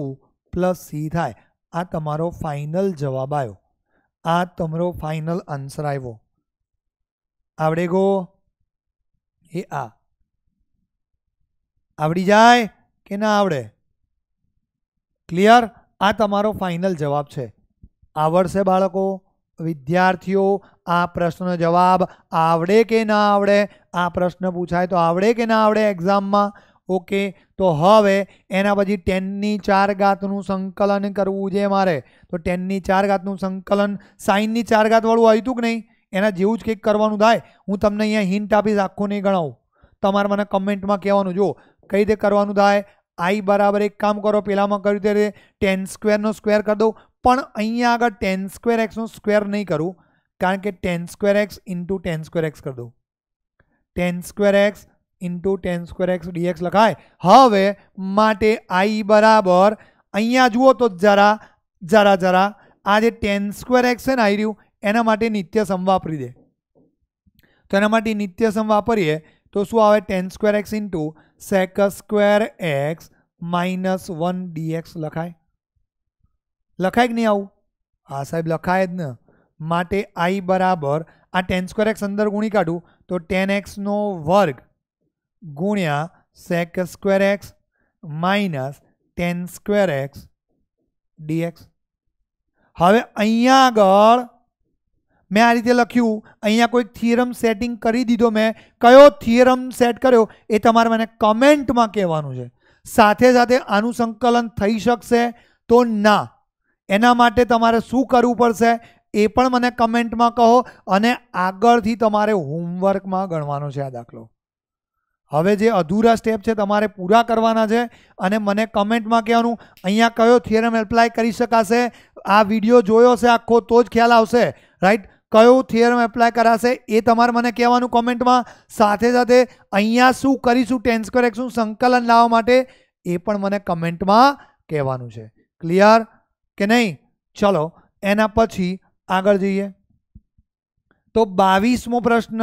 પ્લસ સી થાય આ તમારો ફાઇનલ જવાબ આવ્યો આ તમારો ફાઇનલ આન્સર આવ્યો આવડે ગો એ આ આવડી જાય કે ના આવડે ક્લિયર આ તમારો ફાઇનલ જવાબ છે આવડશે બાળકો વિદ્યાર્થીઓ આ પ્રશ્નનો જવાબ આવડે કે ના આવડે આ પ્રશ્ન પૂછાય તો આવડે કે ના આવડે એક્ઝામમાં ઓકે તો હવે એના પછી ટેનની ચાર ઘાતનું સંકલન કરવું છે મારે તો ટેનની ચાર ઘાતનું સંકલન સાઇનની ચાર ઘાતવાળું આવ્યું કે નહીં એના જેવું જ કંઈક કરવાનું થાય હું તમને અહીંયા હિન્ટ આપીશ આખું નહીં ગણાવું તમારે મને કમેન્ટમાં કહેવાનું જો કઈ રીતે કરવાનું થાય i बराबर एक काम करो पहला म करू तेरे 10 स्क्वायर નો સ્ક્વેર કર દો પણ અહીંયા આગળ 10 स्क्वायर x નો સ્ક્વેર નહી કરું કારણ કે 10 स्क्वायर x * 10 स्क्वायर x કર દો 10 square x * 10 square x dx લખાય હવે માટે i बराबर અહીંયા જુઓ તો જરા જરા જરા આ દે 10 स्क्वायर x છેન આવી રહ્યું એના માટે નિત્ય સમ વાપરી દે તો એના માટે નિત્ય સમ વાપરીએ તો સુ આવે 10^2x * sec^2x - 1 dx લખાય લખાય કે નહિ આવું હા સાહેબ લખાય જ ને માટે i = આ 10^2x અંદર ગુણી કાઢું તો 10x નો વર્ગ * sec^2x - 10^2x dx હવે અહીં આગળ મેં આ રીતે લખ્યું અહીંયા કોઈક થિયરમ સેટિંગ કરી દીધો મેં કયો થિયરમ સેટ કર્યો એ તમારે મને કમેન્ટમાં કહેવાનું છે સાથે સાથે આનું સંકલન થઈ શકશે તો ના એના માટે તમારે શું કરવું પડશે એ પણ મને કમેન્ટમાં કહો અને આગળથી તમારે હોમવર્કમાં ગણવાનો છે આ દાખલો હવે જે અધૂરા સ્ટેપ છે તમારે પૂરા કરવાના છે અને મને કમેન્ટમાં કહેવાનું અહીંયા કયો થિયરમ એપ્લાય કરી શકાશે આ વિડીયો જોયો છે આખો તો જ ખ્યાલ આવશે રાઈટ કયો થિયરમ એપ્લાય કરાશે એ તમારે મને કહેવાનું કોમેન્ટમાં સાથે સાથે અહીંયા શું કરીશું ટેન સ્ક્વેર એક્સનું સંકલન લાવવા માટે એ પણ મને કમેન્ટમાં કહેવાનું છે ક્લિયર કે નહીં ચલો એના પછી આગળ જઈએ તો બાવીસમો પ્રશ્ન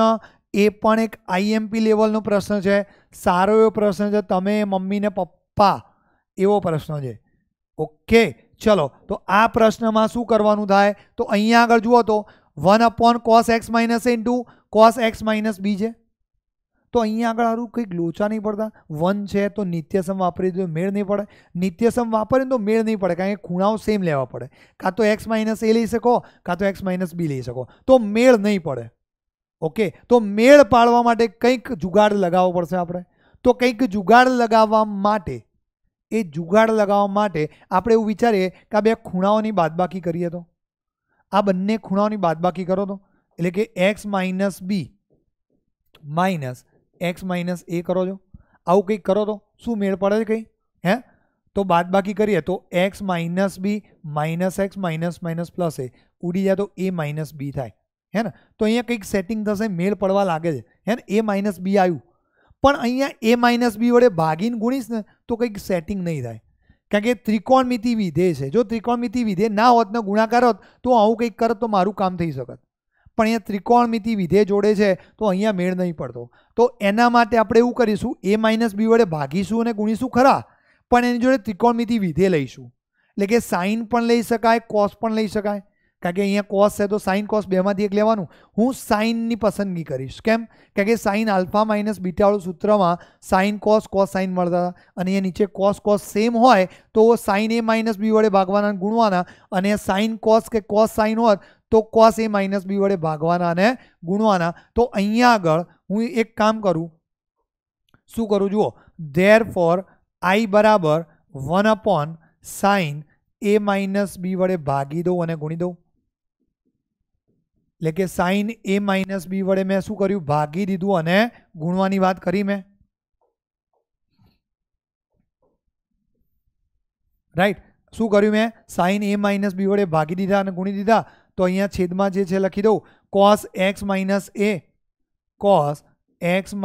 એ પણ એક આઈએમપી લેવલનો પ્રશ્ન છે સારો એવો પ્રશ્ન છે તમે મમ્મીને પપ્પા એવો પ્રશ્ન છે ઓકે ચલો તો આ પ્રશ્નમાં શું કરવાનું થાય તો અહીંયા આગળ જુઓ તો 1/cos x - a * cos x - b છે તો અહીંયા આગળ હરું કઈ ગૂંચાણ નહિ પડતા 1 છે તો નિત્યસમ વાપરી દો મેલ નહિ પડે નિત્યસમ વાપરી તો મેલ નહિ પડે કારણ કે ખૂણાઓ સેમ લેવા પડે કા તો x - a લઈ શકો કા તો x - b લઈ શકો તો મેલ નહિ પડે ઓકે તો મેલ પાડવા માટે કઈક જુગાડ લગાવવો પડશે આપણે તો કઈક જુગાડ લગાવવા માટે એ જુગાડ લગાવવા માટે આપણે એવું વિચારે કે બે ખૂણાઓની બાદબાકી કરીએ તો આ બन्ने ખૂણોની બાદબાકી કરો તો એટલે કે x - b - x - a કરો જો આવું કંઈક કરો તો શું મેલ પડે જ કંઈ હે તો બાદબાકી કરીએ તો x - b - x --+ a ઉડી જાય તો a - b થાય હે ને તો અહીંયા કંઈક સેટિંગ થશે મેલ પડવા લાગે જ હે ને a - b આયું પણ અહીંયા a - b વડે ભાગીને ગુણીશ ને તો કંઈક સેટિંગ નહી થાય કારણ કે ત્રિકોણમિતિ વિધેય છે જો ત્રિકોણમિતિ વિધેય ના હોત ને ગુણાકાર હોત તો આવું કંઈક કરત તો મારું કામ થઈ શકત પણ અહીંયા ત્રિકોણમિતિ વિધેય જોડે છે તો અહીંયા મેળ નહીં પડતો તો એના માટે આપણે એવું કરીશું એ માઇનસ બી વડે ભાગીશું અને ગુણીશું ખરા પણ એની જોડે ત્રિકોણમિતિ વિધેય લઈશું એટલે કે સાઇન પણ લઈ શકાય કોસ પણ લઈ શકાય કારકે અહીંયા કોસ છે તો સાઈન કોસ બેમાંથી એક લેવાનું હું સાઈન ની પસંદગી કરીશ કેમ કે સાઈન α - β વાળું સૂત્રમાં સાઈન કોસ કોસ સાઈન મળતા અને એ નીચે કોસ કોસ સેમ હોય તો સાઈન a - b વડે ભાગવાના અને ગુણવાના અને સાઈન કોસ કે કોસ સાઈન હોય તો કોસ a - b વડે ભાગવાના અને ગુણવાના તો અહીંયા આગળ હું એક કામ કરું શું કરું જુઓ therefore i = 1 / sin a - b વડે ભાગી દો અને ગુણી દો લેકે sin a - b વડે મેં શું કર્યું ભાગી દીધું અને ગુણવાની વાત કરી મેં રાઈટ શું કર્યું મેં sin a - b વડે ભાગી દીધા અને ગુણી દીધા તો અહીંયા છેદમાં જે છે લખી દો cos x - a cos x -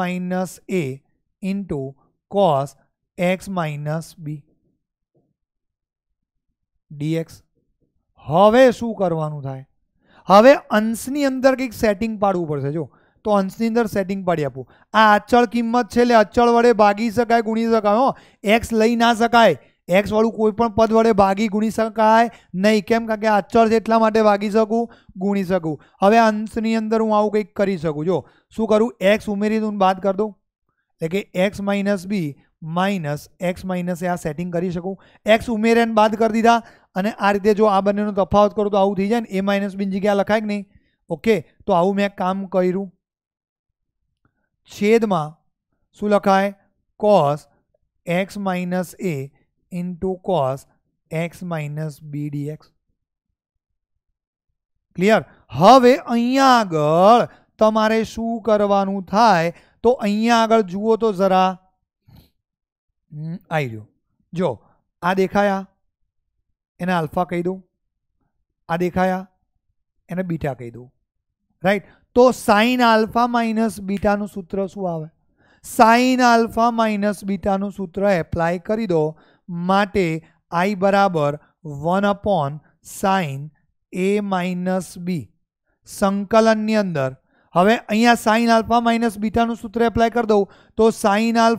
a * cos x - b dx હવે શું કરવાનું થાય હવે અંશની અંદર કઈક સેટિંગ પાડવું પડશે જો તો અંશની અંદર સેટિંગ પાડી આપો આ અચળ કિંમત છે લે અચળ વડે ભાગી શકાય ગુણી શકાય હો x લઈ ના શકાય x વાળું કોઈ પણ પદ વડે ભાગી ગુણી શકાય નહીં કેમ કારણ કે આ અચળ એટલા માટે ભાગી શકું ગુણી શકું હવે અંશની અંદર હું આવું કઈક કરી શકું જો શું કરું x ઉમેરી દઉં ને વાત કર દઉં એટલે કે x - b માઇનસ એક્સ માઇનસે આ સેટિંગ કરી શકું એક્સ ઉમેર્યા બાદ કરી દીધા અને આ રીતે જો આ બંનેનો તફાવત કરું તો આવું થઈ જાય ને એ માઇનસ બીની જગ્યા લખાય કે નહીં ઓકે તો આવું મેં કામ કર્યું છેદમાં શું લખાય cos x minus a into cos x minus b x clear હવે અહીંયા આગળ તમારે શું કરવાનું થાય તો અહીંયા આગળ જુઓ તો જરા આ રહ્યો જો આ દેખાયા એને α કહી દઉં આ દેખાયા એને β કહી દઉં રાઈટ તો sin α - β નું સૂત્ર શું આવે sin α - β નું સૂત્ર એપ્લાય કરી દો માટે i = 1 / sin a - b સંકલન ની અંદર હવે અહીંયા sin α - β નું સૂત્ર એપ્લાય કરી દો તો sin α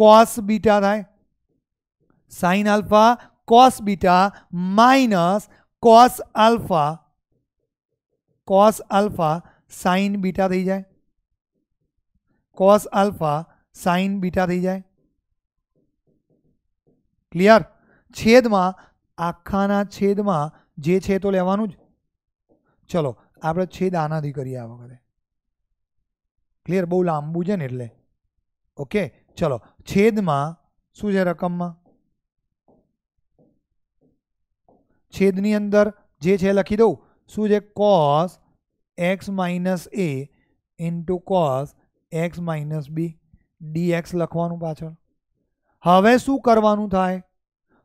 cos बीटा થાય sin alpha cos beta - cos alpha cos alpha sin beta થઈ જાય cos अल्फा sin बीटा થઈ જાય ક્લિયર છેદમાં આખાના છેદમાં જે છે તો લેવાનું જ ચલો આપણે છેદ નાધી કરી આવો ક્લિયર બહુ લાંબુ છે ને એટલે ઓકે ચલો છેદમાં શું છે રકમમાં છેદની અંદર જે છે લખી દઉં શું છે cos x minus a into cos x minus b dx લખવાનું પાછળ હવે શું કરવાનું થાય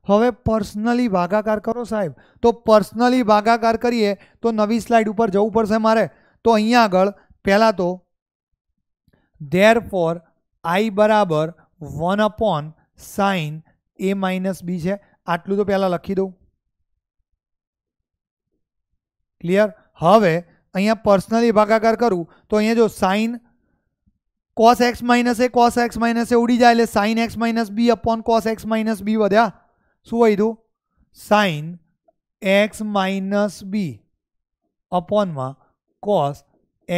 હવે પર્સનલી ભાગાકાર કરો સાહેબ તો પર્સનલી ભાગાકાર કરીએ તો નવી સ્લાઇડ ઉપર જવું પડશે મારે તો અહીંયા આગળ પહેલાં તો ધેર ફોર આઈ બરાબર one upon sine a minus b છે આટલું તો પહેલાં લખી દઉં ક્લિયર હવે અહીંયા પર્સનલી ભાગાકાર કરું તો અહીંયા જો sine cos x minus a cos x minus a ઉડી જાય એટલે sine x minus b upon cos x minus b વધ્યા શું વધ્યું સાઇન એક્સ માઇનસ બી અપોનમાં કોસ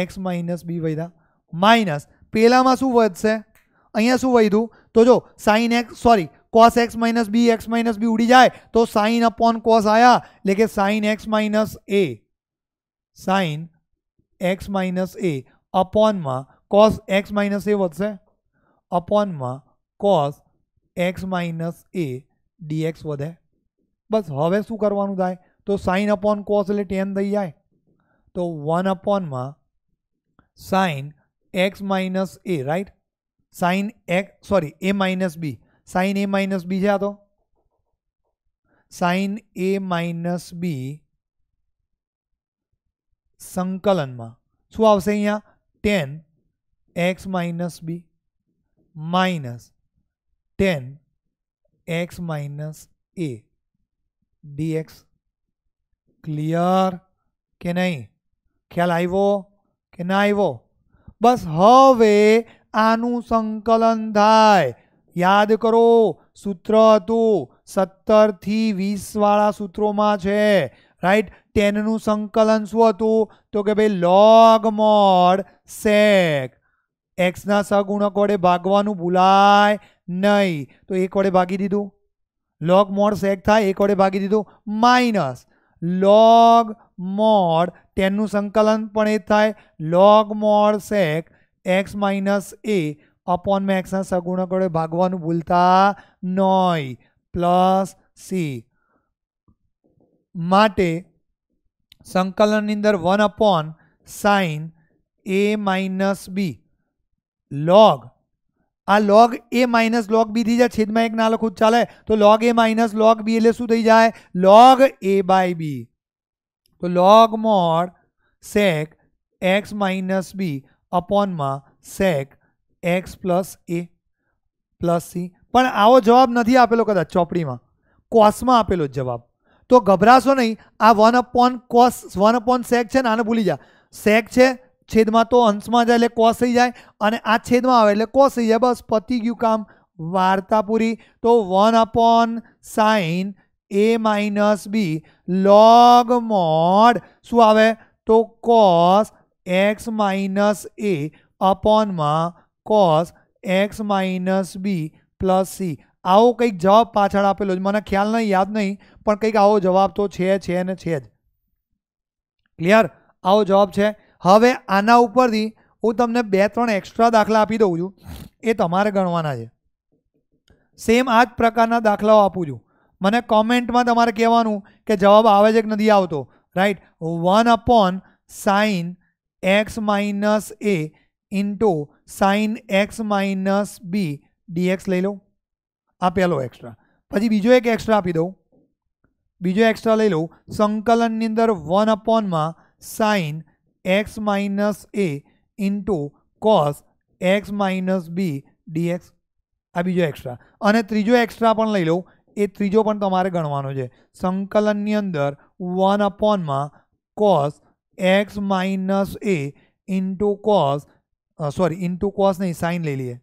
એક્સ માઇનસ બી વધ્યા માઇનસ પહેલાંમાં શું વધશે अँ शू वह तो जो sine x sorry cos x minus b x minus b उड़ी जाए तो साइन अपॉन कॉस आया लेकिन sine x minus a sine x minus a upon में कॉस एक्स माइनस ए वे अपॉन में cos x minus a dx वे बस हमें शू करने तो साइन अपॉन कॉस ए टेन थी जाए तो वन अपॉन में sine x minus a right sine x sorry A minus b sine a minus b है तो साइन ए माइनस बी संकलन में शू आ tan x minus b minus ten x minus a dx clear के नहीं ख्याल आ बस हम આનું સંકલન થાય યાદ કરો સૂત્ર હતું સત્તરથી વીસવાળા સૂત્રોમાં છે રાઈટ ટેનનું સંકલન શું હતું તો કે ભાઈ લોગ મોડ સેક એક્સના સગુણક વડે ભાગવાનું ભૂલાય નહીં તો એક વડે ભાગી દીધું લોગ મોડ સેક થાય એક વડે ભાગી દીધું માઇનસ લોગ મોડ ટેનનું સંકલન પણ એ થાય log mod sec x minus a upon में एक्स सगुण को भागवा भूलता नय प्लस सी मे संकलन अंदर one upon sine a minus b log आ log a minus log b थी जाए छेद में एक ना लखूज चले तो log a minus log b ए शू थी जाए लॉग ए बाय बी तो log mod sec x minus b upon માં sec x plus a plus c પણ આવો જવાબ નથી આપેલો કદાચ ચોપડીમાં કોસમાં આપેલો જવાબ તો ગભરાશો નહીં આ one upon cos one upon sec છે ને આને ભૂલી જા સેક છે છેદમાં તો અંશમાં જાય એટલે કોસ થઈ જાય અને આ છેદમાં આવે એટલે કોસ થઈ જાય બસ પતી ગયું કામ વાર્તા પૂરી તો one upon sine a minus b log mod શું આવે તો cos x - a / ma cos x - b + c આવો કઈક જવાબ પાછળ આપેલો મને ખ્યાલ નહિ યાદ નહિ પણ કઈક આવો જવાબ તો છે છે ને છે જ ક્લિયર આવો જવાબ છે હવે આના ઉપરથી હું તમને બે ત્રણ એક્સ્ટ્રા દાખલા આપી દઉં છું એ તમારે ગણવાના છે સેમ આ પ્રકારના દાખલાઓ આપું છું મને કોમેન્ટ માં તમારે કહેવાનું કે જવાબ આવે છે કે નદી આવતો right 1 / sin x minus a into sine x minus b dx લઈ લો આ પહેલો એક્સ્ટ્રા પછી બીજો એક એક્સ્ટ્રા આપી દઉં બીજો એક્સ્ટ્રા લઈ લઉં સંકલનની અંદર વન અપોનમાં sine x minus a into cos x minus b dx આ બીજો એક્સ્ટ્રા અને ત્રીજો એક્સ્ટ્રા પણ લઈ લઉં એ ત્રીજો પણ તમારે ગણવાનો છે સંકલનની અંદર વન અપોનમાં cos x minus a into cos sorry into cos નહીં સાઇન લઈ લઈએ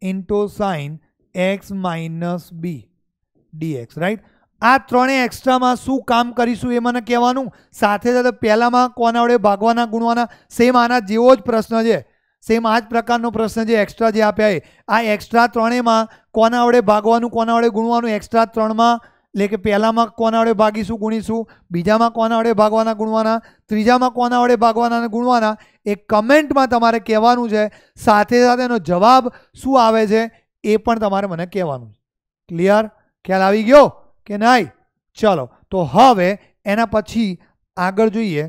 into sine x minus b dx right આ ત્રણેય એક્સ્ટ્રામાં શું કામ કરીશું એ મને કહેવાનું સાથે સાથે પહેલામાં કોના વડે ભાગવાના ગુણવાના સેમ આના જેવો જ પ્રશ્ન છે સેમ આ જ પ્રકારનો પ્રશ્ન જે એક્સ્ટ્રા જે આપ્યા એ આ એક્સ્ટ્રા ત્રણેયમાં કોના વડે ભાગવાનું કોના વડે ગુણવાનું એક્સ્ટ્રા ત્રણમાં એટલે કે પહેલામાં કોના વડે ભાગીશું ગુણીશું બીજામાં કોના વડે ભાગવાના ગુણવાના ત્રીજામાં કોના વડે ભાગવાના ગુણવાના એ કમેન્ટમાં તમારે કહેવાનું છે સાથે સાથે એનો જવાબ શું આવે છે એ પણ તમારે મને કહેવાનું છે ક્લિયર ખ્યાલ આવી ગયો કે નહીં ચલો તો હવે એના પછી આગળ જોઈએ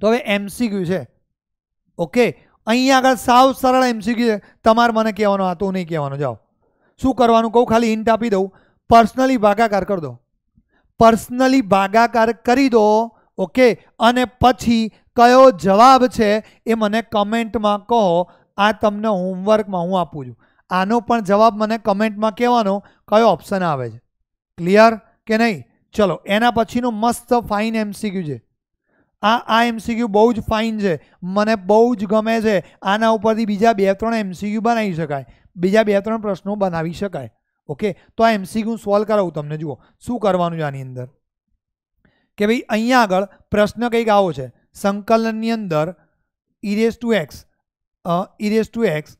તો હવે એમસીક્યુ છે ઓકે અહીંયા આગળ સાવ સરળ એમસીક્યુ છે તમારે મને કહેવાનું હતું નહીં કહેવાનું જાઓ શું કરવાનું કહું ખાલી હિન્ટ આપી દઉં પર્સનલી ભાગાકાર કરી દો પર્સનલી ભાગાકાર કરી દો ઓકે અને પછી કયો જવાબ છે એ મને કમેન્ટમાં કહો આ તમને હોમવર્કમાં હું આપું છું આનો પણ જવાબ મને કમેન્ટમાં કહેવાનો કયો ઓપ્શન આવે છે ક્લિયર કે નહીં ચલો એના પછીનું મસ્ત ફાઇન એમસીક્યુ છે આ આ એમસીક્યુ બહુ જ ફાઇન છે મને બહુ જ ગમે છે આના ઉપરથી બીજા બે ત્રણ એમસીક્યુ બનાવી શકાય બીજા બે ત્રણ પ્રશ્નો બનાવી શકાય ઓકે તો આ એમસીક્યુ સોલ્વ કરાવું તમને જુઓ શું કરવાનું છે આની અંદર કે ભાઈ અહીંયા આગળ પ્રશ્ન કંઈક આવો છે સંકલનની અંદર e raise to x ઇરેસ to x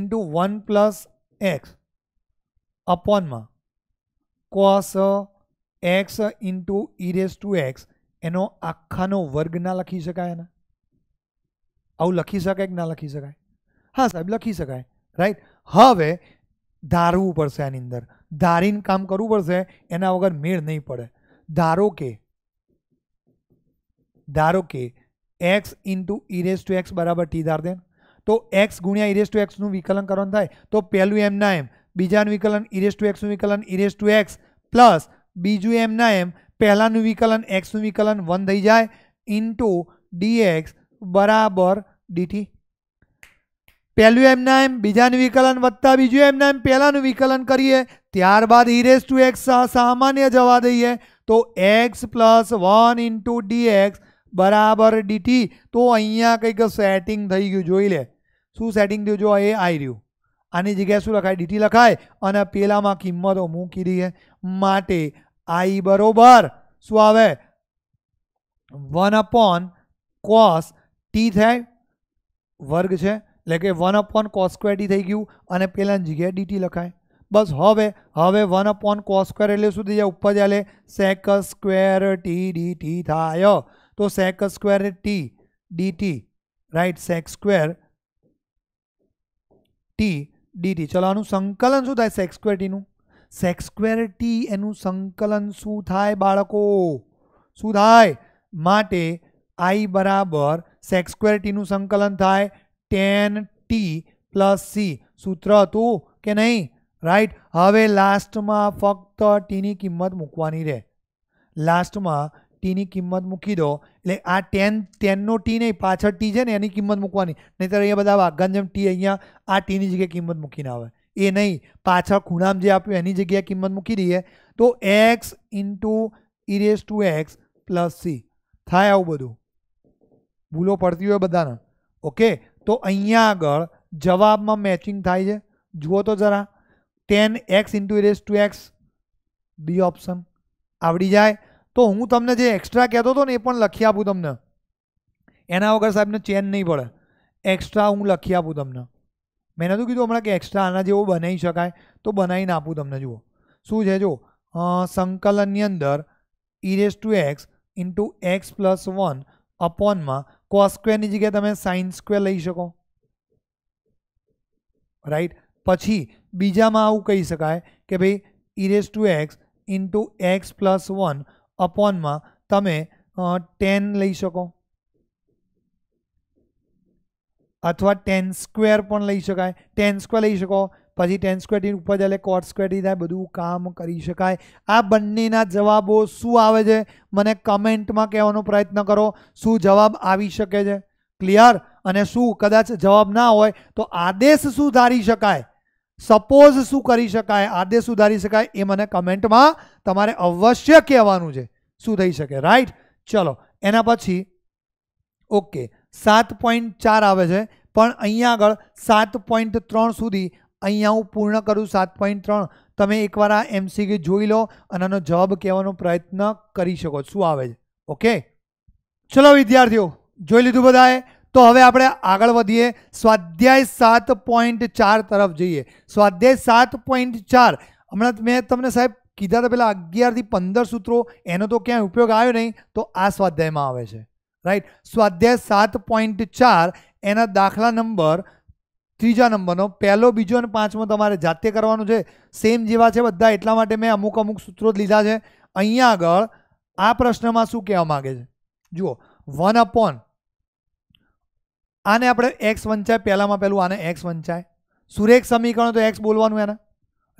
into one plus x અપોનમાં cos x into ઇરેસ to x એનો આખાનો વર્ગ ના લખી શકાય એના આવું લખી શકાય કે ના લખી શકાય હા સાહેબ લખી શકાય રાઈટ હવે ધારવું પડશે આની અંદર ધારીને કામ કરવું પડશે એના વગર મેળ નહીં પડે ધારો કે ધારો કે એક્સ ઇન્ટુ ઇરેસ ટુ એક્સ બરાબર ટી ધાર દેન તો એક્સ ગુણ્યા ઇરેસ ટુ એક્સનું વિકલન કરવાનું થાય તો પહેલું એમના એમ બીજાનું વિકલન ઇરેસ ટુ એક્સનું વિકલન ઇરેસ ટુ એક્સ પ્લસ બીજું એમના એમ પહેલાંનું વિકલન એક્સનું વિકલન વન થઈ જાય ઇન્ટુ ડીએક્સ બરાબર ડીટી પહેલું એમના એમ બીજાનું વિકલન વત્તા બીજું એમના એમ પહેલાંનું વિકલન કરીએ ત્યારબાદ ઇરેસ ટુ એક્સ સામાન્ય જવા દઈએ તો x plus one into dx બરાબર ડીટી તો અહીંયા કંઈક સેટિંગ થઈ ગયું જોઈ લે શું સેટિંગ થયું જો એ આવી રહ્યું આની જગ્યાએ શું લખાય ડીટી લખાય અને પેલામાં કિંમતો મૂકી દઈએ માટે આઈ બરોબર શું આવે વન અપોન કોસ ટી થાય વર્ગ છે લેકે 1/cos²t થઈ ગયું અને પહેલાની જગ્યાએ dt લખાય બસ હવે હવે 1/cos² એટલે શું થાય ઉપર જાયલે sec²t dt થાય તો sec²t dt right sec² t dt ચલાનું સંકલન શું થાય sec²t નું sec²t એનું સંકલન શું થાય બાળકો શું થાય માટે i = sec²t નું સંકલન થાય tan t + c સૂત્ર હતું કે નહીં રાઈટ હવે લાસ્ટમાં ફક્ત t ની કિંમત મુકવાની રહે લાસ્ટમાં t ની કિંમત મુકી દો એટલે આ tan tan નો t નહીં પાછળ t છે ને એની કિંમત મુકવાની નહીતર અહીંયા બધા વાગган જેમ t અહીંયા આ t ની જગ્યાએ કિંમત મુકહિ ના આવે એ નહીં પાછળ ખૂણામ જે આપ્યું એની જગ્યાએ કિંમત મુકી દઈએ તો x * e ^ x + c થાય આવું બધું ભૂલો પડતી હોય બધાને ઓકે તો અહીંયા આગળ જવાબમાં મેચિંગ થાય છે જુઓ તો જરા tan x into ઇરેસ to x B option આવડી જાય તો હું તમને જે એક્સ્ટ્રા કહેતો હતો ને એ પણ લખી આપું તમને એના વગર સાહેબને ચેન નહીં પડે એક્સ્ટ્રા હું લખી આપું તમને મેં નહોતું કીધું હમણાં કે એક્સ્ટ્રા આના જેવો બનાવી શકાય તો બનાવીને આપું તમને જુઓ શું છે જો સંકલનની અંદર e raise to x into x plus one અપોનમાં cos² ની જગ્યા તમે sin² લઈ શકો રાઈટ પછી બીજામાં આવું કહી શકાય કે ભઈ e^x * x + 1 અપોન માં તમે tan લઈ શકો અથવા tan² પણ લઈ શકાય tan² લઈ શકો પછી ટેન સ્ક્વેરની ઉપર જાય એટલે કોટ સ્ક્વેરની થાય બધું કામ કરી શકાય આ બંનેના જવાબો શું આવે છે મને કમેન્ટમાં કહેવાનો પ્રયત્ન કરો શું જવાબ આવી શકે છે ક્લિયર અને શું કદાચ જવાબ ના હોય તો આદેશ શું ધારી શકાય સપોઝ શું કરી શકાય આદેશ સુધારી શકાય એ મને કમેન્ટમાં તમારે અવશ્ય કહેવાનું છે શું થઈ શકે રાઈટ ચલો એના પછી ઓકે સાત પોઈન્ટ ચાર આવે છે પણ અહીંયા આગળ સાત પોઈન્ટ ત્રણ સુધી અહીંયા હું પૂર્ણ કરું સાત પોઈન્ટ ત્રણ તમે એકવાર આ એમસીક્યુ જોઈ લો અને આનો જવાબ કહેવાનો પ્રયત્ન કરી શકો શું આવે છે ઓકે ચલો વિદ્યાર્થીઓ જોઈ લીધું બધાએ તો હવે આપણે આગળ વધીએ સ્વાધ્યાય સાત પોઈન્ટ ચાર તરફ જઈએ સ્વાધ્યાય સાત પોઈન્ટ ચાર હમણાં મેં તમને સાહેબ કીધા હતા પહેલાં અગિયારથી પંદર સૂત્રો એનો તો ક્યાંય ઉપયોગ આવ્યો નહીં તો આ સ્વાધ્યાયમાં આવે છે રાઈટ સ્વાધ્યાય સાત પોઈન્ટ ચાર એના દાખલા નંબર ત્રીજા નંબરનો પહેલો બીજો અને પાંચમો તમારે જાતે કરવાનું છે સેમ જેવા છે બધા એટલા માટે મેં અમુક અમુક સૂત્રો જ લીધા છે અહીંયા આગળ આ પ્રશ્નમાં શું કહેવા માગે છે જુઓ વન અપોન આને આપણે એક્સ વંચાય પહેલામાં પહેલું આને એક્સ વંચાય સુરેખ સમીકરણ તો એક્સ બોલવાનું એના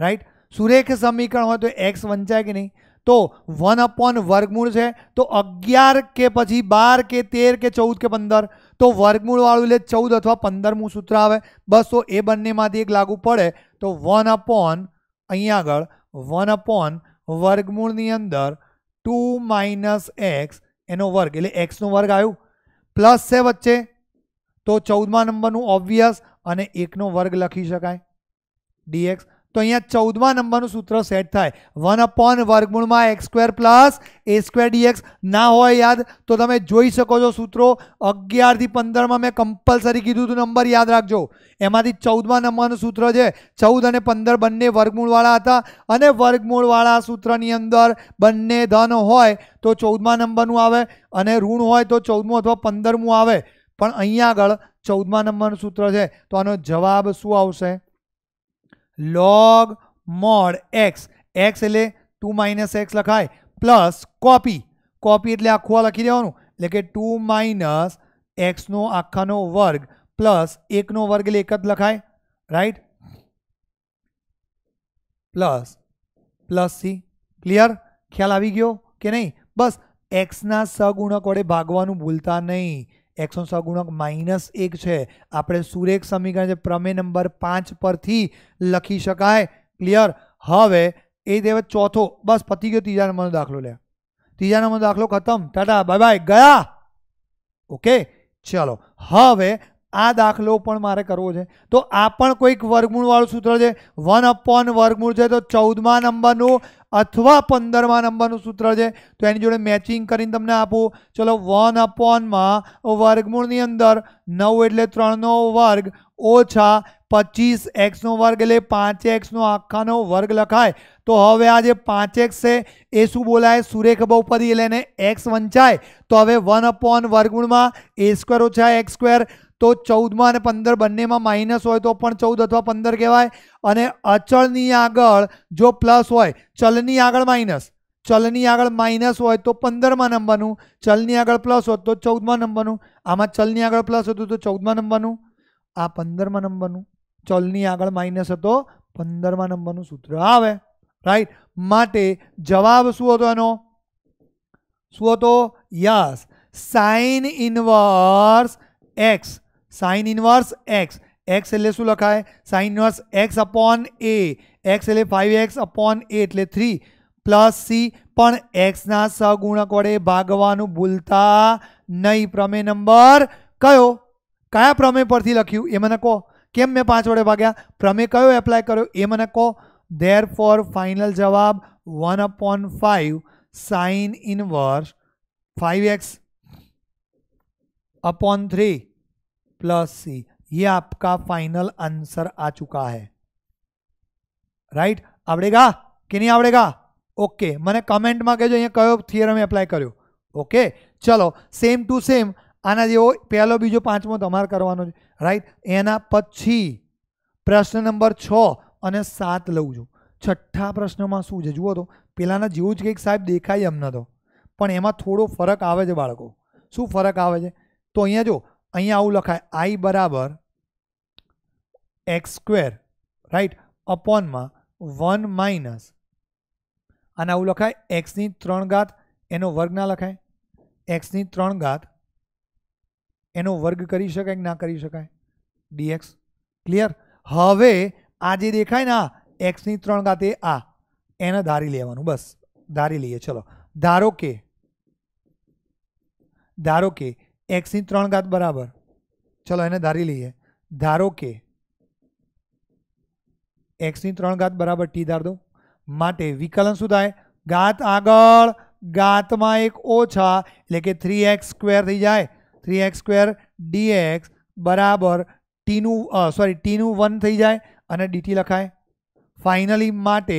રાઈટ સુરેખ સમીકરણ હોય તો એક્સ વંચાય કે નહીં તો વન અપોન વર્ગમૂળ છે તો અગિયાર કે પછી બાર કે તેર કે ચૌદ કે પંદર તો વર્ગમૂળવાળું એટલે ચૌદ અથવા પંદરમું સૂત્ર આવે બસો એ બંનેમાંથી એક લાગુ પડે તો વન અપોન અહીંયા આગળ વન અપોન વર્ગમૂળની અંદર ટુ માઇનસ એક્સ એનો વર્ગ એટલે એક્સનો વર્ગ આવ્યો પ્લસ છે વચ્ચે તો ચૌદમા નંબરનું ઓબ્વિયસ અને એકનો વર્ગ લખી શકાય ડીએક્સ તો અહીંયા ચૌદમા નંબરનું સૂત્ર સેટ થાય વન અપોન વર્ગમૂળમાં એક્સ સ્ક્વેર પ્લસ એ સ્ક્વેર ડીએક્સ ના હોય યાદ તો તમે જોઈ શકો છો સૂત્રો અગિયારથી પંદરમાં મેં કમ્પલસરી કીધું હતું નંબર યાદ રાખજો એમાંથી ચૌદમા નંબરનું સૂત્ર છે ચૌદ અને પંદર બંને વર્ગમૂળવાળા હતા અને વર્ગમૂળવાળા સૂત્રની અંદર બંને ધન હોય તો ચૌદમા નંબરનું આવે અને ઋણ હોય તો ચૌદમું અથવા પંદરમું આવે પણ અહીંયા આગળ ચૌદમા નંબરનું સૂત્ર છે તો આનો જવાબ શું આવશે log mod x x લે 2 - x લખાય પ્લસ કોપી કોપી એટલે આ ખોવા લખી દેવાનું એટલે કે 2 - x નો આખાનો વર્ગ પ્લસ 1 નો વર્ગ લે એકદ લખાય right plus plus c clear ખ્યાલ આવી ગયો કે નહીં બસ x ના સ ગુણક વડે ભાગવાનું ભૂલતા નહીં એકસો સો માઇનસ એક છે આપણે સુરેખ સમીકરણ જે પ્રમેય નંબર પાંચ પરથી લખી શકાય ક્લિયર હવે એ દેવ ચોથો બસ પતી ગયો ત્રીજા નંબરનો દાખલો લે ત્રીજા નંબરનો દાખલો ખતમ ટાટા બાય બાય ગયા ઓકે ચલો હવે આ દાખલો પણ મારે કરવો છે તો આ પણ કોઈક વર્ગમૂળવાળું સૂત્ર છે વન અપોન વર્ગમૂળ છે તો ચૌદમા નંબરનું અથવા 15મા નંબરનું સૂત્ર છે તો એની જોડે મેચિંગ કરીને તમને આપો ચલો 1 અપ ઓ વર્ગમૂળની અંદર 9 એટલે 3 નો વર્ગ ઓછા 25 x નો વર્ગ એટલે 5x નો આખાનો વર્ગ લખાય તો હવે આ જે 5x છે એ શું બોલાય સુરેખ બહુપદી લેને x વંચાય તો હવે 1 અપ વર્ગમૂળમાં a² - x² તો ચૌદમાં અને પંદર બંનેમાં માઇનસ હોય તો પણ ચૌદ અથવા પંદર કહેવાય અને અચળની આગળ જો પ્લસ હોય ચલની આગળ માઇનસ ચલની આગળ માઇનસ હોય તો પંદરમાં નંબરનું ચલની આગળ પ્લસ હોત તો ચૌદમાં નંબરનું આમાં ચલની આગળ પ્લસ હતું તો ચૌદમાં નંબરનું આ પંદરમાં નંબરનું ચલની આગળ માઇનસ હતો પંદરમા નંબરનું સૂત્ર આવે રાઈટ માટે જવાબ શું હતો એનો શું હતો yes sine inverse x sin⁻¹x x એટલે શું લખાય sin⁻¹x / a x એટલે 5x / a એટલે 3 + c પણ x ના સગુણક વડે ભાગવાનું ભૂલતા નઈ પ્રમેય નંબર કયો કયા પ્રમેય પરથી લખ્યું એ મને કહો કેમ મેં પાંચ વડે ભાગ્યા પ્રમેય કયો એપ્લાય કર્યો એ મને કહો ધેરફોર ફાઈનલ જવાબ 1 / 5 sin⁻¹ 5x / 3 +c ये आपका फाइनल आंसर आ चुका है राइट आवडेगा कि नहीं आवडेगा ओके મને કમેન્ટ માં કહેજો અહીંયા કયો થિયરમ એપ્લાય કર્યો ઓકે ચલો સેમ ટુ સેમ આના જેવો પહેલો બીજો પાંચમો તમારે કરવાનો છે રાઈટ એના પછી પ્રશ્ન નંબર 6 અને 7 લઉં જો છઠ્ઠા પ્રશ્નમાં શું છે જુઓ તો પેલાના જેવું જ કે એક સાહેબ દેખાય એમ નતો પણ એમાં થોડો ફરક આવે છે બાળકો શું ફરક આવે છે તો અહીંયા જો અહીંયા આવું લખાય આઈ બરાબર એક્સ સ્ક્વેર રાઈટ અપોનમાં વન માઇનસ અને આવું લખાય એક્સની ત્રણ ઘાત એનો વર્ગ ના લખાય એક્સની ત્રણ ઘાત એનો વર્ગ કરી શકાય કે ના કરી શકાય ડીએક્સ ક્લિયર હવે આ જે દેખાય ને આ એક્સની ત્રણ ઘાત એ આ એને ધારી લેવાનું બસ ધારી લઈએ ચલો ધારો કે ધારો કે એક્સની ત્રણ ઘાત બરાબર ચલો એને ધારી લઈએ ધારો કે એક્સની ત્રણ ઘાત બરાબર ટી ધાર દો માટે વિકલન શું થાય ઘાત આગળ ઘાતમાં એક ઓછા એટલે કે થ્રી એક્સ સ્ક્વેર થઈ જાય થ્રી એક્સ સ્ક્વેર ડીએક્સ બરાબર ટીનું સોરી ટીનું વન થઈ જાય અને ડીટી લખાય ફાઇનલી માટે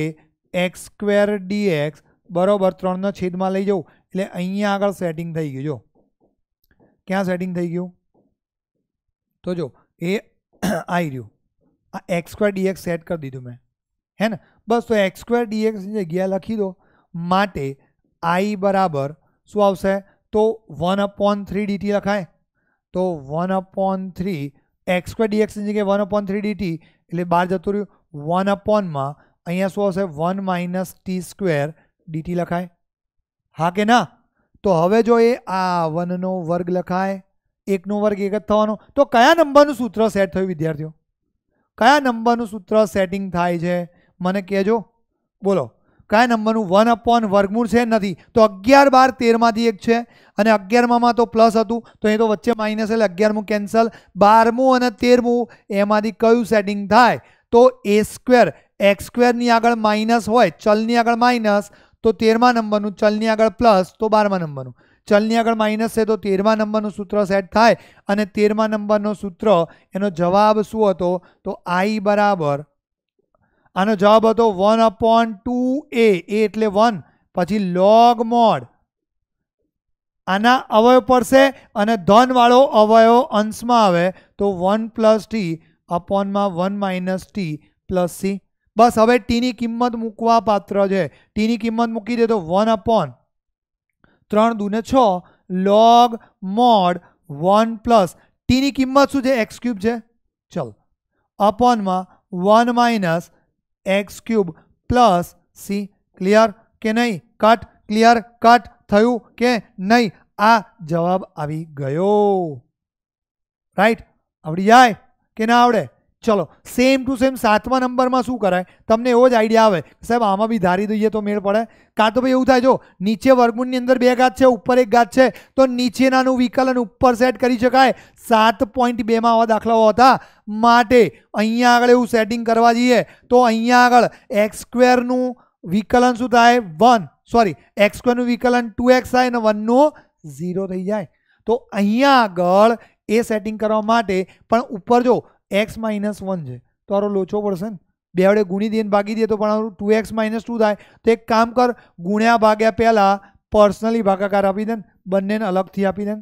એક્સ સ્ક્વેર ડીએક્સ બરાબર ત્રણનો છેદમાં લઈ જવું એટલે અહીંયા આગળ સેટિંગ થઈ ગયું જો क्या सेटिंग થઈ ગયો તો જો એ આવી ગયો આ x2 dx સેટ કરી દીધો મે હે ને બસ તો x2 dx અહીંયા લખી દો માટે i બરાબર શું આવશે તો 1/3 dt લખાય તો 1/3 x2 dx અહીંયા કે 1/3 dt એટલે 12 જતો રહ્યો 1/ માં અહીંયા શું આવશે 1 - t2 dt લખાય હા કે ના તો હવે જો એ a વન નો વર્ગ લખાય 1 નો વર્ગ 1 થવાનો તો કયા નંબર નું સૂત્ર સેટ થઈ વિદ્યાર્થીઓ કયા નંબર નું સૂત્ર સેટિંગ થાય છે મને કહેજો બોલો કયા નંબર નું 1 अपॉन વર્ગમૂળ છે નથી તો 11 12 13 માંથી એક છે અને 11 માં માં તો પ્લસ હતું તો અહીં તો વચ્ચે માઈનસ છે 11 માં કેન્સલ 12 મો અને 13 મો એમાંથી કયું સેટિંગ થાય તો a² x² ની આગળ માઈનસ હોય ચલ ની આગળ માઈનસ તો 13મા નંબરનું ચલની આગળ પ્લસ તો 12મા નંબરનું ચલની આગળ માઈનસ છે તો 13મા નંબરનું સૂત્ર સેટ થાય અને 13મા નંબરનું સૂત્ર એનો જવાબ શું હતો તો i બરાબર આનો જવાબ હતો 1 / 2a a એટલે 1 પછી log મોડ આના અવયવ પડશે અને ધન વાળો અવયવ અંશમાં આવે તો 1 + t / માં 1 - t + c બસ હવે t ની કિંમત મુકવા પાત્ર છે t ની કિંમત મુકી દે તો 1 / 3 2 6 log mod 1 + t ની કિંમત શું છે x ^ 3 છે ચાલ અપોન માં 1 - x ^ 3 + c ક્લિયર કે નહીં કટ ક્લિયર કટ થયું કે નહીં આ જવાબ આવી ગયો રાઈટ આવડી જાય કે ના આવડે ચલો સેમ ટુ સેમ સાતમા નંબર માં શું કરાય તમને એવો જ આઈડિયા આવે સાહેબ આમાં બી ધારી દઈએ તો મેલ પડે કા તો ભઈ એવું થાય જો નીચે વર્ગમણની અંદર બે ગાથ છે ઉપર એક ગાથ છે તો નીચેનાનું વિકલન ઉપર સેટ કરી શકાય 7.2 માં આવા દાખલાઓ હતા માટે અહીંયા આગળ એવું સેટિંગ કરવા જોઈએ તો અહીંયા આગળ x² નું વિકલન શું થાય 1 સોરી x² નું વિકલન 2x આને 1 નું 0 થઈ જાય તો અહીંયા આગળ એ સેટિંગ કરવા માટે પણ ઉપર જો એક્સ માઇનસ વન છે તો આરો લોચો પડશે ને બે વડે ગુણી દઈએ ભાગી દઈએ તો પણ આવું ટુ એક્સ માઇનસ ટુ થાય તો એક કામ કર ગુણ્યા ભાગ્યા પહેલાં પર્સનલી ભાગાકાર આપી દે બંનેને અલગથી આપી દે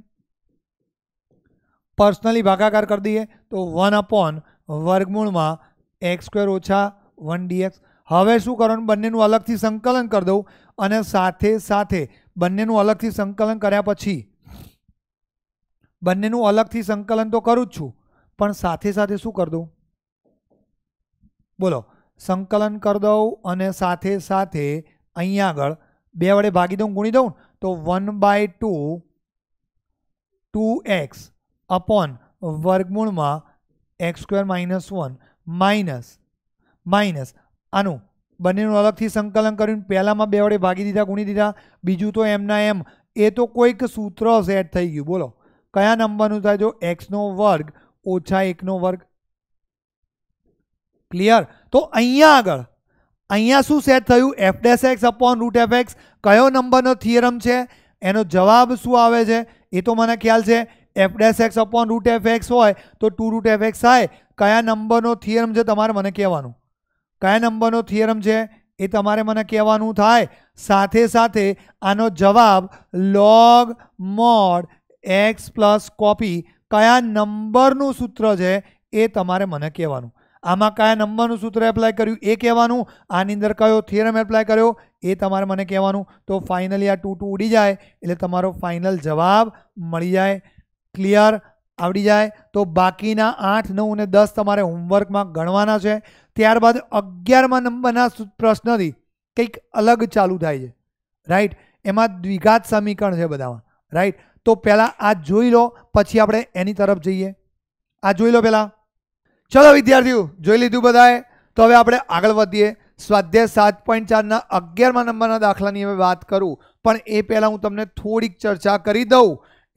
પર્સનલી ભાગાકાર કરી દઈએ તો વન અપોન વર્ગમૂળમાં એક્સ સ્ક્વેર ઓછા વન ડીએક્સ હવે શું કરવાનું બંનેનું અલગથી સંકલન કરી દઉં અને સાથે સાથે બંનેનું અલગથી સંકલન કર્યા પછી બંનેનું અલગથી સંકલન તો કરું જ છું પણ સાથે સાથે શું કરી દઉં બોલો સંકલન કરી દઉં અને સાથે સાથે અહીંયા આગળ બે વડે ભાગી દઉં ગુણી દઉં તો one by two two x upon વર્ગમૂળમાં x square minus one minus minus આનું બંનેનું અલગથી સંકલન કર્યું પહેલાંમાં બે વડે ભાગી દીધા ગુણી દીધા બીજું તો એમના એમ એ તો કોઈક સૂત્ર સેટ થઈ ગયું બોલો કયા નંબરનું થાય જો એક્સનો વર્ગ ઓછા એકનો વર્ગ ક્લિયર તો અહીંયા આગળ અહીંયા શું સેટ થયું f dash x upon root f x કયો નંબરનો થિયરમ છે એનો જવાબ શું આવે છે એ તો મને ખ્યાલ છે f dash x upon root f x હોય તો ટુ રૂટ એફ એક્સ થાય કયા નંબરનો થિયરમ છે તમારે મને કહેવાનું કયા નંબરનો થિયરમ છે એ તમારે મને કહેવાનું થાય સાથે સાથે આનો જવાબ log mod x plus copy કયા નંબરનું સૂત્ર છે એ તમારે મને કહેવાનું આમાં કયા નંબરનું સૂત્ર એપ્લાય કર્યું એ કહેવાનું આની અંદર કયો થિયરમ એપ્લાય કર્યો એ તમારે મને કહેવાનું તો ફાઇનલી આ ટુ ટુ ઉડી જાય એટલે તમારો ફાઇનલ જવાબ મળી જાય ક્લિયર આવડી જાય તો બાકીના આઠ નવ અને દસ તમારે હોમવર્કમાં ગણવાના છે ત્યારબાદ અગિયારમાં નંબરના પ્રશ્નથી કંઈક અલગ ચાલુ થાય છે રાઈટ એમાં દ્વિઘાત સમીકરણ છે બધામાં રાઈટ તો પહેલાં આ જોઈ લો પછી આપણે એની તરફ જઈએ આ જોઈ લો પહેલાં ચલો વિદ્યાર્થીઓ જોઈ લીધું બધાએ તો હવે આપણે આગળ વધીએ સ્વાધ્યાય સાત પોઈન્ટ ચારના અગિયારમાં નંબરના દાખલાની હવે વાત કરું પણ એ પહેલાં હું તમને થોડીક ચર્ચા કરી દઉં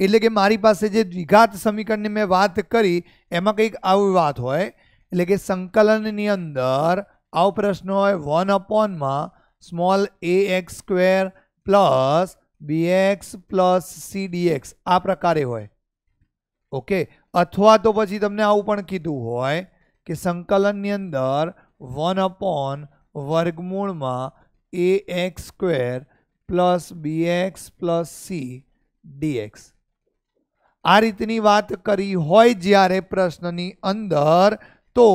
એટલે કે મારી પાસે જે દ્વિઘાત સમીકરણની મેં વાત કરી એમાં કંઈક આવી વાત હોય એટલે કે સંકલનની અંદર આવો પ્રશ્ન હોય વન અપોનમાં small a x square plus b x plus c dx આ પ્રકારે હોય ઓકે અથવા તો પછી તમને આવું પણ કીધું હોય કે સંકલનની અંદર વન અપોન વર્ગમૂળમાં a x square plus b x plus c dx આ રીતની વાત કરી હોય જ્યારે પ્રશ્નની અંદર તો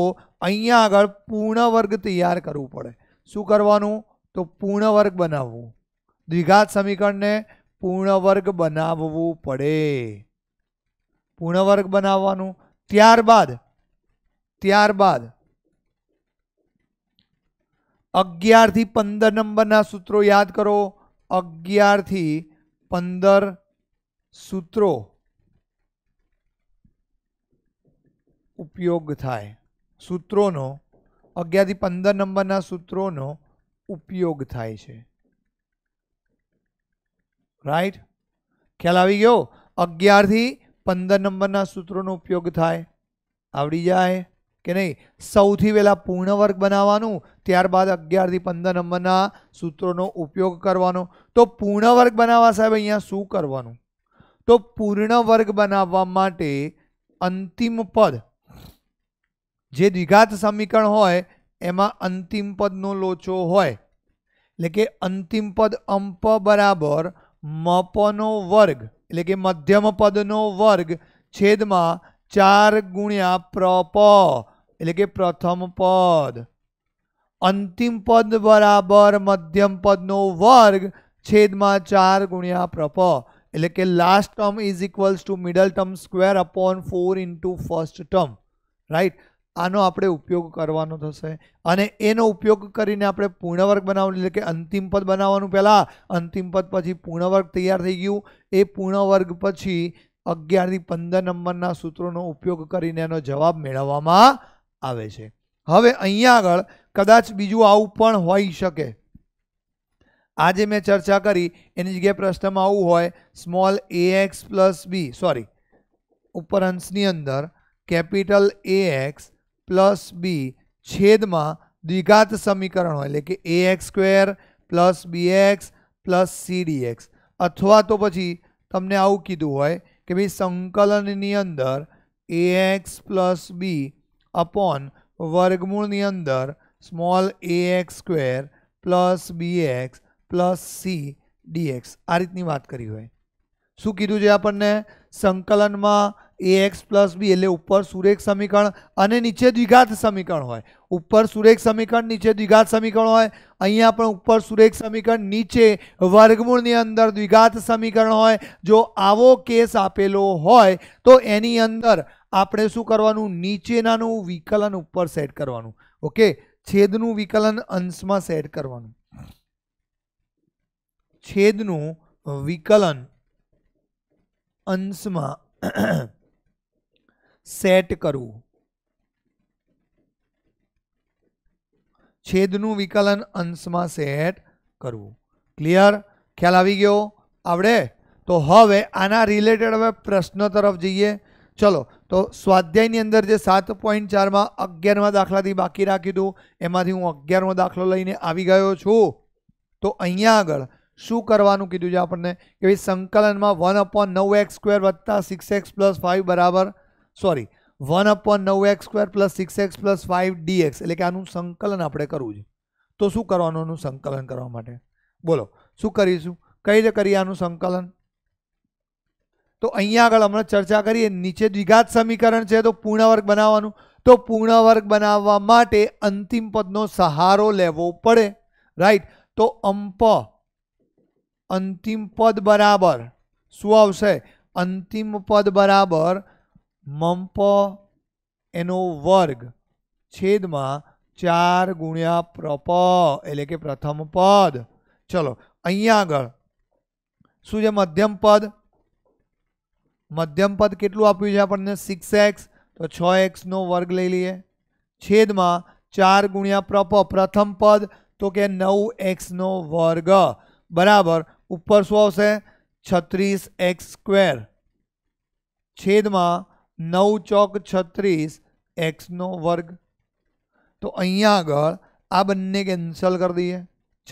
અહીંયા આગળ પૂર્ણ વર્ગ તૈયાર કરવું પડે શું કરવાનું તો પૂર્ણ વર્ગ બનાવવું દ્વિઘાત સમીકરણને પૂર્ણવર્ગ બનાવવું પડે પૂર્ણવર્ગ બનાવવાનું ત્યારબાદ ત્યારબાદ અગિયારથી પંદર નંબરના સૂત્રો યાદ કરો અગિયારથી પંદર સૂત્રો ઉપયોગ થાય સૂત્રોનો અગિયારથી પંદર નંબરના સૂત્રોનો ઉપયોગ થાય છે રાઈટ ખ્યાલ આવી ગયો 11 થી 15 નંબરના સૂત્રોનો ઉપયોગ થાય આવડી જાય કે નહીં સૌથી પહેલા પૂર્ણ વર્ગ બનાવવાનું ત્યારબાદ 11 થી 15 નંબરના સૂત્રોનો ઉપયોગ કરવાનો તો પૂર્ણ વર્ગ બનાવવા સાહેબ અહીંયા શું કરવાનું તો પૂર્ણ વર્ગ બનાવવા માટે અંતિમ પદ જે દ્વિઘાત સમીકરણ હોય એમાં અંતિમ પદનો લોચો હોય એટલે કે અંતિમ પદ અ = मपनो वर्ग एट के मध्यम पद ना वर्ग छेद चार गुण्या प्रप एट के प्रथम पद अंतिम पद बराबर मध्यम पद नो वर्ग छेद चार गुण्या प्रप एट के last term is equals to middle term square upon four into first term right આનો આપણે ઉપયોગ કરવાનો થશે અને એનો ઉપયોગ કરીને આપણે પૂર્ણવર્ગ બનાવવાનું એટલે કે અંતિમ પદ બનાવવાનું પહેલાં અંતિમ પદ પછી પૂર્ણવર્ગ તૈયાર થઈ ગયું એ પૂર્ણવર્ગ પછી અગિયારથી પંદર નંબરના સૂત્રોનો ઉપયોગ કરીને એનો જવાબ મેળવવામાં આવે છે હવે અહીંયા આગળ કદાચ બીજું આવું પણ હોઈ શકે આજે મેં ચર્ચા કરી એની જગ્યાએ પ્રશ્નમાં આવું હોય small a x plus b sorry ઉપર અંશની અંદર capital A x plus b છેદમાં દ્વિઘાત સમીકરણ હોય એટલે કે a x square plus b x plus c x અથવા તો પછી તમને આવું કીધું હોય કે ભાઈ સંકલનની અંદર a x plus b upon વર્ગમૂળની અંદર small a x square plus b x plus c dx આ રીતની વાત કરી હોય શું કીધું છે આપણને સંકલનમાં ax + b એટલે ઉપર સુરેખ સમીકરણ અને નીચે દ્વિઘાત સમીકરણ હોય ઉપર સુરેખ સમીકરણ નીચે દ્વિઘાત સમીકરણ હોય અહીંયા પણ ઉપર સુરેખ સમીકરણ નીચે વર્ગમૂળની અંદર દ્વિઘાત સમીકરણ હોય જો આવો કેસ આપેલો હોય તો એની અંદર આપણે શું કરવાનું નીચેનાનું વિકલન ઉપર સેટ કરવાનું ઓકે છેદનું વિકલન અંશમાં સેટ કરવાનું છેદનું વિકલન અંશમાં સેટ કરું છેદ નું વિકલન અંશ માં સેટ કરું ક્લિયર ખ્યાલ આવી ગયો આવડે તો હવે આના રિલેટેડ હવે પ્રશ્નો તરફ જઈએ ચલો તો સ્વાધ્યાય ની અંદર જે 7.4 માં 11 માં દાખલા દી બાકી રાખી દીધું એમાંથી હું 11 માં દાખલો લઈને આવી ગયો છું તો અહીંયા આગળ શું કરવાનું કીધું છે આપણને કે એ સંકલનમાં 1 / 9x2 + 6x + 5 = sorry one upon નવ x square plus six x plus five dx એટલે કે આનું સંકલન આપણે કરવું છે તો શું કરવાનું આનું સંકલન કરવા માટે બોલો શું કરીશું કઈ રીતે કરીએ આનું સંકલન તો અહીંયા આગળ હમણાં ચર્ચા કરીએ નીચે દ્વિઘાત સમીકરણ છે તો પૂર્ણવર્ગ બનાવવાનું તો પૂર્ણવર્ગ બનાવવા માટે અંતિમ પદનો સહારો લેવો પડે રાઈટ તો અંપ અંતિમ પદ બરાબર શું આવશે અંતિમ પદ બરાબર mopo e no varg ched ma 4 * propo એટલે કે પ્રથમ પદ ચલો અહીંયા આગળ સુજે મધ્યમ પદ મધ્યમ પદ કેટલું આપ્યું છે આપણને 6x તો 6x નો વર્ગ લઈ લઈએ છેદમાં 4 * પ્રોપો પ્રથમ પદ તો કે 9x નો વર્ગ બરાબર ઉપર શું આવશે 36x² છેદમાં 9 4 36 x નો વર્ગ તો અહીંયા આગળ આ બನ್ನೆ કેન્સલ કરી દીયે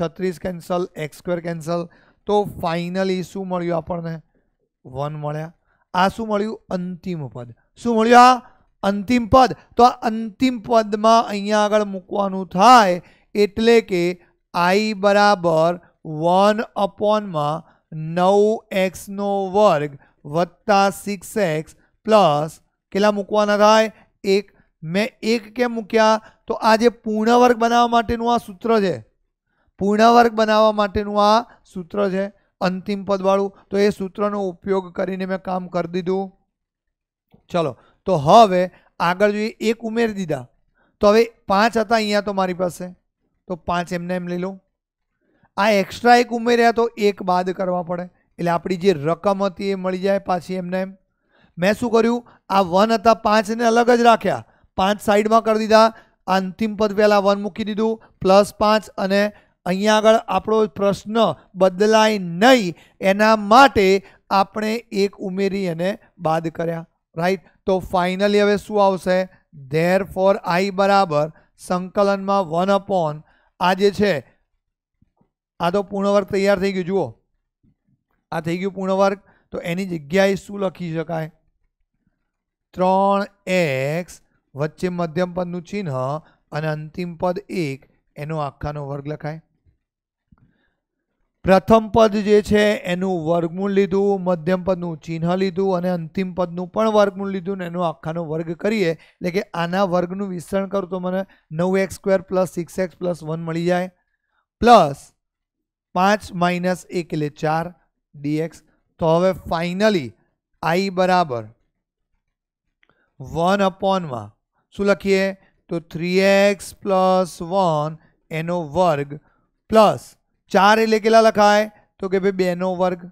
36 કેન્સલ x² કેન્સલ તો ફાઇનલી શું મળ્યું આપણને 1 મળ્યા આ શું મળ્યું અંતિમ પદ શું મળ્યા અંતિમ પદ તો આ અંતિમ પદ માં અહીંયા આગળ મૂકવાનું થાય એટલે કે i = 1 / માં 9x² + 6x પ્લસ કેલા મુકવા ના થાય એક મે એક કે મુક્યા તો આ જે પૂર્ણ વર્ગ બનાવવા માટે નું આ સૂત્ર છે પૂર્ણ વર્ગ બનાવવા માટે નું આ સૂત્ર છે અંતિમ પદ વાળું તો એ સૂત્રનો ઉપયોગ કરીને મે કામ કરી દીધું ચલો તો હવે આગળ જો એક ઉમેરી દીધા તો હવે પાંચ હતા અહીંયા તો મારી પાસે તો પાંચ એમ નેમ લઈ લો આ એક્સ્ટ્રા એક ઉમેર્યા તો એક બાદ કરવો પડે એટલે આપણી જે રકમ હતી એ મળી જાય પાછી એમ નેમ મેં શું કર્યું આ વન હતા પાંચને અલગ જ રાખ્યા પાંચ સાઈડમાં કરી દીધા આ અંતિમ પદ પહેલાં વન મૂકી દીધું પ્લસ પાંચ અને અહીંયા આગળ આપણો પ્રશ્ન બદલાય નહીં એના માટે આપણે એક ઉમેરી અને બાદ કર્યા રાઈટ તો ફાઇનલી હવે શું આવશે ધેર ફોર આઈ બરાબર સંકલનમાં વન અપોન આ જે છે આ તો પૂર્ણવર્ગ તૈયાર થઈ ગયું જુઓ આ થઈ ગયું પૂર્ણવર્ગ તો એની જગ્યાએ શું લખી શકાય ત્રણ એક્સ વચ્ચે મધ્યમ પદનું ચિહ્ન અને અંતિમ પદ એક એનો આખાનો વર્ગ લખાય પ્રથમ પદ જે છે એનું વર્ગમૂળ લીધું મધ્યમ પદનું ચિહ્ન લીધું અને અંતિમ પદનું પણ વર્ગમૂળ લીધું ને એનો આખાનો વર્ગ કરીએ એટલે કે આના વર્ગનું વિસ્તરણ કરું તો મને નવ x square plus six x plus one મળી જાય પ્લસ પાંચ માઇનસ એક એટલે ચાર ડીએક્સ તો હવે ફાઇનલી આઈ બરાબર 1 अपॉन માં શું લખીએ તો 3x + 1 એનો વર્ગ + 4 લે કે લા લખાય તો કે ભાઈ 2 નો વર્ગ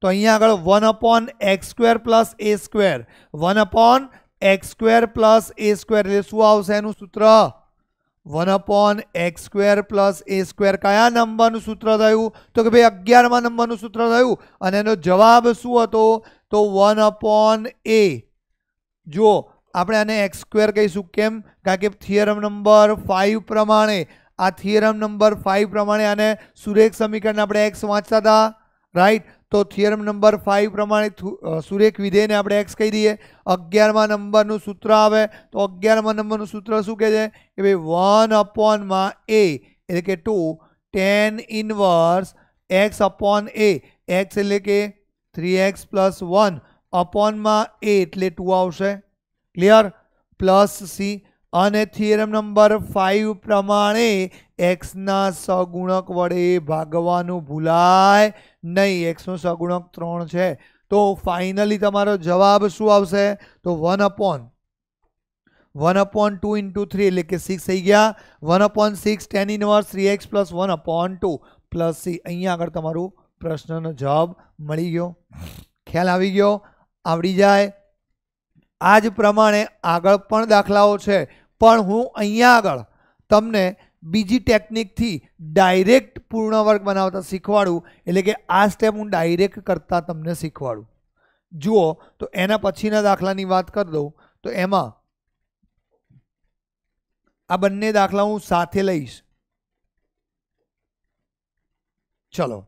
તો અહીંયા આગળ 1 / x2 + a2 1 / x2 + a2 લે સુ આવશે નું સૂત્ર 1 / x2 + a2 કયા નંબરનું સૂત્ર થયું તો કે ભાઈ 11 માં નંબરનું સૂત્ર થયું અને એનો જવાબ શું હતો तो 1 अपोन ए जो આપણે આને x² કહીશું કેમ કારણ કે થિયરમ નંબર 5 પ્રમાણે આ થિયરમ નંબર 5 પ્રમાણે આને સુરેખ સમીકરણ આપણે x વાંચતા હતા રાઈટ તો થિયરમ નંબર 5 પ્રમાણે સુરેખ વિધેયને આપણે x કરી દઈએ 11મા નંબરનું સૂત્ર આવે તો 11મા નંબરનું સૂત્ર શું કહે છે કે 1 અપન માં a એટલે કે 2 tan inverse x / a x એટલે કે 3x + 1 / ma 8 એટલે 2 આવશે ક્લિયર + c અને થિયરમ નંબર 5 પ્રમાણે x ના 100 ગુણક વડે ભાગવાનું ભૂલાઈ નઈ 100 ગુણક 3 છે તો ફાઇનલી તમારો જવાબ શું આવશે તો 1 / 1 / 2 * 3 એટલે કે 6 થઈ ગયા 1 / 6 tan inverse 3x + 1 / 2 + c અહીંયા આગળ તમારો પ્રશ્નનો જવાબ મળી ગયો ખ્યાલ આવી ગયો આવડી જાય આ જ પ્રમાણે આગળ પણ દાખલાઓ છે પણ હું અહીંયા આગળ તમને બીજી ટેકનિકથી ડાયરેક્ટ પૂર્ણ વર્ગ બનાવતા શીખવાડું એટલે કે આ સ્ટેપ હું ડાયરેક્ટ કરતાં તમને શીખવાડું જુઓ તો એના પછીના દાખલાની વાત કરી દઉં તો એમાં આ બંને દાખલા હું સાથે લઈશ ચલો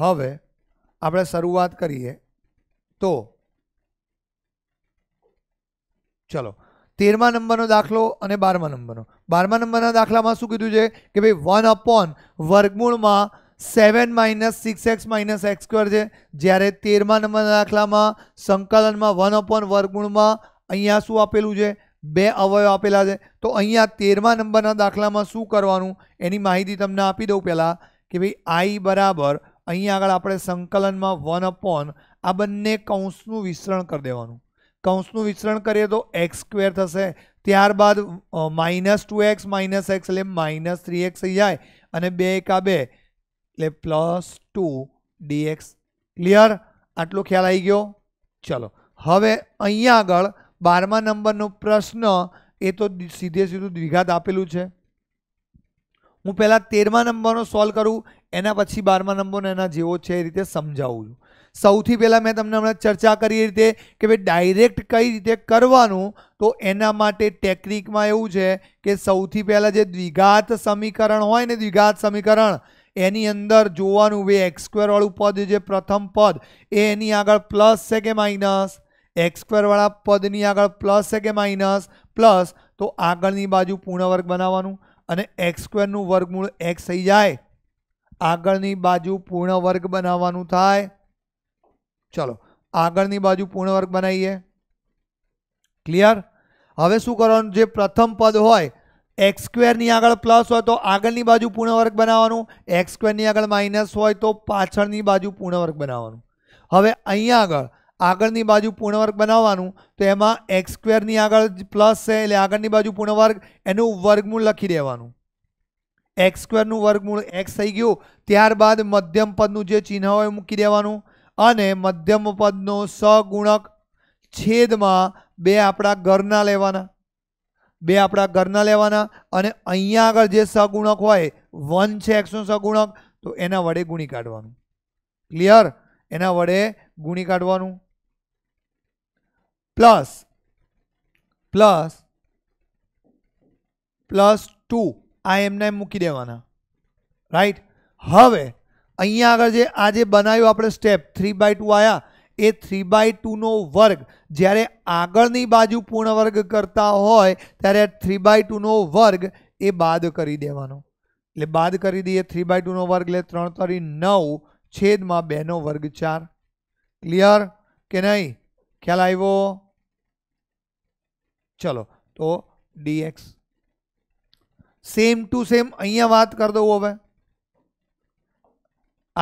હવે આપણે શરૂઆત કરીએ તો ચલો 13મા નંબરનો દાખલો અને 12મા નંબરનો 12મા નંબરના દાખલામાં શું કીધું છે કે ભાઈ 1 અપન વર્ગમૂળમાં 7 - 6x - x² છે જ્યારે 13મા નંબરના દાખલામાં સંકલનમાં 1 અપન વર્ગમૂળમાં અહીંયા શું આપેલું છે બે અવયવ આપેલા છે તો અહીંયા 13મા નંબરના દાખલામાં શું કરવાનું એની માહિતી તમને આપી દઉં પહેલા કે ભાઈ i = અહીંયા આગળ આપણે સંકલનમાં 1 અપન આ બન્ને કૌંસનું વિસ્તરણ કરી દેવાનું કૌંસનું વિસ્તરણ કરીએ તો x² થશે ત્યારબાદ -2x - x એટલે -3x એ જાય અને 2 * 1 = 2 એટલે +2 dx ક્લિયર આટલો ખ્યાલ આવી ગયો ચલો હવે અહીંયા આગળ 12મા નંબરનો પ્રશ્ન એ તો સીધે સીધું દ્વિઘાત આપેલું છે મો પહેલા 13મા નંબરનો સોલ્વ કરું એના પછી 12મા નંબરને એના જેવો છે એ રીતે સમજાવું સૌથી પહેલા મેં તમને આપણે ચર્ચા કરી હતી કે બાય ડાયરેક્ટ કઈ રીતે કરવાનો તો એના માટે ટેકનિકમાં એવું છે કે સૌથી પહેલા જે દ્વિઘાત સમીકરણ હોય ને દ્વિઘાત સમીકરણ એની અંદર જોવાનું બે x² વાળું પદ જે પ્રથમ પદ a એની આગળ + કે માઈનસ x² વાળા પદની આગળ + કે માઈનસ + તો આગળની બાજુ પૂર્ણ વર્ગ બનાવવાનું અને એક્સ સ્ક્વેરનું વર્ગમૂળ એક્સ થઈ જાય આગળની બાજુ પૂર્ણ વર્ગ બનાવવાનું થાય ચલો આગળની બાજુ પૂર્ણ વર્ગ બનાવીએ ક્લિયર હવે શું કરવાનું જે પ્રથમ પદ હોય એક્સ સ્ક્વેરની આગળ પ્લસ હોય તો આગળની બાજુ પૂર્ણવર્ગ વર્ગ બનાવવાનું એક્સ સ્ક્વેરની આગળ માઇનસ હોય તો પાછળની બાજુ પૂર્ણવર્ગ બનાવવાનું હવે અહીંયા આગળ આગળની બાજુ પૂર્ણવર્ગ બનાવવાનું તો એમાં એક્સ સ્ક્વેરની આગળ પ્લસ છે એટલે આગળની બાજુ પૂર્ણવર્ગ એનું વર્ગમૂળ લખી દેવાનું એક્સ સ્ક્વેરનું વર્ગમૂળ એક્સ થઈ ગયું ત્યારબાદ મધ્યમ પદનું જે ચિહ્ન હોય મૂકી દેવાનું અને મધ્યમ પદનો સગુણક છેદમાં બે આપણા ઘરના લેવાના બે આપણા ઘરના લેવાના અને અહીંયા આગળ જે સગુણક હોય વન છે એક્સનો સગુણક તો એના વડે ગુણી કાઢવાનું ક્લિયર એના વડે ગુણી કાઢવાનું પ્લસ પ્લસ પ્લસ ટુ આ એમને એમ મૂકી દેવાના રાઈટ હવે અહીંયા આગળ જે આ જે બનાવ્યું આપણે સ્ટેપ થ્રી બાય ટુ આવ્યા એ થ્રી બાય ટુનો વર્ગ જ્યારે આગળની બાજુ પૂર્ણ વર્ગ કરતા હોય ત્યારે થ્રી બાય ટુનો વર્ગ એ બાદ કરી દેવાનો એટલે બાદ કરી દઈએ થ્રી બાય ટુનો વર્ગ એટલે ત્રણ તરી નવ છેદમાં બેનો વર્ગ ચાર ક્લિયર કે નહીં ખલ આવ્યો ચલો તો dx સેમ ટુ સેમ અહીંયા વાત કર દઉં હવે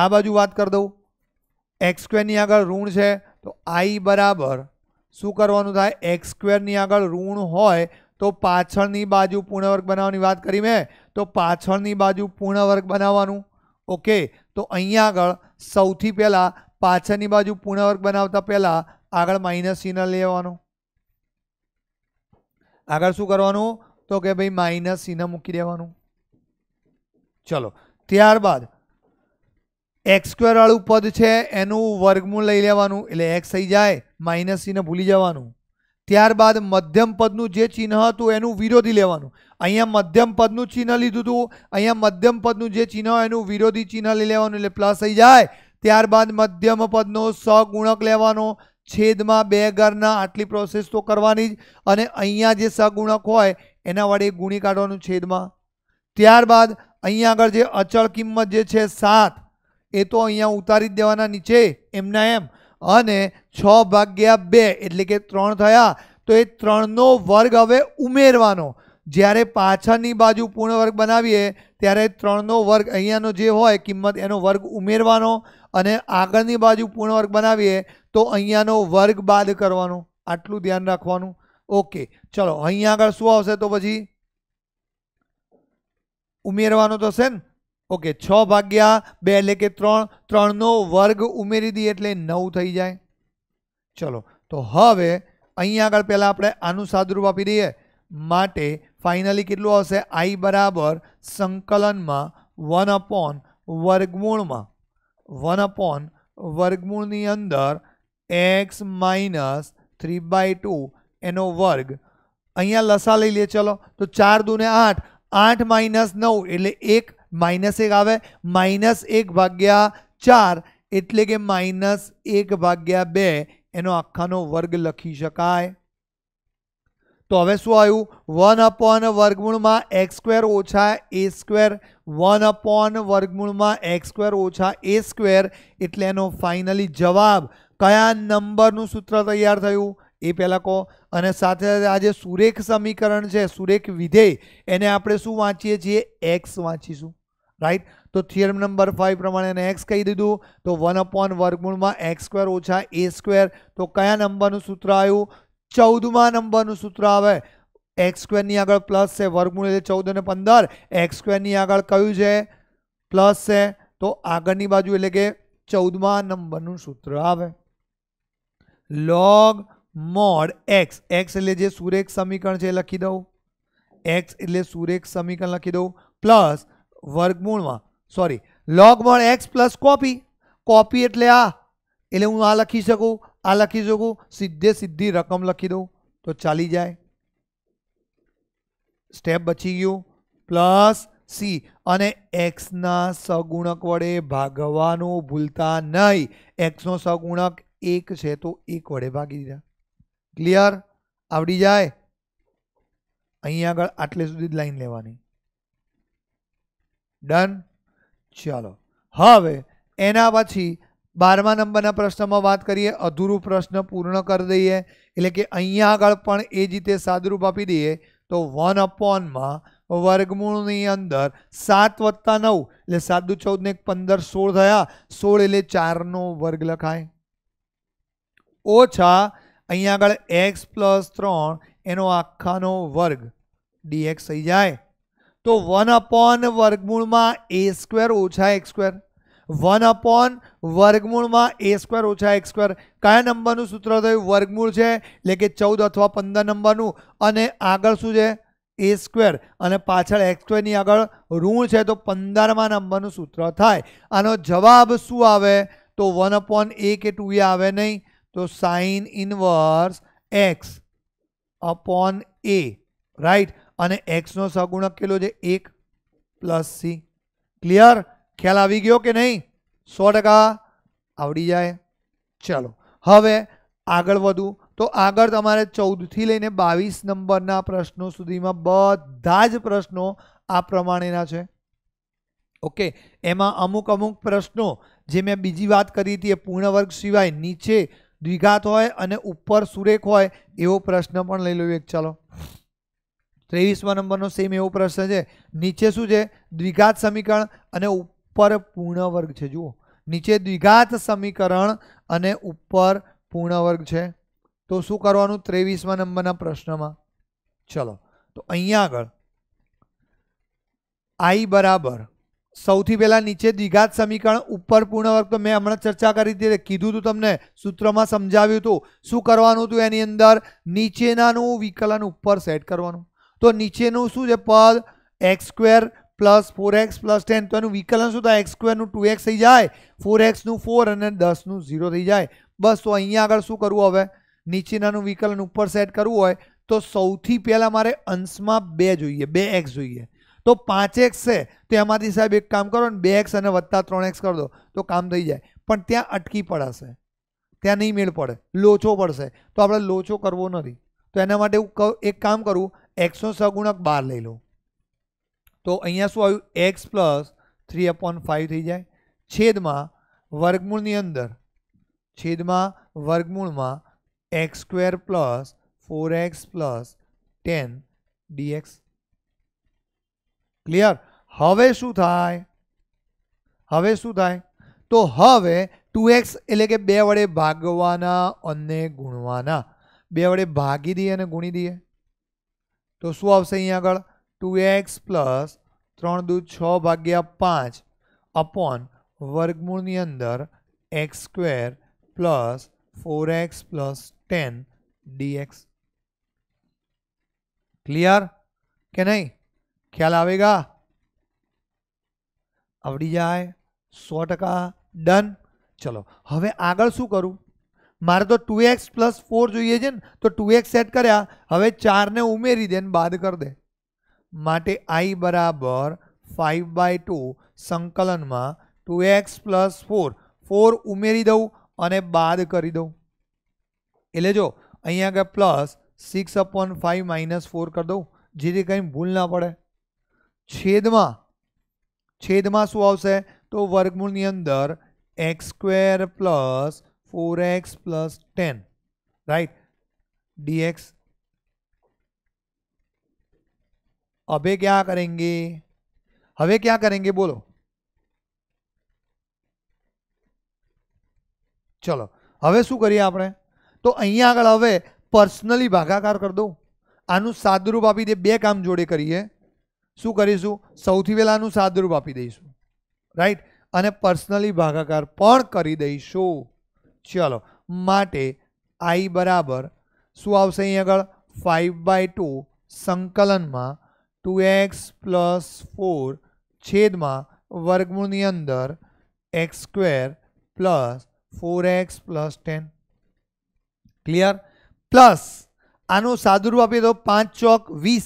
આ બાજુ વાત કર દઉં x² ની આગળ ઋણ છે તો i બરાબર શું કરવાનું થાય x² ની આગળ ઋણ હોય તો પાછળની બાજુ પૂર્ણવર્ગ બનાવવાની વાત કરી મે તો પાછળની બાજુ પૂર્ણવર્ગ બનાવવાનું ઓકે તો અહીંયા આગળ સૌથી પહેલા પાછળની બાજુ પૂર્ણવર્ગ બનાવતા પહેલા આગળ માઇનસ ચિહ્ન લેવાનું આગળ શું કરવાનું તો કે ભાઈ માઇનસ ચિહ્ન મૂકી દેવાનું ચલો ત્યારબાદ એક્સ સ્ક્વેરવાળું પદ છે એનું વર્ગમૂળ લઈ લેવાનું એટલે એક્સ થઈ જાય માઇનસ ચિહ્ન ભૂલી જવાનું ત્યારબાદ મધ્યમ પદનું જે ચિહ્ન હતું એનું વિરોધી લેવાનું અહીંયા મધ્યમ પદનું ચિહ્ન લીધું હતું અહીંયા મધ્યમ પદનું જે ચિહ્ન એનું વિરોધી ચિહ્ન લઈ લેવાનું એટલે પ્લસ થઈ જાય ત્યારબાદ મધ્યમ પદનો સ ગુણક લેવાનો છેદ માં 2 ગરના આટલી પ્રોસેસ તો કરવાની જ અને અહીંયા જે સગુણક હોય એના વાડે ગુણી કાઢવાનું છેદમાં ત્યારબાદ અહીંયા આગળ જે અચળ કિંમત જે છે 7 એ તો અહીંયા ઉતારી દેવાના નીચે એમના એમ અને 6 ભાગ્યા 2 એટલે કે 3 થયા તો એ 3 નો વર્ગ હવે ઉમેરવાનો જ્યારે પાછળની બાજુ પૂર્ણ વર્ગ બનાવીએ ત્યારે 3 નો વર્ગ અહીંયાનો જે હોય કિંમત એનો વર્ગ ઉમેરવાનો અને આગળની બાજુ પૂર્ણ વર્ગ બનાવીએ તો અહીંયાનો વર્ગ બાદ કરવાનો આટલું ધ્યાન રાખવાનું ઓકે ચલો અહીંયા આગળ શું આવશે તો પછી ઉમેરવાનો તો હશે ને ઓકે છ ભાગ્યા બે એટલે કે ત્રણ ત્રણનો વર્ગ ઉમેરી દઈએ એટલે નવ થઈ જાય ચલો તો હવે અહીંયા આગળ પહેલાં આપણે આનું સાદુરૂપ આપી દઈએ માટે ફાઇનલી કેટલું આવશે આઈ બરાબર સંકલનમાં વન અપોન વર્ગમૂળમાં વન અપોન વર્ગમૂળની અંદર x - 3/2 એનો વર્ગ અહીંયા લસા લઈ લે ચલો તો 4 * 2 = 8 8 - 9 એટલે 1 - 1 આવે -1 / 4 એટલે કે -1 / 2 એનો અખાનો વર્ગ લખી શકાય તો હવે શું આયુ 1 /√ માં x² - a² 1 /√ માં x² - a² એટલે એનો ફાઇનલી જવાબ કયા નંબરનું સૂત્ર તૈયાર થયું એ પહેલાં કહો અને સાથે સાથે આ જે સુરેખ સમીકરણ છે સુરેખ વિધેય એને આપણે શું વાંચીએ છીએ એક્સ વાંચીશું રાઈટ તો થિયરમ નંબર ફાઇવ પ્રમાણે એને એક્સ કહી દીધું તો વન અપોન વર્ગમૂળમાં એક્સ સ્ક્વેર ઓછા એ સ્ક્વેર તો કયા નંબરનું સૂત્ર આવ્યું ચૌદમા નંબરનું સૂત્ર આવે એક્સ સ્ક્વેરની આગળ પ્લસ છે વર્ગમૂળ એટલે ચૌદ અને પંદર એક્સ સ્ક્વેરની આગળ કયું છે પ્લસ છે તો આગળની બાજુ એટલે કે ચૌદમા નંબરનું સૂત્ર આવે log mod x x એટલે જે સુરેખ સમીકરણ છે એ લખી દો x એટલે સુરેખ સમીકરણ લખી દો + વર્ગમૂળમાં સોરી log બળ x + કોપી કોપી એટલે આ એટલે હું આ લખી શકું આ લખી જોગુ સીધે સીધી રકમ લખી દો તો ચાલી જાય સ્ટેપ બચી ગયું + c અને x ના સગુણક વડે ભાગવાનું ભૂલતા નહીં x નો સગુણક 1 छे तो 1 વડે ભાગી દીધા ક્લિયર આવડી જાય અહીં આગળ આટલે સુધી લાઈન લેવાની डन ચાલો હવે એના પછી 12મા નંબરના પ્રશ્નમાં વાત કરીએ અધૂરું પ્રશ્ન પૂર્ણ કરી દઈએ એટલે કે અહીં આગળ પણ એ જ રીતે સાદુરૂપ આપી દઈએ તો 1 અપન માં વર્ગમૂળ ની અંદર 7 + 9 એટલે 7 + 14 ને 15 16 થયા 16 એટલે 4 નો વર્ગ લખાય ઓછા અહીંયા આગળ એક્સ પ્લસ ત્રણ એનો આખાનો વર્ગ ડીએક્સ થઈ જાય તો વન અપોન વર્ગમૂળમાં એ સ્ક્વેર ઓછા એક્સ સ્ક્વેર વન અપોન વર્ગમૂળમાં એ સ્ક્વેર ઓછા એક્સ સ્ક્વેર કયા નંબરનું સૂત્ર થયું વર્ગમૂળ છે એટલે કે ચૌદ અથવા પંદર નંબરનું અને આગળ શું છે એ સ્ક્વેર અને પાછળ એક્સ સ્ક્વેરની આગળ ઋણ છે તો પંદરમા નંબરનું સૂત્ર થાય આનો જવાબ શું આવે તો વન અપોન એ કે ટુ એ આવે નહીં तो sin inverse x upon a right और x નો સહગુણક કેલો છે 1 + c ક્લિયર ખ્યાલ આવી ગયો કે નહીં 100% આવડી જાય चलो હવે આગળ વધું તો આગળ તમારે 14 થી લઈને 22 નંબરના પ્રશ્નો સુધીમાં બધા જ પ્રશ્નો આ પ્રમાણેના છે ઓકે એમાં અમુક અમુક પ્રશ્નો જે મેં બીજી વાત કરી હતી એ પૂર્ણ વર્ગ સિવાય નીચે દ્વિઘાત હોય અને ઉપર સુરેખ હોય એવો પ્રશ્ન પણ લઈ લઈએ એક ચાલો ત્રેવીસમા નંબરનો સેમ એવો પ્રશ્ન છે નીચે શું છે દ્વિઘાત સમીકરણ અને ઉપર પૂર્ણવર્ગ છે જુઓ નીચે દ્વિઘાત સમીકરણ અને ઉપર પૂર્ણવર્ગ છે તો શું કરવાનું ત્રેવીસમા નંબરના પ્રશ્નમાં ચલો તો અહીંયા આગળ આઈ બરાબર સૌથી પહેલા નીચે દ્વિઘાત સમીકરણ ઉપર પૂર્ણ વર્ગ તો મેં હમણાં ચર્ચા કરી દીધી કે કીધુંતું તમને સૂત્રમાં સમજાવ્યું તો શું કરવાનું હતું એની અંદર નીચેનાનું વિકલન ઉપર સેટ કરવાનું તો નીચેનું શું છે પદ x² + 4x + 10 તો એનું વિકલન શું થાય x² નું 2x થઈ જાય 4x નું 4 અને 10 નું 0 થઈ જાય બસ ઓ અહીંયા આગળ શું કરું હવે નીચેનાનું વિકલન ઉપર સેટ કરવું હોય તો સૌથી પહેલા મારે અંશમાં બે જોઈએ 2x જોઈએ તો 5x છે તો એમ આધી સાહેબ એક કામ કરો ને 2x અને + 3x કરી દો તો કામ થઈ જાય પણ ત્યાં અટકી પડase ત્યાં નહી મેળ પડે લોચો પડશે તો આપણે લોચો કરવો નથી તો એના માટે હું એક કામ કરું x સો સ ગુણક બહાર લઈ લઉ તો અહીંયા શું આવ્યું x + 3 / 5 થઈ જાય છેદમાં વર્ગમૂળની અંદર છેદમાં વર્ગમૂળમાં x² + 4x + 10 dx क्लियर હવે શું થાય હવે શું થાય તો હવે 2x એટલે કે બે વડે ભાગવાના અને ગુણવાના બે વડે ભાગી દી અને ગુણી દી તો શું આવશે અહીં આગળ 2x + 3 * 6 / 5 / વર્ગમૂળની અંદર x2 + 4x + 10 dx ક્લિયર કે નહી ખ्याल આવેગા અવડી જાય 100% डन चलो હવે આગળ શું करू મારે તો 2x + 4 જોઈએ છે ને તો 2x સેટ કર્યા હવે 4 ને ઉમેરી દેન બાદ કર દે માટે i = 5 / 2 સંકલનમાં 2x + 4 4 ઉમેરી દઉં અને બાદ કરી દઉં એ લેજો અહીં આગળ + 6 / 5 - 4 કર દો જીદી કંઈ ભૂલ ના પડે छेदमा छेदमा શું આવશે તો વર્ગમૂળની અંદર x² + 4x + 10 રાઈટ dx હવે શું કરીશું હવે શું કરીશું બોલો ચલો હવે શું કરીએ આપણે તો અહીં આગળ હવે પર્સનલી ભાગાકાર કર દઉ આનું સાદુરૂપ આપી દે બે કામ જોડે કરીએ શું કરીશું સૌથી પહેલાંનું સાદરૂપ આપી દઈશું રાઈટ અને પર્સનલી ભાગાકાર પણ કરી દઈશું ચલો માટે આઈ બરાબર શું આવશે અહીં આગળ ફાઇવ બાય ટુ સંકલનમાં ટુ એક્સ પ્લસ ફોર છેદમાં વર્ગમૂળની અંદર x square plus four x plus ten clear plus આનું સાદુરૂપ આપીએ તો પાંચ ચોક વીસ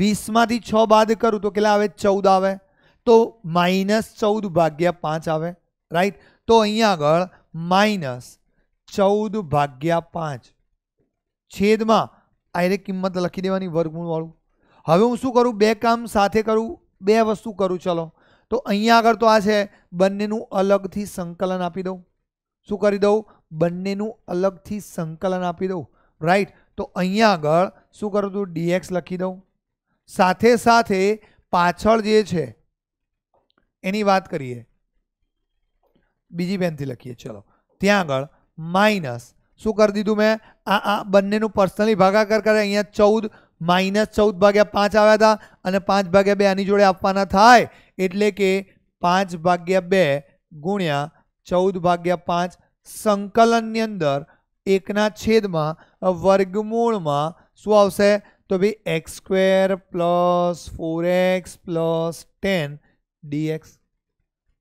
વીસમાંથી છ બાદ કરું તો કેટલા આવે ચૌદ આવે તો માઇનસ ચૌદ ભાગ્યા પાંચ આવે રાઈટ તો અહીંયા આગળ માઇનસ ચૌદ ભાગ્યા પાંચ છેદમાં આયરે કિંમત લખી દેવાની વર્ગમૂળવાળું હવે હું શું કરું બે કામ સાથે કરું બે વસ્તુ કરું ચલો તો અહીંયા આગળ તો આ છે બંનેનું અલગથી સંકલન આપી દઉં શું કરી દઉં બંનેનું અલગથી સંકલન આપી દઉં રાઈટ તો અહીંયા આગળ શું કરું છું ડીએક્સ લખી દઉં સાથે સાથે પાછળ જે છે એની વાત કરીએ બીજી બેનથી લખીએ ચલો ત્યાં આગળ માઇનસ શું કરી દીધું મેં આ આ બંનેનું પર્સનલી ભાગાકાર કરે અહીંયા ચૌદ માઇનસ ચૌદ ભાગ્યા પાંચ આવ્યા હતા અને પાંચ ભાગ્યા બે આની જોડે આપવાના થાય એટલે કે પાંચ ભાગ્યા બે ગુણ્યા ચૌદ ભાગ્યા પાંચ સંકલનની અંદર એકના છેદમાં વર્ગમૂળમાં શું આવશે તો ભાઈ x square plus four x plus ten dx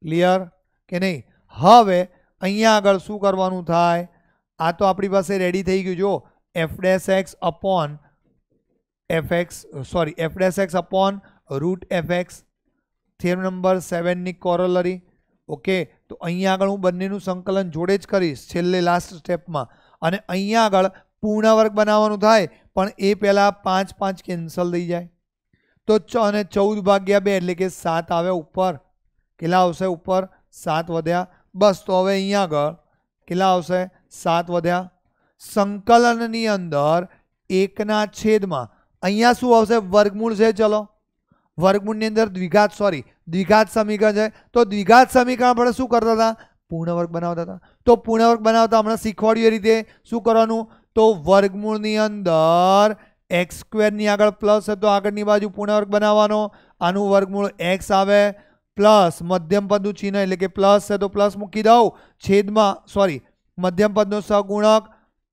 clear કે નહીં હવે અહીંયા આગળ શું કરવાનું થાય આ તો આપણી પાસે રેડી થઈ ગયું જો f dash x upon F x sorry f dash x upon root f x theorem number સેવનની કોરોલરી ઓકે તો અહીંયા આગળ હું બંનેનું સંકલન જોડે જ કરીશ છેલ્લે લાસ્ટ સ્ટેપમાં અને અહીંયા આગળ પૂર્ણવર્ગ બનાવવાનો થાય પણ એ પહેલા 5 5 કેન્સલ થઈ જાય તો 14 ભાગ્યા 2 એટલે કે 7 આવે ઉપર કેલા આવશે ઉપર 7 વધ્યા બસ તો હવે અહીં આગળ કેલા આવશે 7 વધ્યા સંકલન ની અંદર 1 ના છેદમાં અહીંયા શું આવશે વર્ગમૂળ છે ચલો વર્ગમૂળ ની અંદર દ્વિઘાત સોરી દ્વિઘાત સમીકરણ છે તો દ્વિઘાત સમીકરણ પણ શું કરતા હતા પૂર્ણવર્ગ બનાવતા હતા તો પૂર્ણવર્ગ બનાવતા આપણે શીખવાડીયું આ રીતે શું કરવાનું તો વર્ગમૂળની અંદર એક્સ સ્ક્વેરની આગળ પ્લસ છે તો આગળની બાજુ પૂર્ણવર્ગ બનાવવાનો આનું વર્ગમૂળ એક્સ આવે પ્લસ મધ્યમ પદનું ચિહ્ન એટલે કે પ્લસ છે તો પ્લસ મૂકી દઉં છેદમાં સોરી મધ્યમ પદનો સગુણક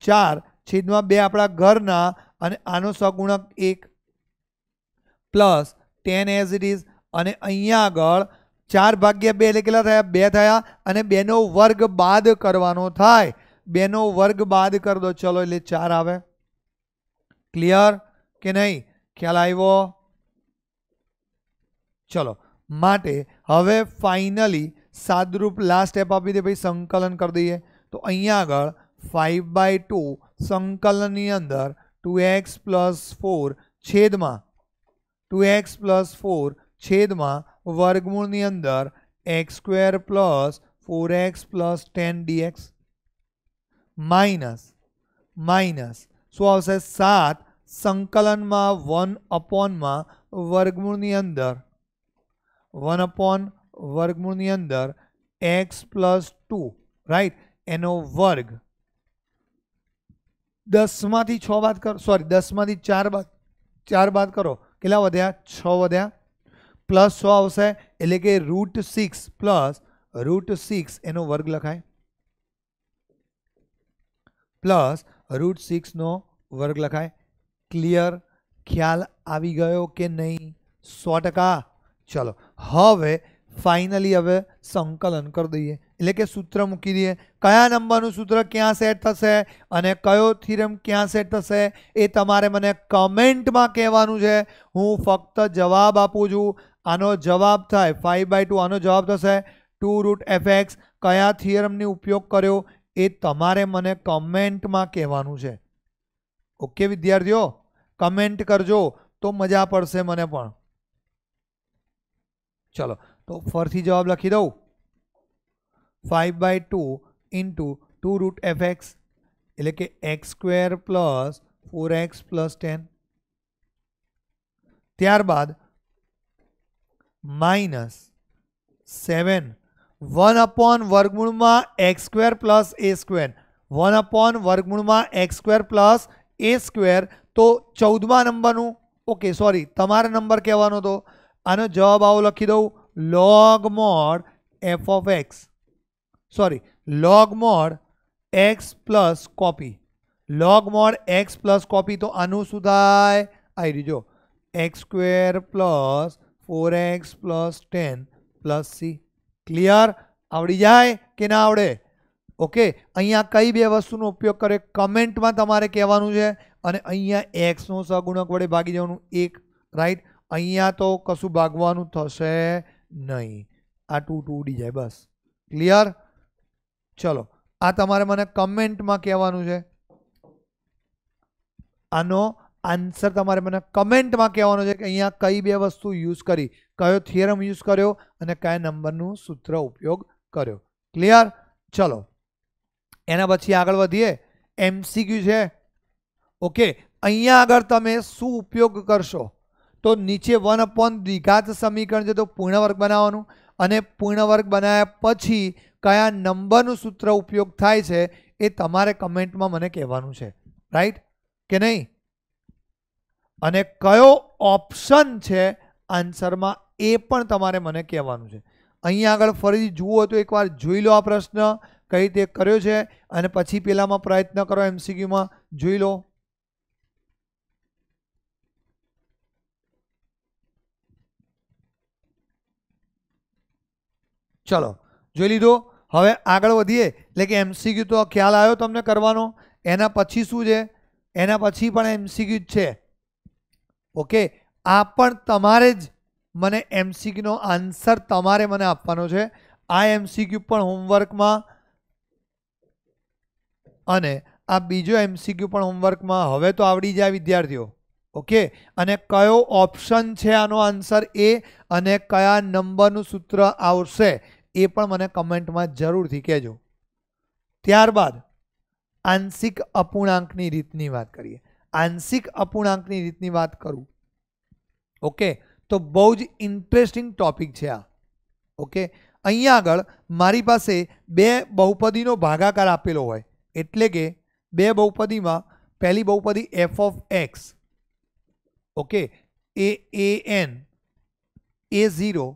ચાર છેદમાં બે આપણા ઘરના અને આનો સગુણક એક plus ten as it is અને અહીંયા આગળ ચાર ભાગ્યા બે એટલે કેટલા થયા બે થયા અને બેનો વર્ગ બાદ કરવાનો થાય બે નો વર્ગ બાદ કર દો ચલો એટલે 4 આવે ક્લિયર કે નહીં ખ્યાલ આવ્યો ચલો માટે હવે ફાઇનલી સાદ રૂપ लास्ट સ્ટેપ આપી દે ભાઈ સંકલન કરી દઈએ તો અહીંયા આગળ 5/2 સંકલની અંદર 2x + 4 છેદમાં 2x + 4 છેદમાં વર્ગમૂળની અંદર x2 + 4x + 10 dx minus minus so આવશે 7 સંકલનમાં 1 अपॉन માં વર્ગમૂળની અંદર 1 अपॉन વર્ગમૂળની અંદર x + 2 રાઈટ એનો વર્ગ 10 માંથી 6 બાદ કરો સોરી 10 માંથી 4 બાદ 4 બાદ કરો કેટલા વધ્યા 6 વધ્યા + 10 આવશે એટલે કે √6 + √6 એનો વર્ગ લખાય + √6 નો વર્ગ લખાય ક્લિયર ખ્યાલ આવી ગયો કે નહીં 100% ચલો હવે ફાઇનલી હવે સંકલન કરી દઈએ એટલે કે સૂત્ર મૂકી દઈએ કયા નંબરનું સૂત્ર ક્યાં સેટ થશે અને કયો થિયરમ ક્યાં સેટ થશે એ તમારે મને કમેન્ટમાં કહેવાનું છે હું ફક્ત જવાબ આપું છું આનો જવાબ થાય 5/2 આનો જવાબ થશે 2√fx કયા થિયરમ ની ઉપયોગ કર્યો એ તમારે મને કમેન્ટમાં કહેવાનું છે ઓકે વિદ્યાર્થીઓ કમેન્ટ કરજો તો મજા પડશે મને પણ ચલો તો ફરીથી જવાબ લખી દઉં five by two into two root f x એટલે કે x square plus four x plus ten ત્યારબાદ માઇનસ સેવન વન અપોન વર્ગમૂળમાં એક્સ સ્ક્વેર પ્લસ એ સ્ક્વેર વન અપોન વર્ગમૂળમાં એક્સ સ્ક્વેર પ્લસ એ સ્ક્વેર તો ચૌદમા નંબરનું ઓકે સોરી તમારે number કહેવાનો હતો આનો જવાબ આવો લખી દઉં log mod F of x sorry log mod x plus copy log mod x plus copy તો આનું શું થાય આવી રીજો x square plus four x plus ten plus C clear આવડી જાય કે ના આવડે ઓકે અહીંયા કઈ બે વસ્તુનો ઉપયોગ કરે કમેન્ટમાં તમારે કહેવાનું છે અને અહીંયા એક્સનો સગુણક વડે ભાગી જવાનું એક રાઈટ અહીંયા તો કશું ભાગવાનું થશે નહીં આ ટુ ટુ ઉડી જાય બસ ક્લિયર ચલો આ તમારે મને કમેન્ટમાં કહેવાનું છે આનો આન્સર તમારે મને કમેન્ટમાં કહેવાનું છે કે અહીંયા કઈ બે વસ્તુ યુઝ કરી કયો થિયરમ યુઝ કર્યો અને કયા નંબરનું સૂત્ર ઉપયોગ કર્યો ક્લિયર ચલો એના પછી આગળ વધીએ एमसीक्यू છે ઓકે અહીંયા અગર તમે શું ઉપયોગ કરશો તો નીચે 1 अपॉन દ્વિઘાત સમીકરણ છે તો પૂર્ણવર્ગ બનાવવાનું અને પૂર્ણવર્ગ બનાવ્યા પછી કયા નંબરનું સૂત્ર ઉપયોગ થાય છે એ તમારે કમેન્ટમાં મને કહેવાનું છે રાઈટ કે નહીં અને કયો ઓપ્શન છે આન્સરમાં એ પણ તમારે મને કહેવાનું છે અહીંયા આગળ ફરીથી જુઓ તો એકવાર જોઈ લો આ પ્રશ્ન કઈ રીતે કર્યો છે અને પછી પેલામાં પ્રયત્ન કરો એમસીક્યુમાં જોઈ લો ચલો જોઈ લીધો હવે આગળ વધીએ એટલે કે એમસીક્યુ તો ખ્યાલ આવ્યો તમને કરવાનો એના પછી શું છે એના પછી પણ એમસીક્યુ જ છે ઓકે આ પણ તમારે જ મને એમસીક્યુનો આન્સર તમારે મને આપવાનો છે આ એમસીક્યુ પણ હોમવર્કમાં અને આ બીજો એમસીક્યુ પણ હોમવર્કમાં હવે તો આવડી જાય વિદ્યાર્થીઓ ઓકે અને કયો ઓપ્શન છે આનો આન્સર એ અને કયા નંબરનું સૂત્ર આવશે એ પણ મને કમેન્ટમાં જરૂરથી કહેજો ત્યારબાદ આંશિક અપૂર્ણાંકની રીતની વાત કરીએ આંશિક અપૂર્ણાંકની રીતની વાત કરું ઓકે તો બહુ જ ઇન્ટરેસ્ટિંગ ટોપિક છે આ ઓકે અહીંયા આગળ મારી પાસે બે બહુપદીનો ભાગાકાર આપેલો હોય એટલે કે બે બહુપદીમાં પહેલી બહુપદી f of x okay a a n a zero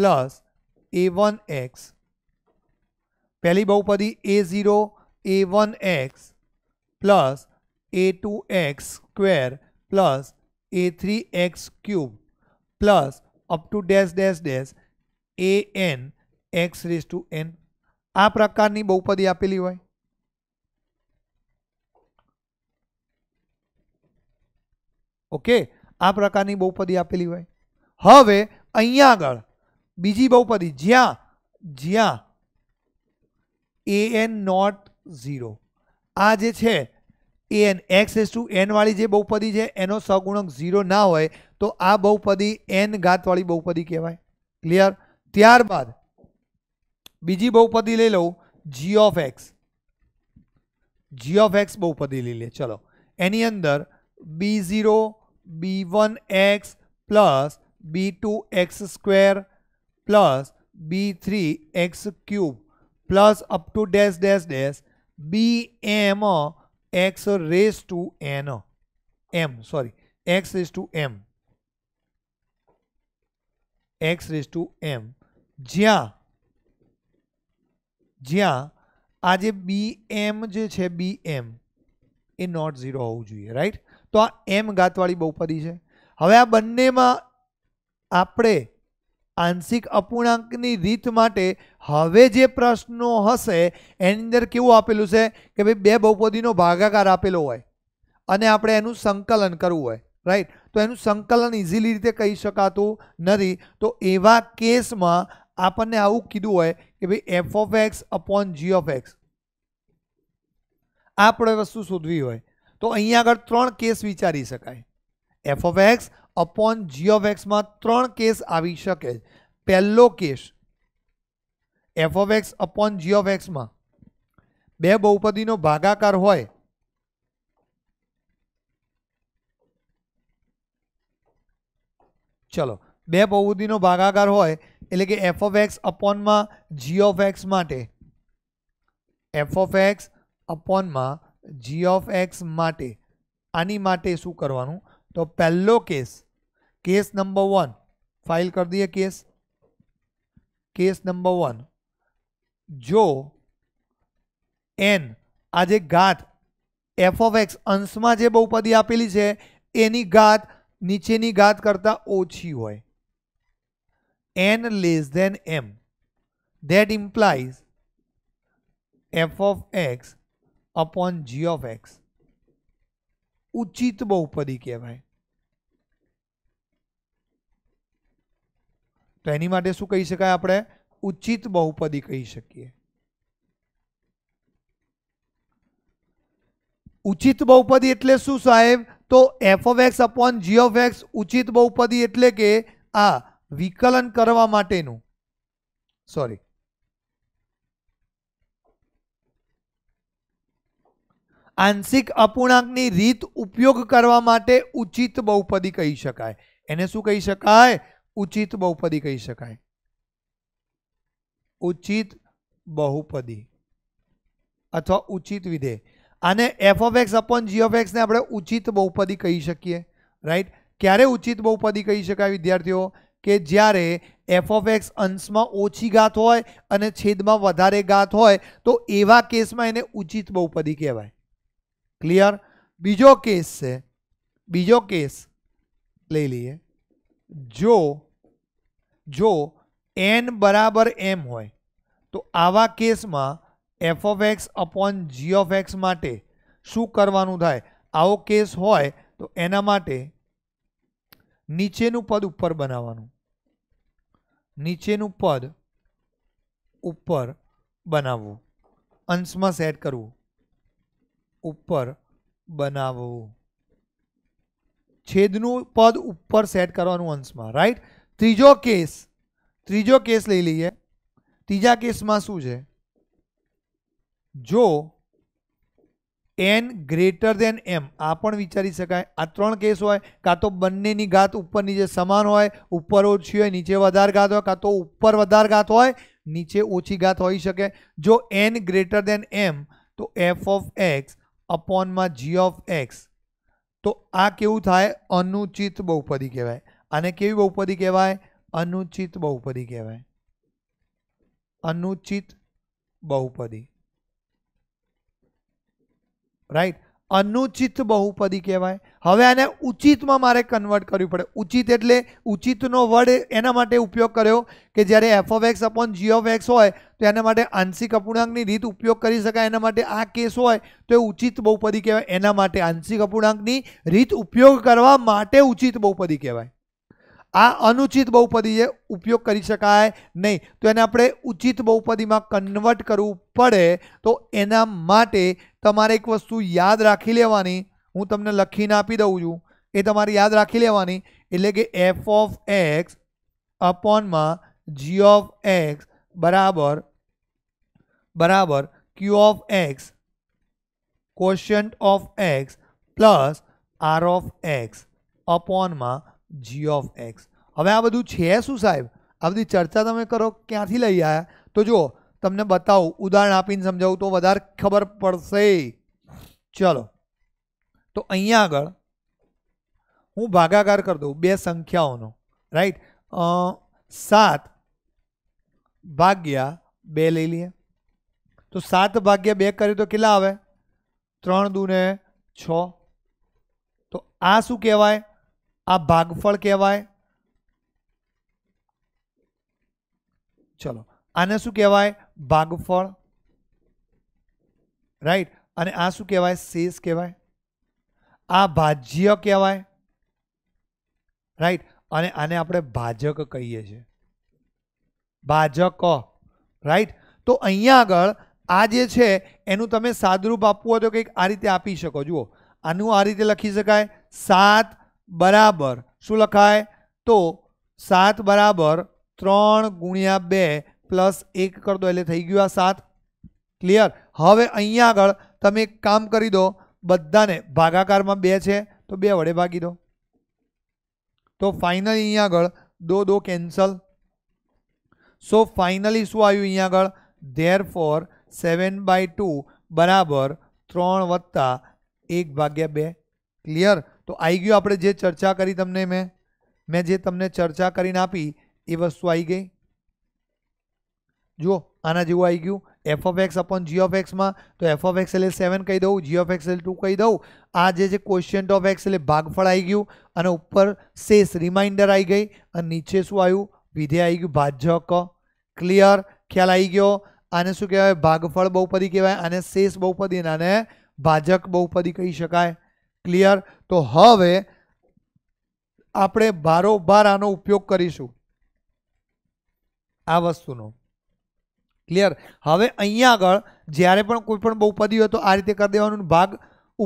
plus a one x પહેલી બહુપદી a zero a one x plus a two x square plus a three x cube plus up to dash dash dash a n x raise to n આ પ્રકારની બહુપદી આપેલી હોય okay આ પ્રકારની બહુપદી આપેલી હોય હવે અહીંયા આગળ બીજી બહુપદી જ્યાં જ્યાં એ એન નોટ ઝીરો આ જે છે એન એક્સ એસ ટુ એનવાળી જે બહુપદી છે એનો સગુણક ઝીરો ના હોય તો આ બહુપદી એન ઘાતવાળી બહુપદી કહેવાય ક્લિયર ત્યારબાદ બીજી બહુપદી લઈ લઉં g of x g of x બહુપદી લઈ લે ચલો એની અંદર b zero b one x plus b two x square plus b three x cube plus up to dash dash dash b એમાં x ^ 2 n m sorry x ^ m x ^ m જ્યાં જ્યાં આ જે bm જે છે bm A not 0 આવું જોઈએ right તો આ m घात વાળી બહુપદી છે હવે આ બંનેમાં આપણે આંશિક અપૂર્ણાંકની રીત માટે હવે જે પ્રશ્નો હશે એની અંદર કેવું આપેલું છે કે ભાઈ બે બહુપદીનો ભાગાકાર આપેલો હોય અને આપણે એનું સંકલન કરવું હોય રાઈટ તો એનું સંકલન ઇઝીલી રીતે કહી શકાતું નથી તો એવા કેસમાં આપણને આવું કીધું હોય કે ભાઈ f of x upon g of x આપણે વસ્તુ શોધવી હોય તો અહીંયા આગળ ત્રણ કેસ વિચારી શકાય f of x upon g of એક્સમાં ત્રણ કેસ આવી શકે પહેલો case f of x upon g of એક્સમાં બે બહુપદીનો ભાગાકાર હોય ચલો બે બહુપદીનો ભાગાકાર હોય એટલે કે એફ ઓફ એક્સ અપોનમાં જી ઓફ એક્સ માટે એફ ઓફ એક્સ અપોનમાં જી ઓફ એક્સ માટે આની માટે શું કરવાનું तो पहलो केस केस नंबर वन फाइल कर दिए केस केस नंबर वन जो एन आज गात एफ ऑफ एक्स अंश में जो बहुपदी आपेली है एनी गात नीचे नी गात करता ओछी हो n less than m that implies f of x upon g of x ઉચિત બહુપદી કહેવાય તો એની માટે શું કહી શકાય આપણે ઉચિત બહુપદી કહી શકીએ ઉચિત બહુપદી એટલે શું સાહેબ તો f of x upon g of x ઉચિત બહુપદી એટલે કે આ વિકલન કરવા માટેનું સોરી આંશિક અપૂર્ણાંકની રીત ઉપયોગ કરવા માટે ઉચિત બહુપદી કહી શકાય એને શું કહી શકાય ઉચિત બહુપદી કહી શકાય ઉચિત બહુપદી અથવા ઉચિત વિધેય આને f of x upon g of એક્સને આપણે ઉચિત બહુપદી કહી શકીએ રાઈટ ક્યારે ઉચિત બહુપદી કહી શકાય વિદ્યાર્થીઓ કે જ્યારે એફ ઓફ એક્સ અંશમાં ઓછી ગાત હોય અને છેદમાં વધારે ગાત હોય તો એવા કેસમાં એને ઉચિત બહુપદી કહેવાય ક્લિયર બીજો કેસ છે બીજો કેસ લઈ લઈએ જો જો એન બરાબર એમ હોય તો આવા કેસમાં f of x upon g of x માટે શું કરવાનું થાય આવો કેસ હોય તો એના માટે નીચેનું પદ ઉપર બનાવવાનું નીચેનું પદ ઉપર બનાવવું અંશમાં સેટ કરવું ऊपर बनाओ छेदनु पद ऊपर सेट करवानो अंश मा राइट तीसरा केस तीसरा केस ले लीए तीसरा केस मा શું છે જો n ગ્રેટર ધેન m આ પણ વિચારી શકાય આ ત્રણ કેસ હોય કાતો બંનેની घात ઉપર નીચે સમાન હોય ઉપર ઓછી હોય નીચે વધારે घात હોય કાતો ઉપર વધારે घात હોય નીચે ઓછી घात હોય શકે જો n ગ્રેટર ધેન m તો f(x અપોનમાં જી ઓફ એક્સ તો આ કેવું થાય અનુચિત બહુપદી કહેવાય આને કેવી બહુપદી કહેવાય અનુચિત બહુપદી કહેવાય અનુચિત બહુપદી રાઈટ અનુચિત બહુપદી કહેવાય હવે આને ઉચિતમાં મારે કન્વર્ટ કરવી પડે ઉચિત એટલે ઉચિતનો વડ એના માટે ઉપયોગ કર્યો કે જ્યારે f(x)/g(x) હોય તો એના માટે આંશિક અપૂર્ણાંકની રીત ઉપયોગ કરી શકાય એના માટે આ કેસ હોય તો એ ઉચિત બહુપદી કહેવાય એના માટે આંશિક અપૂર્ણાંકની રીત ઉપયોગ કરવા માટે ઉચિત બહુપદી કહેવાય આ અનુચિત બહુપદી જે ઉપયોગ કરી શકાય નહીં તો એને આપણે ઉચિત બહુપદીમાં કન્વર્ટ કરવું પડે તો એના માટે તમારે એક વસ્તુ યાદ રાખી લેવાની हूं तुमने लखीन આપી દઉં છું એ તમારી યાદ રાખી લેવાની એટલે કે f(x) अपॉन માં g(x) बराबर बराबर q(x) question of x plus r(x) upon માં g(x) હવે આ બધું છે શું સાહેબ આ બધી ચર્ચા તમે કરો ક્યાંથી લઈ આવ્યા તો જો તમને बताओ ઉદાહરણ આપીને સમજાવ તો વધારે ખબર પડશે चलो તો અંયા આગળ હું ભાગાકાર કર દઉં બે સંખ્યાઓનો રાઈટ અ 7 ભાગ્યા 2 લઈ લઈએ તો 7 ભાગ્યા 2 કરી તો કેલા આવે 3 * 2 = 6 તો આ શું કહેવાય આ ભાગફળ કહેવાય ચલો આને શું કહેવાય ભાગફળ રાઈટ અને આ શું કહેવાય શેષ કહેવાય આ ભાજ્ય કહેવાય રાઈટ અને આને આપણે ભાજક કહીએ છીએ ભાજક રાઈટ તો અહીંયા આગળ આ જે છે એનું તમે સાદરૂપ આપવું હોય તો કંઈક આ રીતે આપી શકો જુઓ આનું આ રીતે લખી શકાય સાત બરાબર શું લખાય તો સાત બરાબર ત્રણ ગુણ્યા બે પ્લસ એક કરી દો એટલે થઈ ગયું આ સાત ક્લિયર હવે અહીંયા આગળ તમે એક કામ કરી દો બધાને ભાગાકારમાં બે છે તો બે વડે ભાગી દો તો ફાઇનલી અહીંયા આગળ દો દો કેન્સલ સો ફાઇનલી શું આવ્યું અહીંયા આગળ therefore seven by two બરાબર ત્રણ વત્તા એક ભાગ્યા બે ક્લિયર તો આવી ગયું આપણે જે ચર્ચા કરી તમને મેં મેં જે તમને ચર્ચા કરીને આપી એ વસ્તુ આવી ગઈ જુઓ આના જેવું આવી ગયું f of x upon g of એક્સમાં તો એફ ઓફ એક્સ એટલે સેવન કહી દઉં જી ઓફ એક્સ એટલે ટુ કહી દઉં આ જે છે ક્વેશ્ચન ઓફ એક્સ એટલે ભાગફળ આવી ગયું અને ઉપર શેષ રિમાઇન્ડર આવી ગઈ અને નીચે શું આવ્યું વિધેય આવી ગયું ભાજ્ય ક્લિયર ખ્યાલ આવી ગયો આને શું કહેવાય ભાગફળ બહુપદી કહેવાય આને શેષ બહુપદી અને આને ભાજક બહુપદી કહી શકાય ક્લિયર તો હવે આપણે બારોબાર આનો ઉપયોગ કરીશું આ વસ્તુનો ક્લિયર હવે અહીંયા આગળ જ્યારે પણ કોઈ પણ બહુપદી હોય તો આ રીતે કરી દેવાનું ભાગ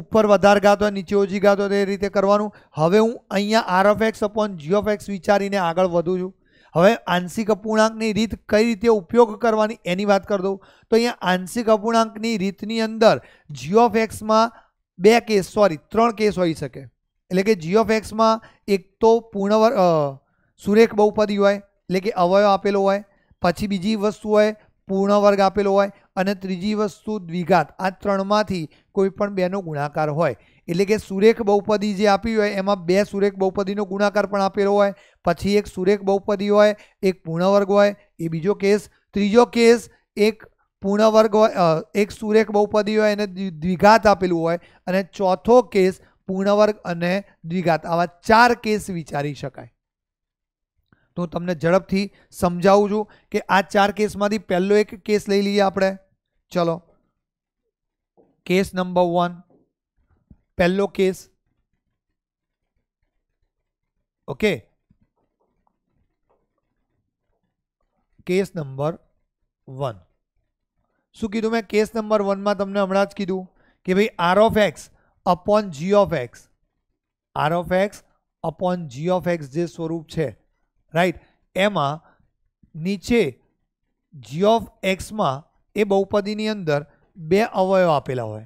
ઉપર વધાર ગાતો નીચે ઓછી ગાતો હોય એ રીતે કરવાનું હવે હું અહીંયા r of x upon g x વિચારીને આગળ વધું છું હવે આંશિક અપૂર્ણાંકની રીત કઈ રીતે ઉપયોગ કરવાની એની વાત કરી દઉં તો અહીંયા આંશિક અપૂર્ણાંકની રીતની અંદર જી એક્સમાં બે કેસ સોરી ત્રણ કેસ હોઈ શકે એટલે કે જી એક્સમાં એક તો પૂર્ણ સુરેખ બહુપદી હોય એટલે કે અવયવ આપેલો હોય પછી બીજી વસ્તુ હોય પૂર્ણ વર્ગ આપેલો હોય અને ત્રીજી વસ્તુ દ્વિઘાત આ ત્રણમાંથી કોઈ પણ બેનો ગુણાકાર હોય એટલે કે સુરેખ બહુપદી જે આપી હોય એમાં બે સુરેખ બહુપદીનો ગુણાકાર પણ આપેલો હોય પછી એક સુરેખ બહુપદી હોય એક પૂર્ણવર્ગ હોય એ બીજો કેસ ત્રીજો કેસ એક પૂર્ણવર્ગ હોય એક સુરેખ બહુપદી હોય એને દ્વિઘાત આપેલું હોય અને ચોથો કેસ પૂર્ણવર્ગ અને દ્વિઘાત આવા ચાર કેસ વિચારી શકાય તો તમને ઝડપથી સમજાવું છું કે આ ચાર કેસમાંથી પહેલો એક કેસ લઈ લઈએ આપણે ચલો કેસ નંબર વન પહેલો case okay case number one શું કીધું મેં કેસ નંબર વનમાં તમને હમણાં જ કીધું કે ભાઈ r of x upon g of x r of x upon g of x જે સ્વરૂપ છે રાઈટ એમાં નીચે જી ઓફ એક્સમાં એ બહુપદીની અંદર બે અવયવ આપેલા હોય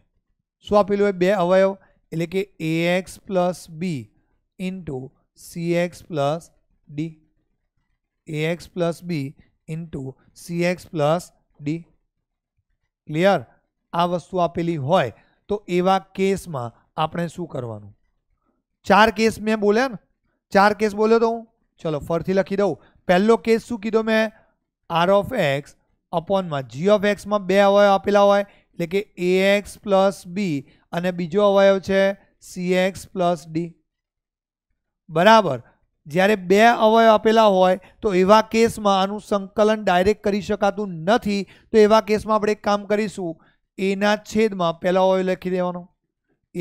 શું આપેલું હોય બે અવયવ એટલે કે a x plus b into c x plus d a x plus b into c x plus d clear આ વસ્તુ આપેલી હોય તો એવા કેસમાં આપણે શું કરવાનું ચાર કેસ મેં બોલ્યા ને ચાર કેસ બોલ્યો તો હું ચલો ફરથી લખી દઉં પહેલો કેસ શું કીધો મેં આર ઓફ એક્સ અપોનમાં જી ઓફ એક્સમાં બે અવયવ આપેલા હોય એટલે કે એ એક્સ પ્લસ બી અને બીજો અવયવ છે સી એક્સ પ્લસ ડી બરાબર જ્યારે બે અવયવ આપેલા હોય તો એવા કેસમાં આનું સંકલન ડાયરેક્ટ કરી શકાતું નથી તો એવા કેસમાં આપણે એક કામ કરીશું એના છેદમાં પહેલો અવયવ લખી દેવાનો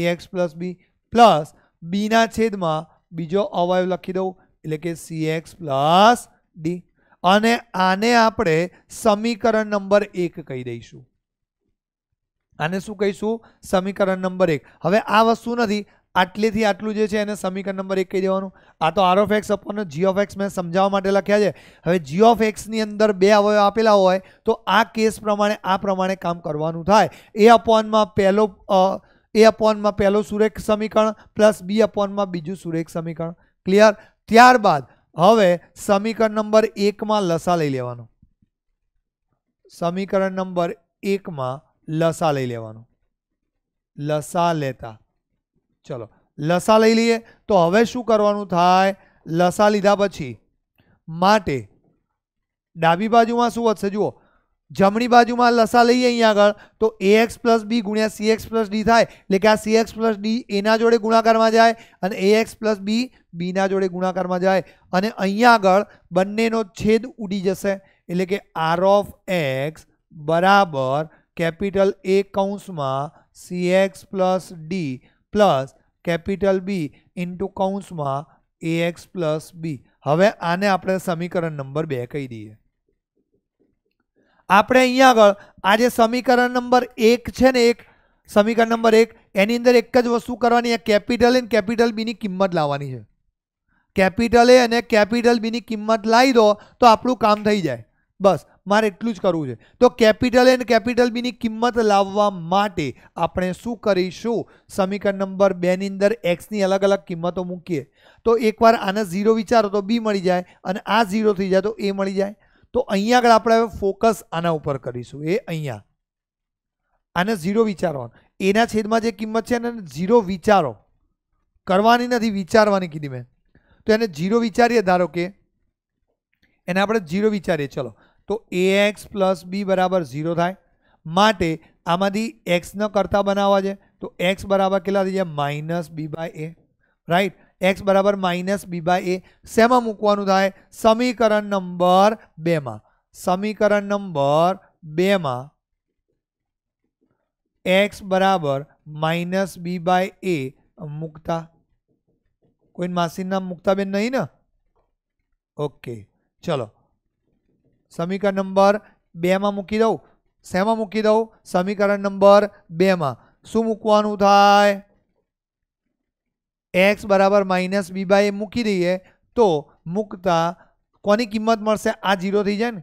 a x plus b plus બીના છેદમાં બીજો અવયવ લખી દઉં એટલે કે સી એક્સ પ્લસ ડી અને આને આપણે સમીકરણ નંબર એક કહી દઈશું આને શું કહીશું સમીકરણ નંબર એક હવે આ વસ્તુ નથી આટલેથી આટલું જે છે એને સમીકરણ નંબર એક કહી દેવાનું આ તો r of x upon g of x મેં સમજાવવા માટે લખ્યા છે હવે જી ઓફ એક્સની અંદર બે અવયવ આપેલા હોય તો આ કેસ પ્રમાણે આ પ્રમાણે કામ કરવાનું થાય એ અપોનમાં પહેલો એ અપોનમાં પહેલો સુરેખ સમીકરણ પ્લસ બી અપોનમાં બીજું સુરેખ સમીકરણ ક્લિયર त્યારબાદ હવે સમીકરણ નંબર 1 માં લસા લઈ લેવાનો સમીકરણ નંબર 1 માં લસા લઈ લેવાનો લસા લેતા ચલો લસા લઈ લીએ તો હવે શું કરવાનું થાય લસા લીધા પછી માટે ડાબી બાજુમાં શું હોય છે જુઓ જમણી બાજુમાં લસા લઈ અહી આગળ તો ax + b * cx + d થાય એટલે કે આ cx + d a ના જોડે ગુણાકારમાં જાય અને ax + b b ના જોડે ગુણાકારમાં જાય અને અહીં આગળ બંનેનો છેદ ઉડી જશે એટલે કે r(x) = કેપિટલ a કૌંસમાં cx + d + કેપિટલ b * કૌંસમાં ax + b હવે આને આપણે સમીકરણ નંબર 2 કહી દીધું આપણે અહીંયા આગળ આ જે સમીકરણ નંબર એક છે ને એક સમીકરણ નંબર એક એની અંદર એક જ વસ્તુ કરવાની આ કેપિટલ એ કેપિટલ બીની કિંમત લાવવાની છે કેપિટલ એ અને કેપિટલ બીની કિંમત લાવી દો તો આપણું કામ થઈ જાય બસ મારે એટલું જ કરવું છે તો કેપિટલ એન્ડ કેપિટલ બીની કિંમત લાવવા માટે આપણે શું કરીશું સમીકરણ નંબર બેની અંદર એક્સની અલગ અલગ કિંમતો મૂકીએ તો એકવાર આને ઝીરો વિચારો તો બી મળી જાય અને આ ઝીરો થઈ જાય તો એ મળી જાય તો અહીંયા આગળ આપણે હવે ફોકસ આના ઉપર કરીશું એ અહીંયા આને ઝીરો વિચારો એના છેદમાં જે કિંમત છે એને ઝીરો વિચારો કરવાની નથી વિચારવાની કીધી મેં તો એને ઝીરો વિચારીએ ધારો કે એને આપણે ઝીરો વિચારીએ ચલો તો એ એક્સ પ્લસ બી બરાબર ઝીરો થાય માટે આમાંથી એક્સ ન કરતા બનાવવા છે તો એક્સ બરાબર કેટલા થઈ જાય minus b by a right x = -b / a same मुकवनु થાય समीकरण नंबर 2 માં समीकरण नंबर 2 માં x = -b / a મુકતા કોઈનમાંથી નામ મુકતા બે નહી ને ઓકે ચલો સમીકરણ નંબર 2 માં મુકી દો સેમાં મુકી દો સમીકરણ નંબર 2 માં શું મુકવાનું થાય એક્સ બરાબર માઇનસ બી બાય મૂકી દઈએ તો મૂકતા કોની કિંમત મળશે આ જીરો થઈ જાય ને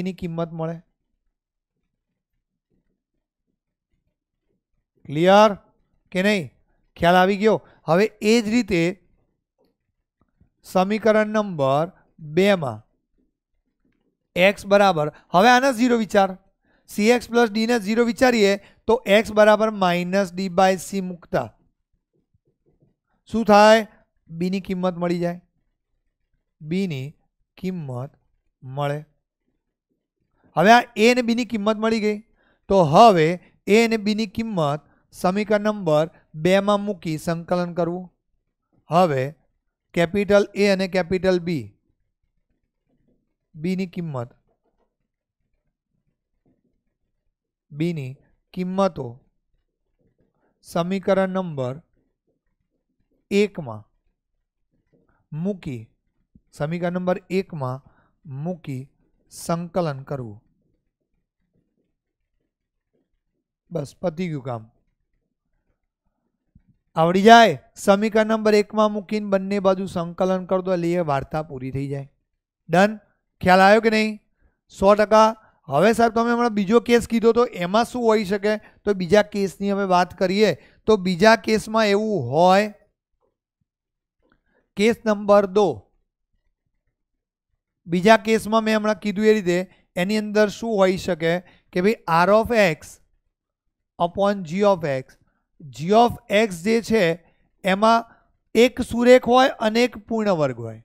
એની કિંમત મળે ક્લિયર કે નહીં ખ્યાલ આવી ગયો હવે એ જ રીતે સમીકરણ નંબર બેમાં એક્સ બરાબર હવે આને ઝીરો વિચાર સી એક્સ પ્લસ ડીને ઝીરો વિચારીએ તો એક્સ બરાબર માઇનસ ડી બાય સી મૂકતા શું થાય બીની કિંમત મળી જાય બીની કિંમત મળે હવે આ એ અને બીની કિંમત મળી ગઈ તો હવે એ અને બીની કિંમત સમીકરણ નંબર બેમાં મૂકી સંકલન કરવું હવે કેપિટલ એ અને કેપિટલ બી બીની કિંમત બીની કિંમતો સમીકરણ નંબર एकमा मुकी समीकरण नंबर 1 માં મુકી સંકલન કરું બસ પતિ ગયું કામ આવડી જાય સમીકરણ નંબર 1 માં મુકીને બંને બાજુ સંકલન કર દો એટલે વાર્તા પૂરી થઈ જાય डन ખ્યાલ આવ્યો કે નહીં 100% હવે સાહેબ તમે અમને બીજો કેસ કીધો તો એમાં શું હોઈ શકે તો બીજા કેસની હવે વાત કરીએ તો બીજા કેસમાં એવું હોય કેસ નંબર દો બીજા કેસમાં મેં હમણાં કીધું એ રીતે એની અંદર શું હોઈ શકે કે ભાઈ r of x upon g of x g of x જે છે એમાં એક સુરેખ હોય અને એક પૂર્ણ વર્ગ હોય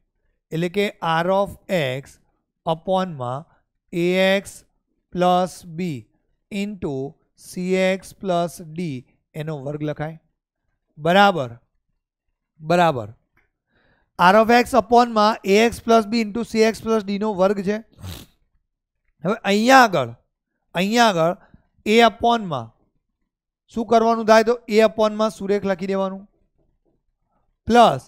એટલે કે આર ઓફ એક્સ અપોનમાં a x plus b into c x plus d એનો વર્ગ લખાય બરાબર બરાબર આર ઓફ એક્સ અપોનમાં a x plus b into c x plus ડીનો વર્ગ છે હવે અહીંયા આગળ અહીંયા આગળ એ અપોનમાં શું કરવાનું થાય તો એ અપોનમાં સુરેખ લખી દેવાનું પ્લસ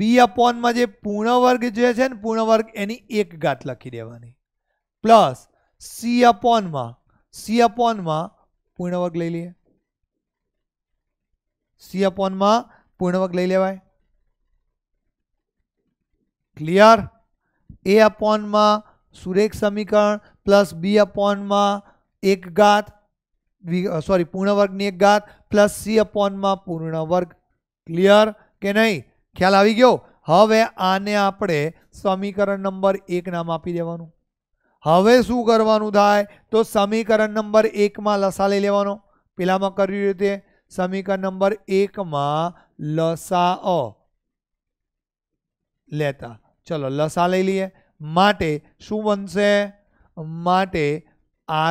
બી અપોનમાં જે પૂર્ણ વર્ગ જે છે ને પૂર્ણ વર્ગ એની એક ઘાત લખી દેવાની પ્લસ સી અપોનમાં સી અપોનમાં પૂર્ણ વર્ગ લઈ લઈએ સી અપોનમાં પૂર્ણ વર્ગ લઈ લેવાય क्लियर a अपॉन मा सुरेख समीकरण प्लस b अपॉन मा एक घात सॉरी पूर्ण वर्ग ની એક घात प्लस c अपॉन मा पूर्ण वर्ग क्लियर કે નહી ખ્યાલ આવી ગયો હવે આને આપણે સમીકરણ નંબર 1 નામ આપી દેવાનું હવે શું કરવાનું થાય તો સમીકરણ નંબર 1 માં લસા લેવાનો પેલા માં કરી રીતે સમીકરણ નંબર 1 માં લસા ઓ લેતા चल लसा લઈ લઈએ માટે શું બનશે માટે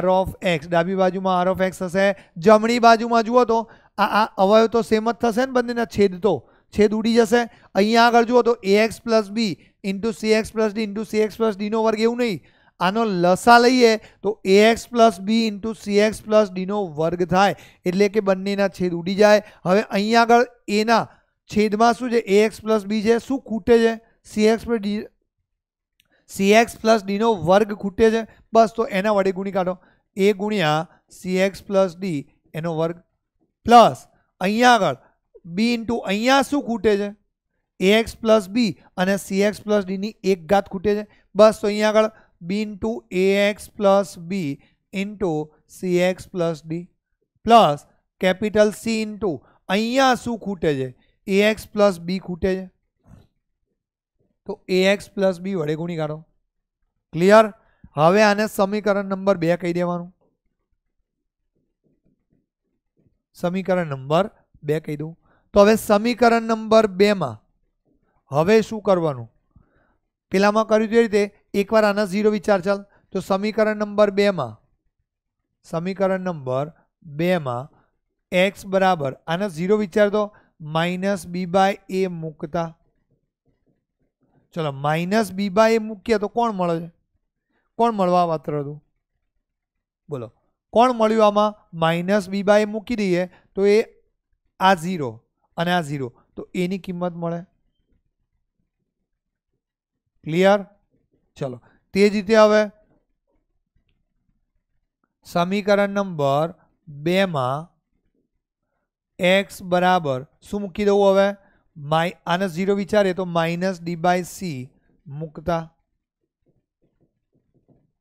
r(x) ડાબી બાજુમાં r(x) થશે જમણી બાજુમાં જુઓ તો આ આ અવયવ તો सेम જ થશે ને બੰનીના છેદ તો છેદ ઉડી જશે અહીંયા આગળ જો તો ax + b * cx + d * cx + d નો વર્ગ એવું નહી આનો લસા લઈએ તો ax + b * cx + d નો વર્ગ થાય એટલે કે બੰનીના છેદ ઉડી જાય હવે અહીંયા આગળ a ના છેદમાં શું છે ax + b છે શું ખૂટે છે સી એક્સ પર ડી સી એક્સ પ્લસ ડીનો વર્ગ ખૂટે છે બસ તો એના વડે ગુણી કાઢો એ ગુણ્યા સી એક્સ પ્લસ ડી એનો વર્ગ પ્લસ અહીંયા આગળ બી ઇન્ટુ અહીંયા શું ખૂટે છે એ એક્સ પ્લસ બી અને સી એક્સ પ્લસ ડીની એક ઘાત ખૂટે છે બસ તો અહીંયા આગળ b into a x plus b into c x plus d plus capital C into અહીંયા શું ખૂટે છે એ એક્સ પ્લસ બી ખૂટે છે तो ax + b વડે ગુણીકારો ક્લિયર હવે આને સમીકરણ નંબર 2 કહી દેવાનું સમીકરણ નંબર 2 કહી દઉં તો હવે સમીકરણ નંબર 2 માં હવે શું કરવાનું પેલા માં કર્યું જે રીતે એકવાર આને 0 વિચારજો તો સમીકરણ નંબર 2 માં સમીકરણ નંબર 2 માં x બરાબર આને 0 વિચાર તો -b / a મુકતા ચલો -b/a મૂકીએ તો કોણ મળે કોણ મળવા વાત્ર દો બોલો કોણ મળ્યું આમાં -b/a મૂકી દઈએ તો એ આ 0 અને આ 0 તો a ની કિંમત મળે ક્લિયર ચલો તેજ જિતે આવે સમીકરણ નંબર 2 માં x = શું મૂકી દઉં હવે માઇ આને ઝીરો વિચારીએ તો માઇનસ ડી બાય સી મૂકતા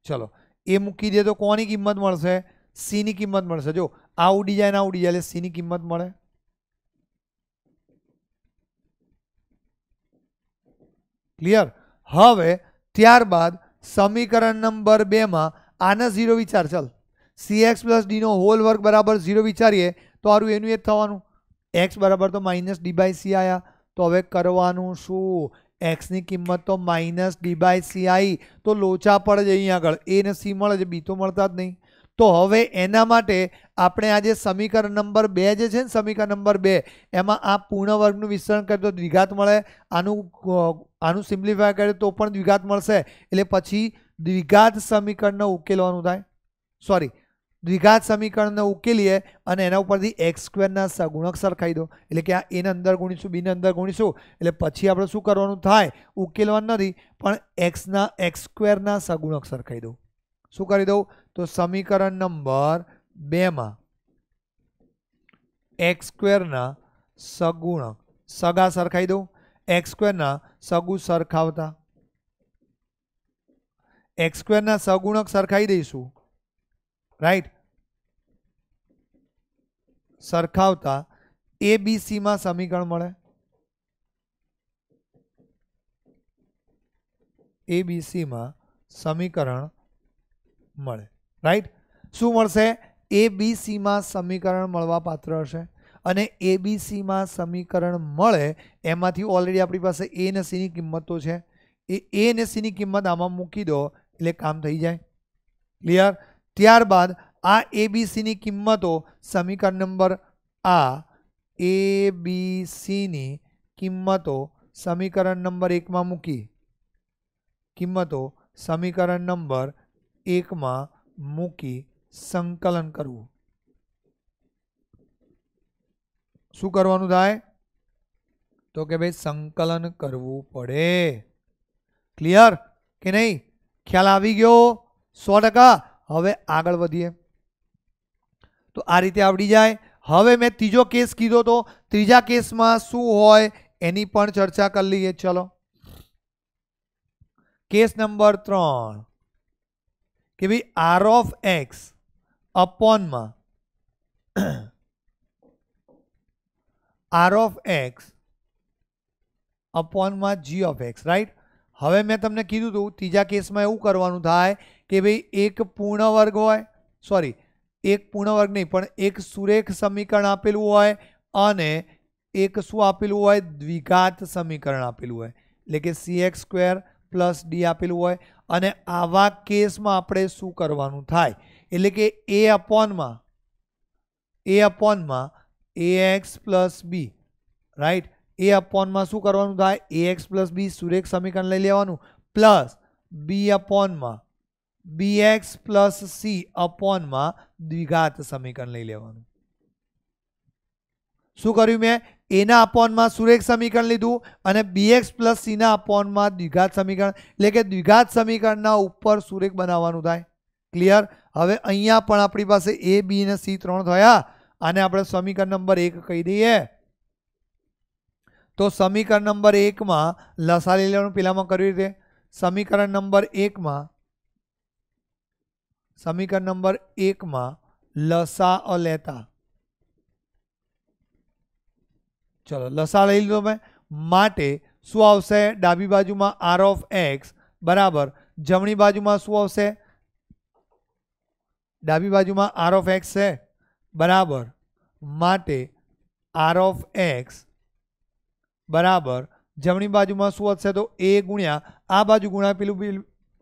ચલો એ મૂકી દે તો કોની કિંમત મળશે સીની કિંમત મળશે જો આ ઉડી જાય ને આ ઉડી જાય એટલે સીની કિંમત મળે ક્લિયર હવે ત્યારબાદ સમીકરણ નંબર બેમાં આના ઝીરો વિચાર ચાલ સી એક્સ પ્લસ ડીનો હોલ વર્ગ બરાબર ઝીરો વિચારીએ તો આરું એનું એ જ થવાનું x બરાબર તો -d/c આયા તો હવે કરવાનો શું x ની કિંમત તો -d/c આઈ તો લોચા પડ જ અહીં આગળ a ને સિમલ જ b તો મળતા જ નહીં તો હવે એના માટે આપણે આ જે સમીકરણ નંબર 2 જે છે ને સમીકરણ નંબર 2 એમાં આ પૂર્ણ વર્ગનું વિસ્તરણ કર તો દ્વિઘાત મળે આનું આનું સિમ્પલીફાય કરે તો પણ દ્વિઘાત મળશે એટલે પછી દ્વિઘાત સમીકરણનો ઉકેલવાનું થાય સોરી દ્વિઘાત સમીકરણને ઉકેલીએ અને એના ઉપરથી x² ના સહગુણક સરખાઈ દો એટલે કે આ a ને અંદર ગુણીશું b ને અંદર ગુણીશું એટલે પછી આપણે શું કરવાનું થાય ઉકેલવાનું નથી પણ x ના x² ના સહગુણક સરખાઈ દો શું કરી દો તો સમીકરણ નંબર 2 માં x² ના સગુણ સગા સરખાઈ દો x² ના સગુ સરખાવતા x² ના સહગુણક સરખાઈ દઈશું રાઈટ સરખાवता abc માં સમીકરણ મળે abc માં સમીકરણ મળે રાઈટ શું મળશે abc માં સમીકરણ મળવા પાત્ર હશે અને abc માં સમીકરણ મળે એમાંથી ઓલરેડી આપણી પાસે a ને c ની કિંમતો છે એ a ને c ની કિંમત આવા મૂકી દો એટલે કામ થઈ જાય ક્લિયર ત્યારબાદ a a b c ની કિંમતો સમીકરણ number a a b c ની કિંમતો સમીકરણ નંબર 1 માં મૂકી કિંમતો સમીકરણ નંબર 1 માં મૂકી સંકલન કરવું શું કરવાનું થાય તો કે ભાઈ સંકલન કરવું પડે ક્લિયર કે નહીં ખ્યાલ આવી ગયો 100% હવે આગળ વધીએ તો આ રીતે આવડી જાય હવે મે ત્રીજો કેસ કીધો તો ત્રીજા કેસમાં શું હોય એની પણ ચર્ચા કરી લઈએ ચલો કેસ નંબર 3 કે ભાઈ r(x) / માં r(x) / માં g(x) રાઈટ હવે મે તમને કીધું તો ત્રીજા કેસમાં એવું કરવાનું થાય કે ભાઈ એક પૂર્ણ વર્ગ હોય સોરી એક પૂર્ણવર્ગ નહીં પણ એક સુરેખ સમીકરણ આપેલું હોય અને એક શું આપેલું હોય દ્વિઘાત સમીકરણ આપેલું હોય એટલે કે c x square plus d આપેલું હોય અને આવા કેસમાં આપણે શું કરવાનું થાય એટલે કે એ અપોનમાં એ અપોનમાં a x plus b right a અપોનમાં શું કરવાનું થાય એ એક્સ પ્લસ બી સુરેખ સમીકરણ લઈ લેવાનું પ્લસ બી અપોનમાં bx + c अपॉन मा द्विघात समीकरण લઈ લેવાનું શું કર્યું મે a ના अपॉन માં સુરેખ સમીકરણ લીધું અને bx + c ના अपॉन માં द्विघात समीकरण એટલે કે द्विघात समीकरण ના ઉપર સુરેખ બનાવવાનું થાય ક્લિયર હવે અહીંયા પણ આપણી પાસે a b અને c 3 થયા અને આપણે સમીકરણ નંબર 1 કહી દઈએ તો સમીકરણ નંબર 1 માં લસા લઈ લેવાનું પેલામાં કર્યું જે સમીકરણ નંબર 1 માં समीकरण नंबर एक में लसा अ चलो लसा लै लो मैं शू आ डाबी बाजू में आर ऑफ एक्स बराबर जमनी बाजू में शू डाबी बाजू में आर ऑफ एक्स है बराबर मटे आर ऑफ एक्स बराबर जमनी बाजू में शू तो ए गुण्या आ बाजू गुणा पीलू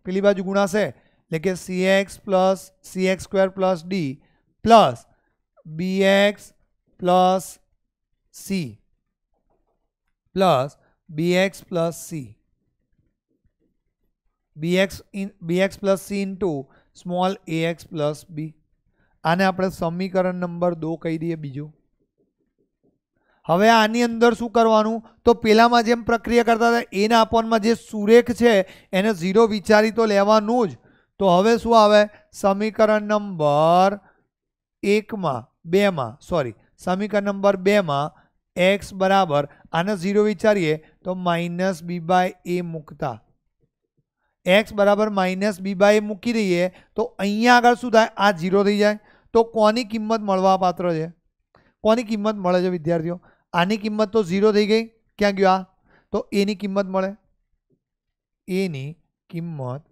पीली बाजू से એટલે કે c x plus c x square plus d plus b x plus c plus b x plus c b x in b x plus c into small a x plus b આને આપણે સમીકરણ number દો કહી દઈએ બીજું હવે આની અંદર શું કરવાનું તો પેલામાં જેમ પ્રક્રિયા કરતા હતા એના અપોનમાં જે સુરેખ છે એને ઝીરો વિચારી તો લેવાનું જ તો હવે શું આવે સમીકરણ નંબર 1 માં 2 માં સોરી સમીકરણ નંબર 2 માં x બરાબર આને 0 વિચારીએ તો -b / a મુકતા x બરાબર -b / મુકી દઈએ તો અહીંયા આગળ શું થાય આ 0 થઈ જાય તો કોની કિંમત મળવા પાત્ર છે કોની કિંમત મળે છે વિદ્યાર્થીઓ આની કિંમત તો 0 થઈ ગઈ ક્યાં ગયો આ તો a ની કિંમત મળે a ની કિંમત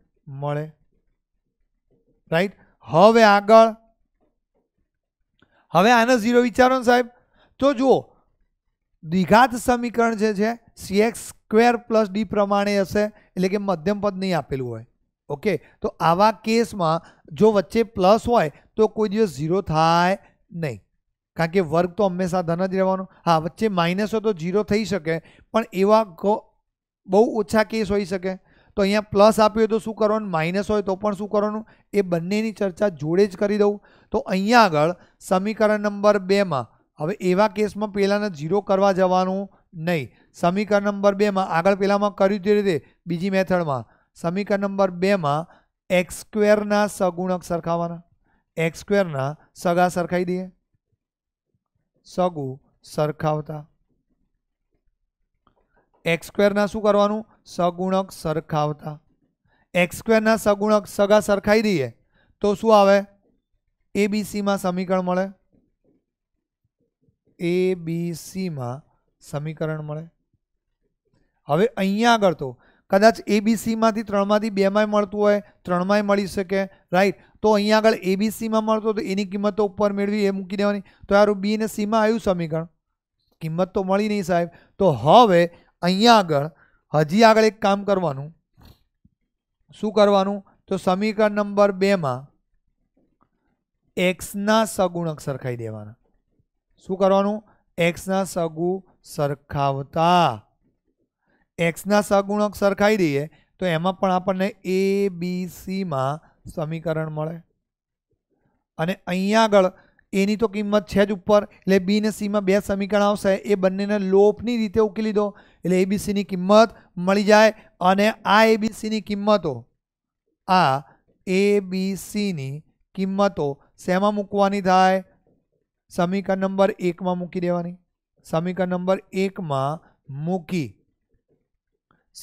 મળે રાઈટ હવે આગળ હવે આને ઝીરો વિચારો સાહેબ તો જુઓ દ્વિઘાત સમીકરણ છે છે cx² + d પ્રમાણે હશે એટલે કે મધ્યમ પદ નહી આપેલું હોય ઓકે તો આવા કેસમાં જો વચ્ચે પ્લસ હોય તો કોઈ દિવસ ઝીરો થાય નહીં કારણ કે વર્ગ તો હંમેશા ધન જ રહેવાનો હા વચ્ચે માઈનસ હોય તો ઝીરો થઈ શકે પણ એવા બહુ ઊંચા કેસ હોય શકે તો અહીંયા પ્લસ આપ્યું હોય તો શું કરવાનું માઇનસ હોય તો પણ શું કરવાનું એ બંનેની ચર્ચા જોડે જ કરી દઉં તો અહીંયા આગળ સમીકરણ નંબર બેમાં હવે એવા કેસમાં પહેલાંના ઝીરો કરવા જવાનું નહીં સમીકરણ નંબર બેમાં આગળ પહેલાંમાં કર્યું તે રીતે બીજી મેથડમાં સમીકરણ નંબર બેમાં એક્સ સ્ક્વેરના સગુણક સરખાવાના એક્સ સ્ક્વેરના સગા સરખાવી દઈએ સગું સરખાવતા x² ના શું કરવાનું સહગુણક સરખાવતા x² ના સહગુણક સગા સરખાઈ દઈએ તો શું આવે abc માં સમીકરણ મળે abc માં સમીકરણ મળે હવે અહીંયા આગળ તો કદાચ abc માંથી 3 માંથી 2 માંય મળતું હોય 3 માંય મળી શકે રાઈટ તો અહીંયા આગળ abc માં મળતો તો a ની કિંમત તો ઉપર મેળવી એ મૂકી દેવાની તો આવું b અને c માં આવ્યું સમીકરણ કિંમત તો મળી ਨਹੀਂ સાહેબ તો હવે અહીંયા આગળ હજી આગળ એક કામ કરવાનું શું કરવાનું તો સમીકરણ નંબર બેમાં એક્સના સગુણક સરખાઈ દેવાના શું કરવાનું એક્સના સગુ સરખાવતા એક્સના સગુણક સરખાઈ દઈએ તો એમાં પણ આપણને એ બી સીમાં સમીકરણ મળે અને અહીંયા આગળ એની તો કિંમત છે જ ઉપર એટલે b ને c માં બે સમીકરણ આવશે એ બંનેને લોપની રીતે ઉકેલી લ્યો એટલે a b c ની કિંમત મળી જાય અને આ a b c ની કિંમતો આ a b c ની કિંમતો છેમાં મૂકવાની થાય સમીકરણ નંબર 1 માં મૂકી દેવાની સમીકરણ નંબર 1 માં મૂકી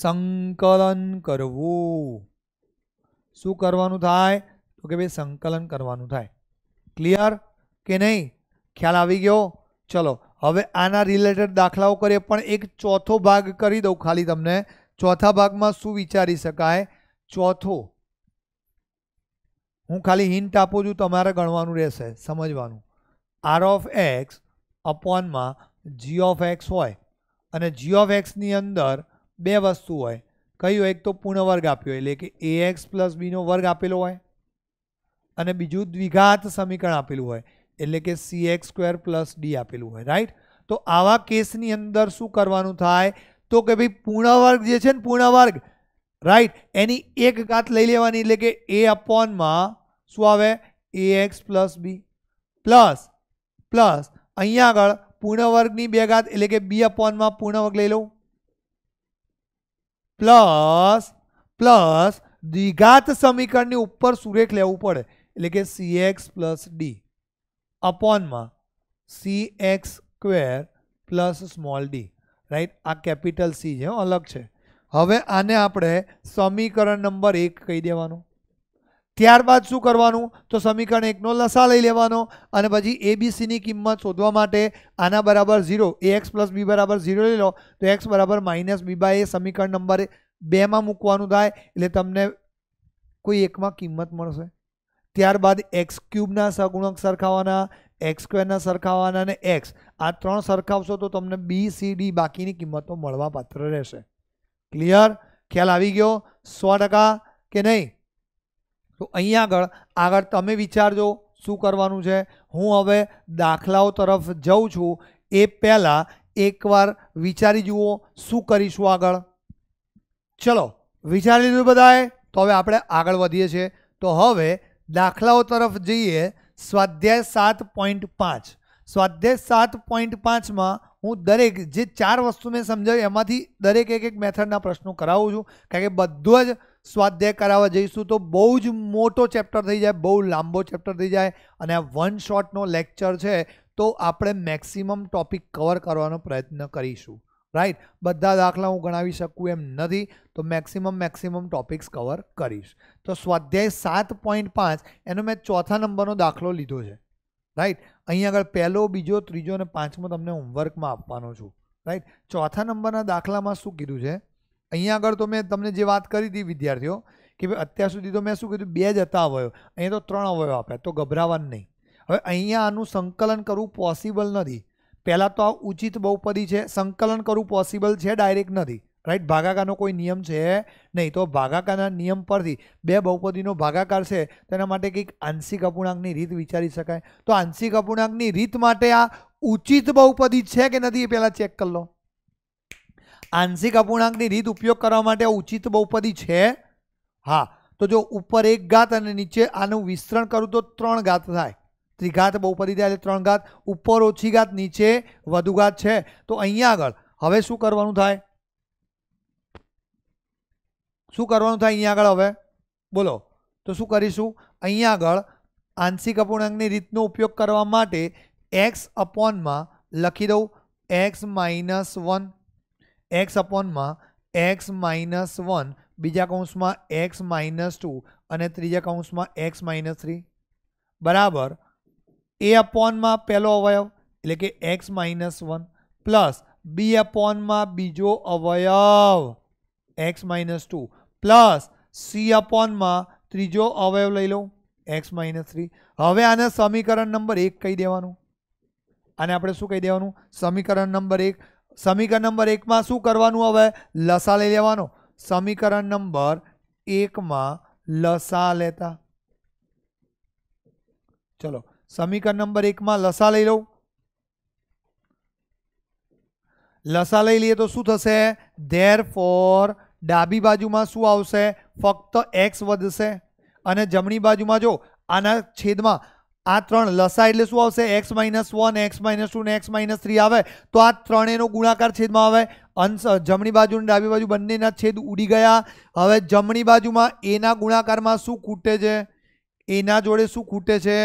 સંકલન કરવો શું કરવાનું થાય તો કે બે સંકલન કરવાનું થાય ક્લિયર કે નહીં ખ્યાલ આવી ગયો ચલો હવે આના રિલેટેડ દાખલાઓ કરીએ પણ એક ચોથો ભાગ કરી દઉં ખાલી તમને ચોથા ભાગમાં શું વિચારી શકાય ચોથો હું ખાલી હિન્ટ આપું છું તમારે ગણવાનું રહેશે સમજવાનું આર ઓફ એક્સ અપોનમાં જી ઓફ એક્સ હોય અને જી ઓફ એક્સની અંદર બે વસ્તુ હોય કયું એક તો પૂર્ણ વર્ગ આપ્યો એટલે કે એ એક્સ પ્લસ બીનો વર્ગ આપેલો હોય અને બીજું દ્વિઘાત સમીકરણ આપેલું હોય એટલે કે c x square plus d આપેલું હોય રાઈટ તો આવા કેસની અંદર શું કરવાનું થાય તો કે ભાઈ પૂર્ણવર્ગ જે છે ને પૂર્ણવર્ગ રાઈટ એની એક ઘાત લઈ લેવાની એટલે કે એ અપોનમાં શું આવે a x plus b plus plus અહીંયા આગળ પૂર્ણવર્ગની બે ઘાત એટલે કે બી અપોનમાં પૂર્ણવર્ગ લઈ લઉં પ્લસ પ્લસ દ્વિઘાત સમીકરણની ઉપર સુરેખ લેવું પડે એટલે કે સી એક્સ પ્લસ ડી અપોનમાં c x square plus small d right આ કેપિટલ સી છે અલગ છે હવે આને આપણે સમીકરણ નંબર એક કહી દેવાનું ત્યારબાદ શું કરવાનું તો સમીકરણ એકનો લસા લઈ લેવાનો અને પછી એ બી કિંમત શોધવા માટે આના બરાબર zero a x plus b બરાબર ઝીરો લઈ લો તો એક્સ બરાબર માઇનસ બી બાય એ સમીકરણ નંબર બેમાં મૂકવાનું થાય એટલે તમને કોઈ એકમાં કિંમત મળશે ત્યારબાદ એક્સ ક્યુબના સગુણક સરખાવાના એક્સ સ્ક્વેરના સરખાવાના અને એક્સ આ ત્રણ સરખાવશો તો તમને બી સી ડી બાકીની કિંમતો મળવાપાત્ર રહેશે ક્લિયર ખ્યાલ આવી ગયો સો ટકા કે નહીં તો અહીંયા આગળ આગળ તમે વિચારજો શું કરવાનું છે હું હવે દાખલાઓ તરફ જઉં છું એ પહેલાં એકવાર વિચારી જુઓ શું કરીશું આગળ ચલો વિચારી લીધું બધાએ તો હવે આપણે આગળ વધીએ છીએ તો હવે દાખલાઓ તરફ જઈએ સ્વાધ્યાય સાત પોઈન્ટ પાંચ સ્વાધ્યાય સાત પોઈન્ટ પાંચમાં હું દરેક જે ચાર વસ્તુ મેં સમજાવી એમાંથી દરેક એક એક મેથડના પ્રશ્નો કરાવું છું કારણ કે બધો જ સ્વાધ્યાય કરાવવા જઈશું તો બહુ જ મોટો ચેપ્ટર થઈ જાય બહુ લાંબો ચેપ્ટર થઈ જાય અને આ વન શોટનો લેક્ચર છે તો આપણે મેક્સિમમ ટોપિક કવર કરવાનો પ્રયત્ન કરીશું રાઈટ બધા દાખલા હું ગણાવી શકું એમ નથી તો મેક્સિમમ મેક્સિમમ ટોપિક્સ કવર કરીશ તો સ્વાધ્યાય 7.5 એનો મે ચોથા નંબરનો દાખલો લીધો છે રાઈટ અહીં આગળ પહેલો બીજો ત્રીજો અને પાંચમો તમને હોમવર્ક માં આપવાનો છું રાઈટ ચોથા નંબરના દાખલામાં શું કીધું છે અહીં આગળ તો મે તમને જે વાત કરી દીધી વિદ્યાર્થીઓ કે અત્યાર સુધી તો મે શું કીધું બે જ અવયવ અહીં તો ત્રણ અવયવ આપ્યા તો ગભરાવાનું નહીં હવે અહીંયા આનું સંકલન કરું પોસિબલ નદી પહેલાં તો આ ઉચિત બહુપદી છે સંકલન કરવું પોસિબલ છે ડાયરેક્ટ નથી રાઈટ ભાગાકારનો કોઈ નિયમ છે નહીં તો ભાગાકારના નિયમ પરથી બે બહુપદીનો ભાગાકાર છે તેના માટે કંઈક આંશિક અપૂર્ણાંકની રીત વિચારી શકાય તો આંશિક અપૂર્ણાંકની રીત માટે આ ઉચિત બહુપદી છે કે નથી એ પહેલાં ચેક કરી લો આંશિક અપૂર્ણાંકની રીત ઉપયોગ કરવા માટે આ ઉચિત બહુપદી છે હા તો જો ઉપર એક ઘાત અને નીચે આનું વિસ્તરણ કરું તો ત્રણ ઘાત થાય બહુ બહુપદી ત્યાં છે ત્રણ ઘાત ઉપર ઓછી ઘાત નીચે વધુ ઘાત છે તો અહીંયા આગળ હવે શું કરવાનું થાય શું કરવાનું થાય અહીંયા આગળ હવે બોલો તો શું કરીશું અહીંયા આગળ આંશિક અપૂર્ણાંકની રીતનો ઉપયોગ કરવા માટે એક્સ અપોનમાં લખી દઉં એક્સ માઇનસ વન એક્સ અપોનમાં એક્સ માઇનસ વન બીજા કૌંસમાં એક્સ માઇનસ ટુ અને ત્રીજા કૌંસમાં એક્સ માઇનસ થ્રી બરાબર a अपॉन માં પહેલો અવયવ એટલે કે x - 1 + b अपॉन માં બીજો અવયવ x - 2 + c अपॉन માં ત્રીજો અવયવ લઈ લઉં x - 3 હવે આને સમીકરણ નંબર 1 કહી દેવાનું અને આપણે શું કહી દેવાનું સમીકરણ નંબર 1 સમીકરણ નંબર 1 માં શું કરવાનું હવે લસા લે લેવાનો સમીકરણ નંબર 1 માં લસા લેતા ચલો સમીકરણ નંબર એકમાં લસા લઈ લઉં લસા લઈ લઈએ તો શું થશે ધેર ફોર ડાબી બાજુમાં શું આવશે ફક્ત એક્સ વધશે અને જમણી બાજુમાં જો આના છેદમાં આ ત્રણ લસા એટલે શું આવશે x minus one x minus two ને એક્સ માઇનસ થ્રી આવે તો આ ત્રણેયનો ગુણાકાર છેદમાં આવે અંશ જમણી બાજુ અને ડાબી બાજુ બંનેના છેદ ઉડી ગયા હવે જમણી બાજુમાં એના ગુણાકારમાં શું ખૂટે છે એના જોડે શું ખૂટે છે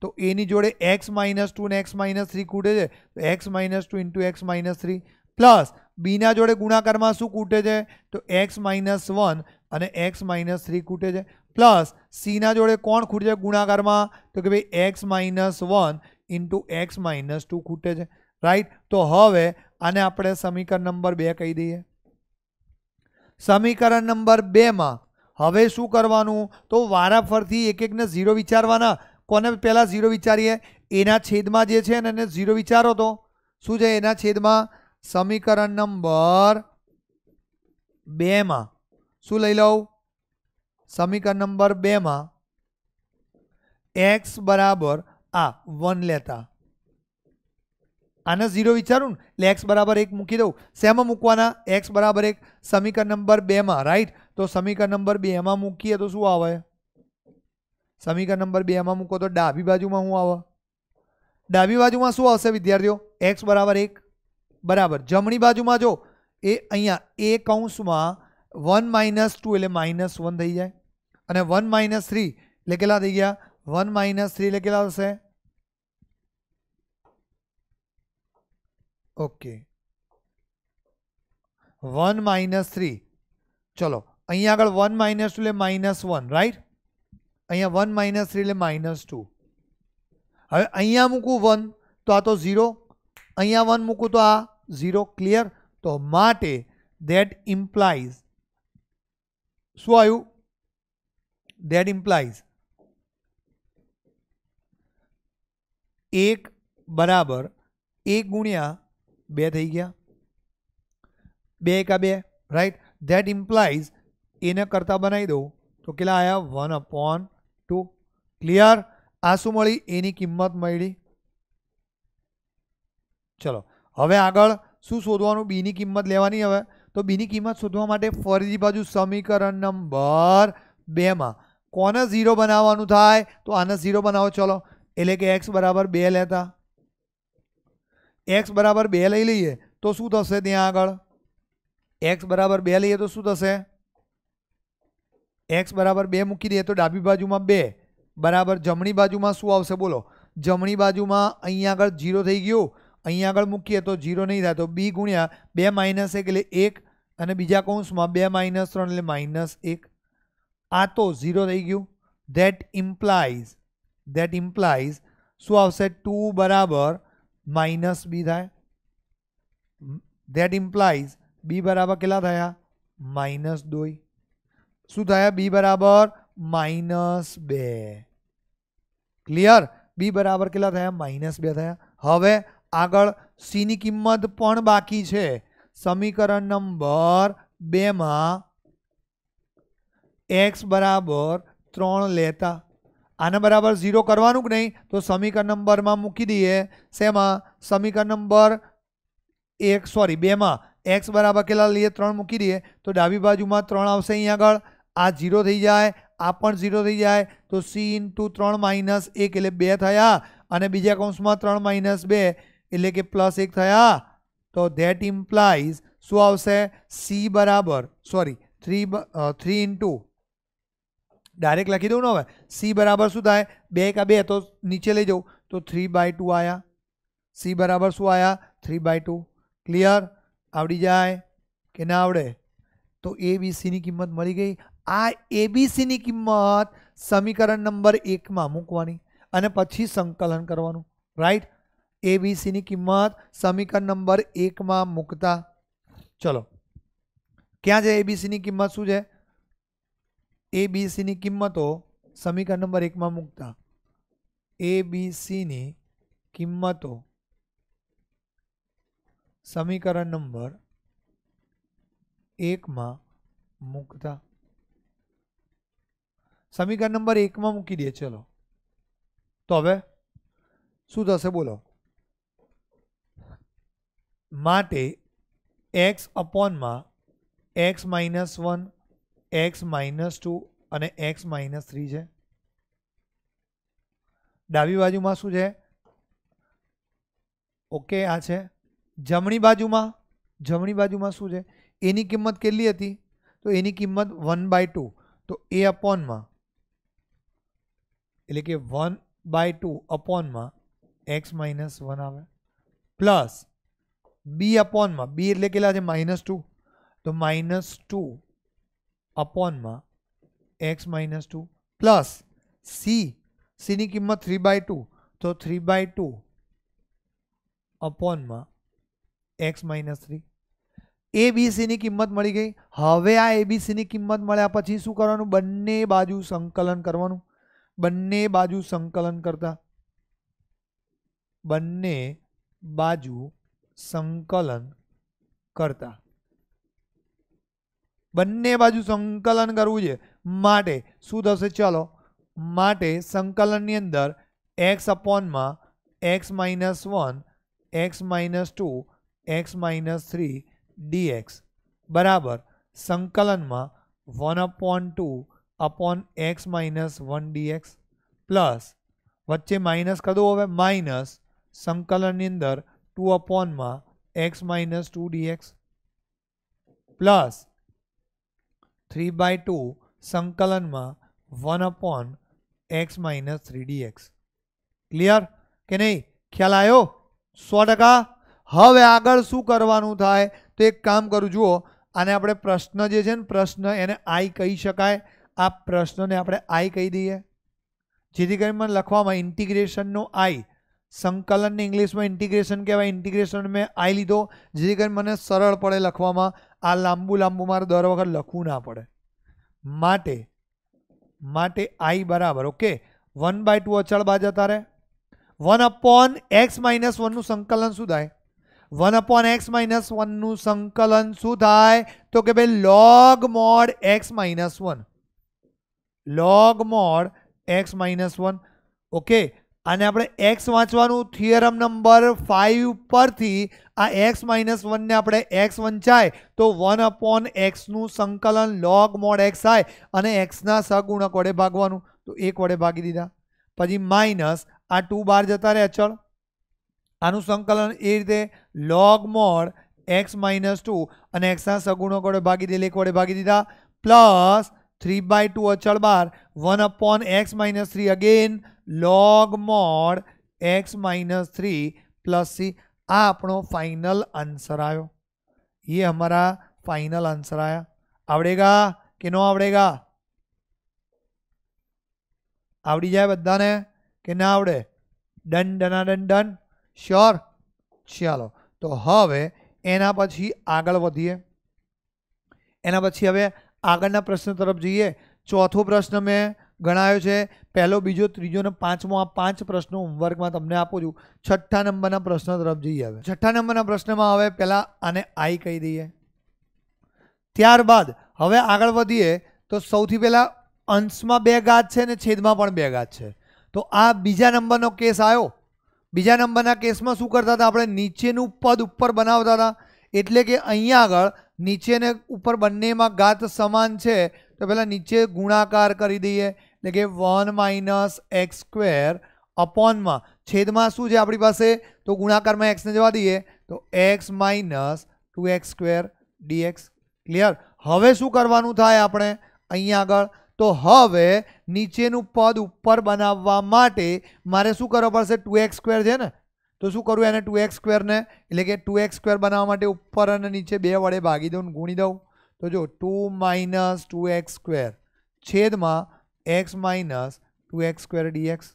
તો એની જોડે એક્સ માઇનસ ટુ ને એક્સ માઇનસ થ્રી કૂટે છે તો x minus two into x minus three plus બીના જોડે ગુણાકારમાં શું કૂટે છે તો એક્સ માઇનસ વન અને એક્સ માઇનસ થ્રી કૂટે છે પ્લસ સીના જોડે કોણ ખૂટે છે ગુણાકારમાં તો કે ભાઈ x minus one into x minus two ખૂટે છે રાઈટ તો હવે આને આપણે સમીકરણ નંબર બે કહી દઈએ સમીકરણ નંબર બેમાં હવે શું કરવાનું તો વારાફરતી એક એકને ઝીરો વિચારવાના કોને પહેલાં ઝીરો વિચારીએ એના છેદમાં જે છે ને એને ઝીરો વિચારો તો શું છે એના છેદમાં સમીકરણ નંબર બેમાં શું લઈ લઉં સમીકરણ નંબર બેમાં એક્સ બરાબર આ વન લેતા આને ઝીરો વિચારું ને એટલે એક્સ બરાબર એક મૂકી દઉં શેમાં મૂકવાના એક્સ બરાબર એક સમીકરણ નંબર બેમાં રાઈટ તો સમીકરણ નંબર બેમાં મૂકીએ તો શું આવે સમીકરણ નંબર બેમાં મૂકો તો ડાબી બાજુમાં શું આવે ડાબી બાજુમાં શું આવશે વિદ્યાર્થીઓ એક્સ બરાબર એક બરાબર જમણી બાજુમાં જો એ અહીંયા એ કૌંસમાં વન માઇનસ ટુ એટલે માઇનસ વન થઈ જાય અને વન માઇનસ થ્રી એટલે કેટલા થઈ ગયા વન માઇનસ થ્રી એટલે કેટલા થશે ઓકે વન માઇનસ થ્રી ચલો અહીંયા આગળ વન માઇનસ ટુ એટલે માઇનસ વન રાઈટ अँ one minus three minus two हम अँ मूकू वन तो आ तो झीरो अँ वन मूकू तो आ झीरो क्लियर तो माटे देट इम्प्लाइज शू आयु देट इम्प्लाइज एक बराबर एक गुणिया बे थी गया बे एका बे राइट देट इम्प्लाइज एने करता बनाई दू तो के आया वन अपॉन ટુ ક્લિયર આ શું મળી એની કિંમત મળી ચલો હવે આગળ શું શોધવાનું b ની કિંમત લેવાની હવે તો b ની કિંમત શોધવા માટે ફરીથી બાજુ સમીકરણ નંબર 2 માં કોને 0 બનાવવાનું થાય તો આને 0 બનાવો ચલો એટલે કે x = 2 લેતા x = 2 લઈ લઈએ તો શું થશે ત્યાં આગળ x = 2 લઈએ તો શું થશે x = 2 मुकी दे तो डाबी बाजू में 2 बराबर जमणी बाजू में શું આવશે બોલો जमणी बाजू में અહીં આગળ 0 થઈ ગયો અહીં આગળ મુકીએ તો 0 નહી થાય તો b * 2 - 1 એટલે 1 અને બીજા કૌંસમાં 2 - 3 એટલે -1 આ તો 0 રહી ગયો ધેટ ઇમ્પ્લાયસ ધેટ ઇમ્પ્લાયસ શું આવશે 2 = -b થાય ધેટ ઇમ્પ્લાયસ b બરાબર કેટલા થાય -2 सुधाया b बराबर -2 क्लियर b बराबर केला था -2 था अब आगे c ની કિંમત પણ બાકી છે સમીકરણ નંબર 2 માં x = 3 લેતા આને બરાબર 0 કરવાનું કે નહીં તો સમીકરણ નંબર માં મૂકી દઈએ તેમાં સમીકરણ નંબર 1 સોરી 2 માં x બરાબર કેલા liye 3 મૂકી દઈએ તો ડાબી બાજુમાં 3 આવશે અહીં આગળ આ 0 થઈ જાય આ પણ 0 થઈ જાય તો c * 3 - 1 એટલે 2 થાય અને બીજા કૌંસમાં 3 - 2 એટલે કે + 1 થાય તો ધેટ ઇમ્પ્લાયસ શું આવશે c = સોરી 3 3 * ડાયરેક્ટ લખી દઉં નો હવે c = શું થાય 2 * 1 = 2 તો નીચે લઈ જાવ તો 3 / 2 આયા c = શું આયા 3 / 2 ક્લિયર આવડી જાય કે ના આવડે તો a b c ની કિંમત મળી ગઈ આ એબીસીની કિંમત સમીકરણ નંબર એકમાં મૂકવાની અને પછી સંકલન કરવાનું રાઈટ એબીસીની કિંમત સમીકરણ નંબર એકમાં મૂકતા ચલો ક્યાં છે એબીસીની કિંમત શું છે એબીસીની કિંમતો સમીકરણ નંબર એકમાં મૂકતા એબીસીની કિંમતો સમીકરણ નંબર એકમાં મૂકતા સમીકરણ નંબર એકમાં મૂકી દઈએ ચલો તો હવે શું થશે બોલો માટે એક્સ અપોનમાં x minus one x minus two અને એક્સ માઇનસ થ્રી છે ડાબી બાજુમાં શું છે ઓકે આ છે જમણી બાજુમાં જમણી બાજુમાં શું છે એની કિંમત કેટલી હતી તો એની કિંમત વન બાય ટુ તો એ અપોનમાં એટલે કે 1/2 અપોન માં x - 1 આવે પ્લસ b અપોન માં b એટલે કે લા છે -2 તો -2 અપોન માં x - 2 પ્લસ c c ની કિંમત 3/2 તો 3/2 અપોન માં x - 3 a b c ની કિંમત મળી ગઈ હવે આ a b c ની કિંમત મળ્યા પછી શું કરવાનું બંને બાજુ સંકલન કરવાનું बने बाजू संकलन करता बने बाजू संकलन करता बने बाजू संकलन करविए शू चलो माटे संकलन अंदर एक्स अपॉन में x minus one x minus two x minus three d x बराबर संकलन में one upon two upon x minus one d x plus વચ્ચે માઇનસ કદું હવે માઇનસ સંકલનની અંદર ટુ અપોનમાં x minus two d x plus three by two સંકલનમાં one upon x minus three d x clear કે નહીં ખ્યાલ આવ્યો સો ટકા હવે આગળ શું કરવાનું થાય તો એક કામ કરું જુઓ આને આપણે પ્રશ્ન જે છે ને પ્રશ્ન એને આઈ કહી શકાય આ પ્રશ્નને આપણે આઈ કહી દઈએ જેથી કરીને લખવામાં ઇન્ટિગ્રેશનનો આઈ સંકલનને ઇંગ્લિશમાં ઇન્ટિગ્રેશન કહેવાય ઇન્ટિગ્રેશન મેં આઈ લીધો જેથી કરીને મને સરળ પડે લખવામાં આ લાંબુ લાંબુ મારે દર વખત લખવું ના પડે માટે માટે આઈ બરાબર ઓકે વન બાય ટુ અચળ બા જતા વન અપોન એક્સ માઇનસ વનનું સંકલન શું થાય વન અપોન એક્સ માઇનસ વનનું સંકલન શું થાય તો કે ભાઈ log mod x minus one log mod x - 1 okay અને આપણે x વાંચવાનું થિયરમ નંબર 5 પરથી આ x - 1 ને આપણે x વાંચાય તો 1 / x નું સંકલન log mod x આ અને x ના સગુણક વડે ભાગવાનું તો 1 વડે ભાગી દીધા પછી માઈનસ આ 2 બાર જતાં રહે અચળ આનું સંકલન એ રીતે log mod x - 2 અને x ના સગુણક વડે ભાગી દે 1 વડે ભાગી દીધા પ્લસ 3/2 अचल बार 1/x - 3 again log mod x - 3 + c આ આપણો ફાઇનલ આન્સર આયો યે હમારા ફાઇનલ આન્સર આયા આવડેગા કે નો આવડેગા આવડી જાય બધાને કે ના આવડે ડન ડના ડન ડન શ્યોર ચાલો તો હવે એના પછી આગળ વધીએ એના પછી હવે આગળના પ્રશ્ન તરફ જઈએ ચોથો પ્રશ્ન મેં ગણાયો છે પહેલો બીજો ત્રીજો અને પાંચમો આ પાંચ પ્રશ્નો હોમવર્કમાં તમને આપું છું છઠ્ઠા નંબરના પ્રશ્ન તરફ જઈએ હવે છઠ્ઠા નંબરના પ્રશ્નમાં હવે પહેલાં આને આઈ કહી દઈએ ત્યારબાદ હવે આગળ વધીએ તો સૌથી પહેલાં અંશમાં બે ગાત છે અને છેદમાં પણ બે ગાત છે તો આ બીજા નંબરનો કેસ આવ્યો બીજા નંબરના કેસમાં શું કરતા હતા આપણે નીચેનું પદ ઉપર બનાવતા હતા એટલે કે અહીંયા આગળ નીચે ને ઉપર બંનેમાં ઘાત સમાન છે તો પહેલાં નીચે ગુણાકાર કરી દઈએ એટલે કે વન માઇનસ એક્સ સ્ક્વેર અપોનમાં છેદમાં શું છે આપણી પાસે તો ગુણાકારમાં એક્સને જવા દઈએ તો x minus two x square dx clear હવે શું કરવાનું થાય આપણે અહીંયા આગળ તો હવે નીચેનું પદ ઉપર બનાવવા માટે મારે શું કરવું પડશે ટુ એક્સ સ્ક્વેર છે ને તો શું કરું એને ટુ એક્સ સ્ક્વેરને એટલે કે ટુ એક્સ સ્ક્વેર બનાવવા માટે ઉપર અને નીચે બે વડે ભાગી દઉં ગુણી દઉં તો જો two minus two x square છેદમાં x minus two x square dx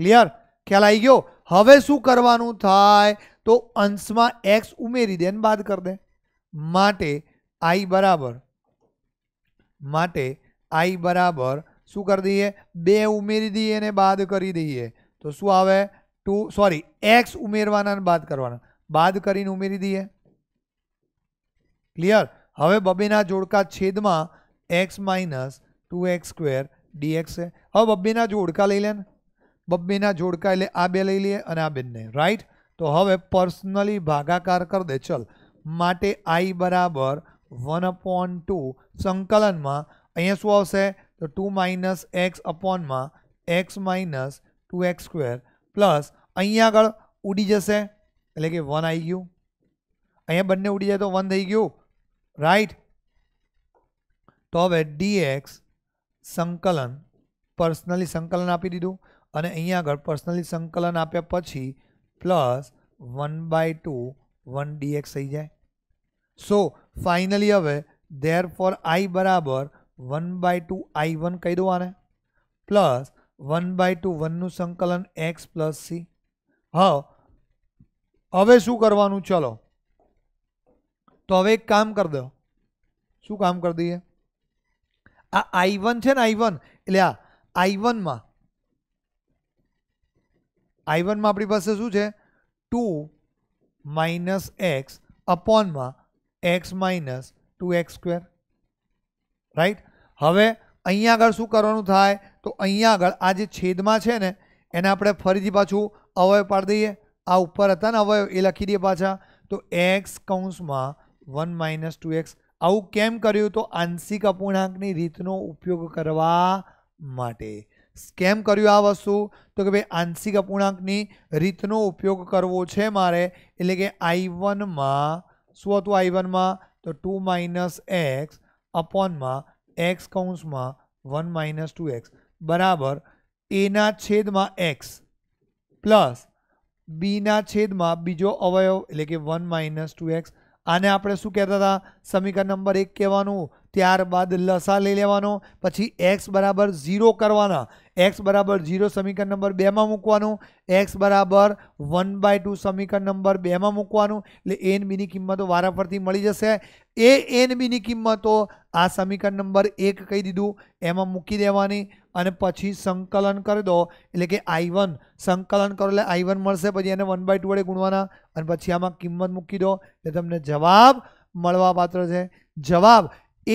clear ખ્યાલ આવી ગયો હવે શું કરવાનું થાય તો અંશમાં એક્સ ઉમેરી દે અને બાદ કરી દે માટે આઈ બરાબર માટે આઈ બરાબર શું કરી દઈએ બે ઉમેરી દઈએ અને બાદ કરી દઈએ તો શું આવે टू सॉरी एक्स ઉમેરવાના ને વાત કરવાનો બાદ કરીને ઉમેરી દઈએ ક્લિયર હવે બબ્બી ના જોડકા છેદ માં x - 2x² dx હવે બબ્બી ના જોડકા લઈ લેન બબ્બી ના જોડકા લે આ બે લઈ લે અને આ બે ને રાઈટ તો હવે પર્સનલી ભાગાકાર કર દે ચલ માટે i = 1 / 2 સંકલનમાં અહીં શું આવશે તો 2 - x / માં x - 2x² + અહીંયા આગળ ઉડી જશે એટલે કે વન આવી ગયું અહીંયા બંને ઉડી જાય તો વન થઈ ગયું રાઈટ તો હવે ડીએક્સ સંકલન પર્સનલી સંકલન આપી દીધું અને અહીંયા આગળ પર્સનલી સંકલન આપ્યા પછી plus one by two one d x થઈ જાય સો ફાઇનલી હવે ધેર ફોર આઈ બરાબર one by two I one કહી દો આને પ્લસ વન બાય ટુ વનનું સંકલન એક્સ પ્લસ સી હા હવે શું કરવાનું ચલો તો હવે એક કામ કરી દો શું કામ કરી દઈએ આ આઈ વન છે ને આઈ વન એટલે આ આઈ વનમાં આઈ વનમાં આપણી પાસે શું છે ટુ માઇનસ એક્સ અપોનમાં x minus two x square right હવે અહીંયા આગળ શું કરવાનું થાય તો અહીંયા આગળ આ જે છેદમાં છે ને એને આપણે ફરીથી પાછું અવયવ પાડી દઈએ આ ઉપર હતા ને અવયવ એ લખી દઈએ પાછા તો એક્સ કૌંસમાં વન માઇનસ ટુ એક્સ આવું કેમ કર્યું તો આંશિક અપૂર્ણાંકની રીતનો ઉપયોગ કરવા માટે કેમ કર્યું આ વસ્તુ તો કે ભાઈ આંશિક અપૂર્ણાંકની રીતનો ઉપયોગ કરવો છે મારે એટલે કે આઈ વનમાં શું હતું આઈ વનમાં તો ટુ માઇનસ એક્સ અપોનમાં એક્સ કૌંસમાં વન માઇનસ ટુ એક્સ બરાબર એના છેદમાં એક્સ લાસ b ના છેદમાં બીજો અવયવ એટલે કે 1 - 2x આને આપણે શું કહેતા હતા સમીકરણ નંબર 1 કેવાનું ત્યારબાદ લસા લઈ લેવાનો પછી x = 0 કરવાના x = 0 સમીકરણ નંબર 2 માં મૂકવાનો x = 1 / 2 સમીકરણ નંબર 2 માં મૂકવાનો એટલે anb ની કિંમતો વારાફરતી મળી જશે a anb ની કિંમતો આ સમીકરણ નંબર 1 કહી દીધું એમાં મૂકી દેવાની અને પછી સંકલન કરી દો એટલે કે આઈ વન સંકલન કરો એટલે આઈ વન મળશે પછી એને વન બાય ટુ વડે ગુણવાના અને પછી આમાં કિંમત મૂકી દો એટલે તમને જવાબ મળવાપાત્ર છે જવાબ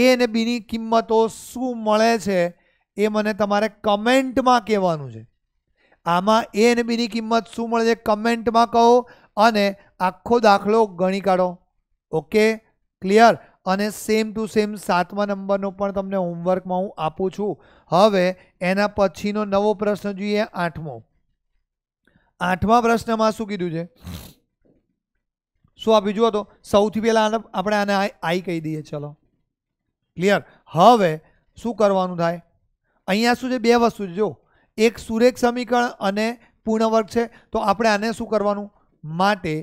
એ અને બીની કિંમતો શું મળે છે એ મને તમારે કમેન્ટમાં કહેવાનું છે આમાં એ અને બીની કિંમત શું મળે છે કમેન્ટમાં કહો અને આખો દાખલો ગણી કાઢો ઓકે ક્લિયર અને સેમ ટુ સેમ સાતમા નંબરનો પણ તમને હોમવર્કમાં હું આપું છું હવે એના પછીનો નવો પ્રશ્ન જોઈએ આઠમો આઠમા પ્રશ્નમાં શું કીધું છે શું આપ્યું જુઓ તો સૌથી પહેલાં આપણે આને આઈ કહી દઈએ ચલો ક્લિયર હવે શું કરવાનું થાય અહીંયા શું છે બે વસ્તુ છે જો એક સુરેખ સમીકરણ અને પૂર્ણવર્ગ છે તો આપણે આને શું કરવાનું માટે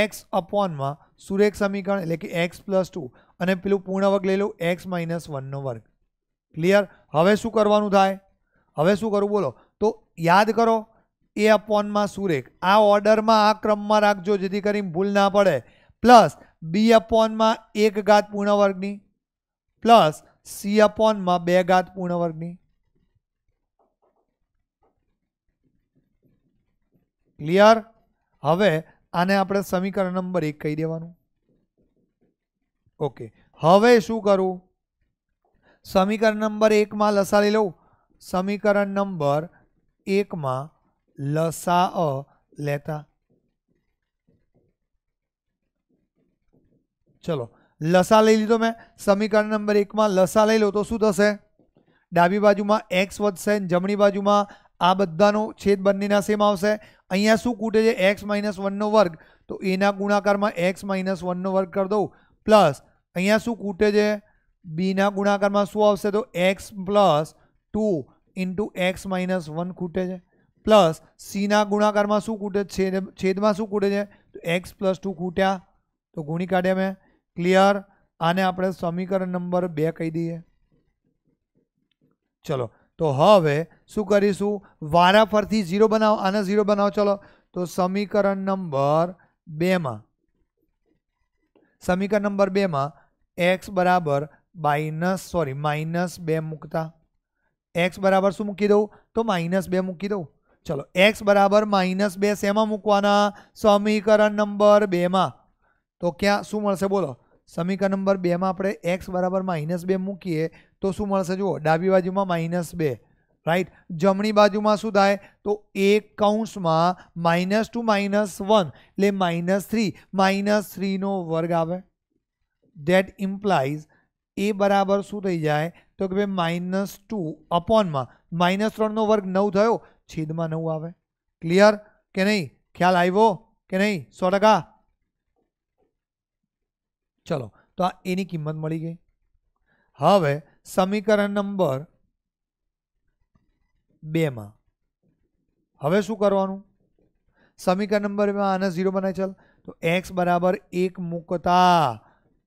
એક્સ અપોનમાં સુરેખ સમીકરણ એટલે કે એક્સ પ્લસ ટુ અને પેલું પૂર્ણવર્ગ લઈ લઉં એક્સ માઇનસ વનનો વર્ગ ક્લિયર હવે શું કરવાનું થાય હવે શું કરવું બોલો તો યાદ કરો એ અપોનમાં સુરેખ આ ઓર્ડરમાં આ ક્રમમાં રાખજો જેથી કરીને ભૂલ ના પડે પ્લસ બી અપોનમાં એક ઘાત પૂર્ણવર્ગની પ્લસ સી અપોનમાં બે ઘાત પૂર્ણવર્ગની ક્લિયર હવે આને આપણે સમીકરણ નંબર એક કહી દેવાનું ओके હવે શું કરું સમીકરણ નંબર 1 માં લસા લઈ લઉં સમીકરણ નંબર 1 માં લસાઅ લેતા ચલો લસા લઈ લીધો મે સમીકરણ નંબર 1 માં લસા લઈ લો તો શું થશે ડાબી બાજુમાં x + સં જમણી બાજુમાં આ બધાનો છેદ બનની ના સેમ આવશે અહીંયા શું કૂટે છે x - 1 નો વર્ગ તો a ના ગુણાકારમાં x - 1 નો વર્ગ કર દો + અહીંયા શું કૂટે છે b ના ગુણાકારમાં શું આવશે તો x + 2 * x - 1 કૂટે છે પ્લસ c ના ગુણાકારમાં શું કૂટે છે અને છેદમાં શું કૂટે છે તો x + 2 કૂટ્યા તો ગુણી કાઢ્યા મે ક્લિયર આને આપણે સમીકરણ નંબર 2 કહી દઈએ ચલો તો હવે શું કરીશું વારાફરથી 0 બનાવો આના 0 બનાવો ચલો તો સમીકરણ નંબર 2 માં સમીકરણ નંબર 2 માં x बराबर माइनस सॉरी -2 મુકતા x बराबर શું મુકી દઉં તો -2 મુકી દો ચલો x बराबर -2 સેમા મુકવાના સમીકરણ નંબર 2 માં તો શું મળશે બોલો સમીકરણ નંબર 2 માં આપણે x बराबर -2 મૂકીએ તો શું મળશે જો ડાબી બાજુમાં -2 રાઈટ જમણી બાજુમાં શું થાય તો 1 કૌંસમાં -2 - 1 એટલે -3 -3 નો વર્ગ આવે દેટ ઇમ્પ્લાઇઝ એ બરાબર શું થઈ જાય તો કે ભાઈ માઇનસ ટુ અપોનમાં માઇનસ ત્રણનો વર્ગ નવ થયો છેદમાં નવ આવે ક્લિયર કે નહીં ખ્યાલ આવ્યો કે નહીં સો ટકા ચલો તો આ એની કિંમત મળી ગઈ હવે સમીકરણ નંબર બેમાં હવે શું કરવાનું સમીકરણ નંબર બેમાં આને ઝીરો બનાય ચાલ તો એક્સ બરાબર એક મૂકતા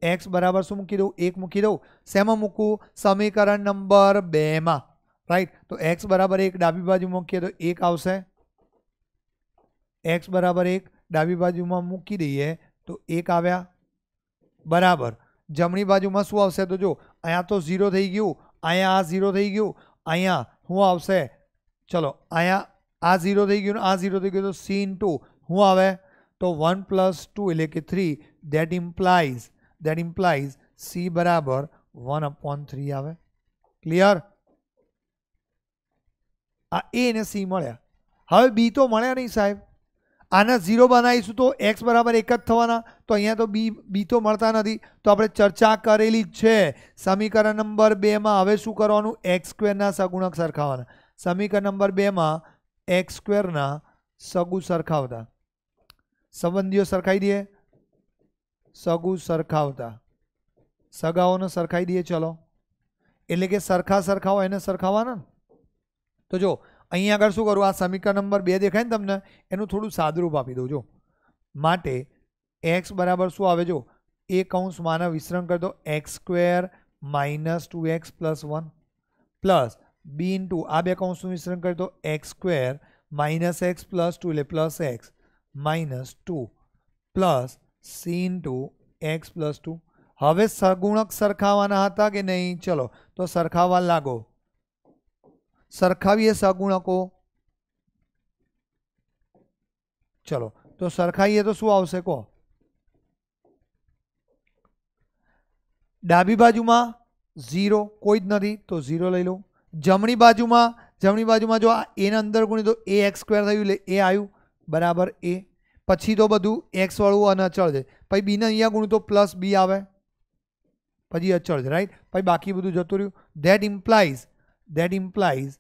x बराबर શું મૂકી દો એક મૂકી દો છેમાં મૂકો સમીકરણ નંબર 2 માં રાઈટ તો x = 1 ડાબી બાજુ મૂકીએ તો 1 આવશે x = 1 ડાબી બાજુમાં મૂકી દઈએ તો 1 આવ્યા બરાબર જમણી બાજુમાં શું આવશે તો જો અયા તો 0 થઈ ગયું અયા આ 0 થઈ ગયું અયા શું આવશે ચલો અયા આ 0 થઈ ગયું આ 0 થઈ ગયું તો c * શું આવે તો 1 + 2 એટલે કે 3 that implies that implies c બરાબર વન અપોન થ્રી આવે ક્લિયર આ એ અને સી મળ્યા હવે બી તો મળ્યા નહીં સાહેબ આના ઝીરો બનાવીશું તો એક્સ બરાબર એક જ થવાના તો અહીંયા તો બી બી તો મળતા નથી તો આપણે ચર્ચા કરેલી જ છે સમીકરણ નંબર બેમાં હવે શું કરવાનું એક્સ સ્ક્વેરના સગુણક સરખાવાના સમીકરણ નંબર બેમાં એક્સ સ્ક્વેરના સગુ સરખાવતા સંબંધીઓ સરખાવી દઈએ સગું સરખાવતા સગાઓને સરખાઈ દઈએ ચલો એટલે કે સરખા સરખા હોય ને સરખાવવાનો તો જો અહીંયા આગળ શું કરું આ સમીકરણ નંબર 2 દેખાય ને તમને એનું થોડું સાદું રૂપ આપી દો જો માટે x બરાબર શું આવે જો a કૌંસ માંનું વિસ્તરણ કરી દો x² - 2x + 1 + b * આ બે કૌંસ નું વિસ્તરણ કરી દો x² - x + 2a + x - 2 + c * (x + 2) હવે સહગુણક સરખાવાના હતા કે નહીં चलो તો સરખાવા લાગો સરખાવાइए સહગુણકો चलो તો સરખાઈએ તો શું આવશે કો ડાબી બાજુમાં 0 કોઈ જ નથી તો 0 લઈ લો જમણી બાજુમાં જમણી બાજુમાં જો આ a ને અંદર ગુણ્યો તો ax² થયું એટલે a આવ્યું બરાબર a પછી તો બધું x વાળું અનચળ જ ભાઈ b ને અહીંયા ગુણું તો +b આવે પછી અચળ જ રાઈટ ભાઈ બાકી બધું જતો રહ્યું that implies that implies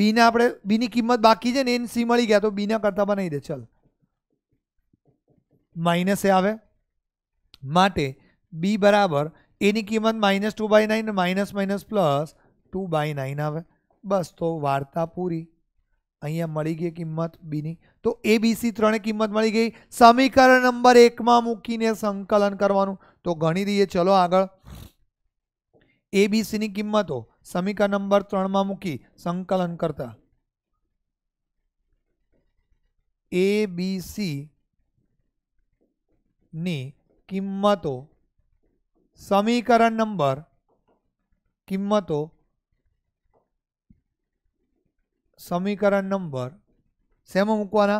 b ને આપણે b ની કિંમત બાકી છે ને n c મળી ગયા તો b ને કરતા બને દે ચાલ માઈનસ એ આવે માટે b બરાબર a ની કિંમત -2/9 ને --+ 2/9 આવે બસ તો વાર્તા પૂરી અહીંયા મળી ગઈ કિંમત b ની તો abc 3 ની કિંમત મળી ગઈ સમીકરણ નંબર 1 માં મૂકીને સંકલન કરવાનું તો ગણી દઈએ ચલો આગળ abc ની કિંમતો સમીકરણ નંબર 3 માં મૂકી સંકલન કરતા abc ની કિંમતો સમીકરણ નંબર કિંમતો समीकरण नंबर से मुकवाना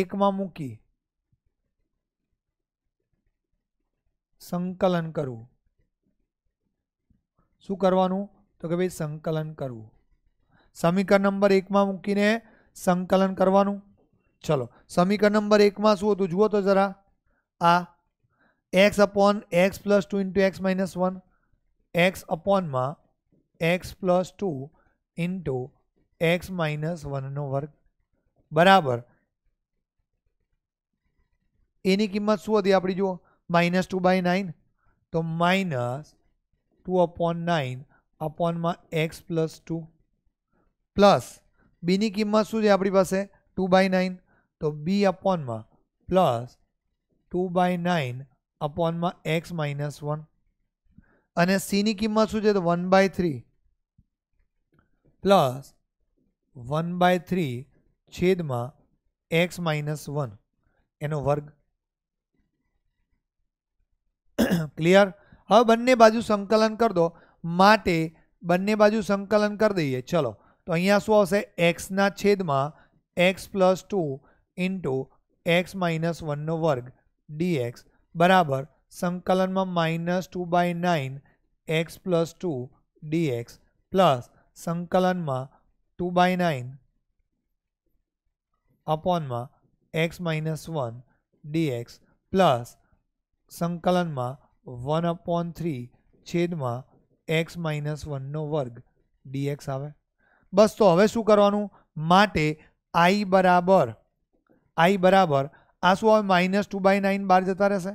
एक मूकी संकलन करव शू करने तो कि भाई संकलन करव समीकरण नंबर एक में मूकी ने संकलन करवा चलो समीकरण नंबर एक में शूत जुओ तो जरा आ x upon x plus two into x minus one x upon में x plus two into x minus વનનો વર્ગ બરાબર એની કિંમત શું હતી આપણી જુઓ માઇનસ ટુ બાય નાઇન તો માઇનસ ટુ અપોન નાઇન અપોનમાં એક્સ પ્લસ ટુ પ્લસ બીની કિંમત શું છે આપણી પાસે ટુ બાય નાઇન તો બી અપોનમાં પ્લસ ટુ બાય નાઇન અપોનમાં એક્સ માઇનસ વન અને સીની કિંમત શું છે તો one by three plus one by three छेद में एक्स माइनस वन एन वर्ग क्लियर हम बने बाजु संकलन कर दो माटे बने बाजू संकलन कर दी चलो तो अँ शू आक्स छेद में x plus two into x minus one वर्ग डीएक्स बराबर संकलन में minus two by nine x plus two d x plus संकलन में ટુ બાય નાઇન અપોનમાં x minus one d x plus સંકલનમાં વન અપોન થ્રી છેદમાં એક્સ માઇનસ વનનો વર્ગ ડીએક્સ આવે બસ તો હવે શું કરવાનું માટે આઈ બરાબર આઈ બરાબર આ શું આવે માઇનસ ટુ બાય નાઇન બહાર જતા રહેશે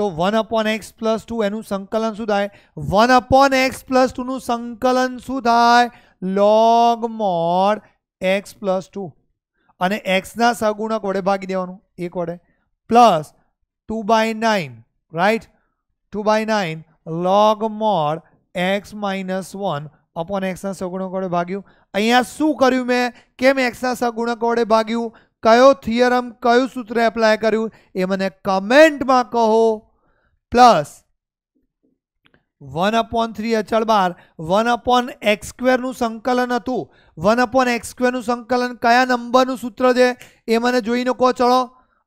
તો one upon x plus two એનું સંકલન શું થાય વન અપોન એક્સ પ્લસ ટુનું સંકલન શું થાય log mod x + 2 અને x ના સહગુણક વડે ભાગી દેવાનું 1 વડે + 2 / 9 right 2 / 9 log mod x - 1 / x ના સહગુણક વડે ભાગ્યું અહિયાં શું કર્યું મે કે મે x ના સહગુણક વડે ભાગ્યું કયો થિયરમ કયો સૂત્ર એપ્લાય કર્યું એ મને કમેન્ટ માં કહો + વન અપોન થ્રી અચળ બાર વન અપોન એક્સ સ્ક્વેરનું સંકલન હતું વન અપોન એક્સ સ્ક્વેરનું સંકલન કયા નંબરનું સૂત્ર છે એ મને જોઈને કહો ચલો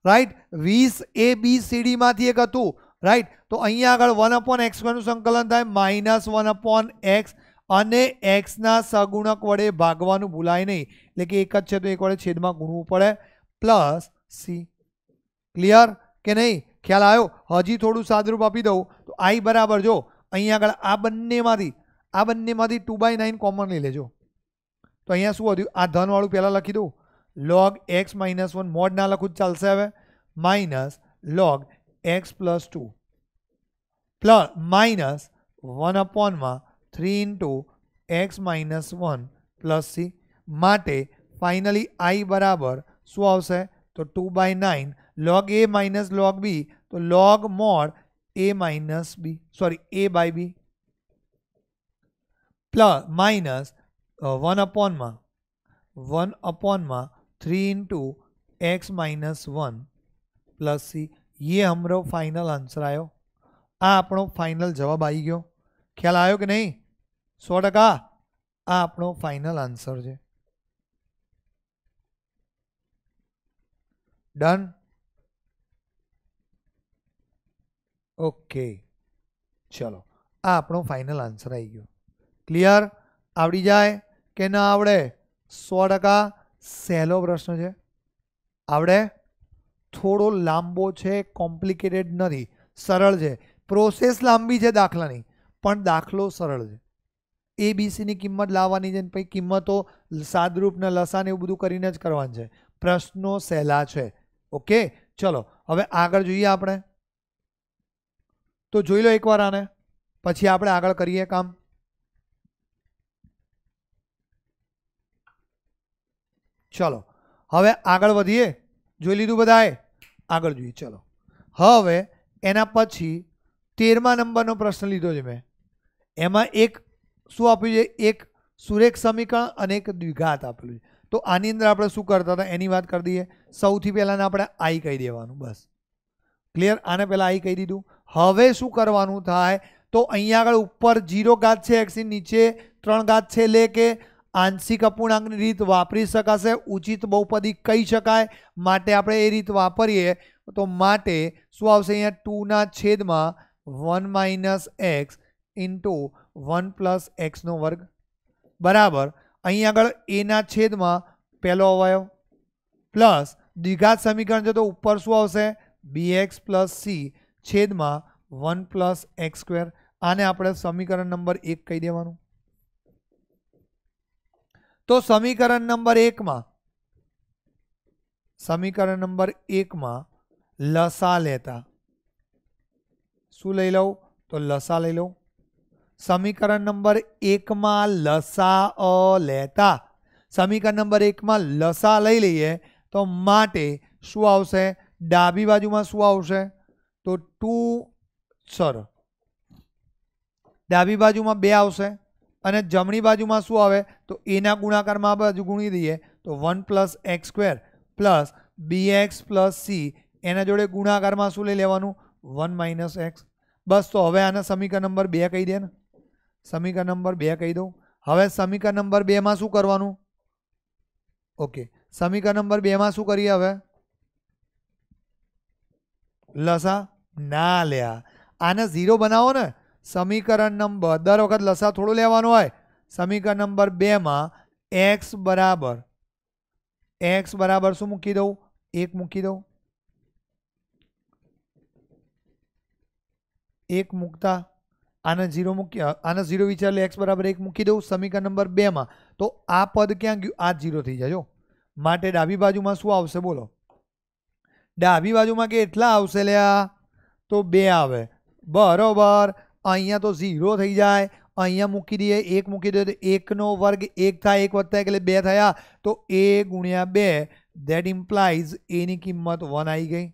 રાઈટ વીસ એ બી સીડીમાંથી એક હતું રાઈટ તો અહીંયા આગળ વન અપોન એક્સ સ્ક્વેરનું સંકલન થાય માઇનસ વન અપોન એક્સ અને એક્સના સગુણક વડે ભાગવાનું ભૂલાય નહીં એટલે કે એક જ છે તો એક વડે છેદમાં ગુણવું પડે પ્લસ સી ક્લિયર કે નહીં ખ્યાલ આવ્યો હજી થોડું સાદરૂપ આપી દઉં તો આઈ બરાબર જો અહીં આગળ આ બંનેમાંથી આ બંનેમાંથી 2/9 કોમન લઈ લેજો તો અહીંયા શું હતું આ ધન વાળું પહેલા લખી દો log x - 1 મોડ ના લખો જ ચાલ્સ આવે minus log x + 2 + minus 1 upon માં 3 * x - 1 + c માટે ફાઇનલી i બરાબર શું આવશે તો 2/9 log a - log b તો log mod a minus b sorry a by b plus minus one upon में वन अपॉन में three into x minus one plus c ये हमारा फाइनल आंसर आयो आ આપણો फाइनल जवाब आई ગયો ખ્યાલ આવ્યો કે નહીં સો ટકા આ આપણો ફાઇનલ આન્સર છે ડન ઓકે ચલો આ આપણો ફાઇનલ આન્સર આવી ગયો ક્લિયર આવડી જાય કે ના આવડે સો ટકા સહેલો પ્રશ્ન છે આવડે થોડો લાંબો છે કોમ્પ્લિકેટેડ નથી સરળ છે પ્રોસેસ લાંબી છે દાખલાની પણ દાખલો સરળ છે એ બીસીની કિંમત લાવવાની છે પછી કિંમતો સાદરૂપને લસાને એવું બધું કરીને જ કરવાનું છે પ્રશ્નો સહેલા છે ઓકે ચલો હવે આગળ જોઈએ આપણે તો જોઈ લો એકવાર આને પછી આપણે આગળ કરીએ કામ ચલો હવે આગળ વધીએ જોઈ લીધું બધાએ આગળ જોઈએ ચલો હવે એના પછી તેરમા નંબરનો પ્રશ્ન લીધો છે મેં એમાં એક શું આપ્યું છે એક સુરેખ સમીકરણ અને એક દ્વિઘાત આપેલું છે તો આની અંદર આપણે શું કરતા હતા એની વાત કરી દઈએ સૌથી પહેલાંને આપણે આઈ કહી દેવાનું બસ ક્લિયર આને પહેલા આઈ કહી દીધું હવે શું કરવાનું થાય તો અહીં આગળ ઉપર 0 घात છે x નીચે 3 घात છે લેકે આંશિક અપૂર્ણાંકની રીત વાપરી શકાય છે ઉચિત બહુપદી કહી શકાય માટે આપણે એ રીત વાપરીએ તો માટે શું આવશે અહીંયા 2 ના છેદમાં 1 - x * 1 + x નો વર્ગ બરાબર અહીં આગળ a ના છેદમાં પહેલો અવયવ + દ્વિઘાત સમીકરણ તો ઉપર શું આવશે bx+c/1+x2 આને આપણે સમીકરણ નંબર 1 કહી દેવાનું તો સમીકરણ નંબર 1 માં સમીકરણ નંબર 1 માં લસા લેતા શું લઈ લઉં તો લસા લઈ લઉં સમીકરણ નંબર 1 માં લસા અ લેતા સમીકરણ નંબર 1 માં લસા લઈ લઈએ તો માટે શું આવશે ડાબી બાજુમાં શું આવશે તો ટુ સર ડાબી બાજુમાં બે આવશે અને જમણી બાજુમાં શું આવે તો એના ગુણાકારમાં આ બાજુ ગુણી દઈએ તો one plus x square plus b x plus c એના જોડે ગુણાકારમાં શું લઈ લેવાનું વન માઇનસ એક્સ બસ તો હવે આના સમીકરણ નંબર બે કહી દે ને સમીકરણ નંબર બે કહી દઉં હવે સમીકરણ નંબર બેમાં શું કરવાનું ઓકે સમીકરણ નંબર બેમાં શું કરીએ હવે લસા ના લ્યા આને ઝીરો બનાવો ને સમીકરણ નંબર દર વખત લસા થોડું લેવાનું હોય સમીકરણ નંબર બેમાં એક્સ બરાબર એક્સ બરાબર શું મૂકી દઉં એક મૂકી દઉં એક મૂકતા આને ઝીરો મૂકી આને ઝીરો વિચાર લે એક્સ બરાબર એક મૂકી દઉં સમીકરણ નંબર બેમાં તો આ પદ ક્યાં ગયું આ જ ઝીરો થઈ જાય માટે ડાબી બાજુમાં શું આવશે બોલો दाभी बाजू में के इतना आवसे लिया तो 2 आवे बराबर अइया तो 0 થઈ જાય અઈયા મૂકી દઈએ 1 મૂકી દઈએ તો 1 નો વર્ગ 1 થા 1 + 1 એટલે 2 થયા તો a * 2 ધેટ ઇમ્પ્લાયઝ a ની કિંમત 1 આવી ગઈ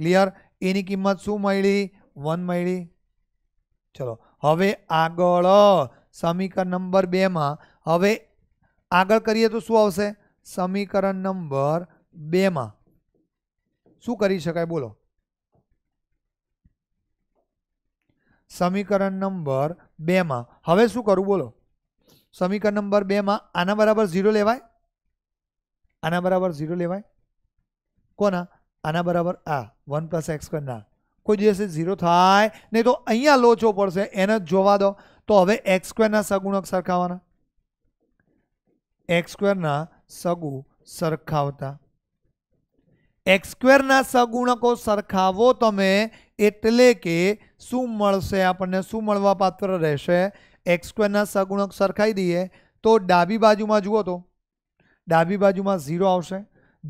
ક્લિયર a ની કિંમત શું મળી 1 મળી ચલો હવે આગળ સમીકરણ નંબર 2 માં હવે આગળ કરીએ તો શું આવશે સમીકરણ નંબર 2 માં શું કરી શકાય બોલો સમીકરણ નંબર બેમાં હવે શું કરવું બોલો સમીકરણ નંબર બેમાં આના બરાબર ઝીરો લેવાય આના બરાબર ઝીરો લેવાય કોના આના બરાબર આ વન પ્લસ એક્સ ના કોઈ દિવસે ઝીરો થાય નહીં તો અહીંયા લોચો પડશે એને જ જોવા દો તો હવે એક્સ સ્ક્વેરના સગુણક સરખાવાના એક્સ સ્ક્વેરના સગુ સરખાવતા x² ના સહગુણકો સરખાવો તમે એટલે કે સુમળ છે આપણે સુમળવા પાત્ર રહેશે x² ના સહગુણક સરખાઈ દીએ તો ડાબી બાજુમાં જુઓ તો ડાબી બાજુમાં 0 આવશે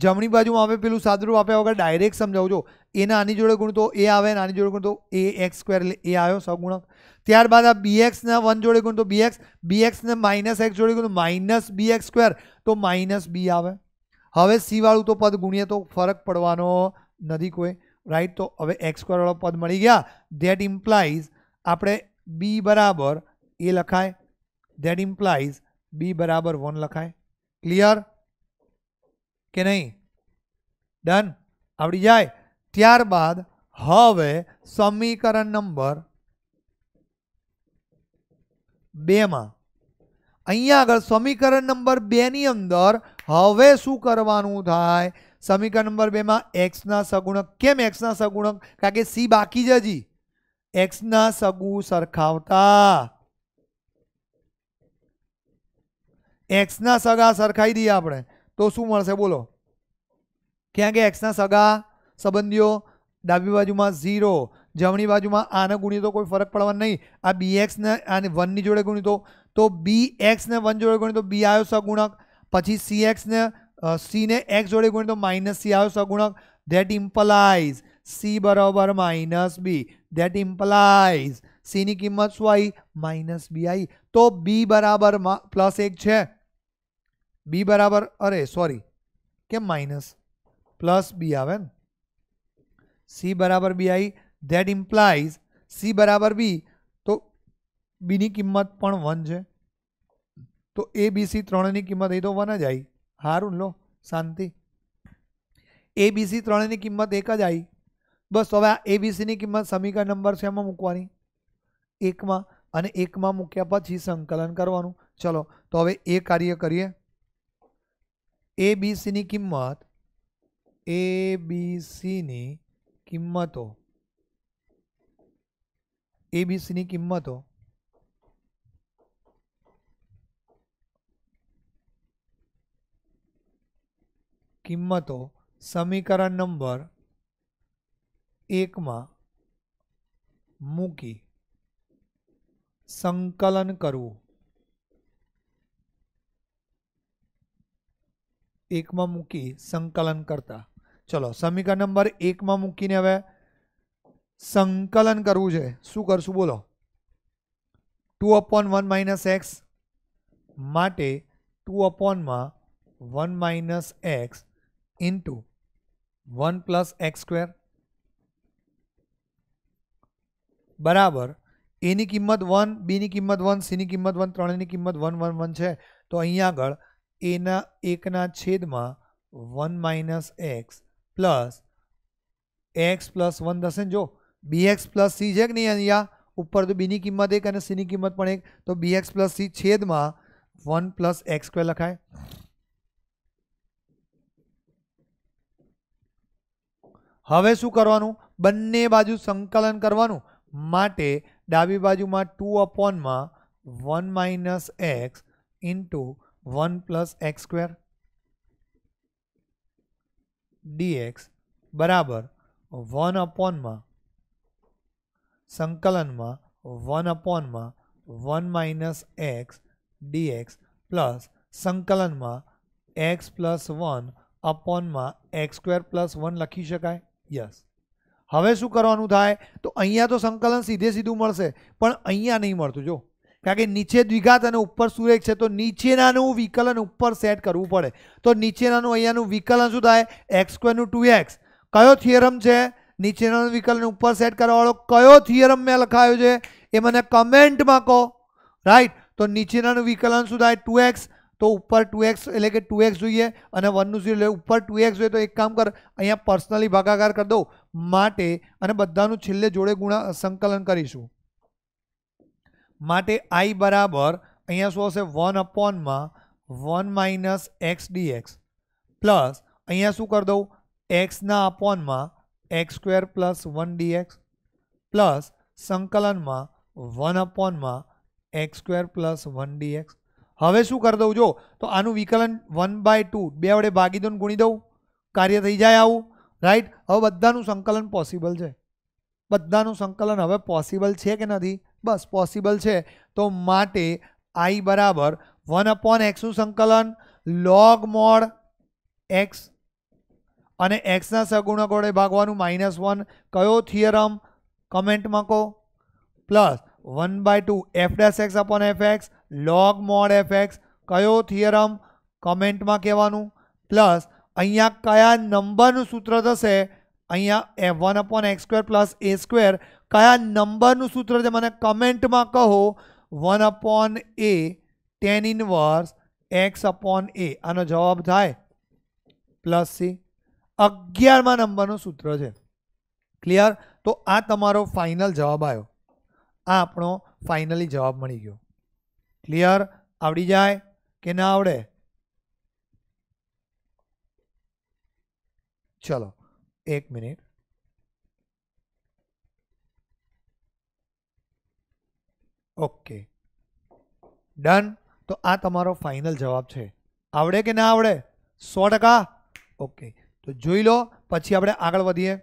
જમણી બાજુમાં આવે પેલું સાદું આપ્યા વગર ડાયરેક્ટ સમજાવજો a ને આની જોડે ગુણ તો a આવે ને આની જોડે ગુણ તો ax² એટલે a આવ્યો સહગુણક ત્યારબાદ આ bx ને 1 જોડે ગુણ તો bx bx ને -x જોડે ગુણ તો -bx² તો -b આવે હવે c વાળું તો પદ ગુણ્ય તો ફરક પાડવાનો નદી કોઈ રાઈટ તો હવે x² વાળો પદ મળી ગયા ધેટ ઇમ્પ્લાયસ આપણે b = a લખાય ધેટ ઇમ્પ્લાયસ b = 1 લખાય ક્લિયર કે નહીં डन આગળ જાય ત્યારબાદ હવે સમીકરણ નંબર 2 માં અહીંયા આગળ સમીકરણ નંબર 2 ની અંદર હવે શું કરવાનું થાય સમીકરણ નંબર 2 માં x ના સગુણક કેમ x ના સગુણક કારણ કે c બાકી જ હજી x ના સગુ સરખાવતા x ના સગા સરખાઈ દીધા આપણે તો શું મળશે બોલો કારણ કે x ના સગા સબંધીઓ ડાબી બાજુમાં 0 જમણી બાજુમાં આને ગુણ્યો તો કોઈ ફરક પડવાનો નહી આ bx ને આ 1 ની જોડે ગુણ્યો તો તો bx ને 1 જોડે ગુણ્યો તો b આવ્યો સગુણક પછી સી એક્સને સીને એક્સ જોડે ગુણ તો માઇનસ સી આવે સગુણક ધેટ ઇમ્પલાઇઝ સી બરાબર માઇનસ બી ધેટ ઇમ્પલાઇઝ સીની કિંમત શું આવી માઇનસ બી આવી તો બી બરાબર પ્લસ એક છે બી બરાબર અરે સોરી કેમ માઇનસ પ્લસ બી આવે ને સી બરાબર બી આવી ધેટ ઇમ્પ્લાઇઝ સી બરાબર બી તો બીની કિંમત પણ વન છે તો abc 3 ની કિંમત એ તો 1 જ આવી હારું લો શાંતિ abc 3 ની કિંમત 1 જ આવી બસ હવે abc ની કિંમત સમીકરણ નંબર સેમાં મુકવાની 1 માં અને 1 માં મુક્યા પછી સંકલન કરવાનું ચલો તો હવે a કાર્ય કરીએ abc ની કિંમત abc ની કિંમતો abc ની કિંમતો किमतों समीकरण नंबर एक में मूकी संकलन करव एक में मूकी संकलन करता चलो समीकरण नंबर एक में मूकी ने हमें संकलन करवे शू कर बोलो two upon one minus x two upon में one minus x two one plus x square बराबर ए किमत वन बी किमत वन सी किमत वन त्री किमत वन वन वन है तो अँ आग एना एकनाद में one minus x plus x plus one दस जो बी एक्स प्लस सी है कि नहीं अँपर तो बी किमत एक सी किमत एक तो बी एक्स प्लस सी छेद में वन प्लस एक्स स्क्वेर लखाए હવે શું કરવાનું બંને બાજુ સંકલન કરવાનું માટે ડાબી બાજુમાં 2 અપોન માં 1 - x * 1 + x² dx = 1 અપોન માં સંકલનમાં 1 અપોન માં 1 - x dx + સંકલનમાં x + 1 અપોન માં x² + 1 લખી શકાય યસ હવે શું કરવાનું થાય તો અહીંયા તો સંકલન સીધે સીધું મળશે પણ અહીંયા નહીં મળતું જો કારણ કે નીચે દ્વિઘાત અને ઉપર સુરેખ છે તો નીચેનાનું વિકલન ઉપર સેટ કરવું પડે તો નીચેનાનું અહીંયાનું વિકલન શું થાય એક્સ સ્ક્વેરનું ટુ એક્સ કયો થિયરમ છે નીચેનાનું વિકલન ઉપર સેટ કરવાવાળો કયો થિયરમ મેં લખાયો છે એ મને કમેન્ટમાં કહો રાઈટ તો નીચેનાનું વિકલન શું થાય ટુ એક્સ તો ઉપર ટુ એક્સ એટલે કે ટુ એક્સ જોઈએ અને વનનું ઝીરો એટલે ઉપર ટુ એક્સ જોઈએ તો એક કામ કર અહીંયા પર્સનલી ભાગાકાર કરી દઉં માટે અને બધાનું છેલ્લે જોડે ગુણા સંકલન કરીશું માટે આઈ બરાબર અહીંયા શું હશે વન અપોનમાં one minus x dx plus અહીંયા શું કરી દઉં એક્સના અપોનમાં x square plus one d x plus સંકલનમાં વન અપોનમાં x square plus one d x હવે શું કરી દઉં જો તો આનું વિકલન વન બાય ટુ બે વડે ભાગી દઉં ગુણી દઉં કાર્ય થઈ જાય આવું રાઈટ હવે બધાનું સંકલન પોસિબલ છે બધાનું સંકલન હવે પોસિબલ છે કે નથી બસ પોસિબલ છે તો માટે આઈ બરાબર વન અપોન એક્સનું સંકલન લોગ મોડ એક્સ અને એક્સના સગુણક વડે ભાગવાનું માઇનસ વન કયો થિયરમ કમેન્ટમાં કહો plus one by two f dash x upon F x log mod f x કયો થિયરમ કમેન્ટમાં કહેવાનું પ્લસ અહીંયા કયા નંબરનું સૂત્ર થશે અહીંયા f one upon x square plus એ સ્ક્વેર કયા નંબરનું સૂત્ર છે મને કમેન્ટમાં કહો one upon a tan inverse x upon a આનો જવાબ થાય પ્લસ સી અગિયારમાં નંબરનું સૂત્ર છે ક્લિયર તો આ તમારો ફાઇનલ જવાબ આવ્યો આ આપણો ફાઇનલી જવાબ મળી ગયો ક્લિયર આવડી જાય કે ના આવડે ચલો એક મિનિટ ઓકે ડન તો આ તમારો ફાઇનલ જવાબ છે આવડે કે ના આવડે સો ટકા ઓકે તો જોઈ લો પછી આપણે આગળ વધીએ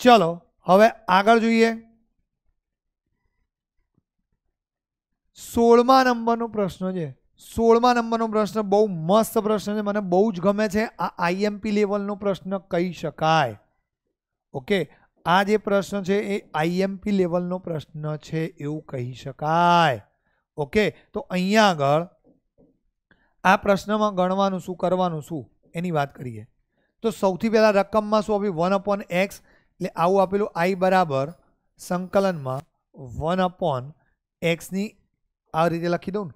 ચલો હવે આગળ જોઈએ સોળમા નંબરનો પ્રશ્ન છે સોળમા નંબરનો પ્રશ્ન બહુ મસ્ત પ્રશ્ન છે મને બહુ જ ગમે છે આ આઈએમપી લેવલનો પ્રશ્ન કહી શકાય ઓકે આ જે પ્રશ્ન છે એ આઈએમપી લેવલનો પ્રશ્ન છે એવું કહી શકાય ઓકે તો અહીંયા આગળ આ પ્રશ્નમાં ગણવાનું શું કરવાનું શું એની વાત કરીએ તો સૌથી પહેલાં રકમમાં શું આપી વન અપોન એક્સ લે આવું આપેલું i બરાબર સંકલનમાં 1 / x ની આ રીતે લખી દઉં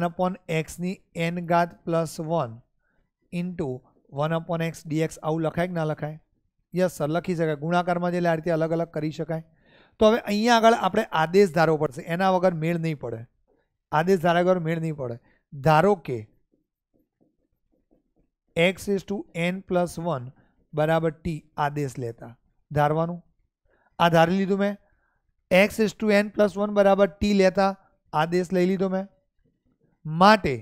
1 / x ની n ^+ 1 * 1 / x dx આવું લખાય કે ના લખાય યસ સર લખી શકાય ગુણાકારમાં એટલે આ રીતે અલગ અલગ કરી શકાય તો હવે અહીંયા આગળ આપણે આદેશ ધારો પડશે એના વગર મેળ નહીં પડે આદેશ ધાર ากร મેળ નહીં પડે ધારો કે x = n + 1 = t આદેશ લે ધારવાનું આ ધારી લીધું મે x^n+1 = t લેતા આદેશ લઈ લીધો મે માટે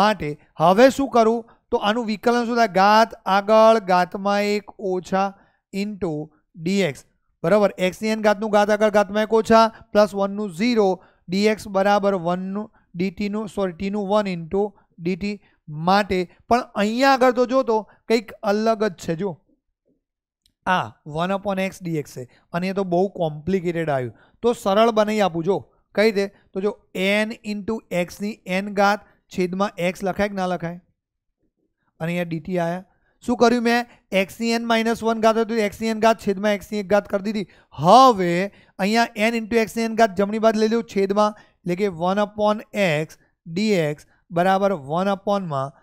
માટે હવે શું કરું તો આનું વિકલન શું થાય घात આગળ घातમાં 1 -* dx બરાબર x ની n घात નું घात આગળ घातમાં 1 - 0 dx = 1 નું dt નું સોરી t નું 1 * dt માટે પણ અહીંયા આગળ જોજો તો કંઈક અલગ જ છે જો a 1 upon x dx અને એ તો બહુ કોમ્પ્લીકેટેડ આયું તો સરળ બની આપું જો કહી દે તો જો n * x ની n ઘાત છેદમાં x લખાય કે ના લખાય અને અહીંયા dt આયા શું કર્યું મે x ની n - 1 ઘાત હતું x ની n ઘાત છેદમાં x ની 1 ઘાત કરી દીધી હાવે અહીંયા n * x ની n ઘાત જમણી બાજુ લઈ લઉં છેદમાં એટલે કે 1 upon x dx = 1 upon માં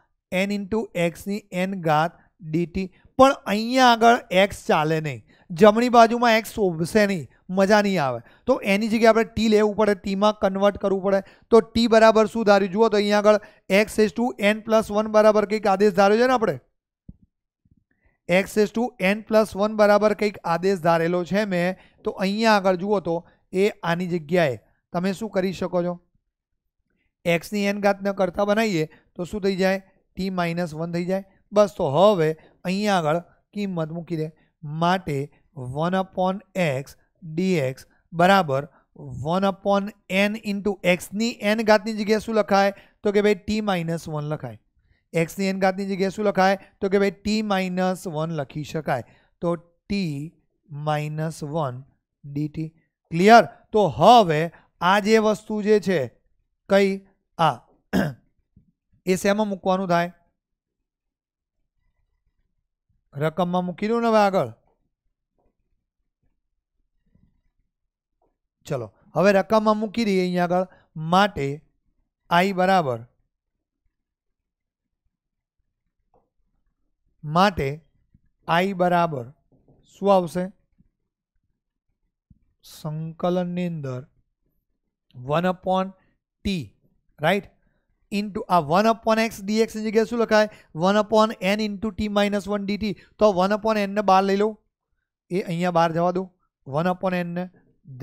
n * x ની n ઘાત dt પણ અહીંયા આગળ x ચાલે નહીં જમણી બાજુમાં x ઓબસે નહીં મજા ન આવે તો એની જગ્યાએ આપણે t લેવું પડે t માં કન્વર્ટ કરવું પડે તો t બરાબર શું ધાર્યું જુઓ તો અહીં આગળ x^n+1 બરાબર કઈક આદેશ ધારેલો છે ને આપણે x^n+1 બરાબર કઈક આદેશ ધારેલો છે મે તો અહીંયા આગળ જુઓ તો a આની જગ્યાએ તમે શું કરી શકો છો x ની n घात ન કરતા બનાઈએ તો શું થઈ જાય t - 1 થઈ જાય બસ તો હવે અહીં આગળ કિંમત મૂકી દે માટે 1 / x dx = 1 / n * x ની n घात ની જગ્યા શું લખાય તો કે ભાઈ t - 1 લખાય x ની n घात ની જગ્યા શું લખાય તો કે ભાઈ t - 1 લખી શકાય તો t - 1 dt ક્લિયર તો હવે આ જે વસ્તુ જે છે કઈ આ એ છે માં મુકવાનું થાય रकम માં મૂકી દો ને હવે આગળ ચલો હવે रकम માં મૂકી દીધી અહીં આગળ માટે i બરાબર માટે i બરાબર શું આવશે સંકલન ની અંદર 1 / t રાઈટ ઇન્ટુ આ વન અપોન એક્સ ડીએક્સની જગ્યાએ શું લખાય one upon n into t minus one dt તો વન અપોન એનને બહાર લઈ લો એ અહીંયા બહાર જવા દો વન અપોન એનને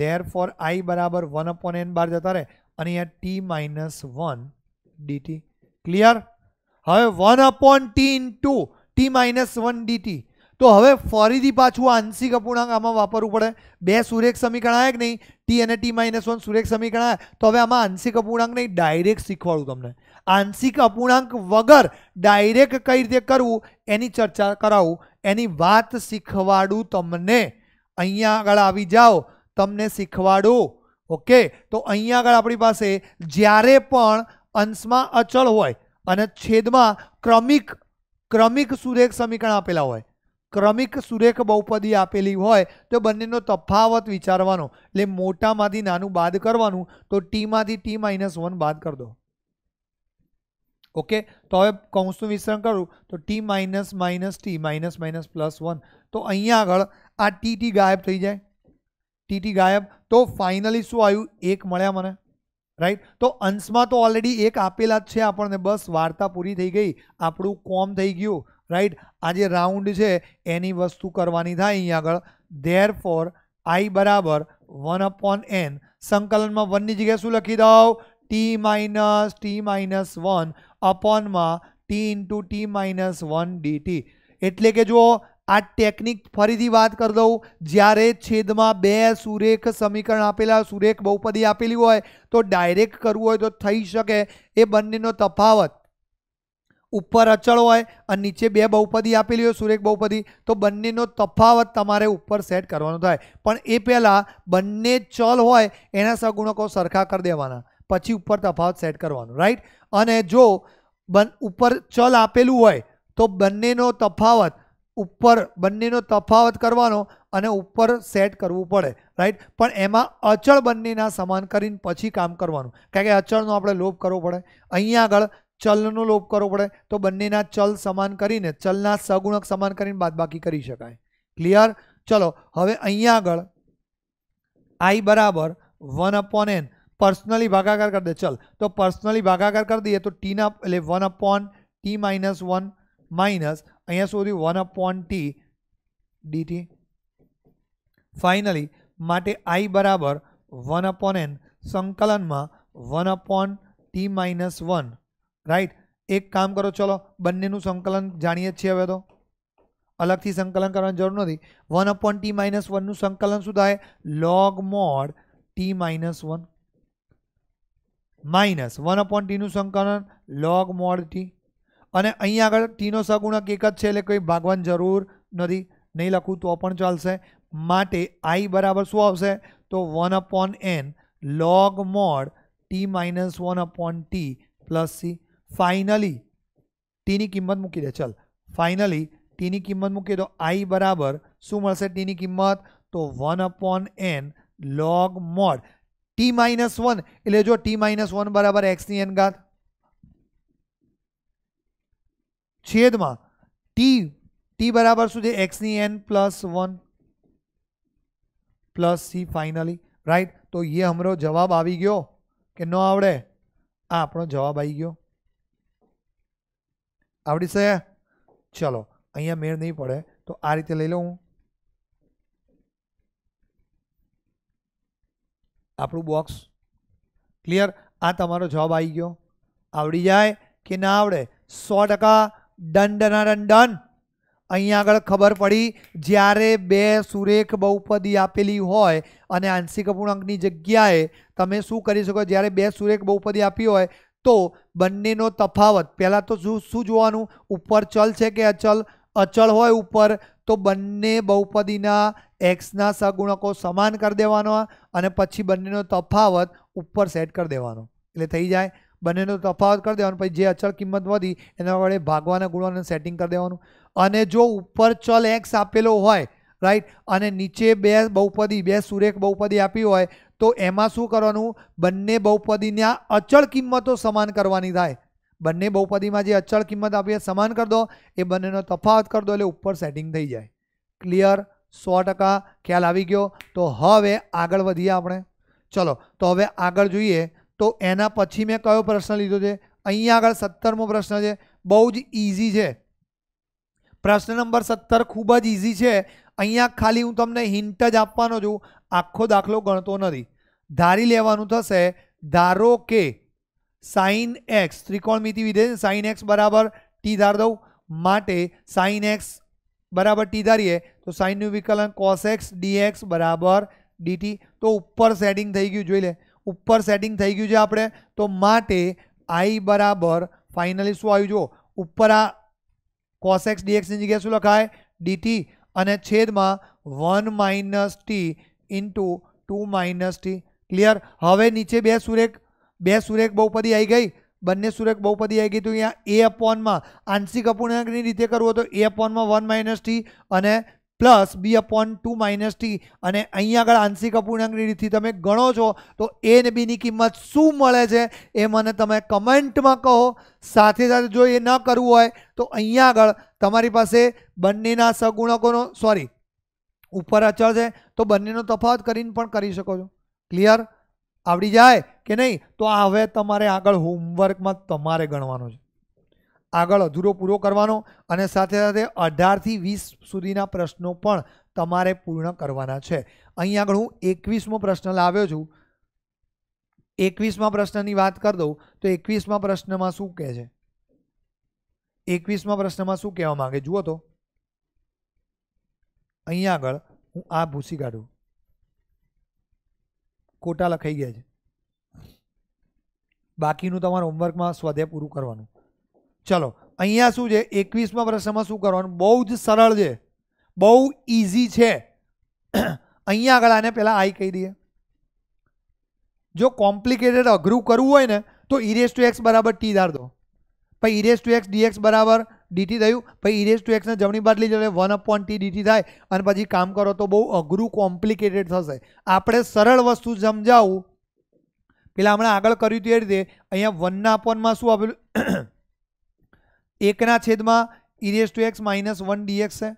ધેર ફોર આઈ બરાબર વન અપોન એન બહાર જતા રહે અને અહીંયા t minus one dt clear હવે one upon t into t minus one dt તો હવે ફોરીથી પાછું આંશિક અપૂર્ણાંકમાં વાપરવું પડે બે સુરેખ સમીકરણાય કે નહીં t અને t - 1 સુરેખ સમીકરણાય તો હવે આમાં આંશિક અપૂર્ણાંકને ડાયરેક્ટ શીખવાડું તમને આંશિક અપૂર્ણાંક વગર ડાયરેક્ટ કઈ રીતે કરું એની ચર્ચા કરાઉ એની વાત શીખવાડું તમને અંયા આગળ આવી जाओ તમને શીખવાડું ઓકે તો અંયા આગળ આપણી પાસે જ્યારે પણ અંશમાં અચળ હોય અને છેદમાં ક્રમિક ક્રમિક સુરેખ સમીકરણ આપેલા હોય ક્રમિક સુરેખ બહુપદી આપેલી હોય તો બંનેનો તફાવત વિચારવાનો એટલે મોટામાંથી નાનું બાદ કરવાનું તો ટીમાંથી ટી માઇનસ વન બાદ કરી દો ઓકે તો હવે કૌંસનું વિસ્તરણ કરું તો t minus minus t minus minus plus one તો અહીંયા આગળ આ ટી ટી ગાયબ થઈ જાય ટી ટી ગાયબ તો ફાઇનલી શું આવ્યું એક મળ્યા મને રાઈટ તો અંશમાં તો ઓલરેડી એક આપેલા જ છે આપણને બસ વાર્તા પૂરી થઈ ગઈ આપણું કોમ થઈ ગયું રાઈટ આ જે રાઉન્ડ છે એની વસ્તુ કરવાની થાય અહીં આગળ ધેર ફોર આઈ બરાબર વન અપોન એન સંકલનમાં વનની જગ્યાએ શું લખી દઉં t minus t minus one અપોનમાં t into t minus one dt એટલે કે જો આ ટેકનિક ફરીથી વાત કરી દઉં જ્યારે છેદમાં બે સુરેખ સમીકરણ આપેલા સુરેખ બહુપદી આપેલી હોય તો ડાયરેક્ટ કરવું હોય તો થઈ શકે એ બંનેનો તફાવત ઉપર અચળ હોય અને નીચે બે બહુપદી આપેલી હોય સુરેખ બહુપદી તો બંનેનો તફાવત તમારે ઉપર સેટ કરવાનો થાય પણ એ પહેલા બંને ચલ હોય એના સહગુણકો સરખા કરી દેવાના પછી ઉપર તફાવત સેટ કરવાનો રાઈટ અને જો બન ઉપર ચલ આપેલું હોય તો બંનેનો તફાવત ઉપર બંનેનો તફાવત કરવાનો અને ઉપર સેટ કરવું પડે રાઈટ પણ એમાં અચળ બંનેના સમાન કરીને પછી કામ કરવાનો કારણ કે અચળનો આપણે લોપ કરવો પડે અહીંયા આગળ ચલનો લોપ કરવો પડે તો બનનીના ચલ સમાન કરીને ચલના સહગુણક સમાન કરીને બાદબાકી કરી શકાય ક્લિયર ચલો હવે અહીંયા આગળ i = 1 / n પરસોનલી ભાગાકાર કર દે ચલ તો પરસોનલી ભાગાકાર કરી દીધો તો t ના એટલે 1 / t - 1 - અહીંયા સુધી 1 / t dt ફાઇનલી માટે i = 1 / n સંકલનમાં 1 / t - 1 રાઈટ એક કામ કરો ચલો બંનેનું સંકલન જાણીએ જ છીએ હવે તો અલગથી સંકલન કરવાની જરૂર નથી વન અપોન ટી માઇનસ વનનું સંકલન શું થાય log mod t minus one minus one upon ટીનું સંકલન લોગ મોડ ટી અને અહીં આગળ ટીનો સગુણક એક જ છે એટલે કોઈ ભાગવાની જરૂર નથી નહીં લખું તો પણ ચાલશે માટે આઈ બરાબર શું આવશે તો one upon n log mod t minus one upon t plus c finally t किंमत मूकी दे चल फाइनली टी किंमत मूक दो आई बराबर शू मी किंमत तो one upon n log mod t minus one एले जो टी माइनस वन बराबर एक्स एन घात छेद में टी टी बराबर शू x n plus one plus c finally right तो ये हमारा जवाब आ गो कि न आवड़े आ आप जवाब आई गया આવડી છે ચલો અહીંયા મેળ નહીં પડે તો આ રીતે લઈ લઉં હું આપણું બોક્સ ક્લિયર આ તમારો જવાબ આવી ગયો આવડી જાય કે ના આવડે સો ટકા ડન ડના ડન ડન અહીંયા આગળ ખબર પડી જ્યારે બે સુરેખ બહુપદી આપેલી હોય અને આંશિક અપૂર્ણાંકની જગ્યાએ તમે શું કરી શકો જ્યારે બે સુરેખ બહુપદી આપી હોય તો બંનેનો તફાવત પહેલાં તો શું શું જોવાનું ઉપર ચલ છે કે અચલ અચળ હોય ઉપર તો બંને બહુપદીના એક્સના સગુણકો સમાન કરી દેવાનો અને પછી બંનેનો તફાવત ઉપર સેટ કરી દેવાનો એટલે થઈ જાય બંનેનો તફાવત કરી દેવાનો પછી જે અચળ કિંમત વધી એના વડે ભાગવાના ગુણોને સેટિંગ કરી દેવાનું અને જો ઉપર ચલ એક્સ આપેલો હોય રાઈટ અને નીચે બે બહુપદી બે સુરેખ બહુપદી આપી હોય તો એમાં શું કરવાનું બંને બહુપદીના અચળ કિંમતો સમાન કરવાની થાય બંને બહુપદીમાં જે અચળ કિંમત આપીએ સમાન કરી દો એ બંનેનો તફાવત કરી દો એટલે ઉપર સેટિંગ થઈ જાય ક્લિયર સો ટકા ખ્યાલ આવી ગયો તો હવે આગળ વધીએ આપણે ચલો તો હવે આગળ જોઈએ તો એના પછી મેં કયો પ્રશ્ન લીધો છે અહીંયા આગળ સત્તરમો પ્રશ્ન છે બહુ જ ઇઝી છે પ્રશ્ન નંબર સત્તર ખૂબ જ ઇઝી છે અહીંયા ખાલી હું તમને ヒント જ આપવાનો છું આખો દાખલો ગણતો નથી ધારી લેવાનું થશે ધારો કે sin x ત્રિકોણમિતિ વિધેય છે sin x બરાબર t ધારી દો માટે sin x બરાબર t ધારીએ તો sin નું વિકલન cos x dx બરાબર dt તો ઉપર સેટિંગ થઈ ગયું જોઈ લે ઉપર સેટિંગ થઈ ગયું છે આપણે તો માટે i બરાબર ફાઇનલી શું આવ્યું જો ઉપર આ cos x dx ઇન્ટીગ્રેટ શું લખાય dt અને છેદમાં 1 - t * 2 - t ક્લિયર હવે નીચે બે સૂરેખ બે સૂરેખ બહુપદી આવી ગઈ બંને સૂરેખ બહુપદી આવી ગઈ તો અહીંયા a / માં આંશિક અપૂર્ણાંકની રીતે કરું તો a / માં 1 - t અને plus b upon two minus t અને અહીં આગળ આંશિક અપૂર્ણાંકની રીતથી તમે ગણો છો તો એ ને બીની કિંમત શું મળે છે એ મને તમે કમેન્ટમાં કહો સાથે સાથે જો એ ન કરવું હોય તો અહીંયા આગળ તમારી પાસે બંનેના સગુણકોનો સોરી ઉપર અચળ છે તો બંનેનો તફાવત કરીને પણ કરી શકો છો ક્લિયર આવડી જાય કે નહીં તો હવે તમારે આગળ હોમવર્કમાં તમારે ગણવાનું છે આગળ અધૂરો પૂરો કરવાનો અને સાથે સાથે અઢારથી વીસ સુધીના પ્રશ્નો પણ તમારે પૂર્ણ કરવાના છે અહીં આગળ હું એકવીસમો પ્રશ્ન લાવ્યો છું એકવીસમાં પ્રશ્નની વાત કરી દઉં તો એકવીસમાં પ્રશ્નમાં શું કહે છે એકવીસમાં પ્રશ્નમાં શું કહેવા માંગે જુઓ તો અહીં આગળ હું આ ભૂસી કાઢું કોટા લખાઈ ગયા છે બાકીનું તમારા હોમવર્કમાં સ્વાધ્યાય પૂરું કરવાનું ચલો અહીંયા શું છે એકવીસમાં પ્રશ્નમાં શું કરવાનું બહુ જ સરળ છે બહુ ઇઝી છે અહીંયા આગળ આને પહેલાં આઈ કહી દઈએ જો કોમ્પ્લિકેટેડ અઘરું કરવું હોય ને તો ઇરેસ ટુ એક્સ બરાબર ટી ધાર પછી ઇરેસ ટુ એક્સ ડીએક્સ બરાબર ડીટી થયું પછી ઇરેસ ટુ એક્સને જમણી બાદ લઈ વન અપોન ટી ડીટી થાય અને પછી કામ કરો તો બહુ અઘરું કોમ્પ્લિકેટેડ થશે આપણે સરળ વસ્તુ સમજાવું પેલા હમણાં આગળ કર્યું તે રીતે અહીંયા વનના અપોનમાં શું આપેલું એકના છેદમાં e raise to x minus one dx છે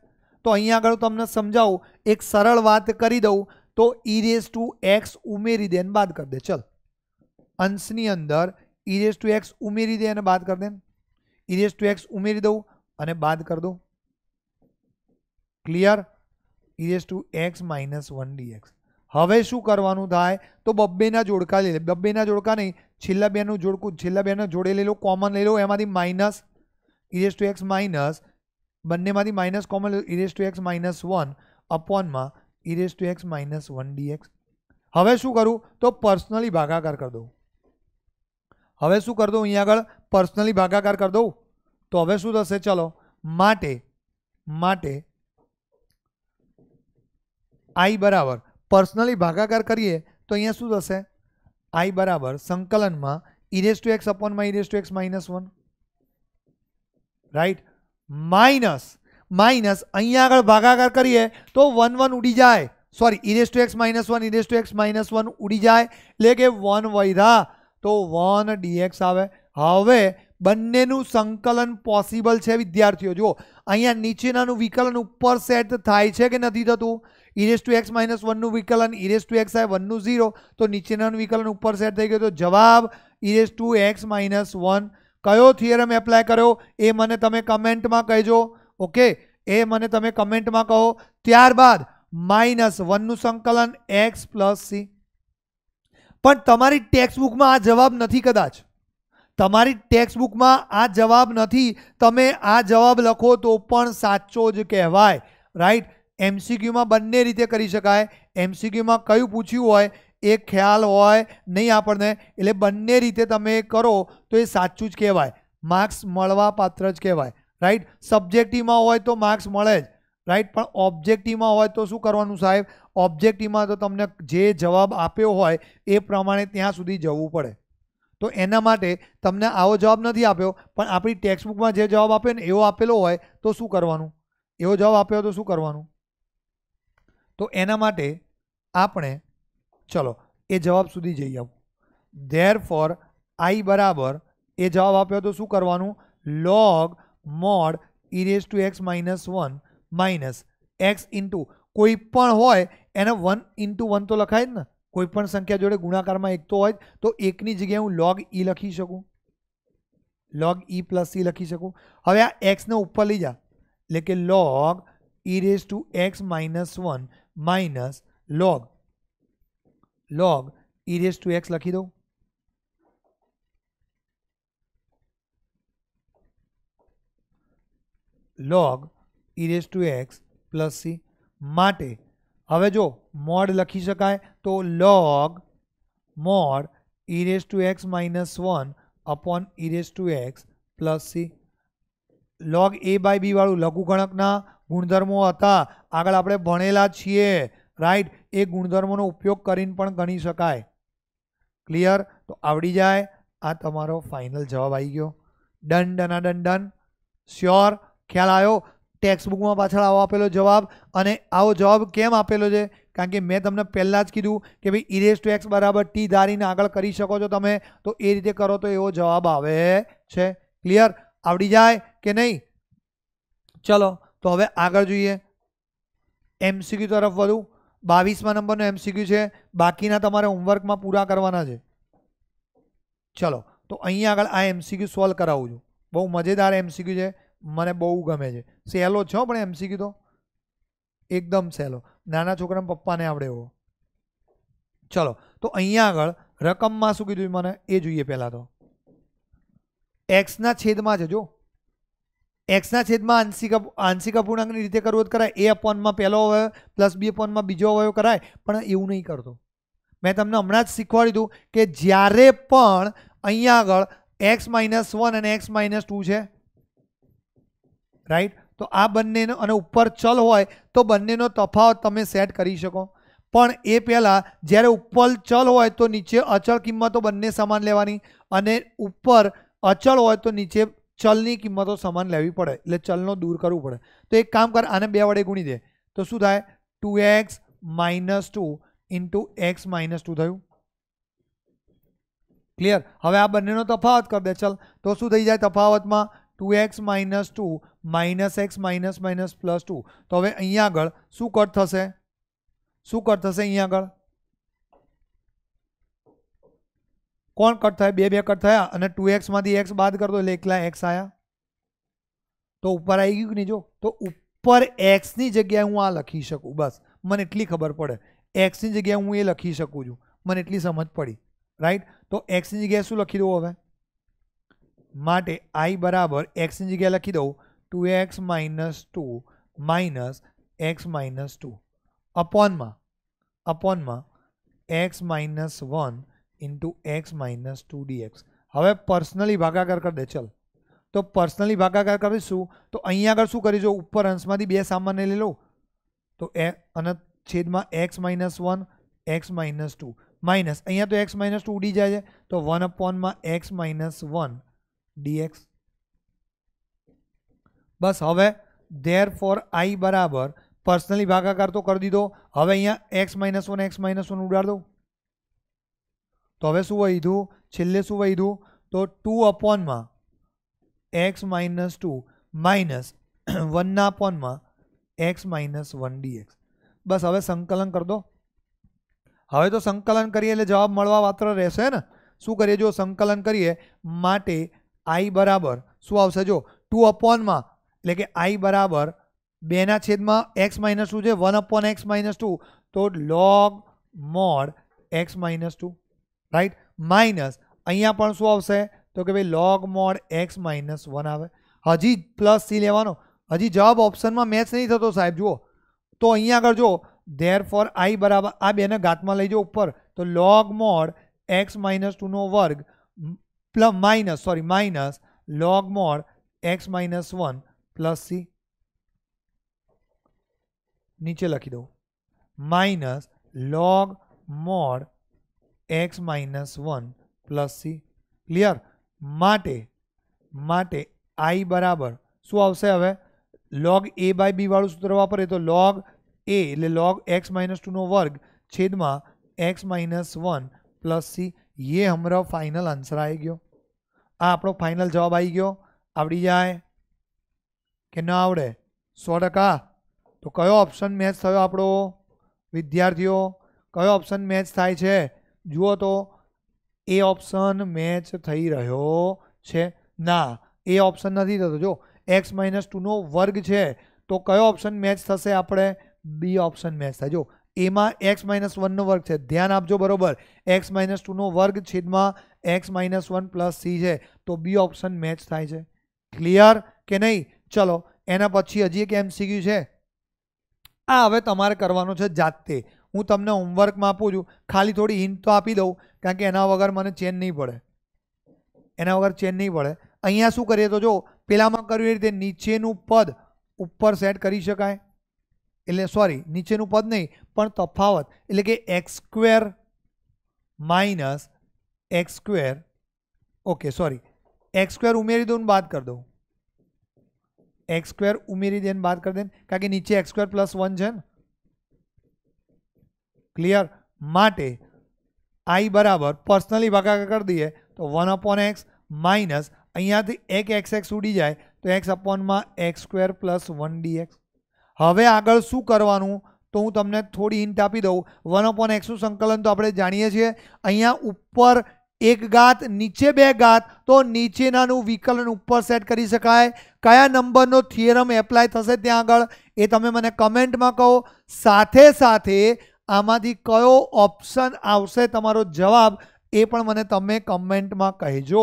તો અહીંયા આગળ તમને સમજાવું એક સરળ વાત કરી દઉં તો ઇરેસ ટુ એક્સ ઉમેરી દે અને બાદ કરી દે ચલ અંશની અંદર ઇરેસ ટુ એક્સ ઉમેરી દે અને બાદ કરી દે ઇરેસ ટુ એક્સ ઉમેરી દઉં અને બાદ કરી દઉં clear e raise to x minus one dx હવે શું કરવાનું થાય તો બબ્બેના જોડકા લઈ લે બબ્બેના જોડકા નહીં છેલ્લા બેનું જોડકું છેલ્લા બેના જોડે લઈ લો કોમન લઈ લો એમાંથી minus e raise to x minus બંનેમાંથી minus common e raise to x minus one અપોનમાં e raise to x minus one dx હવે શું કરું તો પર્સનલી ભાગાકાર કરી દઉં હવે શું કરી દઉં અહીંયા આગળ પર્સનલી ભાગાકાર કરી દઉં તો હવે શું થશે ચલો માટે માટે આઈ બરાબર પર્સનલી ભાગાકાર કરીએ તો અહીંયા શું થશે આઈ બરાબર સંકલનમાં ઇરેસ ટુ એક્સ અપોનમાં e raise to x minus one right minus minus અહીંયા આગળ ભાગાકાર કરીએ તો 1 1 ઉડી જાય સોરી e^x - 1 e^x - 1 ઉડી જાય એટલે કે 1 વધા તો 1 dx આવે હવે બંનેનું સંકલન પોસિબલ છે વિદ્યાર્થીઓ જુઓ અહીંયા નીચેનાનું વિકલન ઉપર સેટ થાય છે કે નદીતો તો e^x - 1 નું વિકલન e^x આ 1 નું 0 તો નીચેનાનું વિકલન ઉપર સેટ થઈ ગયો તો જવાબ e^x - 1 કયો થિયરમ એપ્લાય કર્યો એ મને તમે કમેન્ટમાં કહેજો ઓકે એ મને તમે કમેન્ટમાં કહો ત્યારબાદ માઇનસ વનનું સંકલન એક્સ પ્લસ સી પણ તમારી ટેક્સ્ટબુકમાં આ જવાબ નથી કદાચ તમારી ટેક્સ્ટબુકમાં આ જવાબ નથી તમે આ જવાબ લખો તો પણ સાચો જ કહેવાય રાઈટ એમસીક્યુમાં બંને રીતે કરી શકાય એમસીક્યુમાં કયું પૂછ્યું હોય એ ખ્યાલ હોય નહીં આપણને એટલે બંને રીતે તમે કરો તો એ સાચું જ કહેવાય માર્ક્સ મળવા પાત્ર જ કહેવાય રાઈટ સબ્જેક્ટિવમાં હોય તો માર્ક્સ મળે જ રાઈટ પણ ઓબ્જેક્ટિવમાં હોય તો શું કરવાનું સાહેબ ઓબ્જેક્ટિવમાં તો તમને જે જવાબ આપ્યો હોય એ પ્રમાણે ત્યાં સુધી જવું પડે તો એના માટે તમને આવો જવાબ નથી આપ્યો પણ આપણી ટેક્સ્ટબુકમાં જે જવાબ આપ્યો ને એવો આપેલો હોય તો શું કરવાનું એવો જવાબ આપ્યો તો શું કરવાનું તો એના માટે આપણે ચલો એ જવાબ સુધી જઈ આવું ધેર ફોર આઈ બરાબર એ જવાબ આપ્યો તો શું કરવાનું log mod e raise to x minus one minus x into કોઈ પણ હોય એને વન ઇન્ટુ વન તો લખાય જ ને કોઈ પણ સંખ્યા જોડે ગુણાકારમાં એક તો હોય તો એકની જગ્યાએ હું લોગ ઈ e લખી શકું લોગ ઈ પ્લસ સી લખી શકું હવે આ એક્સને ઉપર લઈ જા એટલે કે log e raise to x minus one minus log log e^x લખી દો log e^x + c માટે હવે જો મોડ લખી શકાય તો log more e^x - 1 / e^x + c log a / b વાળું લઘુગણકના ગુણધર્મો હતા આગળ આપણે ભણેલા છે રાઈટ એ ગુણધર્મોનો ઉપયોગ કરીને પણ ગણી શકાય ક્લિયર તો આવડી જાય આ તમારો ફાઇનલ જવાબ આવી ગયો ડન ડના ડન ડન શ્યોર ખ્યાલ આવ્યો ટેક્સ્ટબુકમાં પાછળ આવો આપેલો જવાબ અને આવો જવાબ કેમ આપેલો છે કારણ કે મેં તમને પહેલાં જ કીધું કે ભાઈ ઇરેસ ટુ એક્સ બરાબર ટી ધારીને આગળ કરી શકો છો તમે તો એ રીતે કરો તો એવો જવાબ આવે છે ક્લિયર આવડી જાય કે નહીં ચલો તો હવે આગળ જોઈએ એમસીક્યુ તરફ વધું બાવીસમાં નંબરનો એમસીક્યુ છે બાકીના તમારે હોમવર્કમાં પૂરા કરવાના છે ચલો તો અહીંયા આગળ આ એમસીક્યુ સોલ્વ કરાવું છું બહુ મજેદાર એમસીક્યુ છે મને બહુ ગમે છે સહેલો છો પણ એમસીક્યુ તો એકદમ સહેલો નાના છોકરાના પપ્પાને આવડે એવો ચલો તો અહીંયા આગળ રકમમાં શું કીધું મને એ જોઈએ પહેલાં તો એક્સના છેદમાં છે જો એક્સના છેદમાં આંશિક આંશિક અપૂર્ણાંકની રીતે કરવો કરાય એ અપોનમાં પહેલો અવયવ પ્લસ બી અપોનમાં બીજો અવયવ કરાય પણ એવું નહીં કરતો મેં તમને હમણાં જ શીખવાડ્યું હતું કે જ્યારે પણ અહીંયા આગળ એક્સ માઇનસ વન અને એક્સ માઇનસ ટુ છે રાઈટ તો આ બંનેનો અને ઉપર ચલ હોય તો બંનેનો તફાવત તમે સેટ કરી શકો પણ એ પહેલાં જ્યારે ઉપર ચલ હોય તો નીચે અચળ કિંમતો બંને સમાન લેવાની અને ઉપર અચળ હોય તો નીચે चलनी की मतो समान लेवी पड़े એટલે ચલનો દૂર કરવું પડે તો એક કામ કર આને બે વાડે ગુણી દે તો શું થાય 2x - 2 * x - 2 થયું ક્લિયર હવે આ બંનેનો તફાવત કર બે ચલ તો શું થઈ જાય તફાવતમાં 2x - 2 - x --+ 2 તો હવે અહીં આગળ શું કટ થશે શું કટ થશે અહીં આગળ कौन कट था 2 2 कट था और 2x माधी x બાદ કર દો લેકલા x આયા તો ઉપર આયે કે નહિ જો તો ઉપર x ની જગ્યાએ હું આ લખી શકું બસ મને એટલી ખબર પડે x ની જગ્યાએ હું એ લખી શકું છું મને એટલી સમજ પડી રાઈટ તો x ની જગ્યાએ શું લખી દો હવે માટે i = x ની જગ્યાએ લખી દો 2x - 2 - x - 2 अपॉन માં अपॉन માં x - 1 into x minus two dx હવે પર્સનલી ભાગાકાર કરી દે ચલ તો પર્સનલી ભાગાકાર કરીશું તો અહીંયા આગળ શું કરીશું ઉપર અંશમાંથી બે સામાન્ય લઈ લો તો એ અને છેદમાં x minus one x minus two minus અહીંયા તો એક્સ માઇનસ ટુ ઉડી જાય છે તો વન અપોનમાં એક્સ માઇનસ વન ડીએક્સ બસ હવે ધેર ફોર આઈ બરાબર પર્સનલી ભાગાકાર તો કરી દીધો હવે અહીંયા x minus one x minus one ઉડાડ દઉં તો હવે શું વધ્યું છેલ્લે શું વધ્યું તો ટુ અપોનમાં એક્સ માઇનસ ટુ માઇનસ વનના અપોનમાં એક્સ માઇનસ વન ડીએક્સ બસ હવે સંકલન કરી દો હવે તો સંકલન કરીએ એટલે જવાબ મળવા માત્ર રહેશે ને શું કરીએ જો સંકલન કરીએ માટે આઈ બરાબર શું આવશે જો ટુ અપોનમાં એટલે કે આઈ બરાબર બેના છેદમાં એક્સ માઇનસ ટુ છે one upon x minus two તો log mod x minus two right minus અહીંયા પણ શું આવશે તો કે ભાઈ log mod x minus one આવે હજી પ્લસ સી લેવાનો હજી જવાબ ઓપ્શનમાં મેચ નહીં થતો સાહેબ જુઓ તો અહીંયા આગળ જો ધેર ફોર આઈ બરાબર આ બેને ઘાતમાં લઈ જાઓ ઉપર તો લોગ મોડ એક્સ માઇનસ ટુનો વર્ગ પ્લ minus sorry minus log mod x minus one plus c નીચે લખી દઉં minus log mod x minus one plus C clear માટે માટે આઈ બરાબર શું આવશે હવે લોગ એ બાય બી વાળું સૂત્ર વાપરે તો લોગ એ એટલે લોગ એક્સ માઇનસ ટુનો વર્ગ છેદમાં x minus one plus c યે હમણાં ફાઇનલ આન્સર આવી ગયો આ આપણો ફાઇનલ જવાબ આવી ગયો આવડી જાય કે ન આવડે સો ટકા તો કયો ઓપ્શન મેચ થયો આપણો વિદ્યાર્થીઓ કયો ઓપ્શન મેચ થાય છે જો તો એ ઓપ્શન મેચ થઈ રહ્યો છે ના એ ઓપ્શન નથી તો જો x - 2 નો વર્ગ છે તો કયો ઓપ્શન મેચ થશે આપણે બી ઓપ્શન મેચ થાય છે જો એ માં x - 1 નો વર્ગ છે ધ્યાન આપજો બરોબર x - 2 નો વર્ગ / x - 1 + c છે તો બી ઓપ્શન મેચ થાય છે ક્લિયર કે નહીં ચલો એના પછી હજી એક एमसीक्यू છે આ હવે તમારે કરવાનો છે જાતે हूं तुमने होमवर्क मापूजू खाली थोड़ी हिंट तो આપી દો કારણ કે એના વગર મને ચેન્ નઈ પડે એના વગર ચેન્ નઈ પડે અહિયાં શું કરીએ તો જો પેલામાં કરી હોય રીતે નીચેનું પદ ઉપર સેટ કરી શકાય એટલે સોરી નીચેનું પદ નહીં પણ તફાવત એટલે કે x² - x² okay sorry x² ઉમેરી દઉંન વાત કર દો x² ઉમેરી દેન વાત કર દેન કારણ કે નીચે x² + 1 જન ક્લિયર માટે આઈ બરાબર પર્સનલી ભાગાકાર કરી દઈએ તો વન અપોન એક્સ માઇનસ અહીંયાથી એક એક્સ એક્સ ઉડી જાય તો એક્સ અપોનમાં x square plus one dx હવે આગળ શું કરવાનું તો હું તમને થોડી હિન્ટ આપી દઉં વન અપોન એક્સનું સંકલન તો આપણે જાણીએ છીએ અહીંયા ઉપર એક ગાત નીચે બે ગાત તો નીચેનાનું વિકલન ઉપર સેટ કરી શકાય કયા નંબરનો થિયરમ એપ્લાય થશે ત્યાં આગળ એ તમે મને કમેન્ટમાં કહો સાથે સાથે આમાંથી કયો ઓપ્શન આવશે તમારો જવાબ એ પણ મને તમે કમેન્ટમાં કહેજો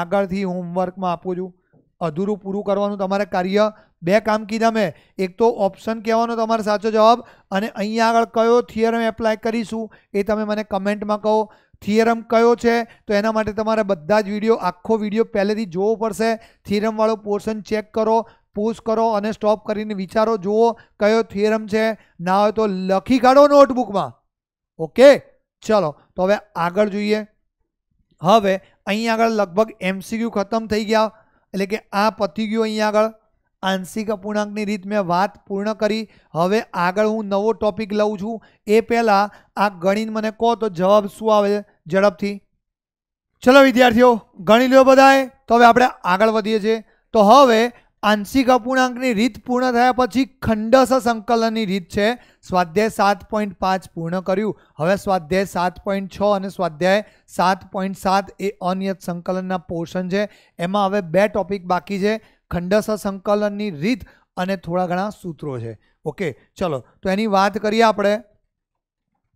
આગળથી હોમવર્કમાં આપું છું અધૂરું પૂરું કરવાનું તમારે કાર્ય બે કામ કીધા મેં એક તો ઓપ્શન કહેવાનો તમારો સાચો જવાબ અને અહીંયા આગળ કયો થિયરમ એપ્લાય કરીશું એ તમે મને કમેન્ટમાં કહો થિયરમ કયો છે તો એના માટે તમારે બધા જ વિડીયો આખો વિડીયો પહેલેથી જોવો પડશે થિયરમવાળો પોર્શન ચેક કરો પોઝ કરો અને સ્ટોપ કરીને વિચારો જુઓ કયો થિયરમ છે ના હોય તો લખી કાઢો નોટબુકમાં ઓકે ચલો તો હવે આગળ જોઈએ હવે અહીં આગળ લગભગ એમસીક્યુ ખતમ થઈ ગયા એટલે કે આ પતી ગયું અહીં આગળ આંશિક અપૂર્ણાંકની રીત મેં વાત પૂર્ણ કરી હવે આગળ હું નવો ટોપિક લઉં છું એ પહેલાં આ ગણીને મને કહો તો જવાબ શું આવે ઝડપથી ચલો વિદ્યાર્થીઓ ગણી લ્યો બધાએ તો હવે આપણે આગળ વધીએ છીએ તો હવે આંશિક અપૂર્ણાંકની રીત પૂર્ણ થયા પછી ખંડસ સંકલનની રીત છે સ્વાધ્યાય સાત પોઈન્ટ પાંચ પૂર્ણ કર્યું હવે સ્વાધ્યાય સાત પોઈન્ટ છ અને સ્વાધ્યાય સાત પોઈન્ટ સાત એ અનિયત સંકલનના પોર્શન છે એમાં હવે બે ટોપિક બાકી છે ખંડસ સંકલનની રીત અને થોડા ઘણા સૂત્રો છે ઓકે ચલો તો એની વાત કરીએ આપણે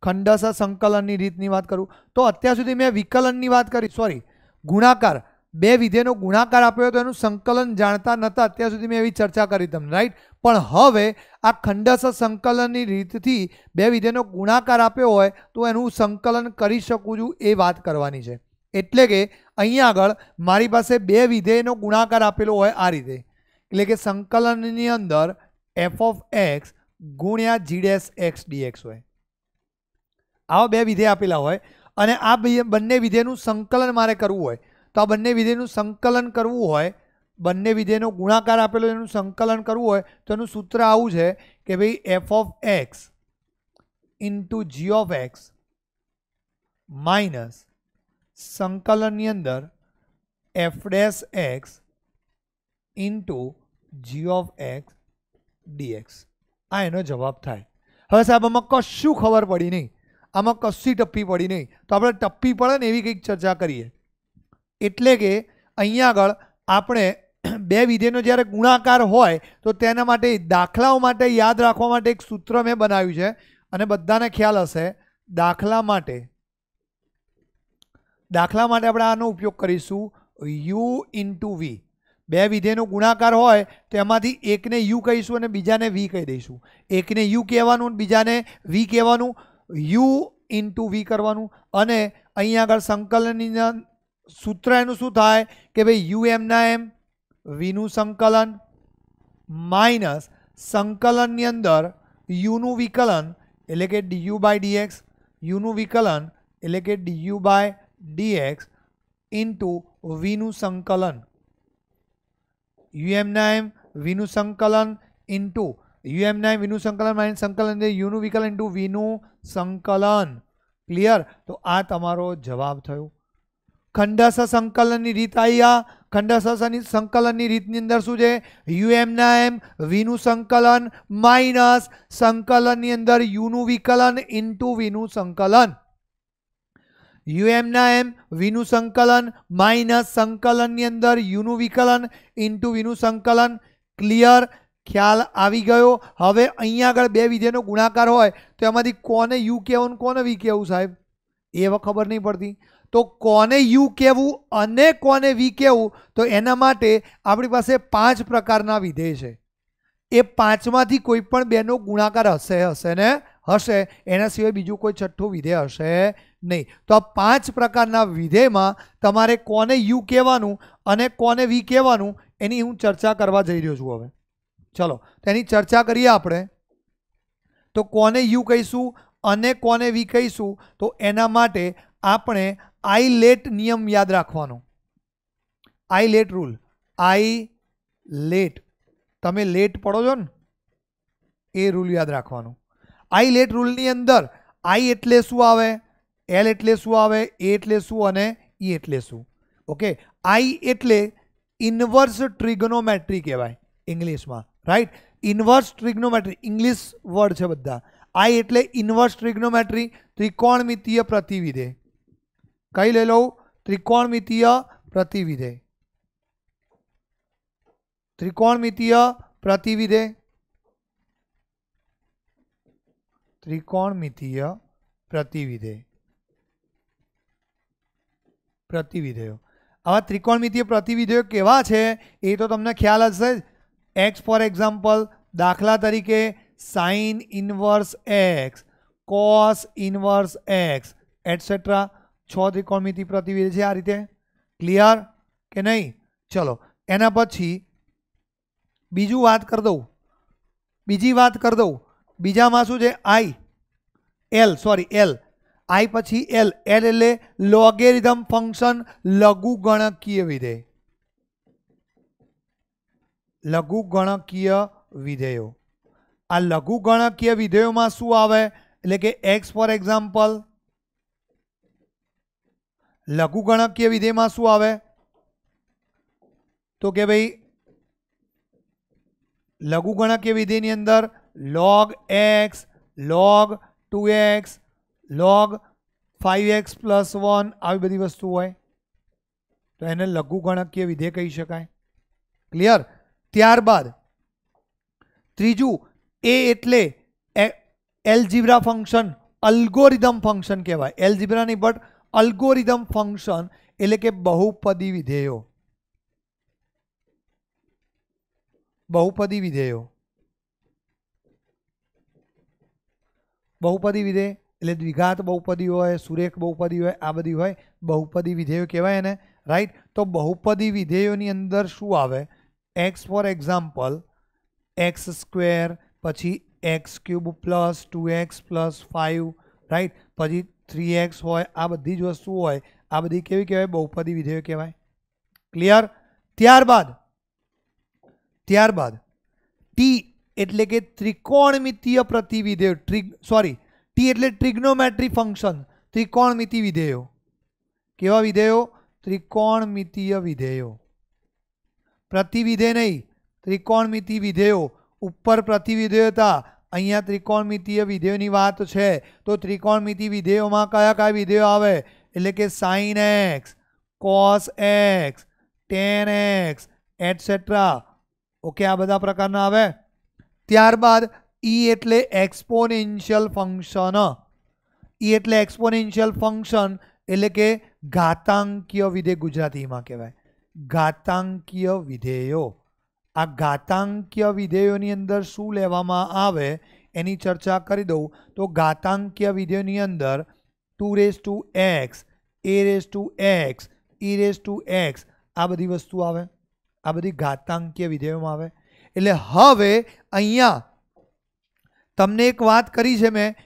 ખંડસ સંકલનની રીતની વાત કરું તો અત્યાર સુધી મેં વિકલનની વાત કરી સોરી ગુણાકાર બે વિધેયનો ગુણાકાર આપ્યો તો એનું સંકલન જાણતા નહોતા અત્યાર સુધી મેં એવી ચર્ચા કરી તમને રાઈટ પણ હવે આ ખંડસ સંકલનની રીતથી બે વિધેયનો ગુણાકાર આપ્યો હોય તો એનું સંકલન કરી શકું છું એ વાત કરવાની છે એટલે કે અહીંયા આગળ મારી પાસે બે વિધેયનો ગુણાકાર આપેલો હોય આ રીતે એટલે કે સંકલનની અંદર એફ ઓફ એક્સ ગુણ્યા જીડેસ એક્સ ડીએક્સ હોય આવા બે વિધેય આપેલા હોય અને આ બંને વિધેયનું સંકલન મારે કરવું હોય તો આ બંને વિધેયનું સંકલન કરવું હોય બંને વિધેયનો ગુણાકાર આપેલો એનું સંકલન કરવું હોય તો એનું સૂત્ર આવું છે કે ભાઈ f of x into g of x minus સંકલનની અંદર f dash x into g of x dx આ એનો જવાબ થાય હવે સાહેબ આમાં કશું ખબર પડી નહીં આમાં કશી ટપ્પી પડી નહીં તો આપણે ટપ્પી પડે ને એવી કંઈક ચર્ચા કરીએ એટલે કે અહીં આગળ આપણે બે વિધેયનો જ્યારે ગુણાકાર હોય તો તેના માટે દાખલાઓ માટે યાદ રાખવા માટે એક સૂત્ર મેં બનાવ્યું છે અને બધાને ખ્યાલ હશે દાખલા માટે દાખલા માટે આપણે આનો ઉપયોગ કરીશું u * v બે વિધેયનો ગુણાકાર હોય તેમાંથી એકને u કહીશું અને બીજાને v કહી દઈશું એકને u કહેવાનું અને બીજાને v કહેવાનું u * v કરવાનું અને અહીં આગળ સંકલન નિન सूत्र อนุสูท થાય કે ભાઈ યુએમ ના એમ વિ નું સંકલન માઈનસ સંકલન ની અંદર યુ નું વિકલન એટલે કે d u by D x u નું વિકલન એટલે કે d u by D x into v નું સંકલન યુએમ ના એમ વિ નું સંકલન ઇનટુ યુએમ ના વિ નું સંકલન માઈનસ સંકલન યુ નું વિકલન ઇનટુ વી નું સંકલન ક્લિયર તો આ તમારો જવાબ થયો खंडसा संकलन ની રીત આયા ખંડાસા સંિત સંકલનની રીત ની અંદર શું છે યુએમ ના એમ વિ નું સંકલન માઈનસ સંકલન ની અંદર યુ નું વિકલન ઇનટુ વિ નું સંકલન યુએમ ના એમ વિ નું સંકલન માઈનસ સંકલન ની અંદર યુ નું વિકલન ઇનટુ વિ નું સંકલન ક્લિયર ખ્યાલ આવી ગયો હવે અહીંયા આગળ બે વિધેય નો ગુણાકાર હોય તો એમાંથી કોને યુ કેવું કોને વિ કેવું સાહેબ એવો ખબર નહી પડતી તો કોને યુ કહેવું અને કોને વી કહેવું તો એના માટે આપણી પાસે પાંચ પ્રકારના વિધેય છે એ પાંચમાંથી કોઈ પણ બેનો ગુણાકાર હશે હશે ને હશે એના સિવાય બીજું કોઈ છઠ્ઠું વિધેય હશે નહીં તો આ પાંચ પ્રકારના વિધેયમાં તમારે કોને યુ કહેવાનું અને કોને વી કહેવાનું એની હું ચર્ચા કરવા જઈ રહ્યો છું હવે ચલો તેની ચર્ચા કરીએ આપણે તો કોને યુ કહીશું અને કોને વી કહીશું તો એના માટે આપણે આઈ લેટ નિયમ યાદ રાખવાનો ILATE rule ILATE તમે લેટ પડો છો ને એ રૂલ યાદ રાખવાનો આઈ લેટ રૂલ ની અંદર આઈ એટલે શું આવે એલ એટલે શું આવે એ એટલે શું અને ઈ એટલે શું ઓકે આઈ એટલે ઇન્વર્સ ટ્રિગોનોમેટ્રી કહેવાય ઇંગ્લિશમાં right inverse trigonometry English word છે બધા આઈ એટલે ઇન્વર્સ ટ્રિગોનોમેટ્રી ત્રિકોણમિતિય પ્રતિવિધે કઈ લેલો ત્રિકોણમિતિય પ્રતિવિધે ત્રિકોણમિતિય પ્રતિવિધે ત્રિકોણમિતિય પ્રતિવિધે પ્રતિવિધયો આવા ત્રિકોણમિતિય પ્રતિવિધયો કેવા છે એ તો તમને ખ્યાલ હશે x ફોર એક્ઝામ્પલ દાખલા તરીકે sin inverse x cos inverse x etcetera છ ત્રિકોણમિતિ પ્રતિવિધિ છે આ રીતે ક્લિયર કે નહીં ચલો એના પછી બીજું વાત કરી દઉં બીજી વાત કરી દઉં બીજામાં શું છે I L sorry L I પછી એલ એલ એટલે લોગેરિધમ ફંક્શન લઘુ ગણકીય વિધેય લઘુ ગણકીય વિધેયો આ લઘુ ગણકીય વિધેયોમાં શું આવે એટલે કે એક્સ ફોર એક્ઝામ્પલ लघुगणकीय વિધેયમાં શું આવે તો કે ભાઈ लघुगणकीय વિધેયની અંદર log x log 2x log 5x + 1 આવી બધી વસ્તુ હોય તો એને लघुगणकीय વિધેય કહી શકાય ક્લિયર ત્યારબાદ ત્રીજું a એટલે અલ્જેબ્રા ફંક્શન アル ગોરિધમ ફંક્શન કહેવાય અલ્જેબ્રાની પણ एल्गोरिथम फंक्शन એટલે કે બહુપદી વિધેયો બહુપદી વિધેયો બહુપદી વિધેય એટલે દ્વિઘાત બહુપદી હોય સુરેખ બહુપદી હોય આ બધી હોય બહુપદી વિધેયો કહેવાય અને રાઈટ તો બહુપદી વિધેયો ની અંદર શું આવે x ફોર એક્ઝામ્પલ x² પછી x³ + 2x + 5 રાઈટ પછી 3x હોય આ બધી જ વસ્તુ હોય આ બધી કેવી કહેવાય બહુપદી વિધેય કહેવાય ક્લિયર ત્યારબાદ ત્યારબાદ t એટલે કે ત્રિકોણમિતિય પ્રતિવિધેય ટ્રીક સોરી t એટલે ટ્રીગોનોમેટ્રી ફંક્શન ત્રિકોણમિતિ વિધેય કહેવા વિધેય ત્રિકોણમિતિય વિધેય પ્રતિવિધેય નહી ત્રિકોણમિતિ વિધેય ઉપર પ્રતિવિધેય હતા અહીંયા ત્રિકોણમિતિય વિધેયોની વાત છે તો ત્રિકોણમિતિ વિધેયોમાં કયા કયા વિધેયો આવે એટલે કે sin x cos x tan x etcetera okay આ બધા પ્રકારના આવે ત્યારબાદ e એટલે એક્સપોનન્શિયલ ફંક્શન e એટલે એક્સપોનન્શિયલ ફંક્શન એટલે કે ઘાતાંકીય વિધેય ગુજરાતીમાં કહેવાય ઘાતાંકીય વિધેયો આ ઘાતાંક્ય વિધેયોની અંદર શું લેવામાં આવે એની ચર્ચા કરી દઉં તો ઘાતાંક્ય વિધેયોની અંદર two raise to x a raise to x e raise to x આ બધી વસ્તુ આવે આ બધી ઘાતાંકીય વિધેયોમાં આવે એટલે હવે અહીંયા તમને એક વાત કરી છે મેં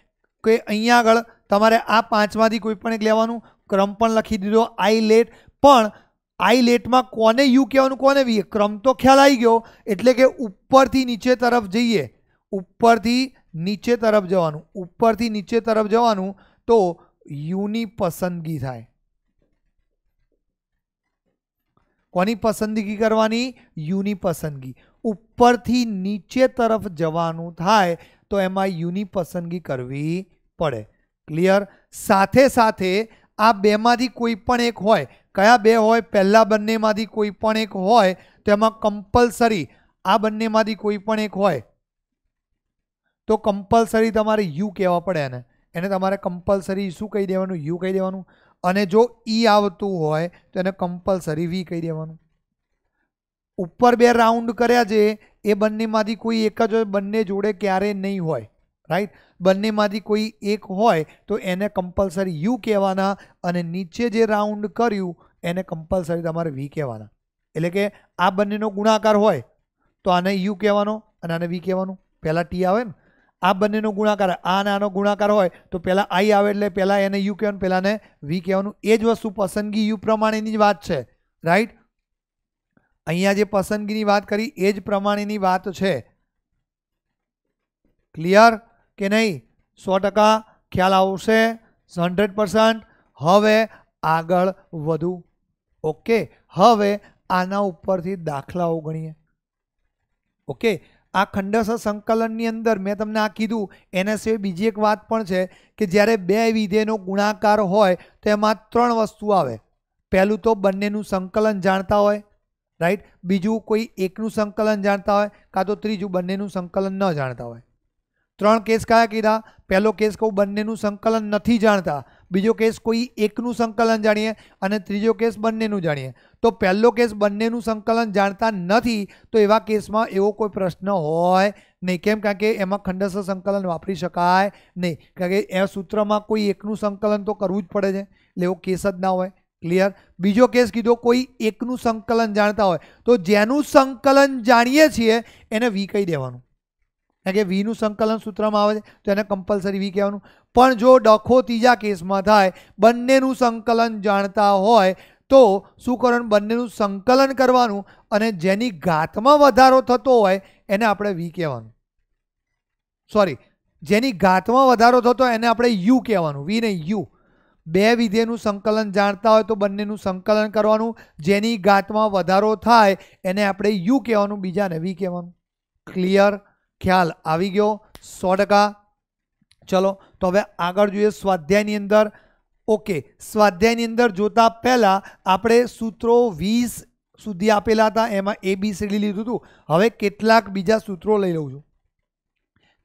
કે અહીંયા આગળ તમારે આ પાંચમાંથી કોઈ પણ એક લેવાનું ક્રમ પણ લખી દીધો આઈ લેટ પણ आई लेट માં કોને યુ કેવાનું કોને વિક્રમ તો ખ્યાલ આવી ગયો એટલે કે ઉપર થી નીચે તરફ જઈએ ઉપર થી નીચે તરફ જવાનું ઉપર થી નીચે તરફ જવાનું તો યુની પસંદગી થાય કોની પસંદગી કરવાની યુની પસંદગી ઉપર થી નીચે તરફ જવાનું થાય તો એમાં યુની પસંદગી કરવી પડે ક્લિયર સાથે સાથે આ બે માંથી કોઈ પણ એક હોય કયા બે હોય પહેલાં બંનેમાંથી કોઈ પણ એક હોય તો એમાં કમ્પલસરી આ બંનેમાંથી કોઈ પણ એક હોય તો કમ્પલસરી તમારે યુ કહેવા પડે એને એને તમારે કમ્પલસરી શું કહી દેવાનું યુ કહી દેવાનું અને જો ઈ આવતું હોય તો એને કમ્પલસરી વી કહી દેવાનું ઉપર બે રાઉન્ડ કર્યા છે એ બંનેમાંથી કોઈ એક જ બંને જોડે ક્યારેય નહીં હોય રાઈટ બંનેમાંથી કોઈ એક હોય તો એને કમ્પલસરી યુ કહેવાના અને નીચે જે રાઉન્ડ કર્યું એને કમ્પલસરી તમારે વી કહેવાના એટલે કે આ બંનેનો ગુણાકાર હોય તો આને યુ કહેવાનો અને આને વી કહેવાનું પહેલાં ટી આવે ને આ બંનેનો ગુણાકાર આ અને આનો ગુણાકાર હોય તો પહેલાં આઈ આવે એટલે પહેલાં એને યુ કહેવાનું પહેલાંને વી કહેવાનું એ જ વસ્તુ પસંદગી યુ પ્રમાણેની જ વાત છે રાઈટ અહીંયા જે પસંદગીની વાત કરી એ જ પ્રમાણેની વાત છે ક્લિયર કે નહીં સો ટકા ખ્યાલ આવશે હન્ડ્રેડ પર્સન્ટ હવે આગળ વધુ ઓકે હવે આના ઉપરથી દાખલાઓ ગણીએ ઓકે આ ખંડસર સંકલનની અંદર મેં તમને આ કીધું એના સિવાય બીજી એક વાત પણ છે કે જ્યારે બે વિધેયનો ગુણાકાર હોય તો એમાં ત્રણ વસ્તુ આવે પહેલું તો બંનેનું સંકલન જાણતા હોય રાઈટ બીજું કોઈ એકનું સંકલન જાણતા હોય કાં તો ત્રીજું બંનેનું સંકલન ન જાણતા હોય ત્રણ કેસ કયા કીધા પહેલો કેસ કો બન્ને નું સંકલન નથી જાણતા બીજો કેસ કોઈ એક નું સંકલન જાણે અને ત્રીજો કેસ બંને નું જાણે તો પહેલો કેસ બંને નું સંકલન જાણતા નથી તો એવા કેસમાં એવો કોઈ પ્રશ્ન હોય નહીં કેમ કારણ કે એમાં ખંડશઃ સંકલન વાપરી શકાય નહીં કારણ કે આ સૂત્રમાં કોઈ એક નું સંકલન તો કરવું જ પડે છે એટલે એવો કેસ જ ના હોય ક્લિયર બીજો કેસ કીધો કોઈ એક નું સંકલન જાણતા હોય તો જેનું સંકલન જાણીએ છીએ એને વિ કઈ દેવાનું કારણ કે વીનું સંકલન સૂત્રમાં આવે છે તો એને કમ્પલસરી વી કહેવાનું પણ જો ડખો ત્રીજા કેસમાં થાય બંનેનું સંકલન જાણતા હોય તો શું કરવાનું બંનેનું સંકલન કરવાનું અને જેની ઘાતમાં વધારો થતો હોય એને આપણે વી કહેવાનું સોરી જેની ઘાતમાં વધારો થતો એને આપણે યુ કહેવાનું વી ને યુ બે વિધેયનું સંકલન જાણતા હોય તો બંનેનું સંકલન કરવાનું જેની ઘાતમાં વધારો થાય એને આપણે યુ કહેવાનું બીજાને વી કહેવાનું ક્લિયર ખ્યાલ આવી ગયો સો ટકા ચલો તો હવે આગળ જોઈએ સ્વાધ્યાયની અંદર ઓકે સ્વાધ્યાયની અંદર જોતા પહેલાં આપણે સૂત્રો વીસ સુધી આપેલા હતા એમાં એ બી સીડી લીધું હતું હવે કેટલાક બીજા સૂત્રો લઈ લઉં છું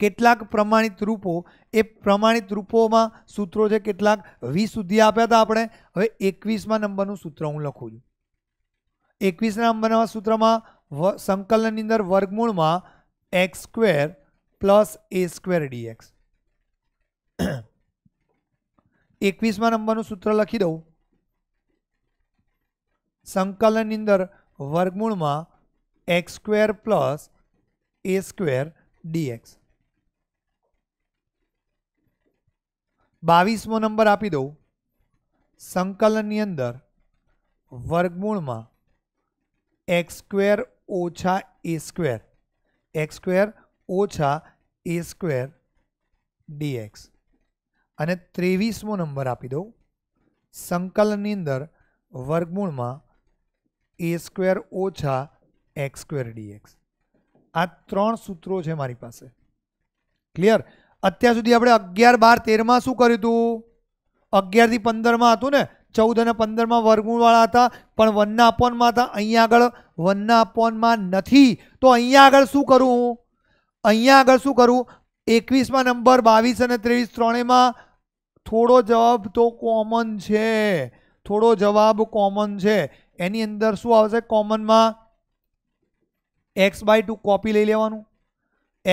કેટલાક પ્રમાણિત રૂપો એ પ્રમાણિત રૂપોમાં સૂત્રો છે કેટલાક વીસ સુધી આપ્યા હતા આપણે હવે એકવીસમાં નંબરનું સૂત્ર હું લખું છું એકવીસના નંબરના સૂત્રમાં સંકલનની અંદર વર્ગમૂળમાં એક્સ સ્ક્વેર પ્લસ એ સ્ક્વેર ડીએક્સ એકવીસમાં નંબરનું સૂત્ર લખી દઉં સંકલનની અંદર વર્ગમૂળમાં એક્સ સ્ક્વેર પ્લસ એ સ્ક્વેર ડીએક્સ બાવીસમો નંબર આપી દઉં સંકલનની અંદર વર્ગમૂળમાં એક્સ સ્ક્વેર ઓછા એ સ્ક્વેર એક્સ સ્ક્વેર ઓછા એ સ્ક્વેર ડીએક્સ અને ત્રેવીસમો નંબર આપી દઉં સંકલનની અંદર વર્ગમૂળમાં એ સ્ક્વેર ઓછા એક્સ સ્ક્વેર ડીએક્સ આ ત્રણ સૂત્રો છે મારી પાસે ક્લિયર અત્યાર સુધી આપણે અગિયાર બાર તેરમાં શું કર્યું હતું અગિયારથી પંદરમાં હતું ને ચૌદ અને પંદરમાં વર્ગમૂળવાળા હતા પણ વનના અપોનમાં હતા અહીંયા આગળ વનના અપોનમાં નથી તો અહીંયા આગળ શું કરું હું અહીંયા આગળ શું કરું એકવીસમાં નંબર બાવીસ અને ત્રેવીસ ત્રણેયમાં થોડો જવાબ તો કોમન છે થોડો જવાબ કોમન છે એની અંદર શું આવશે કોમનમાં એક્સ બાય ટુ કોપી લઈ લેવાનું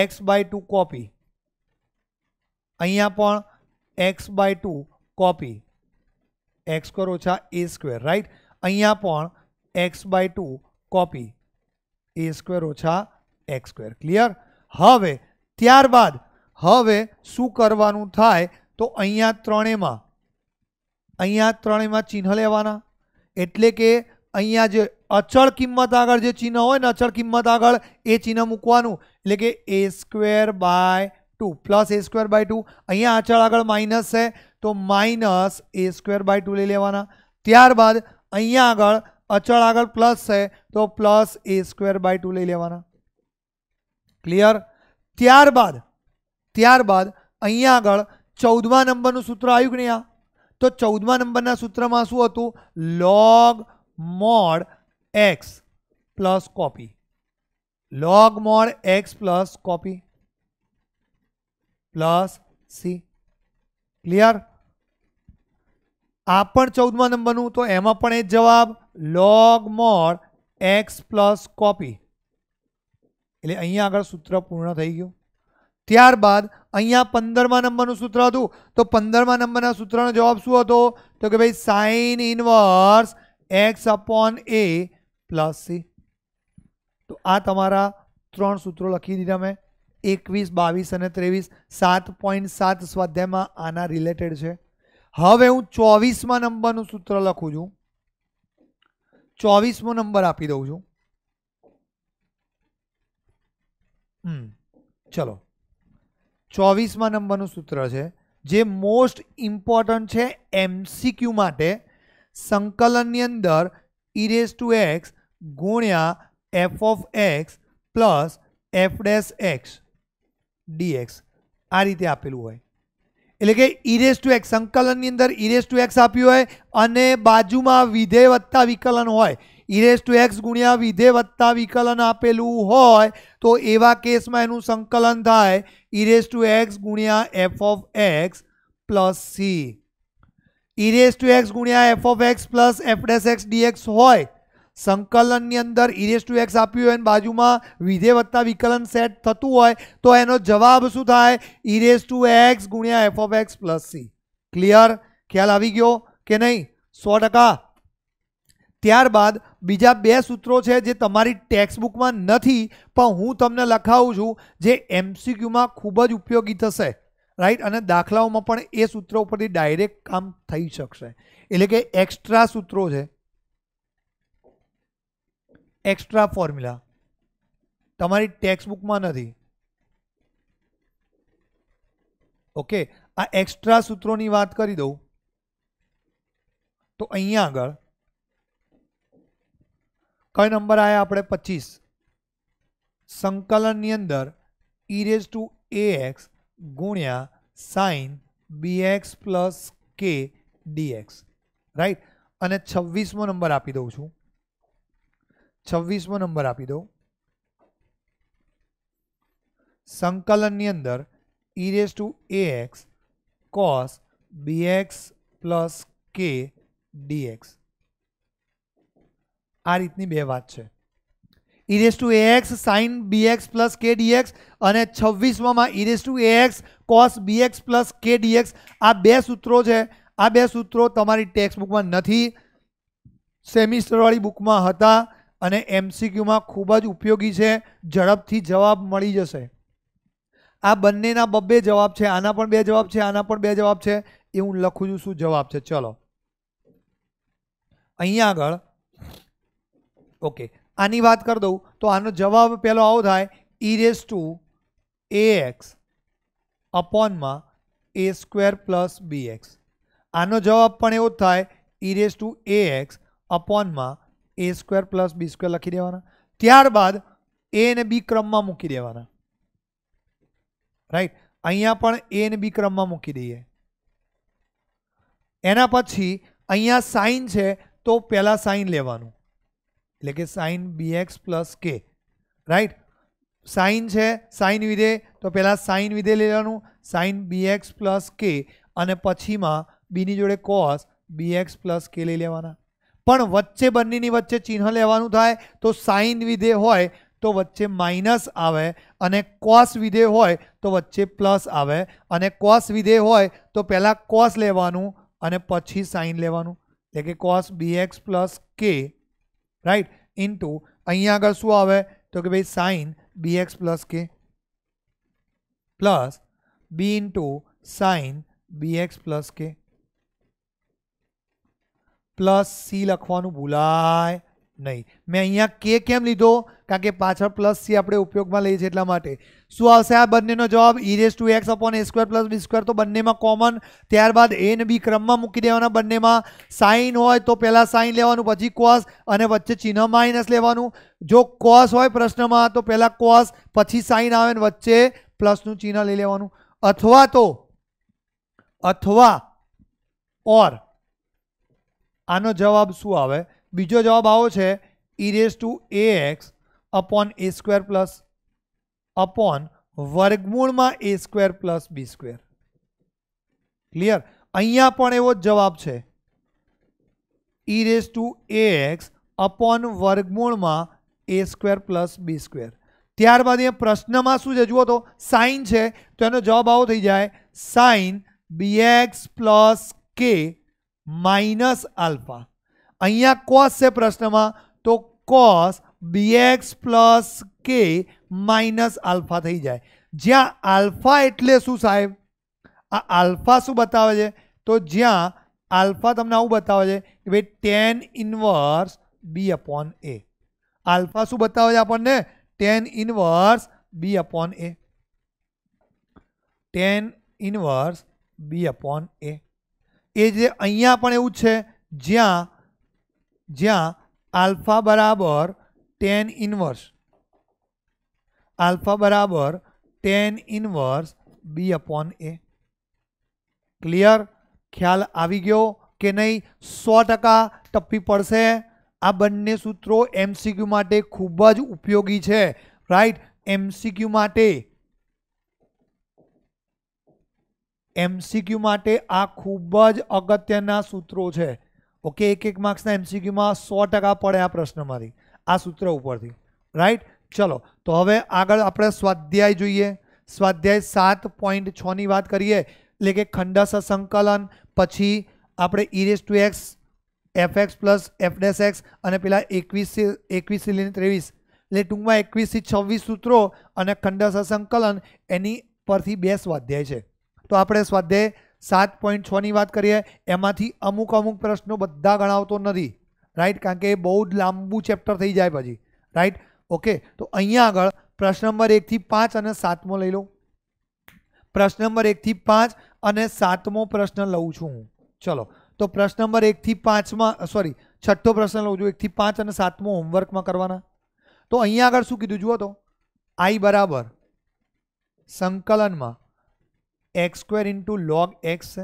એક્સ બાય ટુ કોપી અહીંયા પણ x by two copy x2 - a2 right અહીંયા પણ x / 2 copy a2 - x2 clear હવે ત્યારબાદ હવે શું કરવાનું થાય તો અહીંયા ત્રણેમાં અહીંયા ત્રણેમાં चिन्ह લેવાના એટલે કે અહીંયા જે અચળ કિંમત આગળ જે चिन्ह હોય ને અચળ કિંમત આગળ એ चिन्ह મૂકવાનું એટલે કે a2 / 2 + a2 / 2 અહીંયા આગળ માઈનસ છે तो - a² / 2 ले लेवाना। ત્યાર બાદ અહીં આગળ અચળ આગળ + છે તો + a² / 2 લઈ લેવાના. ક્લિયર? ત્યાર બાદ ત્યાર બાદ અહીં આગળ 14 વા નંબરનું સૂત્ર આવ્યું ને આ તો 14 વા નંબરના સૂત્રમાં શું હતું? log mod x + copy log mod x + copy + c clear? આ પણ ચૌદમા નંબરનું તો એમાં પણ એ જવાબ log mod x plus copy એટલે અહીંયા આગળ સૂત્ર પૂર્ણ થઈ ગયું ત્યારબાદ અહીંયા પંદરમા નંબરનું સૂત્ર હતું તો પંદરમા નંબરના સૂત્રનો જવાબ શું હતો તો કે ભાઈ સાઇન ઇનવર્સ એક્સ અપોન એ પ્લસ સી તો આ તમારા ત્રણ સૂત્રો લખી દીધા મેં એકવીસ બાવીસ અને ત્રેવીસ સાત પોઈન્ટ સાત સ્વાધ્યાયમાં આના રિલેટેડ છે હવે હું ચોવીસમાં નંબરનું સૂત્ર લખું છું ચોવીસમો નંબર આપી દઉં છું હમ ચલો ચોવીસમાં નંબરનું સૂત્ર છે જે મોસ્ટ ઇમ્પોર્ટન્ટ છે એમસીક્યુ માટે સંકલનની અંદર ઇરેસ ટુ એક્સ ગુણ્યા f of x plus f dash x dx આ રીતે આપેલું હોય એલેકે e^x સંકલનની અંદર e^x આપ્યું હોય અને बाजूમાં વિધેવત્તા વિકલન હોય e^x * વિધેવત્તા વિકલન આપેલું હોય તો એવા કેસમાં એનું સંકલન થાય e^x * f(x) + c e^x * f(x) + f'(x) dx હોય સંકલનની અંદર ઇરેસ ટુ એક્સ આપ્યું હોય બાજુમાં વિધેય વત્તા વિકલન સેટ થતું હોય તો એનો જવાબ શું થાય ઇરેસ ટુ એક્સ ગુણ્યા f of x plus C clear ખ્યાલ આવી ગયો કે નહીં સો ટકા ત્યારબાદ બીજા બે સૂત્રો છે જે તમારી ટેક્સ્ટબુકમાં નથી પણ હું તમને લખાવું છું જે એમસીક્યુમાં ખૂબ જ ઉપયોગી થશે રાઈટ અને દાખલાઓમાં પણ એ સૂત્રો ઉપરથી ડાયરેક્ટ કામ થઈ શકશે એટલે કે એક્સ્ટ્રા સૂત્રો છે એક્સ્ટ્રા ફોર્મ્યુલા તમારી ટેક્સ્ટબુકમાં નથી ઓકે આ એક્સ્ટ્રા સૂત્રોની વાત કરી દઉં તો અહીંયા આગળ કયો નંબર આવ્યા આપણે પચીસ સંકલનની અંદર ઇરેઝ ટુ એ એક્સ ગુણ્યા sine b x plus k dx right અને છવ્વીસમો નંબર આપી દઉં છું 26 वा नंबर આપી દો સંકલન ની અંદર e^ax cos bx + k dx આ રીત ની બે વાત છે e^ax sin bx + k dx અને 26 માં માં e^ax cos bx + k dx આ બે સૂત્રો છે આ બે સૂત્રો તમારી ટેક્સ બુક માં નથી સેમેસ્ટર વાળી બુક માં હતા અને એમસીક્યુમાં ખૂબ જ ઉપયોગી છે ઝડપથી જવાબ મળી જશે આ બંનેના બબ્બે જવાબ છે આના પણ બે જવાબ છે આના પણ બે જવાબ છે એ હું લખું છું શું જવાબ છે ચલો અહીંયા આગળ ઓકે આની વાત કરી દઉં તો આનો જવાબ પહેલો આવો થાય ઇરેસ ટુ એ એક્સ અપોનમાં a square plus b x આનો જવાબ પણ એવો જ થાય ઇરેસ ટુ એ એક્સ અપોનમાં a square plus b square લખી દેવાના ત્યારબાદ એ અને બી ક્રમમાં મૂકી દેવાના રાઈટ અહીંયા પણ એ અને બી ક્રમમાં મૂકી દઈએ એના પછી અહીંયા સાઇન છે તો પહેલાં સાઇન લેવાનું એટલે કે sine b x plus k right sine છે સાઇન વિધે તો પહેલાં સાઇન વિધે લેવાનું સાઇન બી એક્સ પ્લસ કે અને પછીમાં બીની જોડે કોસ બી એક્સ પ્લસ કે લઈ લેવાના પણ વચ્ચે બંનેની વચ્ચે ચિહ્ન લેવાનું થાય તો સાઇન વિધેય હોય તો વચ્ચે માઇનસ આવે અને કોસ વિધેય હોય તો વચ્ચે પ્લસ આવે અને કોસ વિધેય હોય તો પહેલાં કોસ લેવાનું અને પછી સાઇન લેવાનું એટલે કે cos b x plus k right into અહીંયા આગળ શું આવે તો કે ભાઈ sine x plus k plus b into sine x plus k +c લખવાનું ભૂલાઈ નહીં મેં અહીંયા k કેમ લીધો કારણ કે પાછળ +c આપણે ઉપયોગમાં લઈ છે એટલા માટે સુ આવશે આ બનਨੇનો જવાબ e^x / a^2 + b^2 તો બનનેમાં કોમન ત્યારબાદ a ને b ક્રમમાં મૂકી દેવાના બનનેમાં sin હોય તો પહેલા sin લેવાનું પછી cos અને વચ્ચે चिन्ह માઈનસ લેવાનું જો cos હોય પ્રશ્નમાં તો પહેલા cos પછી sin આવે અને વચ્ચે + નું चिन्ह લઈ લેવાનું अथवा તો अथवा ઓર આનો જવાબ શું આવે બીજો જવાબ આવો છે e raise to a x upon a square plus upon વર્ગમૂળમાં એ square plus b square clear અહીંયા પણ એવો જ જવાબ છે e raise to a x upon વર્ગમૂળમાં એ સ્ક્વેર પ્લસ બી સ્ક્વેર ત્યારબાદ એ પ્રશ્નમાં શું છે જુઓ તો સાઇન છે તો એનો જવાબ આવો થઈ જાય સાઇન બી એક્સ પ્લસ કે - अल्फा અહીંયા cos से प्रश्न में तो cos bx + k - अल्फा થઈ જાય જ્યાં α એટલે શું સાહેબ આ α શું બતાવે છે તો જ્યાં α તમને હું બતાવે છે કે બે tan ઇનવર્સ b / a α શું બતાવે છે આપણે tan inverse b / a tan inverse b / a એ જે અહીંયા પણ એવું છે જ્યાં જ્યાં આલ્ફા બરાબર ટેન ઇનવર્સ આલ્ફા બરાબર tan inverse b upon a clear ખ્યાલ આવી ગયો કે નહીં સો ટકા ટપ્પી પડશે આ બંને સૂત્રો એમસીક્યુ માટે ખૂબ જ ઉપયોગી છે રાઈટ એમસીક્યુ માટે એમસીક્યુ માટે આ ખૂબ જ અગત્યના સૂત્રો છે ઓકે એક એક માર્ક્સના એમસીક્યુમાં સો ટકા પડે આ પ્રશ્નમાંથી આ સૂત્ર ઉપરથી રાઈટ ચલો તો હવે આગળ આપણે સ્વાધ્યાય જોઈએ સ્વાધ્યાય સાત પોઈન્ટ છની વાત કરીએ એટલે કે ખંડસ સંકલન પછી આપણે e raise to x f x plus f dash x અને પેલા એકવીસ એકવીસ સિલિન ત્રેવીસ એટલે ટૂંકમાં એકવીસથી છવ્વીસ સૂત્રો અને ખંડસ સંકલન એની પરથી બે સ્વાધ્યાય છે તો આપણે સ્વાધ્યાય સાત પોઈન્ટ છની વાત કરીએ એમાંથી અમુક અમુક પ્રશ્નો બધા ગણાવતો નથી રાઈટ કારણ કે બહુ જ લાંબુ ચેપ્ટર થઈ જાય પછી રાઈટ ઓકે તો અહીંયા આગળ પ્રશ્ન નંબર એકથી પાંચ અને સાતમો લઈ લો પ્રશ્ન નંબર એકથી પાંચ અને સાતમો પ્રશ્ન લઉં છું હું ચલો તો પ્રશ્ન નંબર એકથી પાંચમાં સોરી છઠ્ઠો પ્રશ્ન લઉં છું એકથી પાંચ અને સાતમો હોમવર્કમાં કરવાના તો અહીંયા આગળ શું કીધું જુઓ તો આઈ બરાબર સંકલનમાં x2 * log x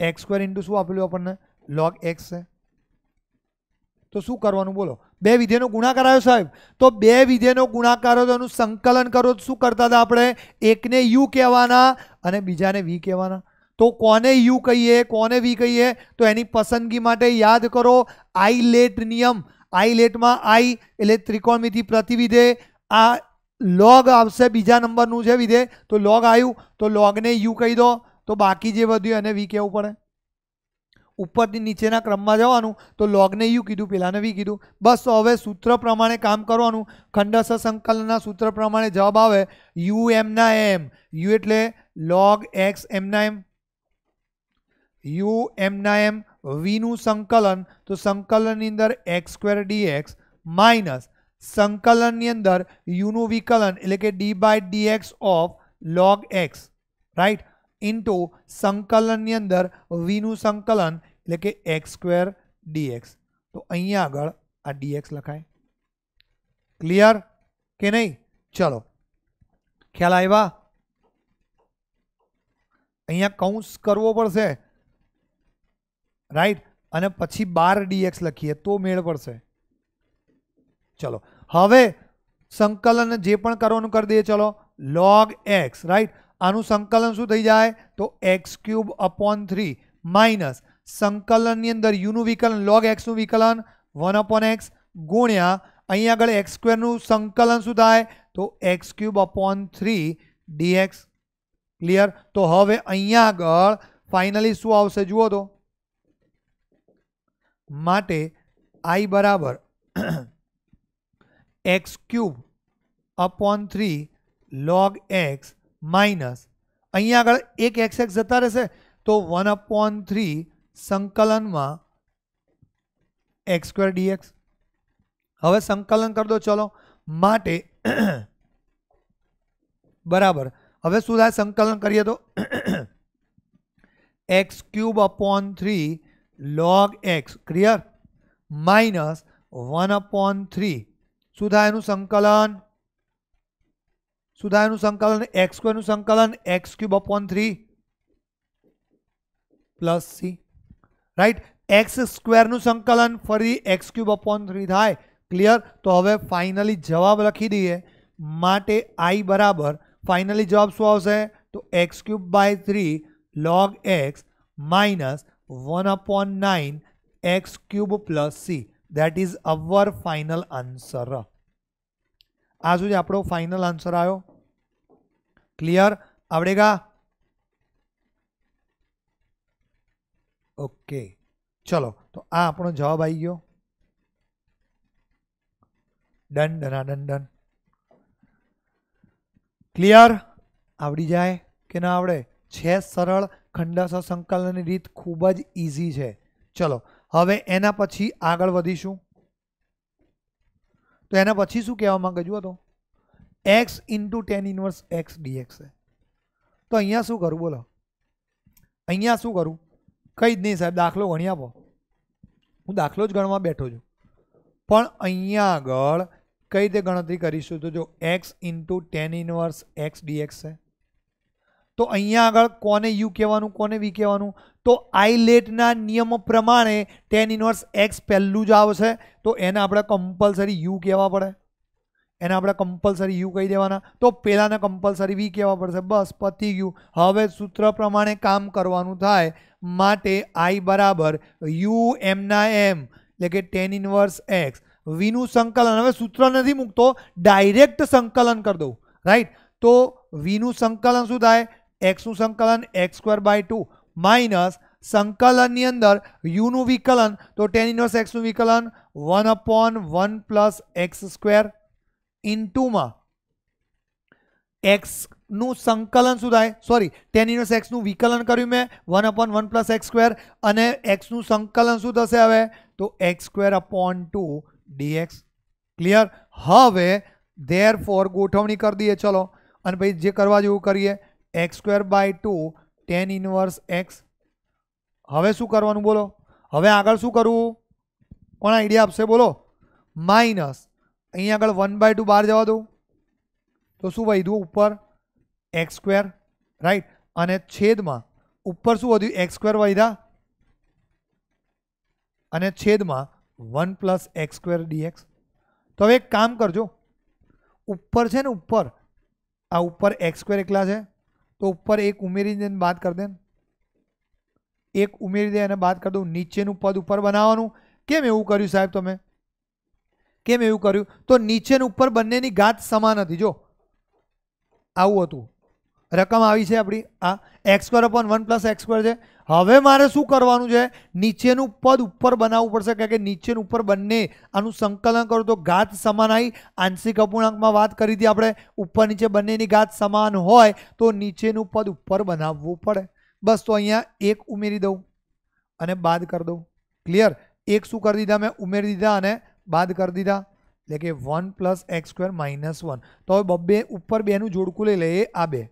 x2 * શું આપેલું આપણને log x તો શું કરવાનું બોલો બે વિધેયનો ગુણાકાર આવ્યો સાહેબ તો બે વિધેયનો ગુણાકાર હતોનું સંકલન કરો તો શું કરતા હતા આપણે એકને u કહેવાના અને બીજાને v કહેવાના તો કોને u કહીએ કોને v કહીએ તો એની પસંદગી માટે યાદ કરો i let નિયમ i let માં i એટલે ત્રિકોણમીતિ પ્રતિવિધે આ log अब से બીજા નંબર નું છે વિધેય તો log આવ્યું તો log ને u કહી દો તો બાકી જે બધું એને v કહેવું પડે ઉપર ની નીચેના ક્રમમાં જવાનું તો log ને u કીધું પેલા ને v કીધું બસ હવે સૂત્ર પ્રમાણે કામ કરવાનું ખંડશઃ સંકલના સૂત્ર પ્રમાણે જવાબ આવે u m ના m u એટલે log x m ના m u m ના m v નું સંકલન તો સંકલન ની અંદર x² dx - સંકલન ની અંદર u નું વિકલન એટલે કે d/dx of log x right into સંકલન ની અંદર v નું સંકલન એટલે કે x2 dx તો અહીંયા આગળ આ dx લખાય ક્લિયર કે નહીં ચલો ખ્યાલ આઈવા અહીંયા કૌંસ કરવો પડશે રાઈટ અને પછી 12 dx લખીએ તો મેળ પડશે ચલો હવે સંકલન જે પણ કરવાનો કરી દીયો ચલો log x રાઈટ આનું સંકલન શું થઈ જાય તો x^3 / 3 - સંકલન ની અંદર u નું વિકલન log x નું વિકલન 1 / x * અહીં આગળ x^2 નું સંકલન શું થાય તો x^3 / 3 dx ક્લિયર તો હવે અહીં આગળ ફાઇનલી શું આવશે જુઓ તો માટે i = x cube upon three log x minus अँ आग एक एक्स एक्स जता रहे तो वन अपॉन थ्री संकलन में एक्स स्क्वेर डीएक्स हम संकलन कर दो चलो माटे बराबर हम शू संकलन करिए तो x cube upon three log x clear minus one upon three सुधायानु संकलन सुधायानु संकलन x2 નું સંકલન x3 / 3 + c રાઈટ x2 નું સંકલન ફરી x3 / 3 થાય ક્લિયર તો હવે ફાઇનલી જવાબ લખી દઈએ માટે i = ફાઇનલી જવાબ શું આવશે તો x3 / 3 log x - 1 / 9 x3 + c that is our final answer आज उ जे આપણો ફાઇનલ આન્સર આયો ક્લિયર આવડેગા ઓકે ચલો તો આ આપણો જવાબ આવી ગયો દન દન દન ક્લિયર આવડી જાય કે ના આવડે છ સરળ ખંડાસસંકલન ની રીત ખૂબ જ ઈઝી છે ચલો હવે એના પછી આગળ વધીશું તો એના પછી શું કહેવા માંગે જુઓ તો x into tan inverse x dx છે તો અહીંયા શું કરું બોલો અહીંયા શું કરું કંઈ જ નહીં સાહેબ દાખલો ગણી આપો હું દાખલો જ ગણવા બેઠો છું પણ અહીંયા આગળ કઈ રીતે ગણતરી કરીશું તો જો x into tan inverse x dx છે તો અહીંયા આગળ કોને યુ કહેવાનું કોને વી કહેવાનું તો આઈ લેટ ના નિયમ પ્રમાણે tan ઇનવર્સ x પહેલું જ આવશે તો એને આપણે કમ્પલ્સરી u કહેવા પડે એને આપણે કમ્પલ્સરી u કહી દેવાના તો પહેલાને કમ્પલ્સરી v કહેવા પડશે બસ પડી ગયું હવે સૂત્ર પ્રમાણે કામ કરવાનું થાય માટે i = u m ના m એટલે કે tan ઇનવર્સ x v નું સંકલન હવે સૂત્ર નથી મુકતો ડાયરેક્ટ સંકલન કરી દો રાઈટ તો v નું સંકલન શું થાય x નું સંકલન x2 / 2 माइनस संकलन ની અંદર u નું વિકલન તો tan નો sec નું વિકલન 1 / 1 + x² * માં x નું સંકલન શું થાય સોરી tan નો sec નું વિકલન કર્યું મે 1 / 1 + x² અને x નું સંકલન શું થશે હવે તો x² / 2 dx ક્લિયર હવે ધેરફોર ગોઠવણી કરી દઈએ ચલો અને ભાઈ જે કરવા જેવું કરીએ x² / 2 ટેન ઇનવર્સ એક્સ હવે શું કરવાનું બોલો હવે આગળ શું કરવું કોણ આઈડિયા આપશે બોલો માઇનસ અહીં આગળ વન બાય ટુ બહાર જવા દઉં તો શું વધ્યું ઉપર એક્સ સ્ક્વેર રાઈટ અને છેદમાં ઉપર શું વધ્યું એક્સ સ્ક્વેર વધ્યા અને છેદમાં one plus x square dx તો હવે એક કામ કરજો ઉપર છે ને ઉપર આ ઉપર એક્સ સ્ક્વેર એકલા છે ઉપર એક ઉમેરીને વાત કર દેન એક ઉમેરી દેને વાત કર દો નીચે નું પદ ઉપર બનાવવાનું કેમ એવું કર્યું સાહેબ તમે કેમ એવું કર્યું તો નીચે નું ઉપર બંનેની ગાત સમાન હતી જો આવું હતું રકમ આવી છે આપડી a x2 / 1 + x2 છે હવે મારે શું કરવાનું છે નીચેનું પદ ઉપર બનાવવું પડશે કારણ કે નીચેન ઉપર બનને આનું સંકલન કરો તો घात સમાન આંશિક અપૂર્ણાંકમાં વાત કરીતી આપણે ઉપર નીચે બનનીની घात સમાન હોય તો નીચેનું પદ ઉપર બનાવવું પડે બસ તો અહીંયા 1 ઉમેરી દઉં અને બાદ કર દઉં ક્લિયર 1 શું કરી દીધા મે ઉમેરી દીધા અને બાદ કરી દીધા એટલે કે 1 + x2 - 1 તો બબે ઉપર બે નું જોડકુ લઈ લે આ બે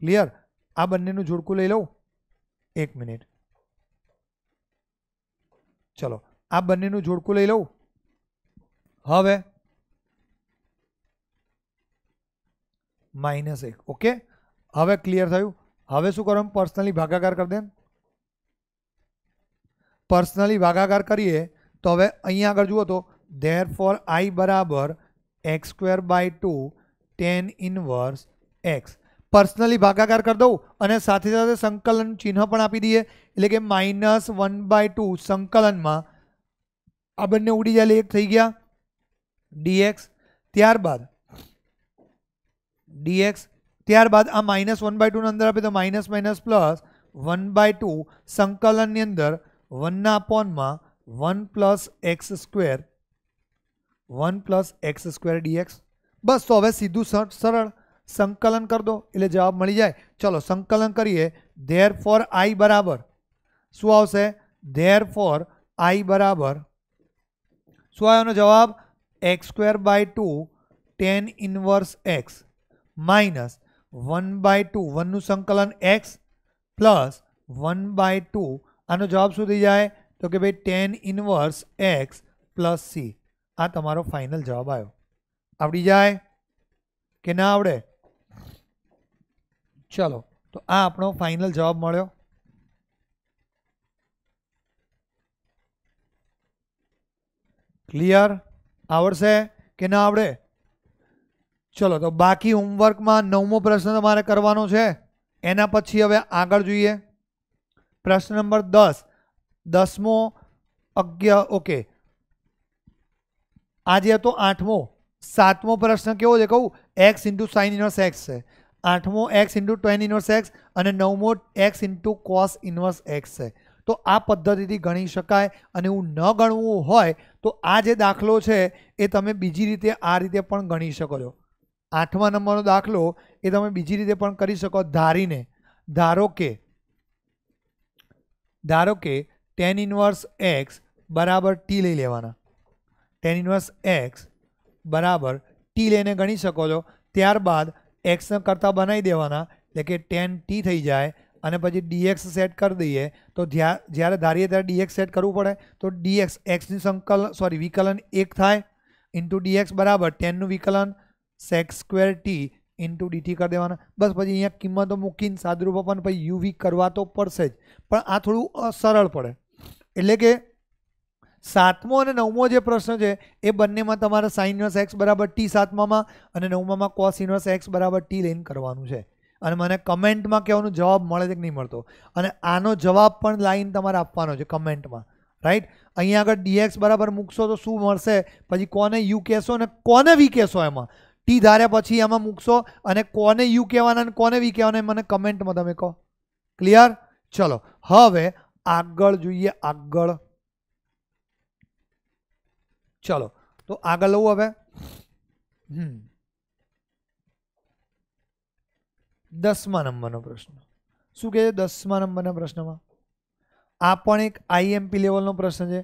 क्लियर આ બનને નું જોડકુ લઈ લો 1 મિનિટ ચલો આ બનને નું જોડકુ લઈ લો હવે -1 ઓકે હવે ક્લિયર થયું હવે શું કરું પર્સનલી ભાગાકાર કર દեմ પર્સનલી ભાગાકાર કરીએ તો હવે અહીં આગળ જોવો તો therefore i = x2 / 2 tan inverse x personally भागाकार कर दो અને સાથે સાથે સંકલન ચિહ્ન પણ આપી દીજે એટલે કે -1/2 સંકલનમાં આ બંને ઉડી જ allele થઈ ગયા dx ત્યારબાદ dx ત્યારબાદ આ -1/2 ની અંદર આપે તો માઈનસ માઈનસ પ્લસ 1/2 સંકલન ની અંદર 1 નાપોન માં 1 + x² 1 + x² dx બસ તો હવે સીધું સરળ સંકલન કર દો એટલે જવાબ મળી જાય ચલો સંકલન કરીએ ધેર ફોર i બરાબર શું આવશે ધેર ફોર i બરાબર શું આનો જવાબ x2 / 2 tan ઇનવર્સ x - 1 / 2 1 નું સંકલન x + 1 / 2 આનો જવાબ શું થઈ જાય તો કે ભાઈ tan ઇનવર્સ x + c આ તમારો ફાઇનલ જવાબ આવ્યો આવી જાય કે ના આવડે ચલો તો આ આપણો ફાઇનલ જવાબ મળ્યો ક્લિયર આવડશે કે ના આવડે ચલો તો બાકી હોમવર્કમાં નવમો પ્રશ્ન તમારે કરવાનો છે એના પછી હવે આગળ જોઈએ પ્રશ્ન નંબર દસ દસમો અગિયાર ઓકે આજે હતો આઠમો સાતમો પ્રશ્ન કેવો છે કહું x into sine inverse x છે આઠમો x into tan inverse x અને નવમો x into cos inverse x છે તો આ પદ્ધતિથી ગણી શકાય અને હું ન ગણવું હોય તો આ જે દાખલો છે એ તમે બીજી રીતે આ રીતે પણ ગણી શકો છો આઠમા નંબરનો દાખલો એ તમે બીજી રીતે પણ કરી શકો ધારીને ધારો કે ધારો કે ટેન ઇન્વર્સ એક્સ બરાબર ટી લઈ લેવાના ટેન ઇન્વર્સ એક્સ બરાબર ટી લઈને ગણી શકો છો ત્યારબાદ x નો કરતા બનાવી દેવાના એટલે કે tan t થઈ જાય અને પછી dx સેટ કરી દઈએ તો ધ્યાન જ્યારે ધારિયત dx સેટ કરવું પડે તો dx x નું સંકલન સોરી વિકલન 1 થાય * dx = tan નું વિકલન sec²t * dt કરી દેવાના બસ પછી અહીંયા કિંમત મૂકીન સાદુરૂપ આપવાનું પછી uv કરવા તો પડશે જ પણ આ થોડું અસરળ પડે એટલે કે 7મો અને 9મો જે પ્રશ્ન છે એ બંનેમાં તમાર સાઈનસ x = t 7માંમાં અને 9માંમાં કોસ ઇનવર્સ x = t લેન કરવાનું છે અને મને કમેન્ટમાં કહેવાનું જવાબ મળે કે નહીં મળતો અને આનો જવાબ પણ લાઈન તમાર આપવાનો છે કમેન્ટમાં રાઈટ અહીંયા આગળ dx બરાબર મુકશો તો શું મળશે પછી કોને u કેશો અને કોને v કેશો એમાં t ધારીયા પછી આમાં મુકશો અને કોને u કહેવાના અને કોને v કહેવાના મને કમેન્ટમાં તમે કહો ક્લિયર ચલો હવે આગળ જોઈએ આગળ ચાલો તો આગળ લઉ હવે 10મા નંબરનો પ્રશ્ન શું કહે છે 10મા નંબરના પ્રશ્નમાં આપણ એક આઈએમપી લેવલનો પ્રશ્ન છે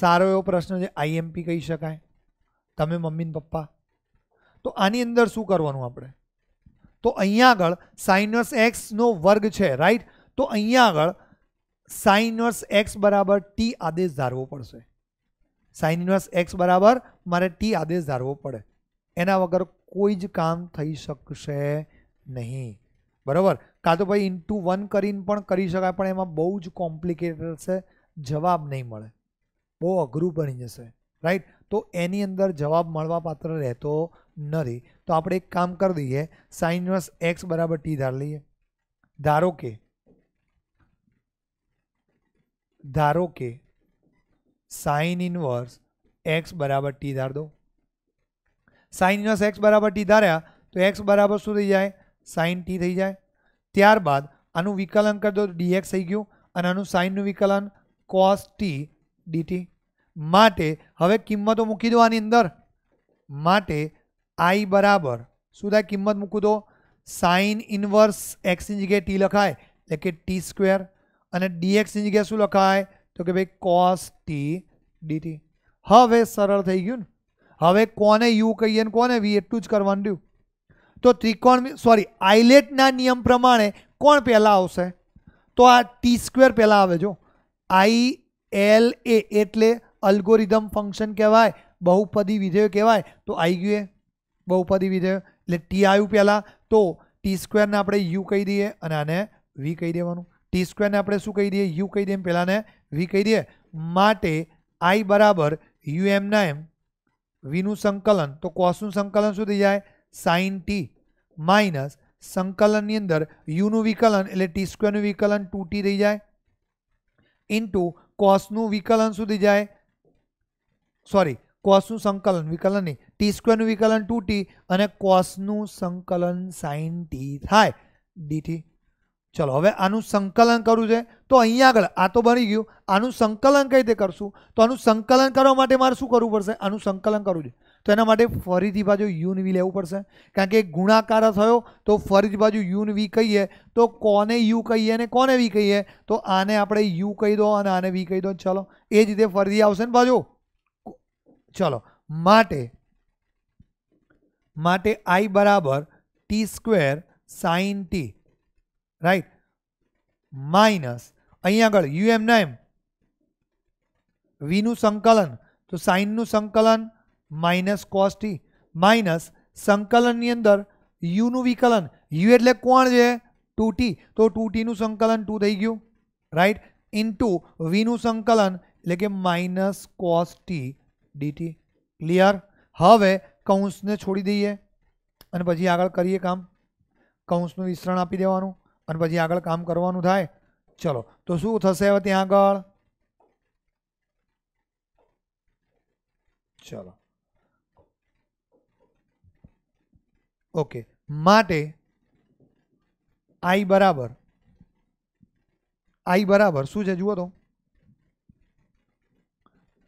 સારો એવો પ્રશ્ન છે આઈએમપી કહી શકાય તમે મમ્મી ને પપ્પા તો આની અંદર શું કરવાનું આપણે તો અહીંયા આગળ sin x નો વર્ગ છે રાઈટ તો અહીંયા આગળ sin x = t આદેશ ધારવો પડશે sin x = मारे t आदेश धारवो पड़े एना वगर कोईज काम થઈ શકશે નહીં બરોબર કાતો ભાઈ ઇનટુ 1 કરીને પણ કરી શકાય પણ એમાં બહુ જ કોમ્પ્લીકેટેડ છે જવાબ નહીં મળે બહુ અઘરૂ બની જશે રાઈટ તો એની અંદર જવાબ મળવા પાત્ર રહેતો નરી તો આપણે એક કામ કરી દઈએ sin x = t ધાર લઈએ ધારો કે ધારો કે sin⁻¹x = t ધાર દો sin⁻¹x = t ધાર્યા તો x = શું થઈ જાય sin t થઈ જાય ત્યાર બાદ આનું વિકલન કર દો dx આવી ગયું અને આનું sin નું વિકલન cos t dt માટે હવે કિંમતો મૂકી દો આની અંદર માટે i = શું દા કિંમત મૂકું તો sin⁻¹x ઇન્ટીગ્રેટ t લખાય એટલે કે t² અને dx ઇન્ટીગ્રેટ શું લખાય તો કે ભાઈ cos t dt હવે સરળ થઈ ગયું હવે કોને u કહીએ અને કોને v એટલે ટુ જ કરવાની રહ્યું તો ત્રિકોણ સોરી આઇલેટ ના નિયમ પ્રમાણે કોણ પહેલા આવશે તો આ t² પહેલા આવે જો આ આઈએલએ એટલે アル ગોરિધમ ફંક્શન કહેવાય બહુપદી વિધેય કહેવાય તો આવી ગયું એ બહુપદી વિધેય એટલે t u પહેલા તો t² ને આપણે u કહી દઈએ અને આને v કહી દેવાનું t² ને આપણે શું કહી દઈએ u કહી દઈએ પહેલાને v કહી દઈએ માટે i = um ના એમ v નું સંકલન તો cos નું સંકલન શું થઈ જાય sin t માઈનસ સંકલન ની અંદર u નું વિકલન એટલે t² નું વિકલન 2t રહી જાય * cos નું વિકલન શું થઈ જાય સોરી cos નું સંકલન વિકલન ની t² નું વિકલન 2t અને cos નું સંકલન sin t થાય dt ચલો હવે આનું સંકલન કરું છે તો અહીં આગળ આ તો બની ગયો આનું સંકલન કઈ રીતે કરશું તો આનું સંકલન કરવા માટે મારે શું કરવું પડશે આનું સંકલન કરવું છે તો એના માટે ફરતી બાજુ યુનવી લેવું પડશે કારણ કે ગુણાકાર થયો તો ફરતી બાજુ યુનવી કહીએ તો કોને યુ કહીએ ને કોને વી કહીએ તો આને આપણે યુ કહી દો અને આને વી કહી દો ચલો એ જ રીતે ફરતી આવશે ને બાજુ ચલો માટે માટે i બરાબર t² sin t right minus અહીં આગળ યુ એમ નેમ વી નું સંકલન તો સાઈન નું સંકલન માઈનસ કોસ t માઈનસ સંકલન ની અંદર યુ નું વિકલન યુ એટલે કોણ છે 2t તો 2t નું સંકલન 2 થઈ ગયું રાઈટ ઇનટુ વી નું સંકલન એટલે કે minus cos t dt clear હવે કૌંસ ને છોડી દઈએ અને પછી આગળ કરીએ કામ કૌંસ નું વિસ્તરણ આપી દેવાનું અન્ય બધી આગળ કામ કરવાનું થાય ચલો તો શું થશે હવે ત્યાં આગળ ચલો ઓકે માટે i બરાબર i બરાબર શું છે જુઓ તો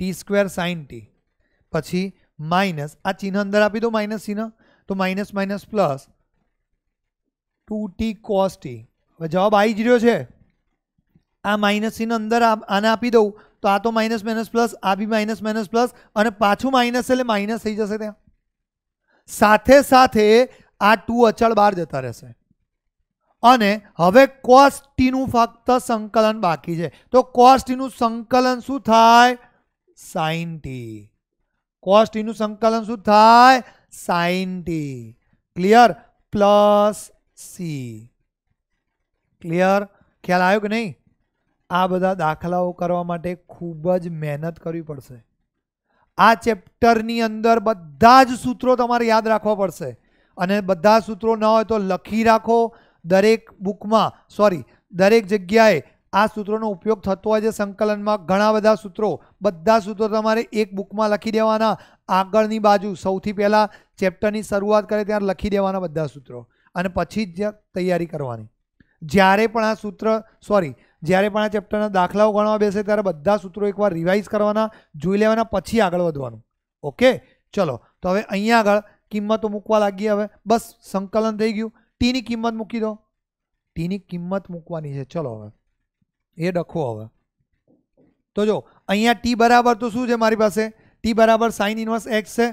t² sin t પછી માઈનસ આ ચિહ્ન અંદર આપી દો માઈનસ સીનો તો minus minus plus two t cos t હવે જવાબ આવી જ રહ્યો છે આ માઇનસ સીન અંદર આને આપી દઉં તો આ તો માઇનસ માઇનસ પ્લસ આ બી માઇનસ માઇનસ પ્લસ અને પાછું માઇનસ એટલે માઇનસ થઈ જશે ત્યાં સાથે સાથે આ ટુ અચળ બહાર જતા રહેશે અને હવે કોસ ટીનું ફક્ત સંકલન બાકી છે તો કોસ ટીનું સંકલન શું થાય સાઇન ટી કોસ ટીનું સંકલન શું થાય sine t clear plus C clear ખ્યાલ આવ્યો કે નહીં આ બધા દાખલાઓ કરવા માટે ખૂબ જ મહેનત કરવી પડશે આ ચેપ્ટરની અંદર બધા જ સૂત્રો તમારે યાદ રાખવા પડશે અને બધા સૂત્રો ન હોય તો લખી રાખો દરેક બુકમાં સોરી દરેક જગ્યાએ આ સૂત્રોનો ઉપયોગ થતો હોય છે સંકલનમાં ઘણા બધા સૂત્રો બધા સૂત્રો તમારે એક બુકમાં લખી દેવાના આગળની બાજુ સૌથી પહેલાં ચેપ્ટરની શરૂઆત કરે ત્યારે લખી દેવાના બધા સૂત્રો અને પછી જ તૈયારી કરવાની જ્યારે પણ આ સૂત્ર સોરી જ્યારે પણ આ ચેપ્ટરના દાખલાઓ ગણવા બેસે ત્યારે બધા સૂત્રો એકવાર રિવાઇઝ કરવાના જોઈ લેવાના પછી આગળ વધવાનું ઓકે ચલો તો હવે અહીંયા આગળ કિંમતો મૂકવા લાગી હવે બસ સંકલન થઈ ગયું ટીની કિંમત મૂકી દો ટીની કિંમત મૂકવાની છે ચલો હવે એ ડખો હવે તો જો અહીંયા ટી બરાબર તો શું છે મારી પાસે ટી બરાબર સાઇન ઇન્વર્સ એક્સ છે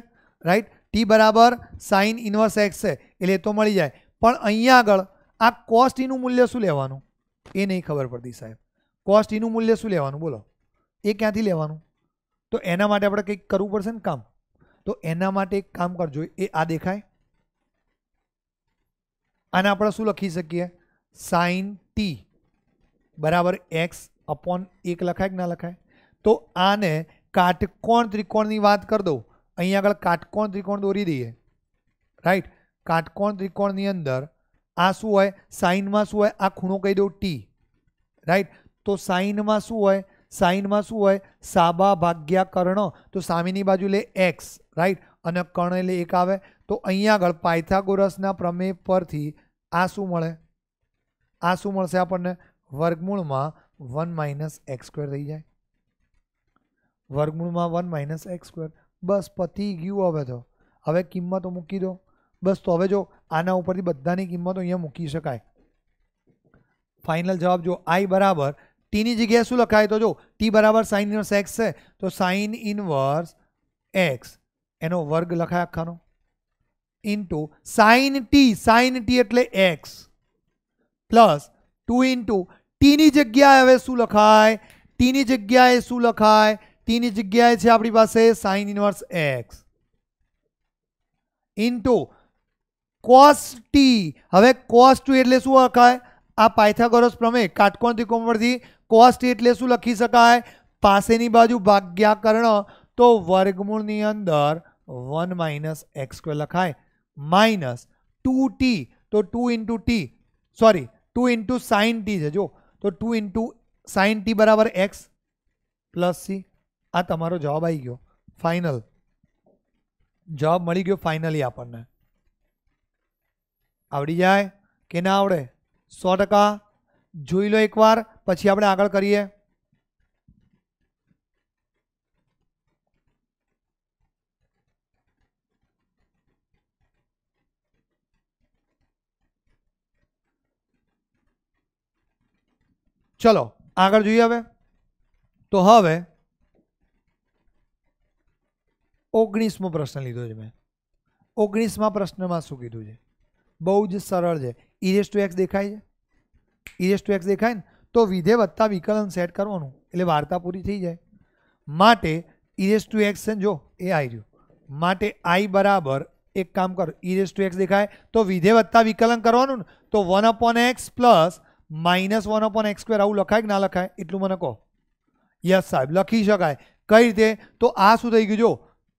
રાઈટ ટી બરાબર સાઇન ઇન્વર્સ એક્સ છે એટલે તો મળી જાય પણ અહીં આગળ આ કોસ t નું મૂલ્ય શું લેવાનું એ નહીં ખબર પડી સાહેબ કોસ t નું મૂલ્ય શું લેવાનું બોલો એ ક્યાંથી લેવાનું તો એના માટે આપણે કંઈક કરવું પડશે ને કામ તો એના માટે કામ કરવું જોઈએ આ દેખાય આને આપણે શું લખી શકીએ sin t = x / 1 લખાય કે ના લખાય તો આને કાટકોણ ત્રિકોણની વાત કર દો અહીં આગળ કાટકોણ ત્રિકોણ દોરી દઈએ રાઈટ કાટકોણ ત્રિકોણની અંદર આ શું હોય સાઇનમાં શું હોય આ ખૂણો કહી દઉં ટી રાઈટ તો સાઇનમાં શું હોય સાઇનમાં શું હોય સાબા ભાગ્યા કર્ણ તો સામેની બાજુ લે એક્સ રાઈટ અને કર્ણ એટલે એક આવે તો અહીંયા આગળ પાયથાગોરસના પ્રમેય પરથી આ શું મળે આ શું મળશે આપણને વર્ગમૂળમાં વન માઇનસ એક્સ સ્ક્વેર થઈ જાય વર્ગમૂળમાં વન માઇનસ એક્સ સ્ક્વેર બસ પતી ગયું હવે તો હવે કિંમતો મૂકી દો બસ તો હવે જો આના ઉપરથી બધાની કિંમત અહીંયા મૂકી શકાય ફાઈનલ જવાબ જો i = t ની જગ્યાએ શું લખાય તો જો t = sin⁻¹x તો sin⁻¹x એનો વર્ગ લખાયાખાનો * sin t sin t એટલે x + 2 * t ની જગ્યાએ હવે શું લખાય t ની જગ્યાએ શું લખાય t ની જગ્યાએ છે આપણી પાસે sin⁻¹x * cos t હવે cos t એટલે શું લખાય આ પાયથાગોરસ પ્રમેય કાટકોણ ત્રિકોણમાંથી cos t એટલે શું લખી શકાય પાસેની બાજુ ભાગ્યા કર્ણ તો વર્ગમૂળની અંદર 1 - x² લખાય - 2t તો 2 * t સોરી 2 * sin t છે જો તો 2 * sin t = x + c આ તમારો જવાબ આવી ગયો ફાઇનલ જવાબ મળી ગયો ફાઇનલી આપણે અબરી જાય કે ના આવડે 100% જોઈ લો એકવાર પછી આપણે આગળ કરીએ ચલો આગળ જોઈએ હવે તો હવે 19મો પ્રશ્ન લીધો છે મે 19મા પ્રશ્નમાં શું કીધું છે બહુ જ સરળ છે e^x દેખાય છે e^x દેખાય ને તો વિધે વત્તા વિકલન સેટ કરવાનો એટલે વાર્તા પૂરી થઈ જાય માટે e^x છે જો a આવી ગયો માટે i બરાબર એક કામ કરો e^x દેખાય તો વિધે વત્તા વિકલન કરવાનો ને તો 1/x + -1/x^2 આવું લખાય કે ના લખાય એટલું મને ક યસ સાહેબ લખી શકાય કઈ રીતે તો આ શું થઈ ગયું જો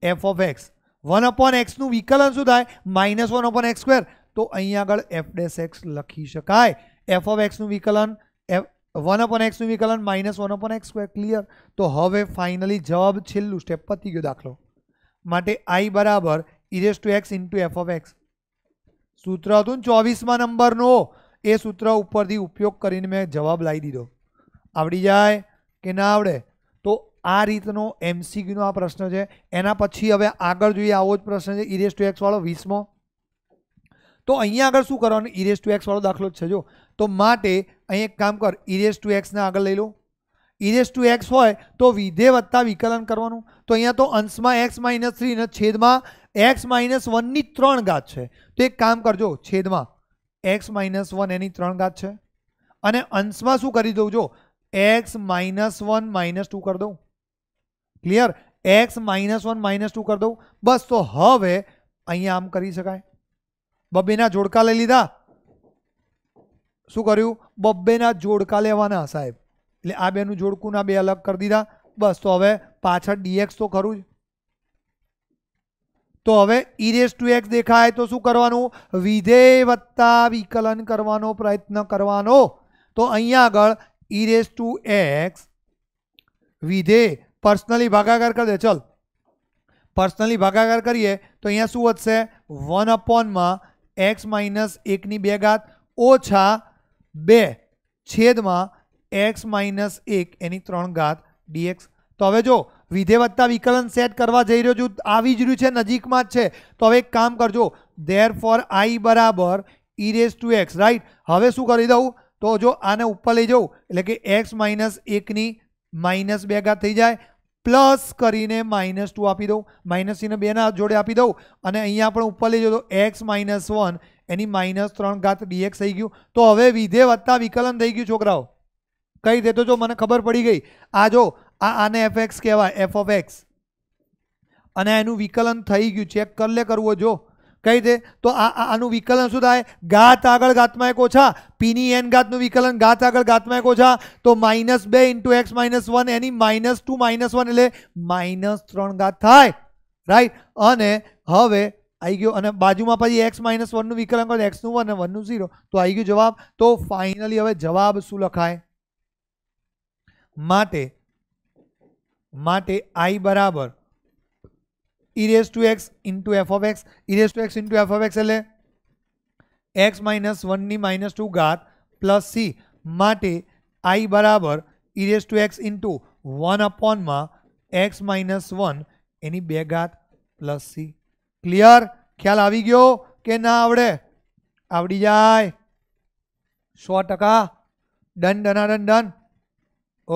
f(x) 1/x નું વિકલન શું થાય -1/x^2 તો અહીં આગળ f'x લખી શકાય f(x) નું વિકલન m 1/x નું વિકલન -1/x^2 ક્લિયર તો હવે ફાઇનલી જવાબ છેલ્લું સ્ટેપ પર તી ગયો દાખલો માટે i = e^x * f(x) સૂત્રાધનું 24 માં નંબરનો એ સૂત્ર ઉપરથી ઉપયોગ કરીને મે જવાબ લાઈ દીધો આવડી જાય કે ના આવડે તો આ રીતનો MCQ નો આ પ્રશ્ન છે એના પછી હવે આગળ જોઈએ આવો જ પ્રશ્ન છે e^x વાળો 20 માં તો અહીંયા આગળ શું કરવાનું e^x વાળો દાખલો છે જો તો માટે અહીં એક કામ કર e^x ને આગળ લઈ લો e^x હોય તો વિધેવત્તા વિકલન કરવાનું તો અહીંયા તો અંશમાં x - 3 અને છેદમાં x - 1 ની 3 घात છે તો એક કામ કર જો છેદમાં x - 1 એની 3 घात છે અને અંશમાં શું કરી દઉં જો x - 1 - 2 કરી દઉં ક્લિયર x - 1 - 2 કરી દઉં બસ તો હવે અહીંયા આમ કરી શકાય બબ્બેના જોડકા લઈ લીધા શું કર્યું બબ્બેના જોડકા લેવાના સાહેબ એટલે આ બેનું જોડકું ના બે અલગ કરી દીધા બસ તો હવે પાછળ ડીએક્સ તો ખરું જ તો હવે ઇરેસ ટુ એક્સ દેખાય તો શું કરવાનું વિધેય વત્તા વિકલન કરવાનો પ્રયત્ન કરવાનો તો અહીંયા આગળ ઇરેસ ટુ એક્સ વિધેય પર્સનલી ભાગાકાર કરી દે ચલ પર્સનલી ભાગાકાર કરીએ તો અહીંયા શું વધશે વન અપોનમાં x - 1 ની 2 ઘાત ઓછા 2 છેદમાં x - 1 એની 3 ઘાત dx તો હવે જો વિધેવત્તા વિકલન સેટ કરવા જઈ રહ્યો છું આવી જ રહ્યું છે નજીકમાં છે તો હવે એક કામ કરજો therefore i = e ^ x right હવે શું કરી દઉં તો જો આને ઉપર લઈ જઉં એટલે કે x - 1 ની -2 ઘાત થઈ જાય પ્લસ કરીને -2 આપી દો -c ને 2 ના હાથ જોડે આપી દો અને અહીંયા પણ ઉપર લઈ જો તો x - 1 એની -3 ઘાત dx આવી ગયું તો હવે વિધે વતા વિકલન થઈ ગયું છોકરાઓ કઈ દેતો જો મને ખબર પડી ગઈ આ જો આ આને fx કહેવાય f(x) અને આનું વિકલન થઈ ગયું ચેક કર લે કરજો જો કહી દે તો આ આ નું વિકલન શું થાય घात આગળ ઘાત માં એક ઓછા p ની n घात નું વિકલન घात આગળ ઘાત માં એક ઓછા તો -2 * x - 1 એની -2 - 1 એટલે -3 ઘાત થાય રાઈટ અને હવે આવી ગયો અને बाजूમાં પછી x - 1 નું વિકલન કયો x નું 1 ને 1 નું 0 તો આવી ગયો જવાબ તો ફાઇનલી હવે જવાબ શું લખાય માટે માટે i = e raise to x * f(x) e raise to x * f(x) લે x - 1 ની -2 ઘાત + c માટે i = e raise to x * 1 / માં x - 1 એની 2 ઘાત + c ક્લિયર ખ્યાલ આવી ગયો કે ના આવડે આવડી જાય 100% દન દના દન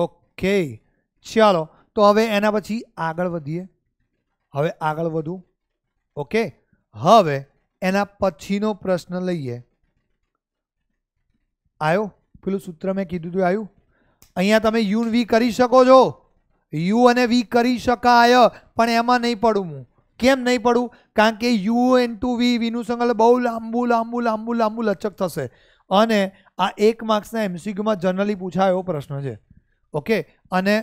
ઓકે ચાલો તો હવે એના પછી આગળ વધીએ હવે આગળ વધું ઓકે હવે એના પછીનો પ્રશ્ન લઈએ આવ્યો પેલું સૂત્ર મેં કીધું હતું આવ્યું અહીંયા તમે યુ વી કરી શકો છો યુ અને વી કરી શકાય પણ એમાં નહીં પડું હું કેમ નહીં પડું કારણ કે યુ એન ટુ વી વીનું સંગલ બહુ લાંબુ લાંબુ લાંબુ લાંબુ લચક થશે અને આ એક માર્ક્સના એમસીક્યુમાં જનરલી પૂછાય એવો પ્રશ્ન છે ઓકે અને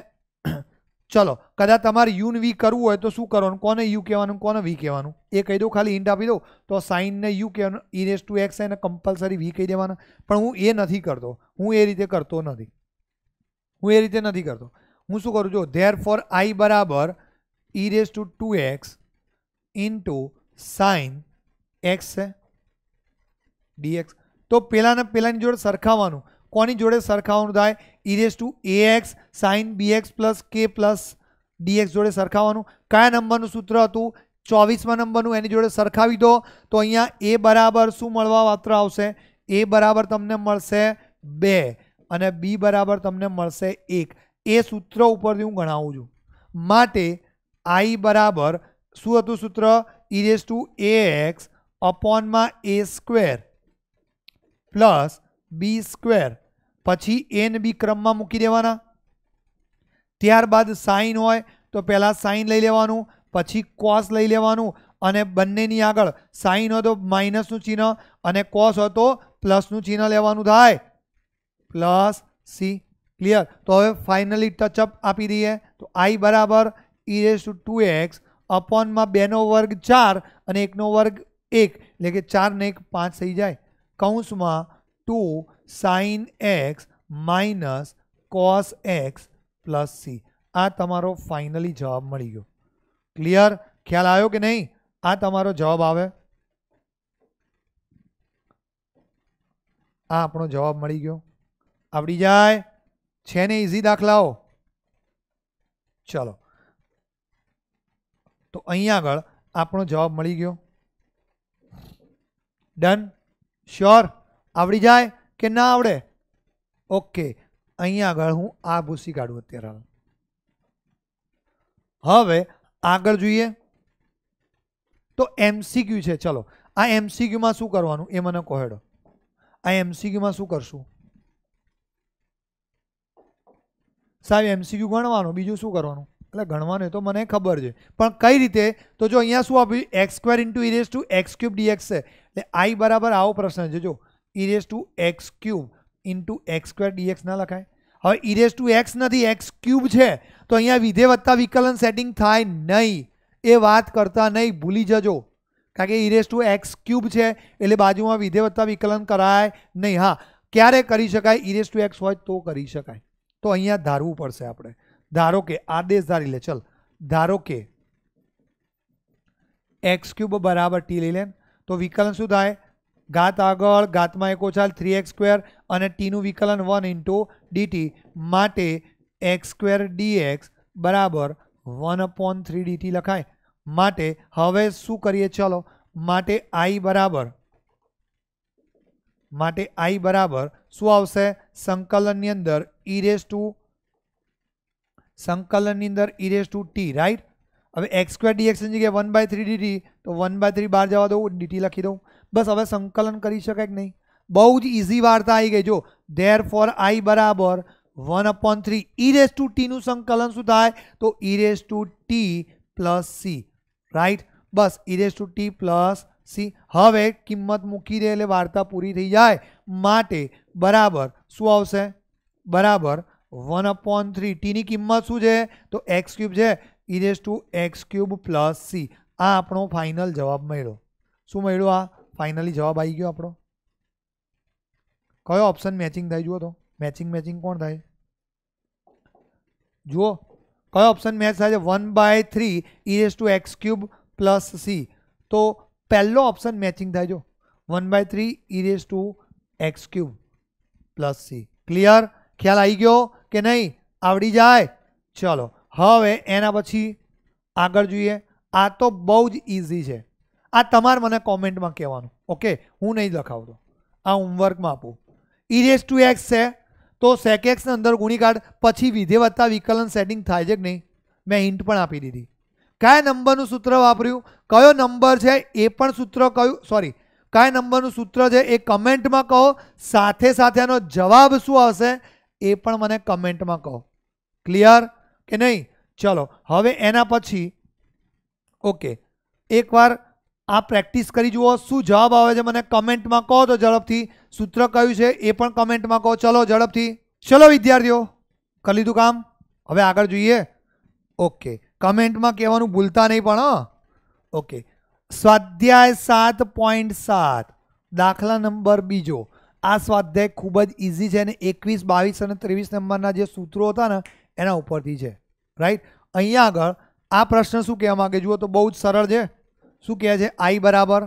ચલો કદાચ તમારે યુન વી કરવું હોય તો શું કરવાનું કોને યુ કહેવાનું કોને વી કહેવાનું એ કહી દઉં ખાલી ઇન્ટ આપી દઉં તો સાઇનને યુ કહેવાનું ઇરેસ ટુ એક્સ એને કમ્પલસરી વી કહી દેવાના પણ હું એ નથી કરતો હું એ રીતે કરતો નથી હું એ રીતે નથી કરતો હું શું કરું છું ધેર ફોર આઈ બરાબર e raise to two x into sine x છે ડીએક્સ તો પહેલાંને પહેલાંની જોડે સરખાવાનું કોની જોડે સરખાવાનું થાય e^ax sin bx + k + dx જોડે સરખાવાનું કયા નંબરનું સૂત્ર હતું 24માં નંબરનું એની જોડે સરખાવી દો તો અહીંયા a બરાબર શું મળવાપાત્ર આવશે a બરાબર તમને મળશે 2 અને b બરાબર તમને મળશે 1 એ સૂત્ર ઉપરથી હું ગણાવું છું માટે i બરાબર શું હતું સૂત્ર e^ax / ma a^2 + b² પછી nb ક્રમમાં મૂકી દેવાના ત્યારબાદ સાઈન હોય તો પહેલા સાઈન લઈ લેવાનું પછી કોસ લઈ લેવાનું અને બંનેની આગળ સાઈન હોય તો માઈનસ નું ચિહ્ન અને કોસ હોય તો પ્લસ નું ચિહ્ન લેવાનું થાય + c ક્લિયર તો હવે ফাইনલી ટચ અપ આપી દીધે તો i = e^2x / માં 2 નો વર્ગ 4 અને 1 નો વર્ગ 1 એટલે કે 4 ને 1 5 થઈ જાય કૌંસમાં 2 sin x - cos x + c આ તમારો ફાઇનલી જવાબ મળી ગયો ક્લિયર ખ્યાલ આવ્યો કે નહીં આ તમારો જવાબ આવે આ આપણો જવાબ મળી ગયો આવડી જાય છે ને ઈઝી દાખલાઓ ચલો તો અહીં આગળ આપણો જવાબ મળી ગયો डन श्योर આવડી જાય કે ના આવડે ઓકે અહીંયા આગળ હું આ ભૂસી કાઢું અત્યારે હવે આગળ જોઈએ તો એમસીક્યુ છે ચલો આ એમસીક્યુમાં શું કરવાનું એ મને કહેડો આ એમસીક્યુમાં શું કરશું સાહેબ એમસીક્યુ ગણવાનું બીજું શું કરવાનું એટલે ગણવાનું એ તો મને ખબર છે પણ કઈ રીતે તો જો અહીંયા શું આપ્યું x square into ઇરેસ to x cube dx છે એટલે આઈ બરાબર આવો પ્રશ્ન છે જો e^x^3 * x^2 dx ન લખાય હવે e^x નથી x^3 છે તો અહીંયા વિધેવત્તા વિકલન સેટિંગ થાય નહીં એ વાત કરતા નહીં ભૂલી જજો કારણ કે e^x^3 છે એટલે बाजूમાં વિધેવત્તા વિકલન કરાય નહીં હા ક્યારે કરી શકાય e^x હોય તો કરી શકાય તો અહીંયા ધારવું પડશે આપણે ધારો કે આ દે જારી લે ચલ ધારો કે x^3 = t લઈ લેન તો વિકલન શું થાય घातागळ घातामय कोचाल 3x² आणि t નું વિકલન 1 * dt માટે x² dx = 1 / 3 dt લખાય માટે હવે શું કરીએ चलो માટે i = માટે i = શું આવશે સંકલન ની અંદર e रे टू સંકલન ની અંદર e raise to t right હવે x² dx च्या जागी 1 / 3 dt तो 1 / 3 बाहेर जावा देऊ dt લખી दो બસ હવે સંકલન કરી શકાય કે નહીં બહુ જ ઈઝી વારતા આવી ગયો ધેરફોર i બરાબર 1/3 e^t નું સંકલન સુ થાય તો e^t + c રાઈટ બસ e^t + c હવે કિંમત મૂકી દેલે વારતા પૂરી થઈ જાય માટે બરાબર શું આવશે બરાબર 1/3 t ની કિંમત શું છે તો x^3 છે e^x^3 + c આ આપણો ફાઇનલ જવાબ મળ્યો શું મળ્યો આ ફાઇનલી જવાબ આવી ગયો આપણો કયો ઓપ્શન મેચિંગ થાય જુઓ તો મેચિંગ મેચિંગ કોણ થાય જુઓ કયો ઓપ્શન મેચ થાય છે one by three e raise to x cube plus c તો પહેલો ઓપ્શન મેચિંગ થાય જો one by three e raise to x cube plus C clear ખ્યાલ આવી ગયો કે નહીં આવડી જાય ચલો હવે એના પછી આગળ જોઈએ આ તો બહુ જ ઇઝી છે આ તમાર મને કોમેન્ટ માં કહેવાનું ઓકે હું નહીં લખાવું આ હોમવર્ક માં આપું e^x છે તો sec x ને અંદર ગુણી કાર્ડ પછી વિધેવત્તા વિકલન સેટિંગ થાય જ કે નહીં મેં હિન્ટ પણ આપી દીધી કયા નંબર નું સૂત્ર વાપર્યું કયો નંબર છે એ પણ સૂત્ર કયું સોરી કયા નંબર નું સૂત્ર છે એ કોમેન્ટ માં કહો સાથે સાથેનો જવાબ શું આવશે એ પણ મને કોમેન્ટ માં કહો ક્લિયર કે નહીં ચલો હવે એના પછી ઓકે એકવાર આ પ્રેક્ટિસ કરી જુઓ શું જવાબ આવે છે મને કમેન્ટમાં કહો તો જલ્દી સૂત્ર કયું છે એ પણ કમેન્ટમાં કહો ચલો જલ્દી ચલો વિદ્યાર્થીઓ કલ્લીધું કામ હવે આગળ જોઈએ ઓકે કમેન્ટમાં કહેવાનું ભૂલતા નહીં પણ હો ઓકે સ્વાધ્યાય 7.7 દાખલા નંબર બીજો આ સ્વાધ્યાય ખૂબ જ ઈઝી છે ને 21 22 અને 23 નંબરના જે સૂત્રો હતા ને એના ઉપરથી છે રાઈટ અહીંયા આગળ આ પ્રશ્ન શું કેવા માંગે જુઓ તો બહુ જ સરળ છે तो क्या है i बराबर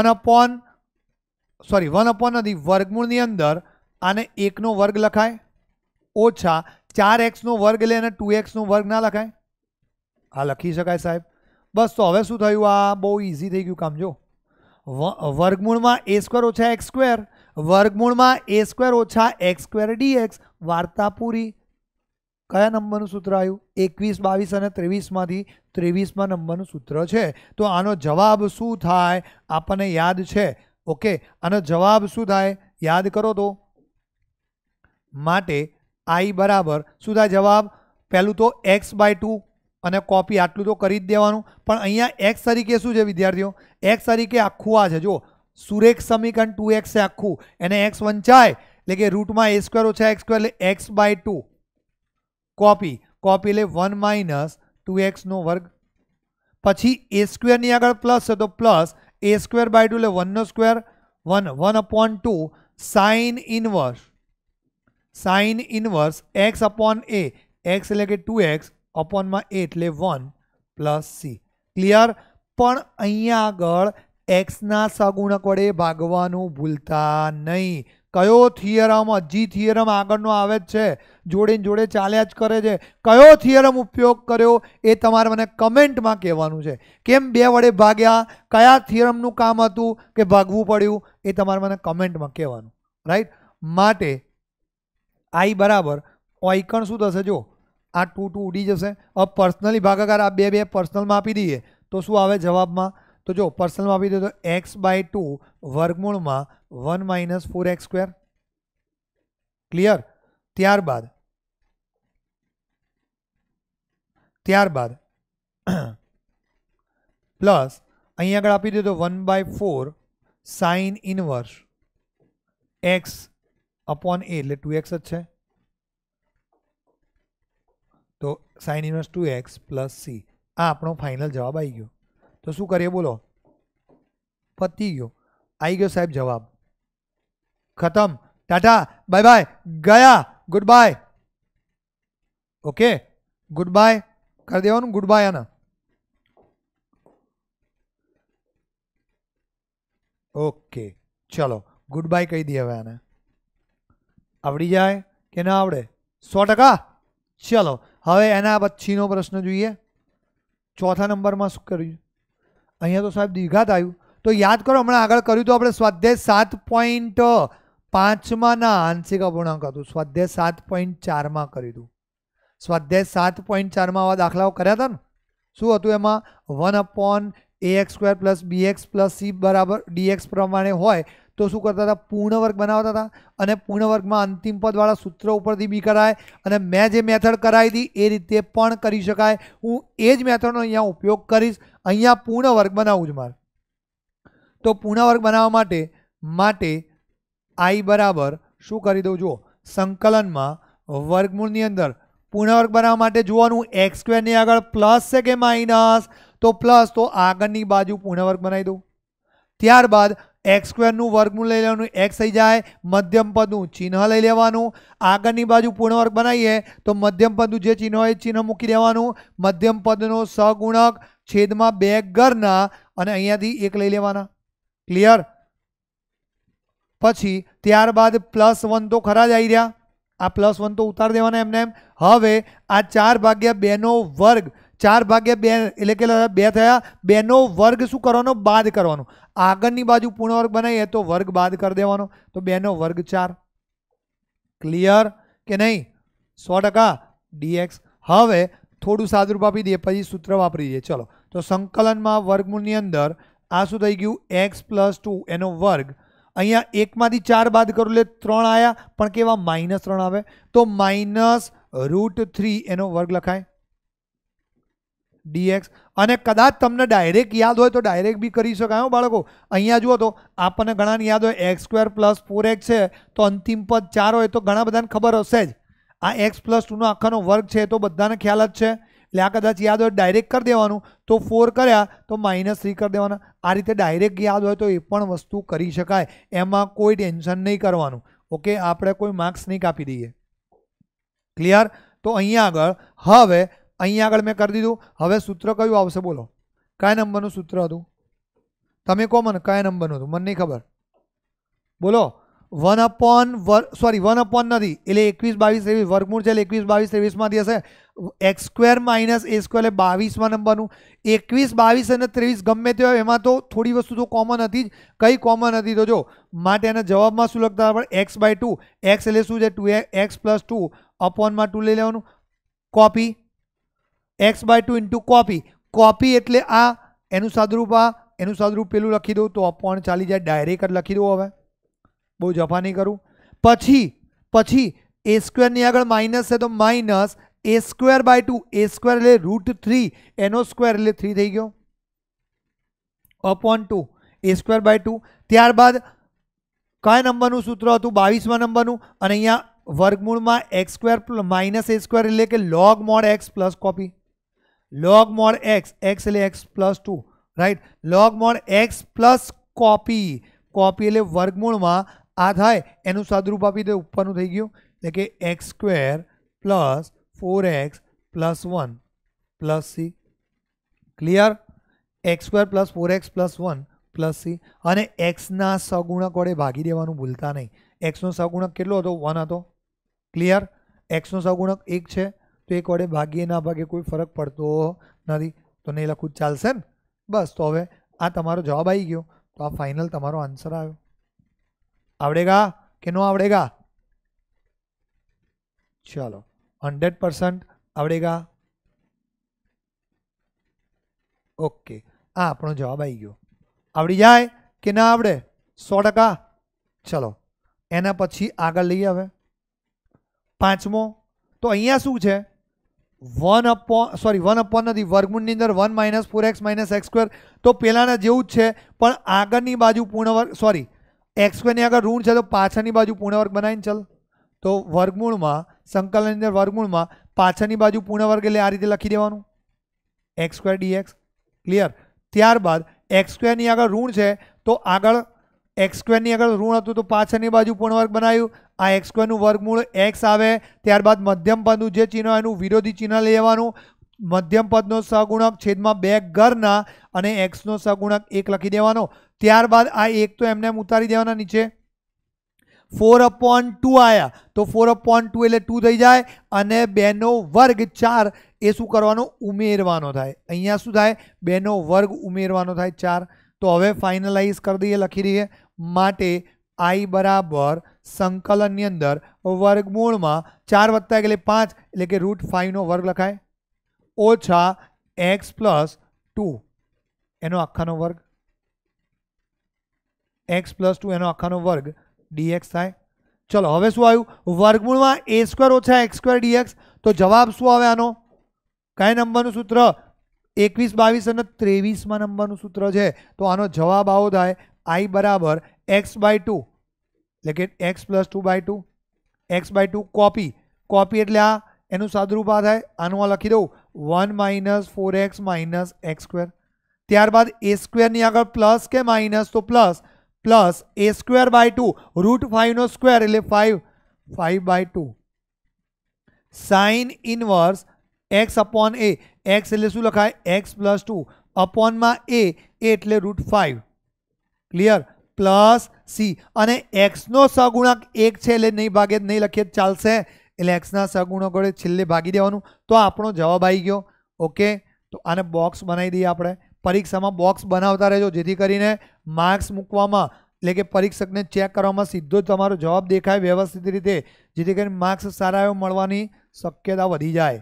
1 अपॉन सॉरी 1 अपॉन अभी वर्गमूल के अंदर आने 1 નો वर्ग લખાય - 4x નો वर्ग લે અને 2x નો વર્ગ ના લખાય આ લખી શકાય સાહેબ બસ તો હવે શું થયું આ બહુ ઈઝી થઈ ગયું કામ જો વર્ગમૂળમાં a² - x² વર્ગમૂળમાં a² - x² dx વાર્તા પૂરી કયા નંબરનું સૂત્ર આવ્યું એકવીસ બાવીસ અને ત્રેવીસમાંથી ત્રેવીસમાં નંબરનું સૂત્ર છે તો આનો જવાબ શું થાય આપણને યાદ છે ઓકે આનો જવાબ શું થાય યાદ કરો તો માટે આઈ બરાબર શું થાય જવાબ પહેલું તો એક્સ બાય ટુ અને કોપી આટલું તો કરી જ દેવાનું પણ અહીંયા એક્સ તરીકે શું છે વિદ્યાર્થીઓ એક્સ તરીકે આખું આ છે જો સુરેખ સમીકરણ ટુ એક્સ છે આખું એને એક્સ વંચાય એટલે કે રૂટમાં એ સ્ક્વેર ઓછા એક્સ સ્ક્વેર એટલે x by two copy copy લે 1 - 2x નો વર્ગ પછી a² ની આગળ પ્લસ છે તો પ્લસ a² / 2 લે 1 નો square 1 1 / 2 sin⁻¹ sin⁻¹ x / a x લે કે 2x / માં a એટલે 1 + c ક્લિયર પણ અહીંયા આગળ x ના સહગુણક વડે ભાગવાનું ભૂલતા નહીં કયો થિયરમ હજી થિયરમ આગળનો આવે જ છે જોડીને જોડે ચાલ્યા જ કરે છે કયો થિયરમ ઉપયોગ કર્યો એ તમારે મને કમેન્ટમાં કહેવાનું છે કેમ બે વડે ભાગ્યા કયા થિયરમનું કામ હતું કે ભાગવું પડ્યું એ તમારે મને કમેન્ટમાં કહેવાનું રાઈટ માટે આઈ બરાબર ઓઈકણ શું થશે જો આ ટુ ટુ ઉડી જશે હવે પર્સનલી ભાગાકાર આ બે બે પર્સનલમાં આપી દઈએ તો શું આવે જવાબમાં જો પર્સનલ માપી દે તો x / 2 વર્ગમૂળમાં 1 - 4x² ક્લિયર ત્યારબાદ ત્યારબાદ પ્લસ અહીં આગળ આપી દે તો 1 / 4 sin⁻¹ x / a એટલે 2x જ છે તો sin⁻¹ 2x + c આ આપણો ફાઇનલ જવાબ આવી ગયો तो शू करे बोलो पती गो आई गो साहब जवाब खत्म टाटा बाय बाय गया good bye okay good bye कर देवा गुड बाय आना ओके चलो गुड बाय कही दी हमें आने आवड़ी जाए कि ना आवड़े सौ टका चलो हमें एना पच्छी प्रश्न जुए चौथा नंबर में शू करू અહીંયા તો સાબિત વિઘાત આયું તો યાદ કરો હમણાં આગળ કર્યું તો આપણે સ્વાધ્યાય 7.5 માં ના આંશિકા ભુણંક હતું સ્વાધ્યાય 7.4 માં કર્યું સ્વાધ્યાય 7.4 માં વા દાખલાઓ કર્યા હતા ને શું હતું એમાં 1 / ax2 + bx + c = dx પ્રમાણે હોય તો શું કરતા હતા પૂર્ણવર્ગ બનાવતા હતા અને પૂર્ણવર્ગમાં અંતિમ પદવાળા સૂત્ર ઉપરથી બી કરાય અને મેં જે મેથડ કરાવી હતી એ રીતે પણ કરી શકાય હું એ જ મેથડનો અહીંયા ઉપયોગ કરીશ અહીંયા પૂર્ણવર્ગ બનાવું જ મારે તો પૂર્ણવર્ગ બનાવવા માટે માટે આઈ બરાબર શું કરી દઉં જુઓ સંકલનમાં વર્ગમૂળની અંદર પૂર્ણવર્ગ બનાવવા માટે જોવાનું એક્સ સ્ક્વેરની આગળ પ્લસ છે કે માઇનસ તો પ્લસ તો આગળની બાજુ પૂર્ણવર્ગ બનાવી દઉં ત્યારબાદ x² નું વર્ગ નું લઈ લેવાનું x આવી જાય મધ્યમ પદ નું चिन्ह લઈ લેવાનું આગળની બાજુ પૂર્ણ વર્ગ બનાવીએ તો મધ્યમ પદ નું જે ચિહ્ન હોય એ ચિહ્ન મૂકી દેવાનું મધ્યમ પદ નો સહગુણક છેદ માં 2 ઘર ના અને અહીંયાથી 1 લઈ લેવાના ક્લિયર પછી ત્યારબાદ +1 તો ખરા જઈ રહ્યા આ +1 તો ઉતાર દેવાના એમ નેમ હવે આ 4 ભાગ્યા 2 નો વર્ગ 4/2 એટલે કે 2 થાય 2 નો વર્ગ શું કરવાનો બાદ કરવાનો આગળની બાજુ પૂર્ણ વર્ગ બને તો વર્ગ બાદ કરી દેવાનો તો 2 નો વર્ગ 4 ક્લિયર કે નહીં 100% dx હવે થોડું સાદુરૂપ આપી દે પછી સૂત્ર વાપરી લે ચલો તો સંકલનમાં વર્ગમૂળની અંદર આ શું થઈ ગયું x + 2 એનો વર્ગ અહીંયા 1 માંથી 4 બાદ કરો એટલે 3 આયા પણ કેવા -3 આવે તો -√3 એનો વર્ગ લખાય ડીએક્સ અને કદાચ તમને ડાયરેક્ટ યાદ હોય તો ડાયરેક્ટ બી કરી શકાય હો બાળકો અહીંયા જુઓ તો આપણને ઘણાને યાદ હોય x square plus four x છે તો અંતિમ પદ ચાર હોય તો ઘણા બધાને ખબર હશે જ આ એક્સ પ્લસ ટુનો આખાનો વર્ગ છે તો બધાને ખ્યાલ જ છે એટલે આ કદાચ યાદ હોય ડાયરેક્ટ કરી દેવાનું તો ફોર કર્યા તો માઇનસ થ્રી કરી દેવાના આ રીતે ડાયરેક્ટ યાદ હોય તો એ પણ વસ્તુ કરી શકાય એમાં કોઈ ટેન્શન નહીં કરવાનું ઓકે આપણે કોઈ માર્ક્સ નહીં કાપી દઈએ ક્લિયર તો અહીંયા આગળ હવે અહીંયા આગળ મે કરી દીધું હવે સૂત્ર કયું આવશે બોલો કયા નંબરનું સૂત્ર હતું તમને કોમન કયા નંબરનું હતું મને નઈ ખબર બોલો 1 અપ ઓર સોરી 1 અપ નથી એટલે 21 22 23 વર્કમોડ છે 21 22 23 માં દે છે x² - a² એ 22 માં નંબરનું 21 22 અને 23 ગમ મે તો એમાં તો થોડી વસ્તુ તો કોમન હતી જ કઈ કોમન હતી તો જો માટ એના જવાબમાં શું લખતા હોય બાય 2 x એટલે શું છે 2x + 2 અપ ઓન માં 2 લઈ લેવાનું કોપી x / 2 * કોપી કોપી એટલે આ એનો સાદુરૂપા એનો સાદુરૂપ પેલું લખી દઉં તો અપણ ચાલી જાય ડાયરેક્ટ લખી દઉં હવે બહુ જફાની કરું પછી પછી a² ની આગળ માઈનસ છે તો માઈનસ a² / 2 a² એટલે √3 an² એટલે 3 થઈ ગયો / 2 a² / 2 ત્યારબાદ કયા નંબરનું સૂત્ર હતું 22માં નંબરનું અને અહીંયા વર્ગમૂળમાં x² - a² લેકે log mod x + copy log mod x x એટલે x plus two right log mod x plus copy copy એટલે વર્ગમૂળમાં આ થાય એનું સદરૂપ આપી દે ઉપરનું થઈ ગયું એટલે કે x square plus four x plus one plus C clear x square plus four x plus one plus C અને એક્સના સગુણક વડે ભાગી દેવાનું ભૂલતા નહીં એક્સનો સગુણક કેટલો હતો વન હતો ક્લિયર એક્સનો સગુણક એક છે પે કરે ભાગી એ ના બગે કોઈ ફરક પડતો નથી તો નહી લખું ચાલશે બસ તો હવે આ તમારો જવાબ આવી ગયો તો આ ફાઇનલ તમારો આન્સર આવ્યો આવડેગા કે નો આવડેગા ચાલો 100% આવડેગા ઓકે આ આપણો જવાબ આવી ગયો આવડી જાય કે ના આવડે 100% ચાલો એના પછી આગળ લઈ આવે પાંચમો તો અહીંયા શું છે 1 अप सॉरी 1 अप नदी वर्गमूल ની અંદર 1 - 4x - x2 તો પેલા ના જેવું જ છે પણ આગળની બાજુ પૂર્ણવર્ સોરી x2 ની આગળ ઋણ છે તો પાછળની બાજુ પૂર્ણવર્ગ બનાવીને ચાલ તો વર્ગમૂળમાં સંકલન અંદર વર્ગમૂળમાં પાછળની બાજુ પૂર્ણવર્ગ એટલે આ રીતે લખી દેવાનું x2 dx ક્લિયર ત્યારબાદ x2 ની આગળ ઋણ છે તો આગળ x² ની અગર ઋણ હતું તો પાછેની બાજુ પૂર્ણ વર્ગ બનાયું આ x² નું વર્ગમૂળ x આવે ત્યારબાદ મધ્યમ પદું જે ચિહ્ન આનું વિરોધી ચિહ્ન લેવાનો મધ્યમ પદનો સહગુણક છેદમાં 2 ઘરના અને x નો સહગુણક 1 લખી દેવાનો ત્યારબાદ આ 1 તો એમ નેમ ઉતારી દેવાના નીચે 4 / 2 આયા તો 4 / 2 એટલે 2 થઈ જાય અને 2 નો વર્ગ 4 એ શું કરવાનો ઉમેરવાનો થાય અહીંયા શું થાય 2 નો વર્ગ ઉમેરવાનો થાય 4 તો હવે ફાઇનલાઈઝ કરી દઈએ લખી દઈએ mate i બરાબર સંકલન ની અંદર વર્ગમૂળ માં 4 + એટલે 5 એટલે કે √5 નો વર્ગ લખાય - x + 2 એનો અખાનો વર્ગ x + 2 એનો અખાનો વર્ગ dx i ચલો હવે શું આવ્યું વર્ગમૂળ માં a² - x² dx તો જવાબ શું આવે આનો કાઈ નંબરનું સૂત્ર 21 22 અને 23 માં નંબરનું સૂત્ર છે તો આનો જવાબ આવો થાય i = x / 2 એટલે કે x + 2 / 2 x / 2 કોપી કોપી એટલે આ એનું સાદું રૂપ આ થાય આનું હું લખી દઉં 1 - 4x - x² ત્યારબાદ a² ની આગળ + કે - તો ++ a² / 2 √5 નો સ્ક્વેર એટલે 5 5 / 2 sin⁻¹ x / a x એટલે શું લખાય x + 2 / માં a a એટલે √5 ક્લિયર + c અને x નો સહગુણક 1 છે એટલે નહીં ભાગેટ નહીં લખ્યે ચાલશે એટલે x ના સહગુણક વડે છેલ્લે ભાગી દેવાનું તો આપણો જવાબ આવી ગયો ઓકે તો આને બોક્સ બનાવી દી આપડે પરીક્ષામાં બોક્સ બનાવતા રહેજો જેથી કરીને માર્ક્સ મુકવામાં એટલે કે પરીક્ષકને ચેક કરવામાં સીધો તમારો જવાબ દેખાય વ્યવસ્થિત રીતે જેથી કરીને માર્ક્સ સારા એ મળવાની શક્યતા વધી જાય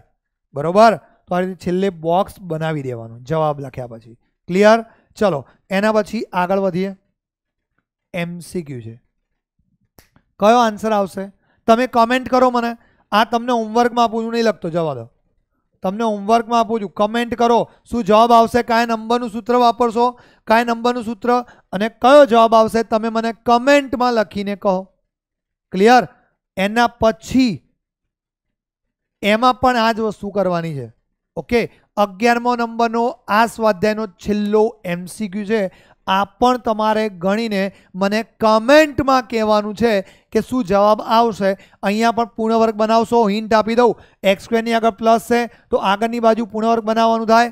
બરોબર તો આ રીતે છેલ્લે બોક્સ બનાવી દેવાનું જવાબ લખ્યા પછી ક્લિયર ચલો એના પછી આગળ વધીએ એમસીક્યુ છે કયો આન્સર આવશે તમે કમેન્ટ કરો મને આ તમને હોમવર્કમાં આપું છું નહીં લખતો જવા દો તમને હોમવર્કમાં આપું છું કમેન્ટ કરો શું જવાબ આવશે કાંઈ નંબરનું સૂત્ર વાપરશો કાંઈ નંબરનું સૂત્ર અને કયો જવાબ આવશે તમે મને કમેન્ટમાં લખીને કહો ક્લિયર એના પછી એમાં પણ આજ વસ્તુ કરવાની છે ઓકે 11મો નંબરનો આ સ્વાધ્યાયનો છેલ્લો एमसीक्यू છે આ પણ તમારે ગણીને મને કમેન્ટમાં કહેવાનું છે કે શું જવાબ આવશે અહીંયા પણ પૂર્ણવર્ગ બનાવશો ヒント આપી દઉં x² ની આગળ પ્લસ છે તો આગળની બાજુ પૂર્ણવર્ગ બનાવવાનું થાય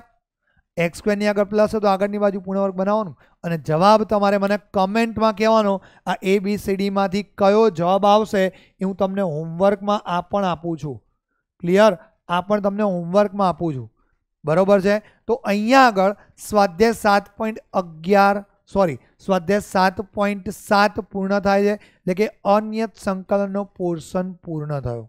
x² ની આગળ પ્લસ છે તો આગળની બાજુ પૂર્ણવર્ગ બનાવવાનું અને જવાબ તમારે મને કમેન્ટમાં કહેવાનો આ a b c d માંથી કયો જવાબ આવશે એ હું તમને હોમવર્કમાં આ પણ આપું છું ક્લિયર આ પર તમને હોમવર્ક માં આપું છું બરોબર છે તો અહિયાં આગળ સ્વાધ્યાય 7.11 સોરી સ્વાધ્યાય 7.7 પૂર્ણ થાય છે એટલે કે અનિયત સંકલન નો પોર્શન પૂર્ણ થયો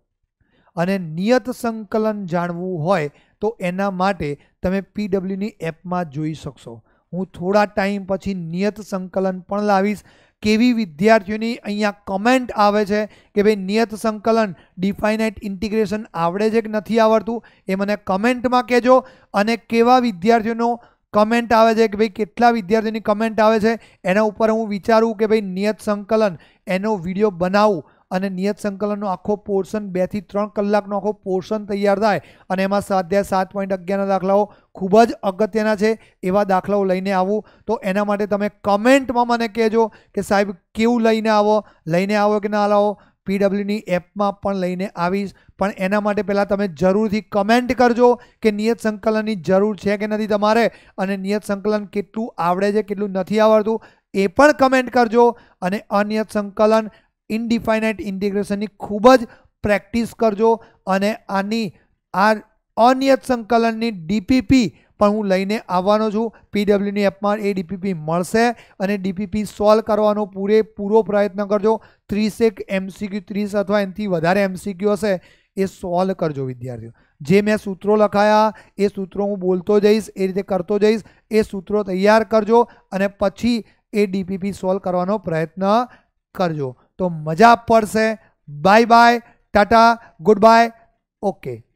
અને નિયત સંકલન જાણવું હોય તો એના માટે તમે PW ની એપ માં જોઈ શકશો હું થોડા ટાઈમ પછી નિયત સંકલન પણ લાવીશ કેવી વિદ્યાર્થીઓ ની અંયા કમેન્ટ આવે છે કે ભાઈ નિયત સંકલન ડિફાઈનાઈટ ઇન્ટિગ્રેશન આવડે છે કે નથી આવડતું એ મને કમેન્ટ માં કહેજો અને કેવા વિદ્યાર્થીનો કમેન્ટ આવે છે કે ભાઈ કેટલા વિદ્યાર્થીની કમેન્ટ આવે છે એના ઉપર હું વિચારું કે ભાઈ નિયત સંકલન એનો વિડિયો બનાવું અને નિયત સંકલનનો આખો પોર્શન 2 થી 3 કલાકનો આખો પોર્શન તૈયાર થાય અને એમાં સાધ્યા 7.11 ના દાખલાઓ ખૂબ જ અગત્યના છે એવા દાખલાઓ લઈને આવો તો એના માટે તમે કમેન્ટમાં મને કહેજો કે સાહેબ કેવું લઈને આવો લઈને આવો જનાલાઓ पीडब्ल्यू ની એપમાં પણ લઈને આવી પણ એના માટે પહેલા તમે જરૂરથી કમેન્ટ કરજો કે નિયત સંકલનની જરૂર છે કે નથી તમારે અને નિયત સંકલન કેટલું આવડે છે કેટલું નથી આવડતું એ પણ કમેન્ટ કરજો અને અનિયત સંકલન ઇન્ડીફાઇનાટ ઇન્ટિગ્રેશનની ખૂબ જ પ્રેક્ટિસ કરજો અને આની આ અનિયત સંકલનની DPP પણ હું લઈને આવવાનો છું PW ની એપ પર ADPP મળશે અને DPP સોલ્વ કરવાનો પૂરે પૂરો પ્રયત્ન કરજો 30 એક MCQ 30 अथवा એથી વધારે MCQ હશે એ સોલ્વ કરજો વિદ્યાર્થીઓ જે મેં સૂત્રો લખાયા એ સૂત્રો હું બોલતો જઈશ એ રીતે કરતો જઈશ એ સૂત્રો તૈયાર કરજો અને પછી એ DPP સોલ્વ કરવાનો પ્રયત્ન કરજો तो मजा पड़ से बाय बाय टाटा गुड बाय ओके